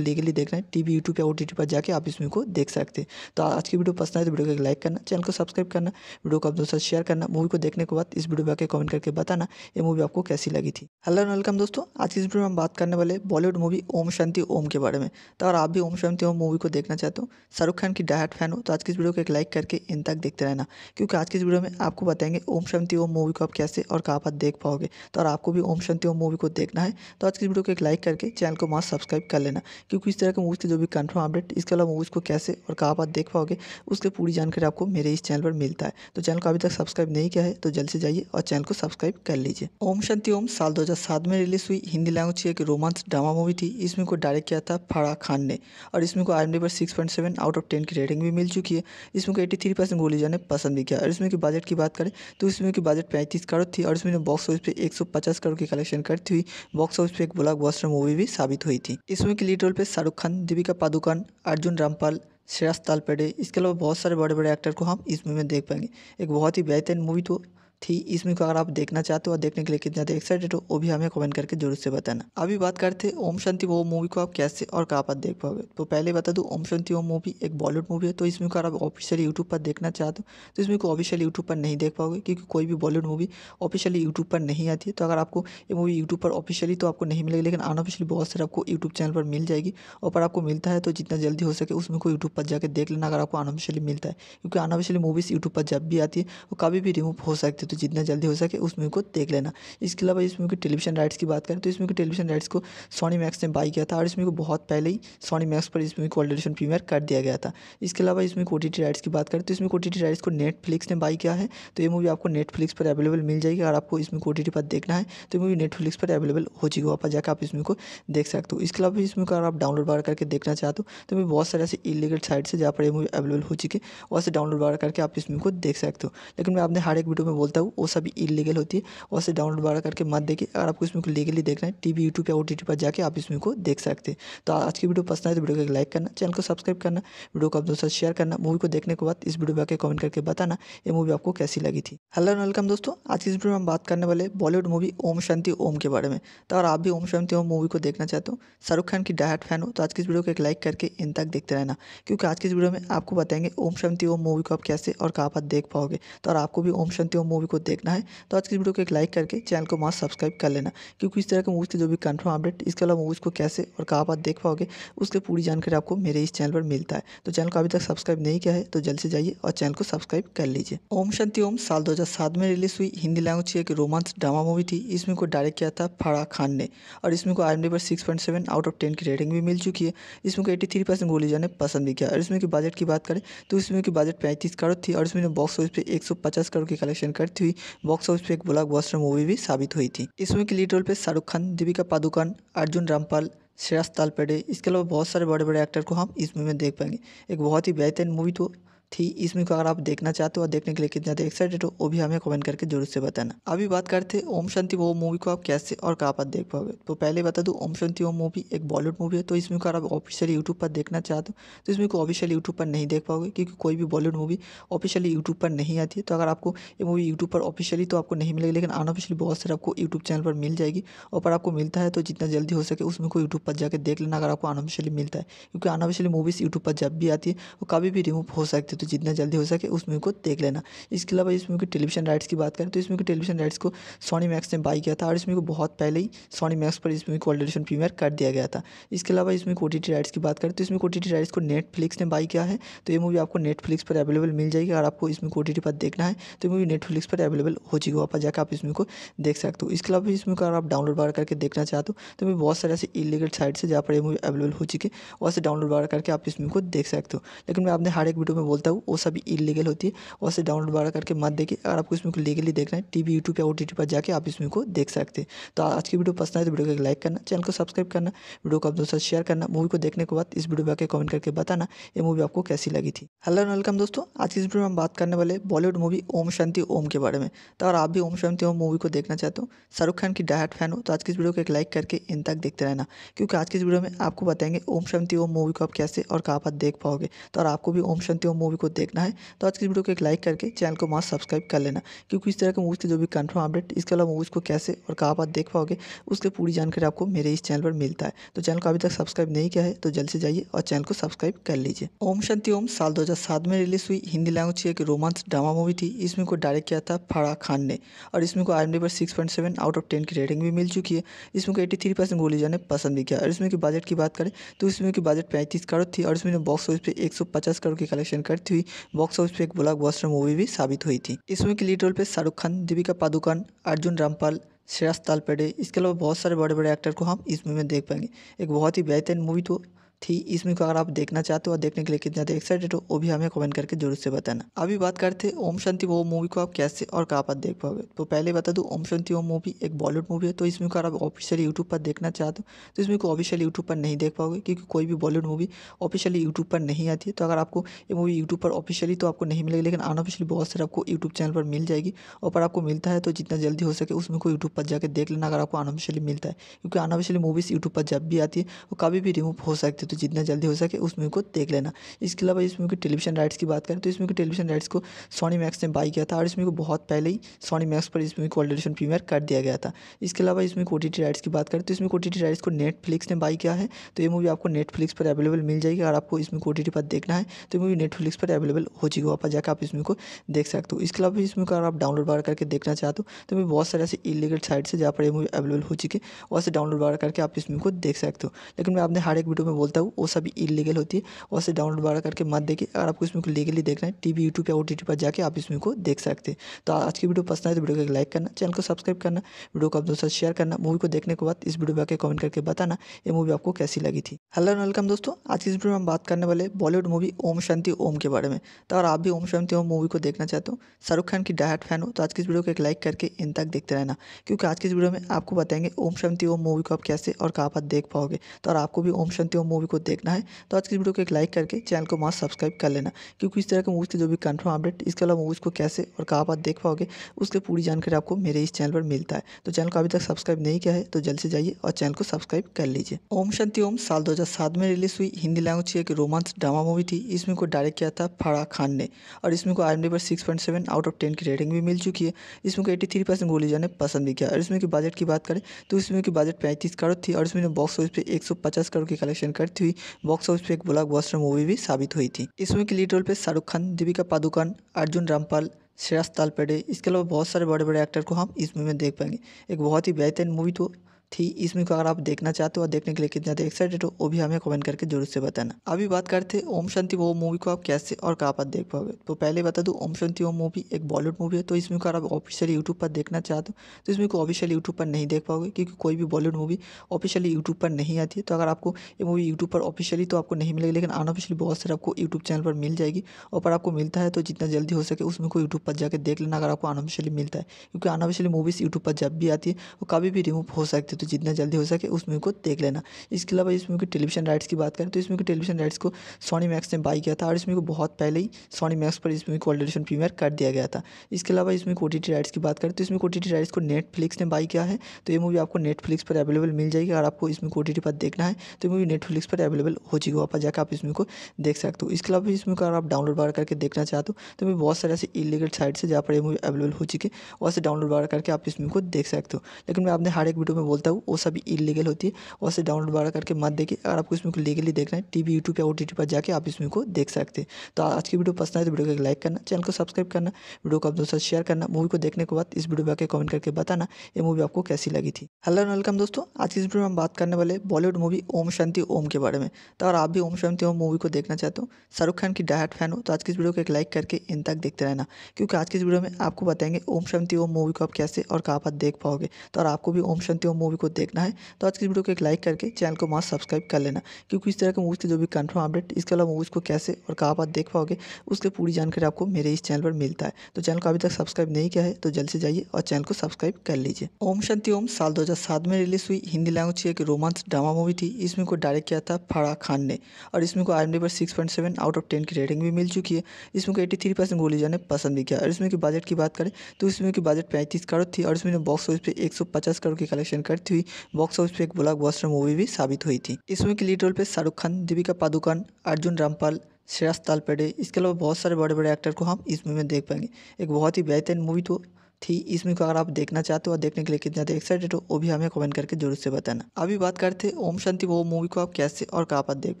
लीगली देखना है टीवी यूट्यूब या ओ पर जाकर आप इसमें को देख सकते हैं तो आज की वीडियो पसंद आए तो वीडियो को लाइक करना चैनल को सब्सक्राइब करना वीडियो को आप दोस्तों शेयर करना मूवी को देखने के बाद इस वीडियो पर आकर कमेंट करके बताना ये मूवी आपको कैसी लगी थी हेलो वेलकम दोस्तों आज की इस वीडियो में हम बात करने वाले बॉलीवुड मूवी ओम शांति ओम के बारे में तो अगर आप भी ओम शांति ओम मूवी को देखना चाहते हो शाहरुख खान की डायट फैन हो तो आज की इस वीडियो को एक लाइक करके इन तक देखते रहना क्योंकि आज की इस वीडियो में आपको बताएंगे ओम शांति ओम मूवी को आप कैसे और कहाँ पर देख पाओगे तो और आपको भी ओम शांति ओम मूवी मूवी को देखना है तो आज की वीडियो को एक लाइक करके चैनल को मास्क सब्सक्राइब कर लेना क्योंकि इस तरह के मूवीज़ के जो भी कंफर्म अपडेट इसके अलावा मूवीज़ को कैसे और कहाँ बात देख पाओगे उसकी पूरी जानकारी आपको मेरे इस चैनल पर मिलता है तो चैनल को अभी तक सब्सक्राइब नहीं किया है तो जल्द से जाइए और चैनल को सब्सक्राइब कर लीजिए ओम शांति ओम साल दो में रिलीज हुई हिंदी लैंग्वेज की एक रोमांस ड्रामा मूवी थी इसमें को डायरेक्ट किया था फराह खान ने और इसमें को आई पर six point seven out of ten की रेटिंग भी मिल चुकी है इसमें को एटी थ्री परसेंट गोलीजा ने पसंद भी किया और इसमें की बजट की बात करें तो इसमें की बजट पैंतीस करोड़ थी और इसमें बॉक्स ऑफिस पर एक सौ पचास करोड़ की कलेक्शन कर करती हुई बॉक्स ऑफिस पर एक ब्लॉकबस्टर मूवी भी साबित हुई थी इसमें के लीड रोल पर शाहरुख खान दीपिका पादुकोण अर्जुन रामपाल श्रेयस तालपेडे इसके अलावा बहुत सारे बड़े बड़े एक्टर को हम इस मूवी में देख पाएंगे एक बहुत ही बेहतरीन मूवी तो थी इस मूवी को अगर आप देखना चाहते हो और देखने के लिए कितना ज़्यादा एक्साइटेड हो वो भी हमें कमेंट करके जरूर से बताना अभी बात करते हैं ओम शांति वो मूवी को आप कैसे और कहाँ पर देख पाओगे तो पहले बता दूँ ओम शांति वो मूवी एक बॉलीवुड मूवी है तो इसमें को अगर आप ऑफिशियली यूट्यूब पर देखना चाहते हो तो इसमें को ऑफिशियली यूट्यूब पर नहीं देख पाओगे क्योंकि कोई भी बॉलीवुड मूवी ऑफिशियली यूट्यूब पर नहीं आती है तो अगर आपको ये मूवी यूट्यूब पर ऑफिशियली तो आपको नहीं मिलेगी लेकिन अनऑफिशियली बहुत सारे आपको यूट्यूब चैनल पर मिल जाएगी और पर आपको मिलता है तो जितना जल्दी हो सके उसमें को यूट्यूब पर जाकर देख लेना अगर आपको अनऑफिशियली मिलता है क्योंकि अनऑफिशियली मूवीज़ यूट्यूब पर जब भी आती है वो कभी भी रिमूव हो सकती है तो जितना जल्दी हो सके उस मूवी को देख लेना इसके अलावा इस मूवी के टेलीविजन राइट्स की बात करें तो इस मूवी के टेलीविजन राइट्स को सोनी मैक्स ने बाई किया था और इस मूवी को बहुत पहले ही सोनी मैक्स पर इस मूवी को ऑलरेडीशन प्रीमियर कर दिया गया था इसके अलावा इसमें ओ राइट्स की बात करें तो इसमें ओ राइट्स को नेटफ्लिक्स ने बाई किया है तो ये मूवी आपको नेटफ्लिक्स पर अवेलेबल मिल जाएगी अगर आपको इसमें ओ पर देखना है तो मूवी नेटफ्लिक्स पर अवेलेबल हो है वहाँ पर जाकर आप इसमें को देख सकते हो इसके अलावा इसमें अगर आप डाउनलोड वगैरह करके देखना चाहते हो तो मैं बहुत सारे ऐसे इलीगल साइट्स है जहाँ पर ये मूवी अवेलेबल हो चुकी है वहाँ से डाउनलोड वगैरह करके आप इसमें को देख सकते हो लेकिन मैं आपने हर एक वीडियो में बोलता हूँ हूँ वो सभी इलीगल होती है और वैसे डाउनलोड वगैरह करके मत देखिए अगर आपको इसमें को लीगली देखना है टीवी यूट्यूब या ओ पर जाकर आप इसमें को देख सकते हैं तो आज की वीडियो पसंद आए तो वीडियो को लाइक करना चैनल को सब्सक्राइब करना वीडियो को आप दोस्तों शेयर करना मूवी को देखने के बाद इस वीडियो पर आकर कमेंट करके बताना ये मूवी आपको कैसी लगी थी हेलो एंड वेलकम दोस्तों आज की इस वीडियो में हम बात करने वाले बॉलीवुड मूवी ओम शांति ओम के बारे में तो अगर आप भी ओम शांति ओम मूवी को देखना चाहते हो शाहरुख खान की डायट फैन हो तो आज की इस वीडियो को एक लाइक करके इन तक देखते रहना क्योंकि आज की इस वीडियो में आपको बताएंगे ओम शांति ओम मूवी को आप कैसे और कहाँ पर देख पाओगे तो और आपको भी ओम शांति ओम मूवी को देखना है तो आज की वीडियो को एक लाइक करके चैनल को मास्क सब्सक्राइब कर लेना क्योंकि इस तरह के मूवीज़ के जो भी कन्फर्म अपडेट इसके अलावा मूवीज़ को कैसे और कहाँ बात देख पाओगे उसकी पूरी जानकारी आपको मेरे इस चैनल पर मिलता है तो चैनल को अभी तक सब्सक्राइब नहीं किया है तो जल्द से जाइए और चैनल को सब्सक्राइब कर लीजिए ओम शांति ओम साल दो में रिलीज हुई हिंदी लैंग्वेज की एक रोमांस ड्रामा मूवी थी इसमें को डायरेक्ट किया था फराह खान ने और इसमें को आई पर six point seven out of ten की रेटिंग भी मिल चुकी है इसमें को एट्टी थ्री परसेंट गोलीजा ने पसंद भी किया और इसमें की बजट की बात करें तो इसमें की बजट पैंतीस करोड़ थी और इसमें बॉक्स ऑफिस पर एक सौ पचास करोड़ की कलेक्शन कर करती हुई बॉक्स ऑफिस पर एक ब्लॉकबस्टर मूवी भी साबित हुई थी इसमें के लीड रोल पर शाहरुख खान दीपिका पादुकोण अर्जुन रामपाल श्रेयस तालपेडे इसके अलावा बहुत सारे बड़े बड़े एक्टर को हम इस मूवी में देख पाएंगे एक बहुत ही बेहतरीन मूवी तो थी इस मूवी को अगर आप देखना चाहते हो और देखने के लिए कितना एक्साइटेड हो वो भी हमें कमेंट करके जरूर से बताना अभी बात करते हैं ओम शांति वो मूवी को आप कैसे और कहाँ पर देख पाओगे तो पहले बता दूँ ओम शांति वो मूवी एक बॉलीवुड मूवी है तो इसमें को अगर आप ऑफिशियली यूट्यूब पर देखना चाहते हो तो इसमें को ऑफिशियली यूट्यूब पर नहीं देख पाओगे क्योंकि कोई भी बॉलीवुड मूवी ऑफिशियली यूट्यूब पर नहीं आती है तो अगर आपको ये मूवी यूट्यूब पर ऑफिशियली तो आपको नहीं मिलेगी लेकिन अनऑफिशियली बहुत सारे आपको यूट्यूब चैनल पर मिल जाएगी और पर आपको मिलता है तो जितना जल्दी हो सके उसमें को यूट्यूब पर जाकर देख लेना अगर आपको अनऑफिशियली मिलता है क्योंकि अनऑफिशियली मूवीज़ यूट्यूब पर जब भी आती है वो कभी भी रिमूव हो सकती है तो जितना जल्दी हो सके उस मूवी को देख लेना इसके अलावा इस मूवी की टेलीविजन राइट्स की बात करें तो इस मूवी की टेलीविजन राइट्स को सोनी मैक्स ने बाई किया था और इस मूवी को बहुत पहले ही सोनी मैक्स पर इस मूवी को ऑलरेडी प्रीमियर कर दिया गया था इसके अलावा इसमें ओ राइट्स की बात करें तो इसमें ओ राइट्स को नेटफ्लिक्स ने बाई किया है तो ये मूवी आपको नेटफ्लिक्स पर अवेलेबल मिल जाएगी अगर आपको इसमें ओ पर देखना है तो मूवी नेटफ्लिक्स पर अवेलेबल हो है वहाँ पर जाकर आप इसमें को देख सकते हो इसके अलावा इसमें अगर आप डाउनलोड वगैरह करके देखना चाहते हो तो मैं बहुत सारे ऐसे इलीगल साइट्स है जहाँ पर ये मूवी अवेलेबल हो चुकी है वहाँ से डाउनलोड वगैरह करके आप इसमें को देख सकते हो लेकिन मैं आपने हर एक वीडियो में बोलता हूँ देता हूँ वो सभी इलीगल होती है वैसे डाउनलोड वगैरह करके मत देखिए अगर आपको इसमें को लीगली देखना है टीवी यूट्यूब या ओ पर जाकर आप इसमें को देख सकते हैं तो आज की वीडियो पसंद आए तो वीडियो को लाइक करना चैनल को सब्सक्राइब करना वीडियो को आप दोस्तों शेयर करना मूवी को देखने के बाद इस वीडियो पर आकर कमेंट करके बताना ये मूवी आपको कैसी लगी थी हेलो एंड वेलकम दोस्तों आज की इस वीडियो में हम बात करने वाले बॉलीवुड मूवी ओम शांति ओम के बारे में तो अगर आप भी ओम शांति ओम मूवी को देखना चाहते हो शाहरुख खान की डायट फैन हो तो आज की इस वीडियो को एक लाइक करके इन तक देखते रहना क्योंकि आज की इस वीडियो में आपको बताएंगे ओम शांति ओम मूवी को आप कैसे और कहाँ पर देख पाओगे तो और आपको भी ओम शांति ओम मूवी को देखना है तो आज की वीडियो को एक लाइक करके चैनल को मास्क सब्सक्राइब कर लेना क्योंकि इस तरह के मूवीज़ के जो भी कन्फर्म अपडेट इसके अलावा मूवीज़ को कैसे और कहाँ पर देख पाओगे उसकी पूरी जानकारी आपको मेरे इस चैनल पर मिलता है तो चैनल को अभी तक सब्सक्राइब नहीं किया है तो जल्द से जाइए और चैनल को सब्सक्राइब कर लीजिए ओम शांति ओम साल दो में रिलीज हुई हिंदी लैंग्वेज की एक रोमांस ड्रामा मूवी थी इसमें को डायरेक्ट किया था फराह खान ने और इसमें को आई पर six point seven out of ten की रेटिंग भी मिल चुकी है इसमें को एट्टी थ्री परसेंट ने पसंद भी किया और इसमें की बजट की बात करें तो इसमें की बजट पैंतीस करोड़ थी और इसमें बॉक्स ऑफिस पर एक सौ पचास करोड़ की कलेक्शन कर करती हुई बॉक्स ऑफिस पर एक ब्लॉकबस्टर मूवी भी साबित हुई थी इसमें के लीड रोल पर शाहरुख खान दीपिका पादुकोण अर्जुन रामपाल श्रेयस तालपेडे इसके अलावा बहुत सारे बड़े बड़े एक्टर को हम इस मूवी में देख पाएंगे एक बहुत ही बेहतरीन मूवी तो थी इस मूवी को अगर आप देखना चाहते हो और देखने के लिए कितना एक्साइटेड हो वो भी हमें कमेंट करके जरूर से बताना अभी बात करते हैं ओम शांति वो मूवी को आप कैसे और कहाँ पर देख पाओगे तो पहले बता दूँ ओम शांति वो मूवी एक बॉलीवुड मूवी है तो इस मूवी को आप ऑफिशियली यूट्यूब पर देखना चाहते हो तो इस मूवी को ऑफिशियल यूट्यूब पर नहीं देख पाओगे क्योंकि कोई भी बॉलीवुड मूवी ऑफिशियली यूट्यूब पर नहीं आती है तो अगर आपको ये मूवी यूट्यूब पर ऑफिशियली तो आपको नहीं मिलेगी लेकिन अनऑफिशियली बहुत सारे आपको यूट्यूब चैनल पर मिल जाएगी और पर आपको मिलता है तो जितना जल्दी हो सके उसमें को यूट्यूब पर जाकर देख लेना अगर आपको अनऑफिशियली मिलता है क्योंकि अनऑफिशियली मूवीज़ यूट्यूब पर जब भी आती है वो कभी भी रिमूव हो सकती है तो जितना जल्दी हो सके उस मूवी को देख लेना इसके अलावा इस मूवी की टेलीविजन राइट्स की बात करें तो इस मूवी की टेलीविजन राइट्स को सोनी मैक्स ने बाई किया था और इस मूवी को बहुत पहले ही सोनी मैक्स पर इस मूवी को ऑलरेडन प्रीमियर कर दिया गया था इसके अलावा इसमें ओ राइट्स की बात करें तो इसमें ओ राइट्स को नेटफ्लिक्स ने बाई किया है तो ये मूवी आपको नेटफ्लिक्स पर अवेलेबल मिल जाएगी अगर आपको इसमें ओ पर देखना है तो मूवी नेटफ्लिक्स पर अवेलेबल हो है वहाँ पर जाकर आप इसमें को देख सकते हो इसके अलावा इसमें अगर आप डाउनलोड वगैरह करके देखना चाहते हो तो मैं बहुत सारे ऐसे इलीगल साइट्स है जहाँ पर ये मूवी अवेलेबल हो चुकी है वहाँ से डाउनलोड वगैरह करके आप इसमें को देख सकते हो लेकिन मैं आपने हर एक वीडियो में बोलता हूँ हूँ वो सभी इलीगल होती है वैसे डाउनलोड वगैरह करके मत देखिए अगर आपको इसमें को लीगली देखना है वी यूट्यूब या ओ टी पर जाकर आप इसमें को देख सकते हैं तो आज की वीडियो पसंद आए तो वीडियो को लाइक करना चैनल को सब्सक्राइब करना वीडियो को आप दोस्तों शेयर करना मूवी को देखने के बाद इस वीडियो पर आकर कमेंट करके बताना ये मूवी आपको कैसी लगी थी हेलो एंड वेलकम दोस्तों आज की इस वीडियो में हम बात करने वाले बॉलीवुड मूवी ओम शांति ओम के बारे में तो अगर आप भी ओम शांति ओम मूवी को देखना चाहते हो शाहरुख खान की डायट फैन हो तो आज की इस वीडियो को एक लाइक करके इन तक देखते रहना क्योंकि आज की इस वीडियो में आपको बताएंगे ओम शांति ओम मूवी को आप कैसे और कहाँ पर देख पाओगे तो और आपको भी ओम शांति ओम मूवी को देखना है तो आज की वीडियो को एक लाइक करके चैनल को मास्क सब्सक्राइब कर लेना क्योंकि इस तरह के मूवीज़ के जो भी कन्फर्म अपडेट इसके अलावा मूवीज़ को कैसे और कहाँ पर देख पाओगे उसकी पूरी जानकारी आपको मेरे इस चैनल पर मिलता है तो चैनल को अभी तक सब्सक्राइब नहीं किया है तो जल्द से जाइए और चैनल को सब्सक्राइब कर लीजिए ओम शांति ओम साल दो में रिलीज हुई हिंदी लैंग्वेज की एक रोमांस ड्रामा मूवी थी इसमें को डायरेक्ट किया था फराह खान ने और इसमें को आई पर six point seven out of ten की रेटिंग भी मिल चुकी है इसमें को एट्टी थ्री परसेंट गोलीजा ने पसंद भी किया और इसमें की बजट की बात करें तो इसमें की बजट पैंतीस करोड़ थी और इसमें बॉक्स ऑफिस पर एक सौ पचास करोड़ की कलेक्शन कर करती हुई बॉक्स ऑफिस पर एक ब्लॉकबस्टर मूवी भी साबित हुई थी इसमें के लीड रोल पे शाहरुख खान दीपिका पादुकोण अर्जुन रामपाल श्रेयस तालपेडे इसके अलावा बहुत सारे बड़े बड़े एक्टर को हम इस मूवी में देख पाएंगे एक बहुत ही बेहतरीन मूवी तो थी इस मूवी को अगर आप देखना चाहते हो और देखने के लिए कितना एक्साइटेड हो वो भी हमें कमेंट करके जरूर से बताना अभी बात करते हैं ओम शांति वो मूवी को आप कैसे और कहाँ पर देख पाओगे तो पहले बता दूँ ओम शांति वो मूवी एक बॉलीवुड मूवी है तो इसमें को अगर आप ऑफिशियली यूट्यूब पर देखना चाहते हो तो इसमें को ऑफिशियल यूट्यूब पर नहीं देख पाओगे क्योंकि कोई भी बॉलीवुड मूवी ऑफिशियली यूट्यूब पर नहीं आती है तो अगर आपको ये मूवी यूट्यूब पर ऑफिशियली तो आपको नहीं मिलेगी लेकिन अनऑफिशियली बहुत सारे आपको यूट्यूब चैनल पर मिल जाएगी और पर आपको मिलता है तो जितना जल्दी हो सके उसमें को यूट्यूब पर जाकर देख लेना अगर आपको अनऑफिशियली मिलता है क्योंकि अनऑफिशियली मूवीज़ यूट्यूब पर जब भी आती है वो कभी भी रिमूव हो सकती है तो जितना जल्दी हो सके उस मूवी को देख लेना इसके अलावा इस मूवी की टेलीविजन राइट्स की बात करें तो इस मूवी की टेलीविजन राइट्स को सोनी मैक्स ने बाई किया था और इस मूवी को बहुत पहले ही सोनी मैक्स पर इस मूवी को ऑलरेडीशन प्रीमियर कर दिया गया था इसके अलावा इसमें ओ राइट्स की बात करें तो इसमें ओ राइट्स को नेटफ्लिक्स ने बाई किया है तो ये मूवी आपको नेटफ्लिक्स पर अवेलेबल मिल जाएगी अगर आपको इसमें ओ पर देखना है तो मूवी नेटफ्लिक्स पर अवेलेबल हो है वहाँ पर जाकर आप इसमें को देख सकते हो इसके अलावा इसमें अगर आप डाउनलोड वगैरह करके देखना चाहते हो तो मैं बहुत सारे ऐसे इलीगल साइट्स है जहाँ पर ये मूवी अवेलेबल हो चुकी है वहाँ से डाउनलोड वगैरह करके आप इसमें को देख सकते हो लेकिन मैं आपने हर एक वीडियो में बोलता हूँ हूँ वो सभी इलीगल होती है और वैसे डाउनलोड वगैरह करके मत देखिए अगर आपको इसमें को लीगली देखना है टीवी यूट्यूब या ओ पर जाकर आप इसमें को देख सकते हैं तो आज की वीडियो पसंद आए तो वीडियो को लाइक करना चैनल को सब्सक्राइब करना वीडियो को आप दोस्तों शेयर करना मूवी को देखने के बाद इस वीडियो पर आकर कमेंट करके बताना ये मूवी आपको कैसी लगी थी हेलो एंड वेलकम दोस्तों आज की इस वीडियो में हम बात करने वाले बॉलीवुड मूवी ओम शांति ओम के बारे में तो अगर आप भी ओम शांति ओम मूवी को देखना चाहते हो शाहरुख खान की डायट फैन हो तो आज की इस वीडियो को एक लाइक करके इन तक देखते रहना क्योंकि आज की इस वीडियो में आपको बताएंगे ओम शांति ओम मूवी को आप कैसे और कहाँ पर देख पाओगे तो और आपको भी ओम शांति ओम मूवी को देखना है तो आज की वीडियो को एक लाइक करके चैनल को मास्क सब्सक्राइब कर लेना क्योंकि इस तरह के मूवीज़ के जो भी कन्फर्म अपडेट इसके अलावा मूवीज़ को कैसे और कहाँ पर देख पाओगे उसकी पूरी जानकारी आपको मेरे इस चैनल पर मिलता है तो चैनल को अभी तक सब्सक्राइब नहीं किया है तो जल्द से जाइए और चैनल को सब्सक्राइब कर लीजिए ओम शांति ओम साल दो में रिलीज हुई हिंदी लैंग्वेज की एक रोमांस ड्रामा मूवी थी इसमें को डायरेक्ट किया था फराह खान ने और इसमें को आई पर six point seven out of ten की रेटिंग भी मिल चुकी है इसमें को एट्टी थ्री परसेंट ने पसंद भी किया और इसमें की बजट की बात करें तो इसमें की बजट पैंतीस करोड़ थी और इसमें बॉक्स ऑफिस पर एक सौ पचास करोड़ की कलेक्शन करती हुई बॉक्स ऑफिस पर एक ब्लॉकबस्टर मूवी भी साबित हुई थी इसमें के लीड रोल पे शाहरुख खान दीपिका पादुकोण अर्जुन रामपाल श्रेयस तालपेडे इसके अलावा बहुत सारे बड़े बड़े एक्टर को हम इस मूवी में देख पाएंगे एक बहुत ही बेहतरीन मूवी तो थी इस मूवी को अगर आप देखना चाहते हो और देखने के लिए कितना एक्साइटेड हो वो भी हमें कमेंट करके जरूर से बताना अभी बात करते हैं ओम शांति वो मूवी को आप कैसे और कहाँ पर देख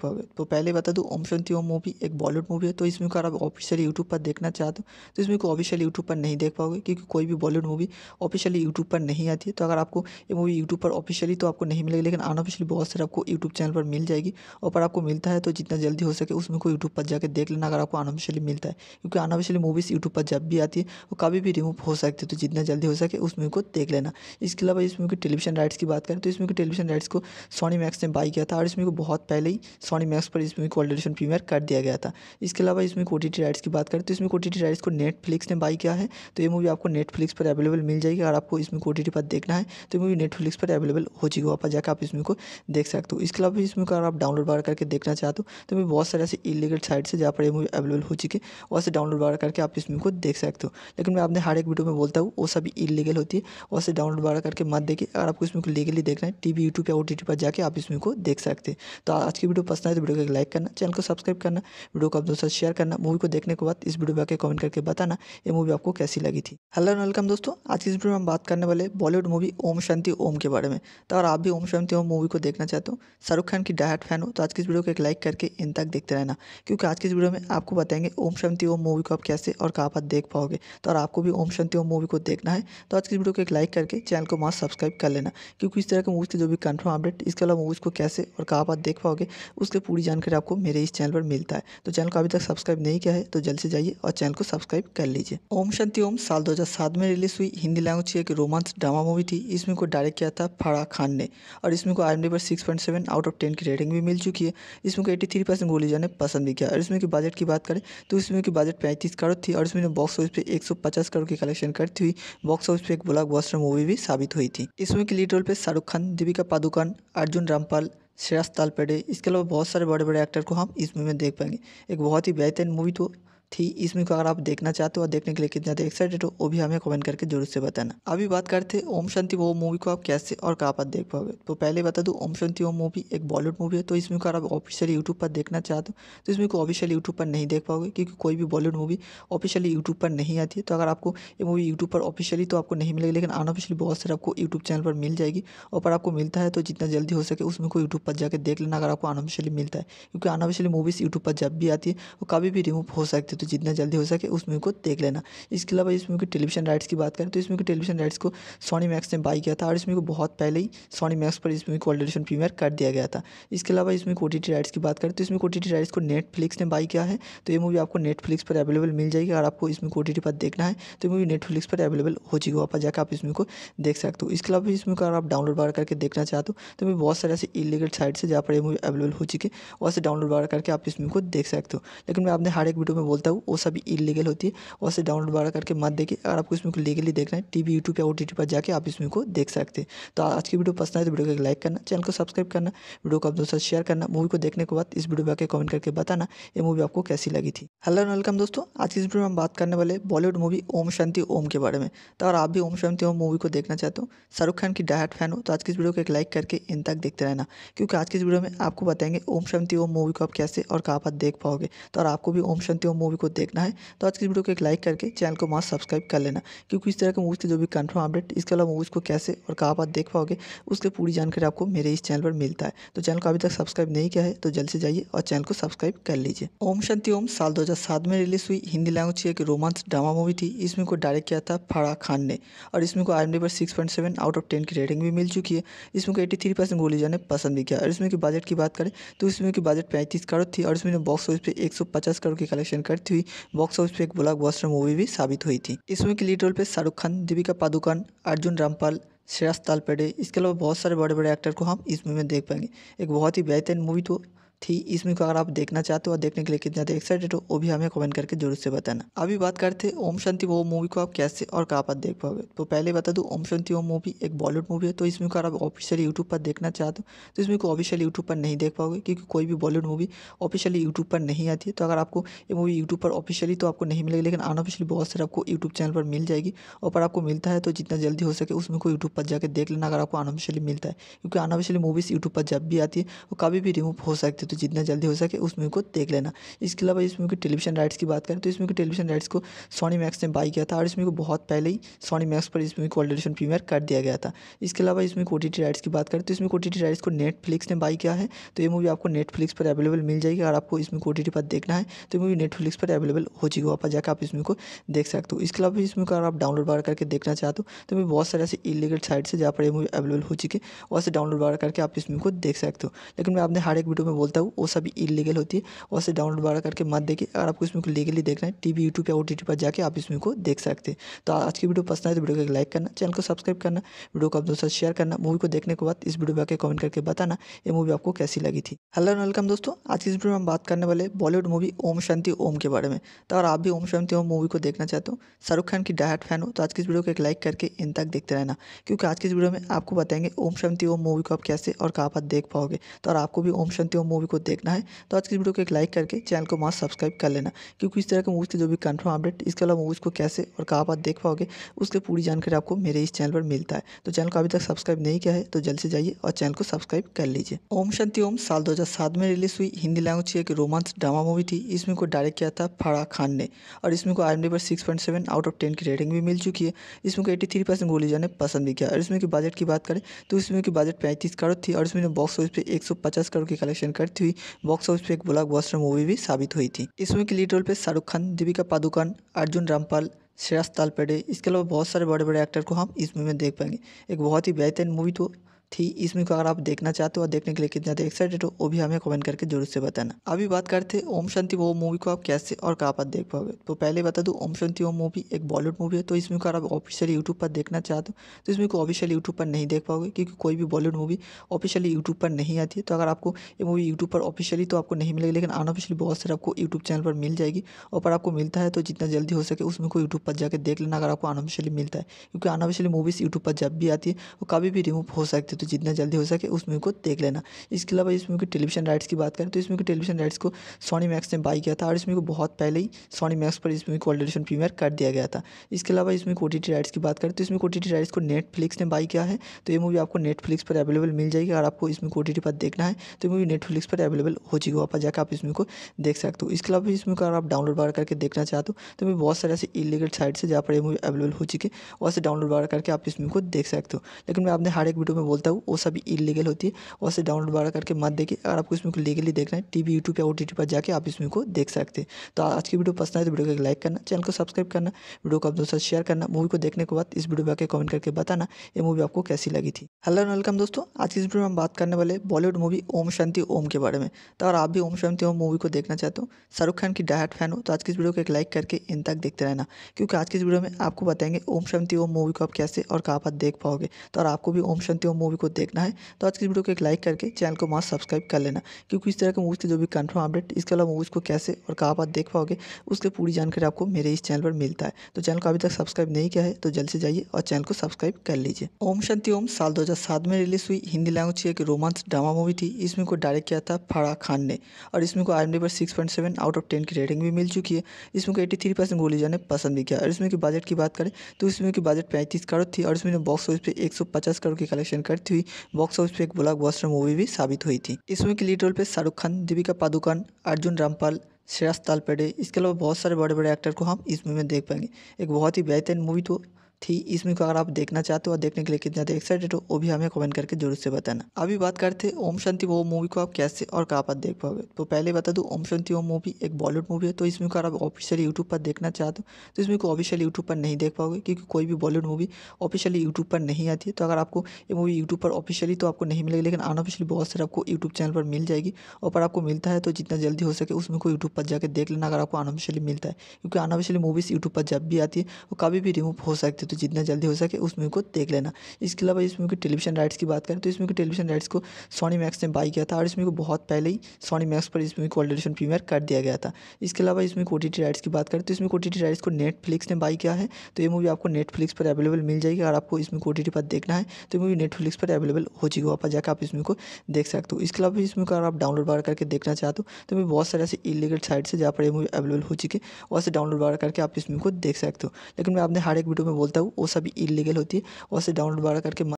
पाओगे तो पहले बता दूँ ओम शांति वो मूवी एक बॉलीवुड मूवी है तो इसमें को अगर आप ऑफिशियली यूट्यूब पर देखना चाहते हो तो इसमें को ऑफिशियल यूट्यूब पर नहीं देख पाओगे क्योंकि कोई भी बॉलीवुड मूवी ऑफिशियली यूट्यूब पर नहीं आती है तो अगर आपको ये मूवी यूट्यूब पर ऑफिशियली तो आपको नहीं मिलेगी लेकिन अनऑफिशियली बहुत सारे आपको यूट्यूब चैनल पर मिल जाएगी और पर आपको मिलता है तो जितना जल्दी हो सके उसमें को यूट्यूब पर जाकर देख लेना अगर आपको अनऑफिशियली मिलता है क्योंकि अनऑफिशियली मूवीज़ यूट्यूब पर जब भी आती है वो कभी भी रिमूव हो सकती है तो जितना जल्दी हो सके उस मूवी को देख लेना इसके अलावा इस मूवी की टेलीविजन राइट्स की बात करें तो इस मूवी की टेलीविजन राइट्स को सोनी मैक्स ने बाई किया था और इस मूवी को बहुत पहले ही सोनी मैक्स पर इस मूवी को ऑलरेडीशन प्रीमियर कर दिया गया था इसके अलावा इसमें ओ राइट्स की बात करें तो इसमें ओ राइट्स को नेटफ्लिक्स ने बाई किया है तो ये मूवी आपको नेटफ्लिक्स पर अवेलेबल मिल जाएगी अगर आपको इसमें ओ पर देखना है तो मूवी नेटफ्लिक्स पर अवेलेबल हो चुकी वहाँ पर जाकर आप इसमें को देख सकते हो इसके अलावा इसमें अगर आप डाउनलोड वगैरह करके देखना चाहते हो तो मैं बहुत सारे ऐसे इलीगल साइट्स है जहाँ पर ये मूवी अवेलेबल हो चुकी है वहाँ से डाउनलोड वगैरह करके आप इसमें को देख सकते हो लेकिन मैं आपने हर एक वीडियो में बोल बोलता हूँ वो सभी इलीगल होती है और से डाउनलोड वगैरह करके मत देखिए अगर आपको इसमें को लीगली देखना है टीवी यूट्यूब या ओटीटी पर जाके आप इसमें को देख सकते हैं तो आज की वीडियो पसंद आए तो वीडियो को लाइक करना चैनल को सब्सक्राइब करना वीडियो को आप दोस्तों शेयर करना मूवी को देखने के बाद इस वीडियो पर आकर कमेंट करके बताना ये मूवी आपको कैसी लगी थी हेलो वेलकम दोस्तों आज की इस वीडियो में हम बात करने वाले बॉलीवुड मूवी ओम शांति ओम के बारे में तो अगर आप भी ओम शांति ओम मूवी को देखना चाहते हो शाहरुख खान की डायट फैन हो तो आज की इस वीडियो को एक लाइक करके इन तक देखते रहना क्योंकि आज की इस वीडियो में आपको बताएंगे ओम शांति ओम मूवी को आप कैसे और कहाँ पर देख पाओगे तो और आपको भी ओम शांति ओम मूवी मूवी को देखना है तो आज की वीडियो को एक लाइक करके चैनल को मास्क सब्सक्राइब कर लेना क्योंकि इस तरह के मूवीज़ के जो भी कंफर्म अपडेट इसके अलावा मूवीज़ को कैसे और कहाँ पर देख पाओगे उसकी पूरी जानकारी आपको मेरे इस चैनल पर मिलता है तो चैनल को अभी तक सब्सक्राइब नहीं किया है तो जल्द से जाइए और चैनल को सब्सक्राइब कर लीजिए ओम शांति ओम साल दो में रिलीज हुई हिंदी लैंग्वेज की एक रोमांस ड्रामा मूवी थी इसमें को डायरेक्ट किया था फराह खान ने और इसमें को आई पर six point seven out of ten की रेटिंग भी मिल चुकी है इसमें को एटी थ्री परसेंट गोलीजा ने पसंद भी किया और इसमें की बजट की बात करें तो इसमें की बजट पैंतीस करोड़ थी और इसमें बॉक्स ऑफिस पर एक सौ पचास करोड़ की कलेक्शन कर करती हुई बॉक्स ऑफिस पर एक ब्लॉकबस्टर मूवी भी साबित हुई थी इसमें के लीड रोल पर शाहरुख खान दीपिका पादुकोण अर्जुन रामपाल श्रेयस तालपेडे इसके अलावा बहुत सारे बड़े बड़े एक्टर को हम इस मूवी में देख पाएंगे एक बहुत ही बेहतरीन मूवी तो थी इस मूवी को अगर आप देखना चाहते हो और देखने के लिए कितना एक्साइटेड हो वो भी हमें कमेंट करके जरूर से बताना अभी बात करते हैं ओम शांति वो मूवी को आप कैसे और कहाँ पर देख पाओगे तो पहले बता दूँ ओम शांति वो मूवी एक बॉलीवुड मूवी है तो इसमें को अगर आप ऑफिशियली यूट्यूब पर देखना चाहते हो तो इसमें को ऑफिशियल यूट्यूब पर नहीं देख पाओगे क्योंकि कोई भी बॉलीवुड मूवी ऑफिशियली यूट्यूब पर नहीं आती है तो अगर आपको ये मूवी यूट्यूब पर ऑफिशियली तो आपको नहीं मिलेगी लेकिन अनऑफिशियली बहुत सारे आपको यूट्यूब चैनल पर मिल जाएगी और पर आपको मिलता है तो जितना जल्दी हो सके उसमें को यूट्यूब पर जाकर देख लेना अगर आपको अनऑफिशियली मिलता है क्योंकि अनऑफिशियली मूवीज़ यूट्यूब पर जब भी आती है वो कभी भी रिमूव हो सकती है तो जितना जल्दी हो सके उस मूवी को देख लेना इसके अलावा इस मूवी के टेलीविजन राइट्स की बात करें तो इस मूवी के टेलीविजन राइट्स को सोनी मैक्स ने बाई किया था और इस मूवी को बहुत पहले ही सोनी मैक्स पर इस मूवी को ऑलरेडी प्रीमियर कर दिया गया था इसके अलावा इसमें ओ राइट्स की बात करें तो इसमें ओ राइट्स को नेटफ्लिक्स ने बाई किया है तो ये मूवी आपको नेटफ्लिक्स पर अवेलेबल मिल जाएगी अगर आपको इसमें ओ पर देखना है तो मूवी नेटफ्लिक्स पर अवेलेबल हो चुकी वहाँ पर जाकर आप इसमें को देख सकते हो इसके अलावा इसमें अगर आप डाउनलोड वगैरह करके देखना चाहते हो तो मैं बहुत सारे ऐसे इलीगल साइट्स है जहाँ पर ये मूवी अवेलेबल हो चुकी है वहाँ से डाउनलोड वगैरह करके आप इसमें को देख सकते हो लेकिन मैं आपने हर एक वीडियो में बोलता हूँ हूँ वो सभी इलीगल होती है वैसे डाउनलोड वगैरह करके मत देखिए अगर आपको इसमें को लीगली देखना है टीवी यूट्यूब या ओ पर जाकर आप इसमें को देख सकते हैं तो आज की वीडियो पसंद आए तो वीडियो को लाइक करना चैनल को सब्सक्राइब करना वीडियो को आप दोस्तों शेयर करना मूवी को देखने के बाद इस वीडियो पर आकर कमेंट करके बताना ये मूवी आपको कैसी लगी थी हेलो वेलकम दोस्तों आज की इस वीडियो में हम बात करने वाले बॉलीवुड मूवी ओम शांति ओम के बारे में तो अगर आप भी ओम शांति ओम मूवी को देखना चाहते हो शाहरुख खान की डायट फैन हो तो आज की इस वीडियो को एक लाइक करके इन तक देखते रहना क्योंकि आज की इस वीडियो में आपको बताएंगे ओम शांति ओम मूवी को आप कैसे और कहाँ पर देख पाओगे तो और आपको भी ओम शांति ओम मूवी मूवी को देखना है तो आज की वीडियो को एक लाइक करके चैनल को मास्क सब्सक्राइब कर लेना क्योंकि इस तरह के मूवीज़ के जो भी कंफर्म अपडेट इसके अलावा मूवीज़ को कैसे और कहाँ पर देख पाओगे उसकी पूरी जानकारी आपको मेरे इस चैनल पर मिलता है तो चैनल को अभी तक सब्सक्राइब नहीं किया है तो जल्द से जाइए और चैनल को सब्सक्राइब कर लीजिए ओम शांति ओम साल दो में रिलीज हुई हिंदी लैंग्वेज की एक रोमांस ड्रामा मूवी थी इसमें को डायरेक्ट किया था फराह खान ने और इसमें को आई पर six point seven out of ten की रेटिंग भी मिल चुकी है इसमें को एटी थ्री परसेंट ने पसंद भी किया और इसमें बजट की बात करें तो इसमें बजट पैंतीस करोड़ थी और इसमें बॉक्स ऑफिस पर एक सौ पचास करोड़ की कलेक्शन कर करती हुई बॉक्स ऑफिस पर एक ब्लॉकबस्टर मूवी भी साबित हुई थी इसमें के लीड रोल पर शाहरुख खान दीपिका पादुकोण अर्जुन रामपाल श्रेयस तालपेडे इसके अलावा बहुत सारे बड़े बड़े एक्टर को हम इस मूवी में देख पाएंगे एक बहुत ही बेहतरीन मूवी तो थी इस मूवी को अगर आप देखना चाहते हो और देखने के लिए कितना एक्साइटेड हो वो भी हमें कमेंट करके जरूर से बताना अभी बात करते हैं ओम शांति वो मूवी को आप कैसे और कहाँ पर देख पाओगे तो पहले बता दूँ ओम शांति वो मूवी एक बॉलीवुड मूवी है तो इसमें को अगर आप ऑफिशियली यूट्यूब पर देखना चाहते हो तो इसमें को ऑफिशियल यूट्यूब पर नहीं देख पाओगे क्योंकि कोई भी बॉलीवुड मूवी ऑफिशियली यूट्यूब पर नहीं आती है तो अगर आपको ये मूवी यूट्यूब पर ऑफिशियली तो आपको नहीं मिलेगी लेकिन अनऑफिशियली बहुत सारे आपको यूट्यूब चैनल पर मिल जाएगी और पर आपको मिलता है तो जितना जल्दी हो सके उसमें को यूट्यूब पर जाकर देख लेना अगर आपको अनऑफिशियली मिलता है क्योंकि अनऑफिशियली मूवीज़ यूट्यूब पर जब भी आती है वो कभी भी रिमूव हो सकती है तो जितना जल्दी हो सके उस मूवी को देख लेना इसके अलावा इस मूवी की टेलीविजन राइट्स की बात करें तो इस मूवी की टेलीविजन राइट्स को सोनी मैक्स ने बाई किया था और इस मूवी को बहुत पहले ही सोनी मैक्स पर इस मूवी को ऑलरेडी प्रीमियर कर दिया गया था इसके अलावा इसमें ओ राइट्स की बात करें तो इसमें ओ राइट्स को नेटफ्लिक्स ने बाई किया है तो ये मूवी आपको नेटफ्लिक्स पर अवेलेबल मिल जाएगी अगर आपको इसमें ओ पर देखना है तो मूवी नेटफ्लिक्स पर अवेलेबल हो है वहाँ पर जाकर आप इसमें को देख सकते हो इसके अलावा इसमें अगर आप डाउनलोड वगैरह करके देखना चाहते हो तो मैं बहुत सारे ऐसे इलीगल साइट्स है जहाँ पर ये मूवी अवेलेबल हो चुकी है वहाँ से डाउनलोड वगैरह करके आप इसमें को देख सकते हो लेकिन मैं आपने हर एक वीडियो में बोलता हूँ हूँ वो सभी इलीगल होती है वैसे डाउनलोड वगैरह करके मत देखिए अगर आपको इसमें को लीगली देखना है टीवी यूट्यूब या ओ पर जाके आप इसमें को देख सकते हैं तो आज की वीडियो पसंद आए तो वीडियो को लाइक करना चैनल को सब्सक्राइब करना वीडियो को आप दोस्तों शेयर करना मूवी को देखने के बाद इस वीडियो पर आकर कमेंट करके बताना ये मूवी आपको कैसी लगी थी हेलो वेलकम दोस्तों आज की इस वीडियो में हम बात करने वाले बॉलीवुड मूवी ओम शांति ओम के बारे में तो अगर आप भी ओम शांति ओम मूवी को देखना चाहते हो शाहरुख खान की डायट फैन हो तो आज की इस वीडियो को एक लाइक करके इन तक देखते रहना क्योंकि आज की इस वीडियो में आपको बताएंगे ओम शांति ओम मूवी को आप कैसे और कहाँ पर देख पाओगे तो और आपको भी ओम शांति ओम मूवी मूवी को देखना है तो आज की वीडियो को एक लाइक करके चैनल को मास्क सब्सक्राइब कर लेना क्योंकि इस तरह के मूवीज़ के जो भी कंफर्म अपडेट इसके अलावा मूवीज़ को कैसे और कहाँ बात देख पाओगे उसकी पूरी जानकारी आपको मेरे इस चैनल पर मिलता है तो चैनल को अभी तक सब्सक्राइब नहीं किया है तो जल्द से जाइए और चैनल को सब्सक्राइब कर लीजिए ओम शांति ओम साल दो में रिलीज हुई हिंदी लैंग्वेज की एक रोमांस ड्रामा मूवी थी इसमें को डायरेक्ट किया था फराह खान ने और इसमें को आई पर six point seven out of ten की रेटिंग भी मिल चुकी है इसमें को एटी थ्री परसेंट गोलीजा ने पसंद भी किया और इसमें की बजट की बात करें तो इसमें की बजट पैंतीस करोड़ थी और इसमें बॉक्स ऑफिस पर एक सौ पचास करोड़ की कलेक्शन कर करती हुई बॉक्स ऑफिस पर एक ब्लॉकबस्टर मूवी भी साबित हुई थी इसमें के लीड रोल पर शाहरुख खान दीपिका पादुकोण अर्जुन रामपाल श्रेयस तालपेडे इसके अलावा बहुत सारे बड़े बड़े एक्टर को हम इस मूवी में देख पाएंगे एक बहुत ही बेहतरीन मूवी तो थी इस मूवी को अगर आप देखना चाहते हो और देखने के लिए कितना एक्साइटेड हो वो भी हमें कमेंट करके जरूर से बताना अभी बात करते हैं ओम शांति वो मूवी को आप कैसे और कहाँ पर देख पाओगे तो पहले बता दूँ ओम शांति वो मूवी एक बॉलीवुड मूवी है तो इस मूवी को आप ऑफिशियली यूट्यूब पर देखना चाहते हो तो इस मूवी को ऑफिशियल यूट्यूब पर नहीं देख पाओगे क्योंकि कोई भी बॉलीवुड मूवी ऑफिशियली यूट्यूब पर नहीं आती है तो अगर आपको ये मूवी यूट्यूब पर ऑफिशियली तो आपको नहीं मिलेगी लेकिन अनऑफिशियली बहुत सारे आपको यूट्यूब चैनल पर मिल जाएगी और पर आपको मिलता है तो जितना जल्दी हो सके उसमें को यूट्यूब पर जाकर देख लेना अगर आपको अनऑफिशियली मिलता है क्योंकि अनऑफिशियली मूवीज़ यूट्यूब पर जब भी आती है वो कभी भी रिमूव हो सकती है तो जितना जल्दी हो सके उस मूवी को देख लेना इसके अलावा इस मूवी के टेलीविजन राइट्स की बात करें तो इस मूवी के टेलीविजन राइट्स को सोनी मैक्स ने बाई किया था और इस मूवी को बहुत पहले ही सोनी मैक्स पर इस मूवी को ऑलरेडीशन प्रीमियर कर दिया गया था इसके अलावा इसमें ओ राइट्स की बात करें तो इसमें ओ राइट्स को नेटफ्लिक्स ने बाई किया है तो ये मूवी आपको नेटफ्लिक्स पर अवेलेबल मिल जाएगी अगर आपको इसमें ओ पर देखना है तो मूवी नेटफ्लिक्स पर अवेलेबल हो चुकी वहाँ पर जाकर आप इसमें को देख सकते हो इसके अलावा इसमें अगर आप डाउनलोड वगैरह करके देखना चाहते हो तो मैं बहुत सारे ऐसे इलीगल साइट्स है जहाँ पर ये मूवी अवेलेबल हो चुकी है वहाँ से डाउनलोड वगैरह करके आप इसमें को देख सकते हो लेकिन मैं आपने हर एक वीडियो में बोलता हूँ हूँ वो सभी इलीगल होती है वैसे डाउनलोड वगैरह करके मत देखिए अगर आपको इसमें को लीगली देखना है टीवी यूट्यूब या ओ पर जाकर आप इसमें को देख सकते हैं तो आज की वीडियो पसंद आए तो वीडियो को लाइक करना चैनल को सब्सक्राइब करना वीडियो को आप दोस्तों शेयर करना मूवी को देखने के बाद इस वीडियो पर आकर कमेंट करके बताना ये मूवी आपको कैसी लगी थी हेलो वेलकम दोस्तों आज की इस वीडियो में हम बात करने वाले बॉलीवुड मूवी ओम शांति ओम के बारे में तो अगर आप भी ओम शांति ओम मूवी को देखना चाहते हो शाहरुख खान की डायट फैन हो तो आज की इस वीडियो को एक लाइक करके इन तक देखते रहना क्योंकि आज की इस वीडियो में आपको बताएंगे ओम शांति ओम मूवी को आप कैसे और कहाँ पर देख पाओगे तो और आपको भी ओम शांति ओम मूवी मूवी को देखना है तो आज की वीडियो को एक लाइक करके चैनल को मास्क सब्सक्राइब कर लेना क्योंकि इस तरह के मूवीज़ के जो भी कंफर्म अपडेट इसके अलावा मूवीज़ को कैसे और कहाँ पर देख पाओगे उसकी पूरी जानकारी आपको मेरे इस चैनल पर मिलता है तो चैनल को अभी तक सब्सक्राइब नहीं किया है तो जल्द से जाइए और चैनल को सब्सक्राइब कर लीजिए ओम शांति ओम साल दो में रिलीज हुई हिंदी लैंग्वेज की एक रोमांस ड्रामा मूवी थी इसमें को डायरेक्ट किया था फराह खान ने और इसमें को आई पर six point seven out of ten की रेटिंग भी मिल चुकी है इसमें को एटी थ्री परसेंट गोलीजा ने पसंद भी किया और इसमें की बजट की बात करें तो इसमें की बजट पैंतीस करोड़ थी और इसमें बॉक्स ऑफिस पर एक सौ पचास करोड़ की कलेक्शन कर करती हुई बॉक्स ऑफिस पर एक ब्लॉकबस्टर मूवी भी साबित हुई थी इसमें के लीड रोल पर शाहरुख खान दीपिका पादुकोण अर्जुन रामपाल श्रेयस तालपेडे इसके अलावा बहुत सारे बड़े बड़े एक्टर को हम इस मूवी में देख पाएंगे एक बहुत ही बेहतरीन मूवी तो थी इस मूवी को अगर आप देखना चाहते हो और देखने के लिए कितना एक्साइटेड हो वो भी हमें कमेंट करके जरूर से बताना अभी बात करते हैं ओम शांति वो मूवी को आप कैसे और कहाँ पर देख पाओगे तो पहले बता दूँ ओम शांति वो मूवी एक बॉलीवुड मूवी है तो इस मूवी को आप ऑफिशियली यूट्यूब पर देखना चाहते हो तो इस मूवी को ऑफिशियली यूट्यूब पर नहीं देख पाओगे क्योंकि कोई भी बॉलीवुड मूवी ऑफिशियली यूट्यूब पर नहीं आती है तो अगर आपको ये मूवी यूट्यूब पर ऑफिशियली तो आपको नहीं मिलेगी लेकिन अनऑफिशियली बहुत सारे आपको यूट्यूब चैनल पर मिल जाएगी और पर आपको मिलता है तो जितना जल्दी हो सके उसमें को यूट्यूब पर जाकर देख लेना अगर आपको अनऑफिशियली मिलता है क्योंकि अनऑफिशियली मूवीज़ यूट्यूब पर जब भी आती है वो कभी भी रिमूव हो सकती है तो जितना जल्दी हो सके उस मूवी को देख लेना इसके अलावा इस मूवी की टेलीविजन राइट्स की बात करें तो इस मूवी की टेलीविजन राइट्स को सोनी मैक्स ने बाई किया था और इस मूवी को बहुत पहले ही सोनी मैक्स पर इस मूवी को ऑलरेडीशन प्रीमियर कर दिया गया था इसके अलावा इसमें ओ राइट्स की बात करें तो इसमें ओ राइट्स को नेटफ्लिक्स ने बाई किया है तो ये मूवी आपको नेटफ्लिक्स पर अवेलेबल मिल जाएगी अगर आपको इसमें ओ पर देखना है तो मूवी नेटफ्लिक्स पर अवेलेबल हो चुकी वहाँ पर जाकर आप इसमें को देख सकते हो इसके अलावा इसमें अगर आप डाउनलोड वगैरह करके देखना चाहते हो तो मैं बहुत सारे ऐसे इलीगल साइट्स है जहाँ पर ये मूवी अवेलेबल हो चुकी है वहाँ से डाउनलोड वगैरह करके आप इसमें को देख सकते हो लेकिन मैं आपने हर एक वीडियो में बोलता हूँ वो सभी इलीगल होती है उसे डाउनलोड वगैरह करके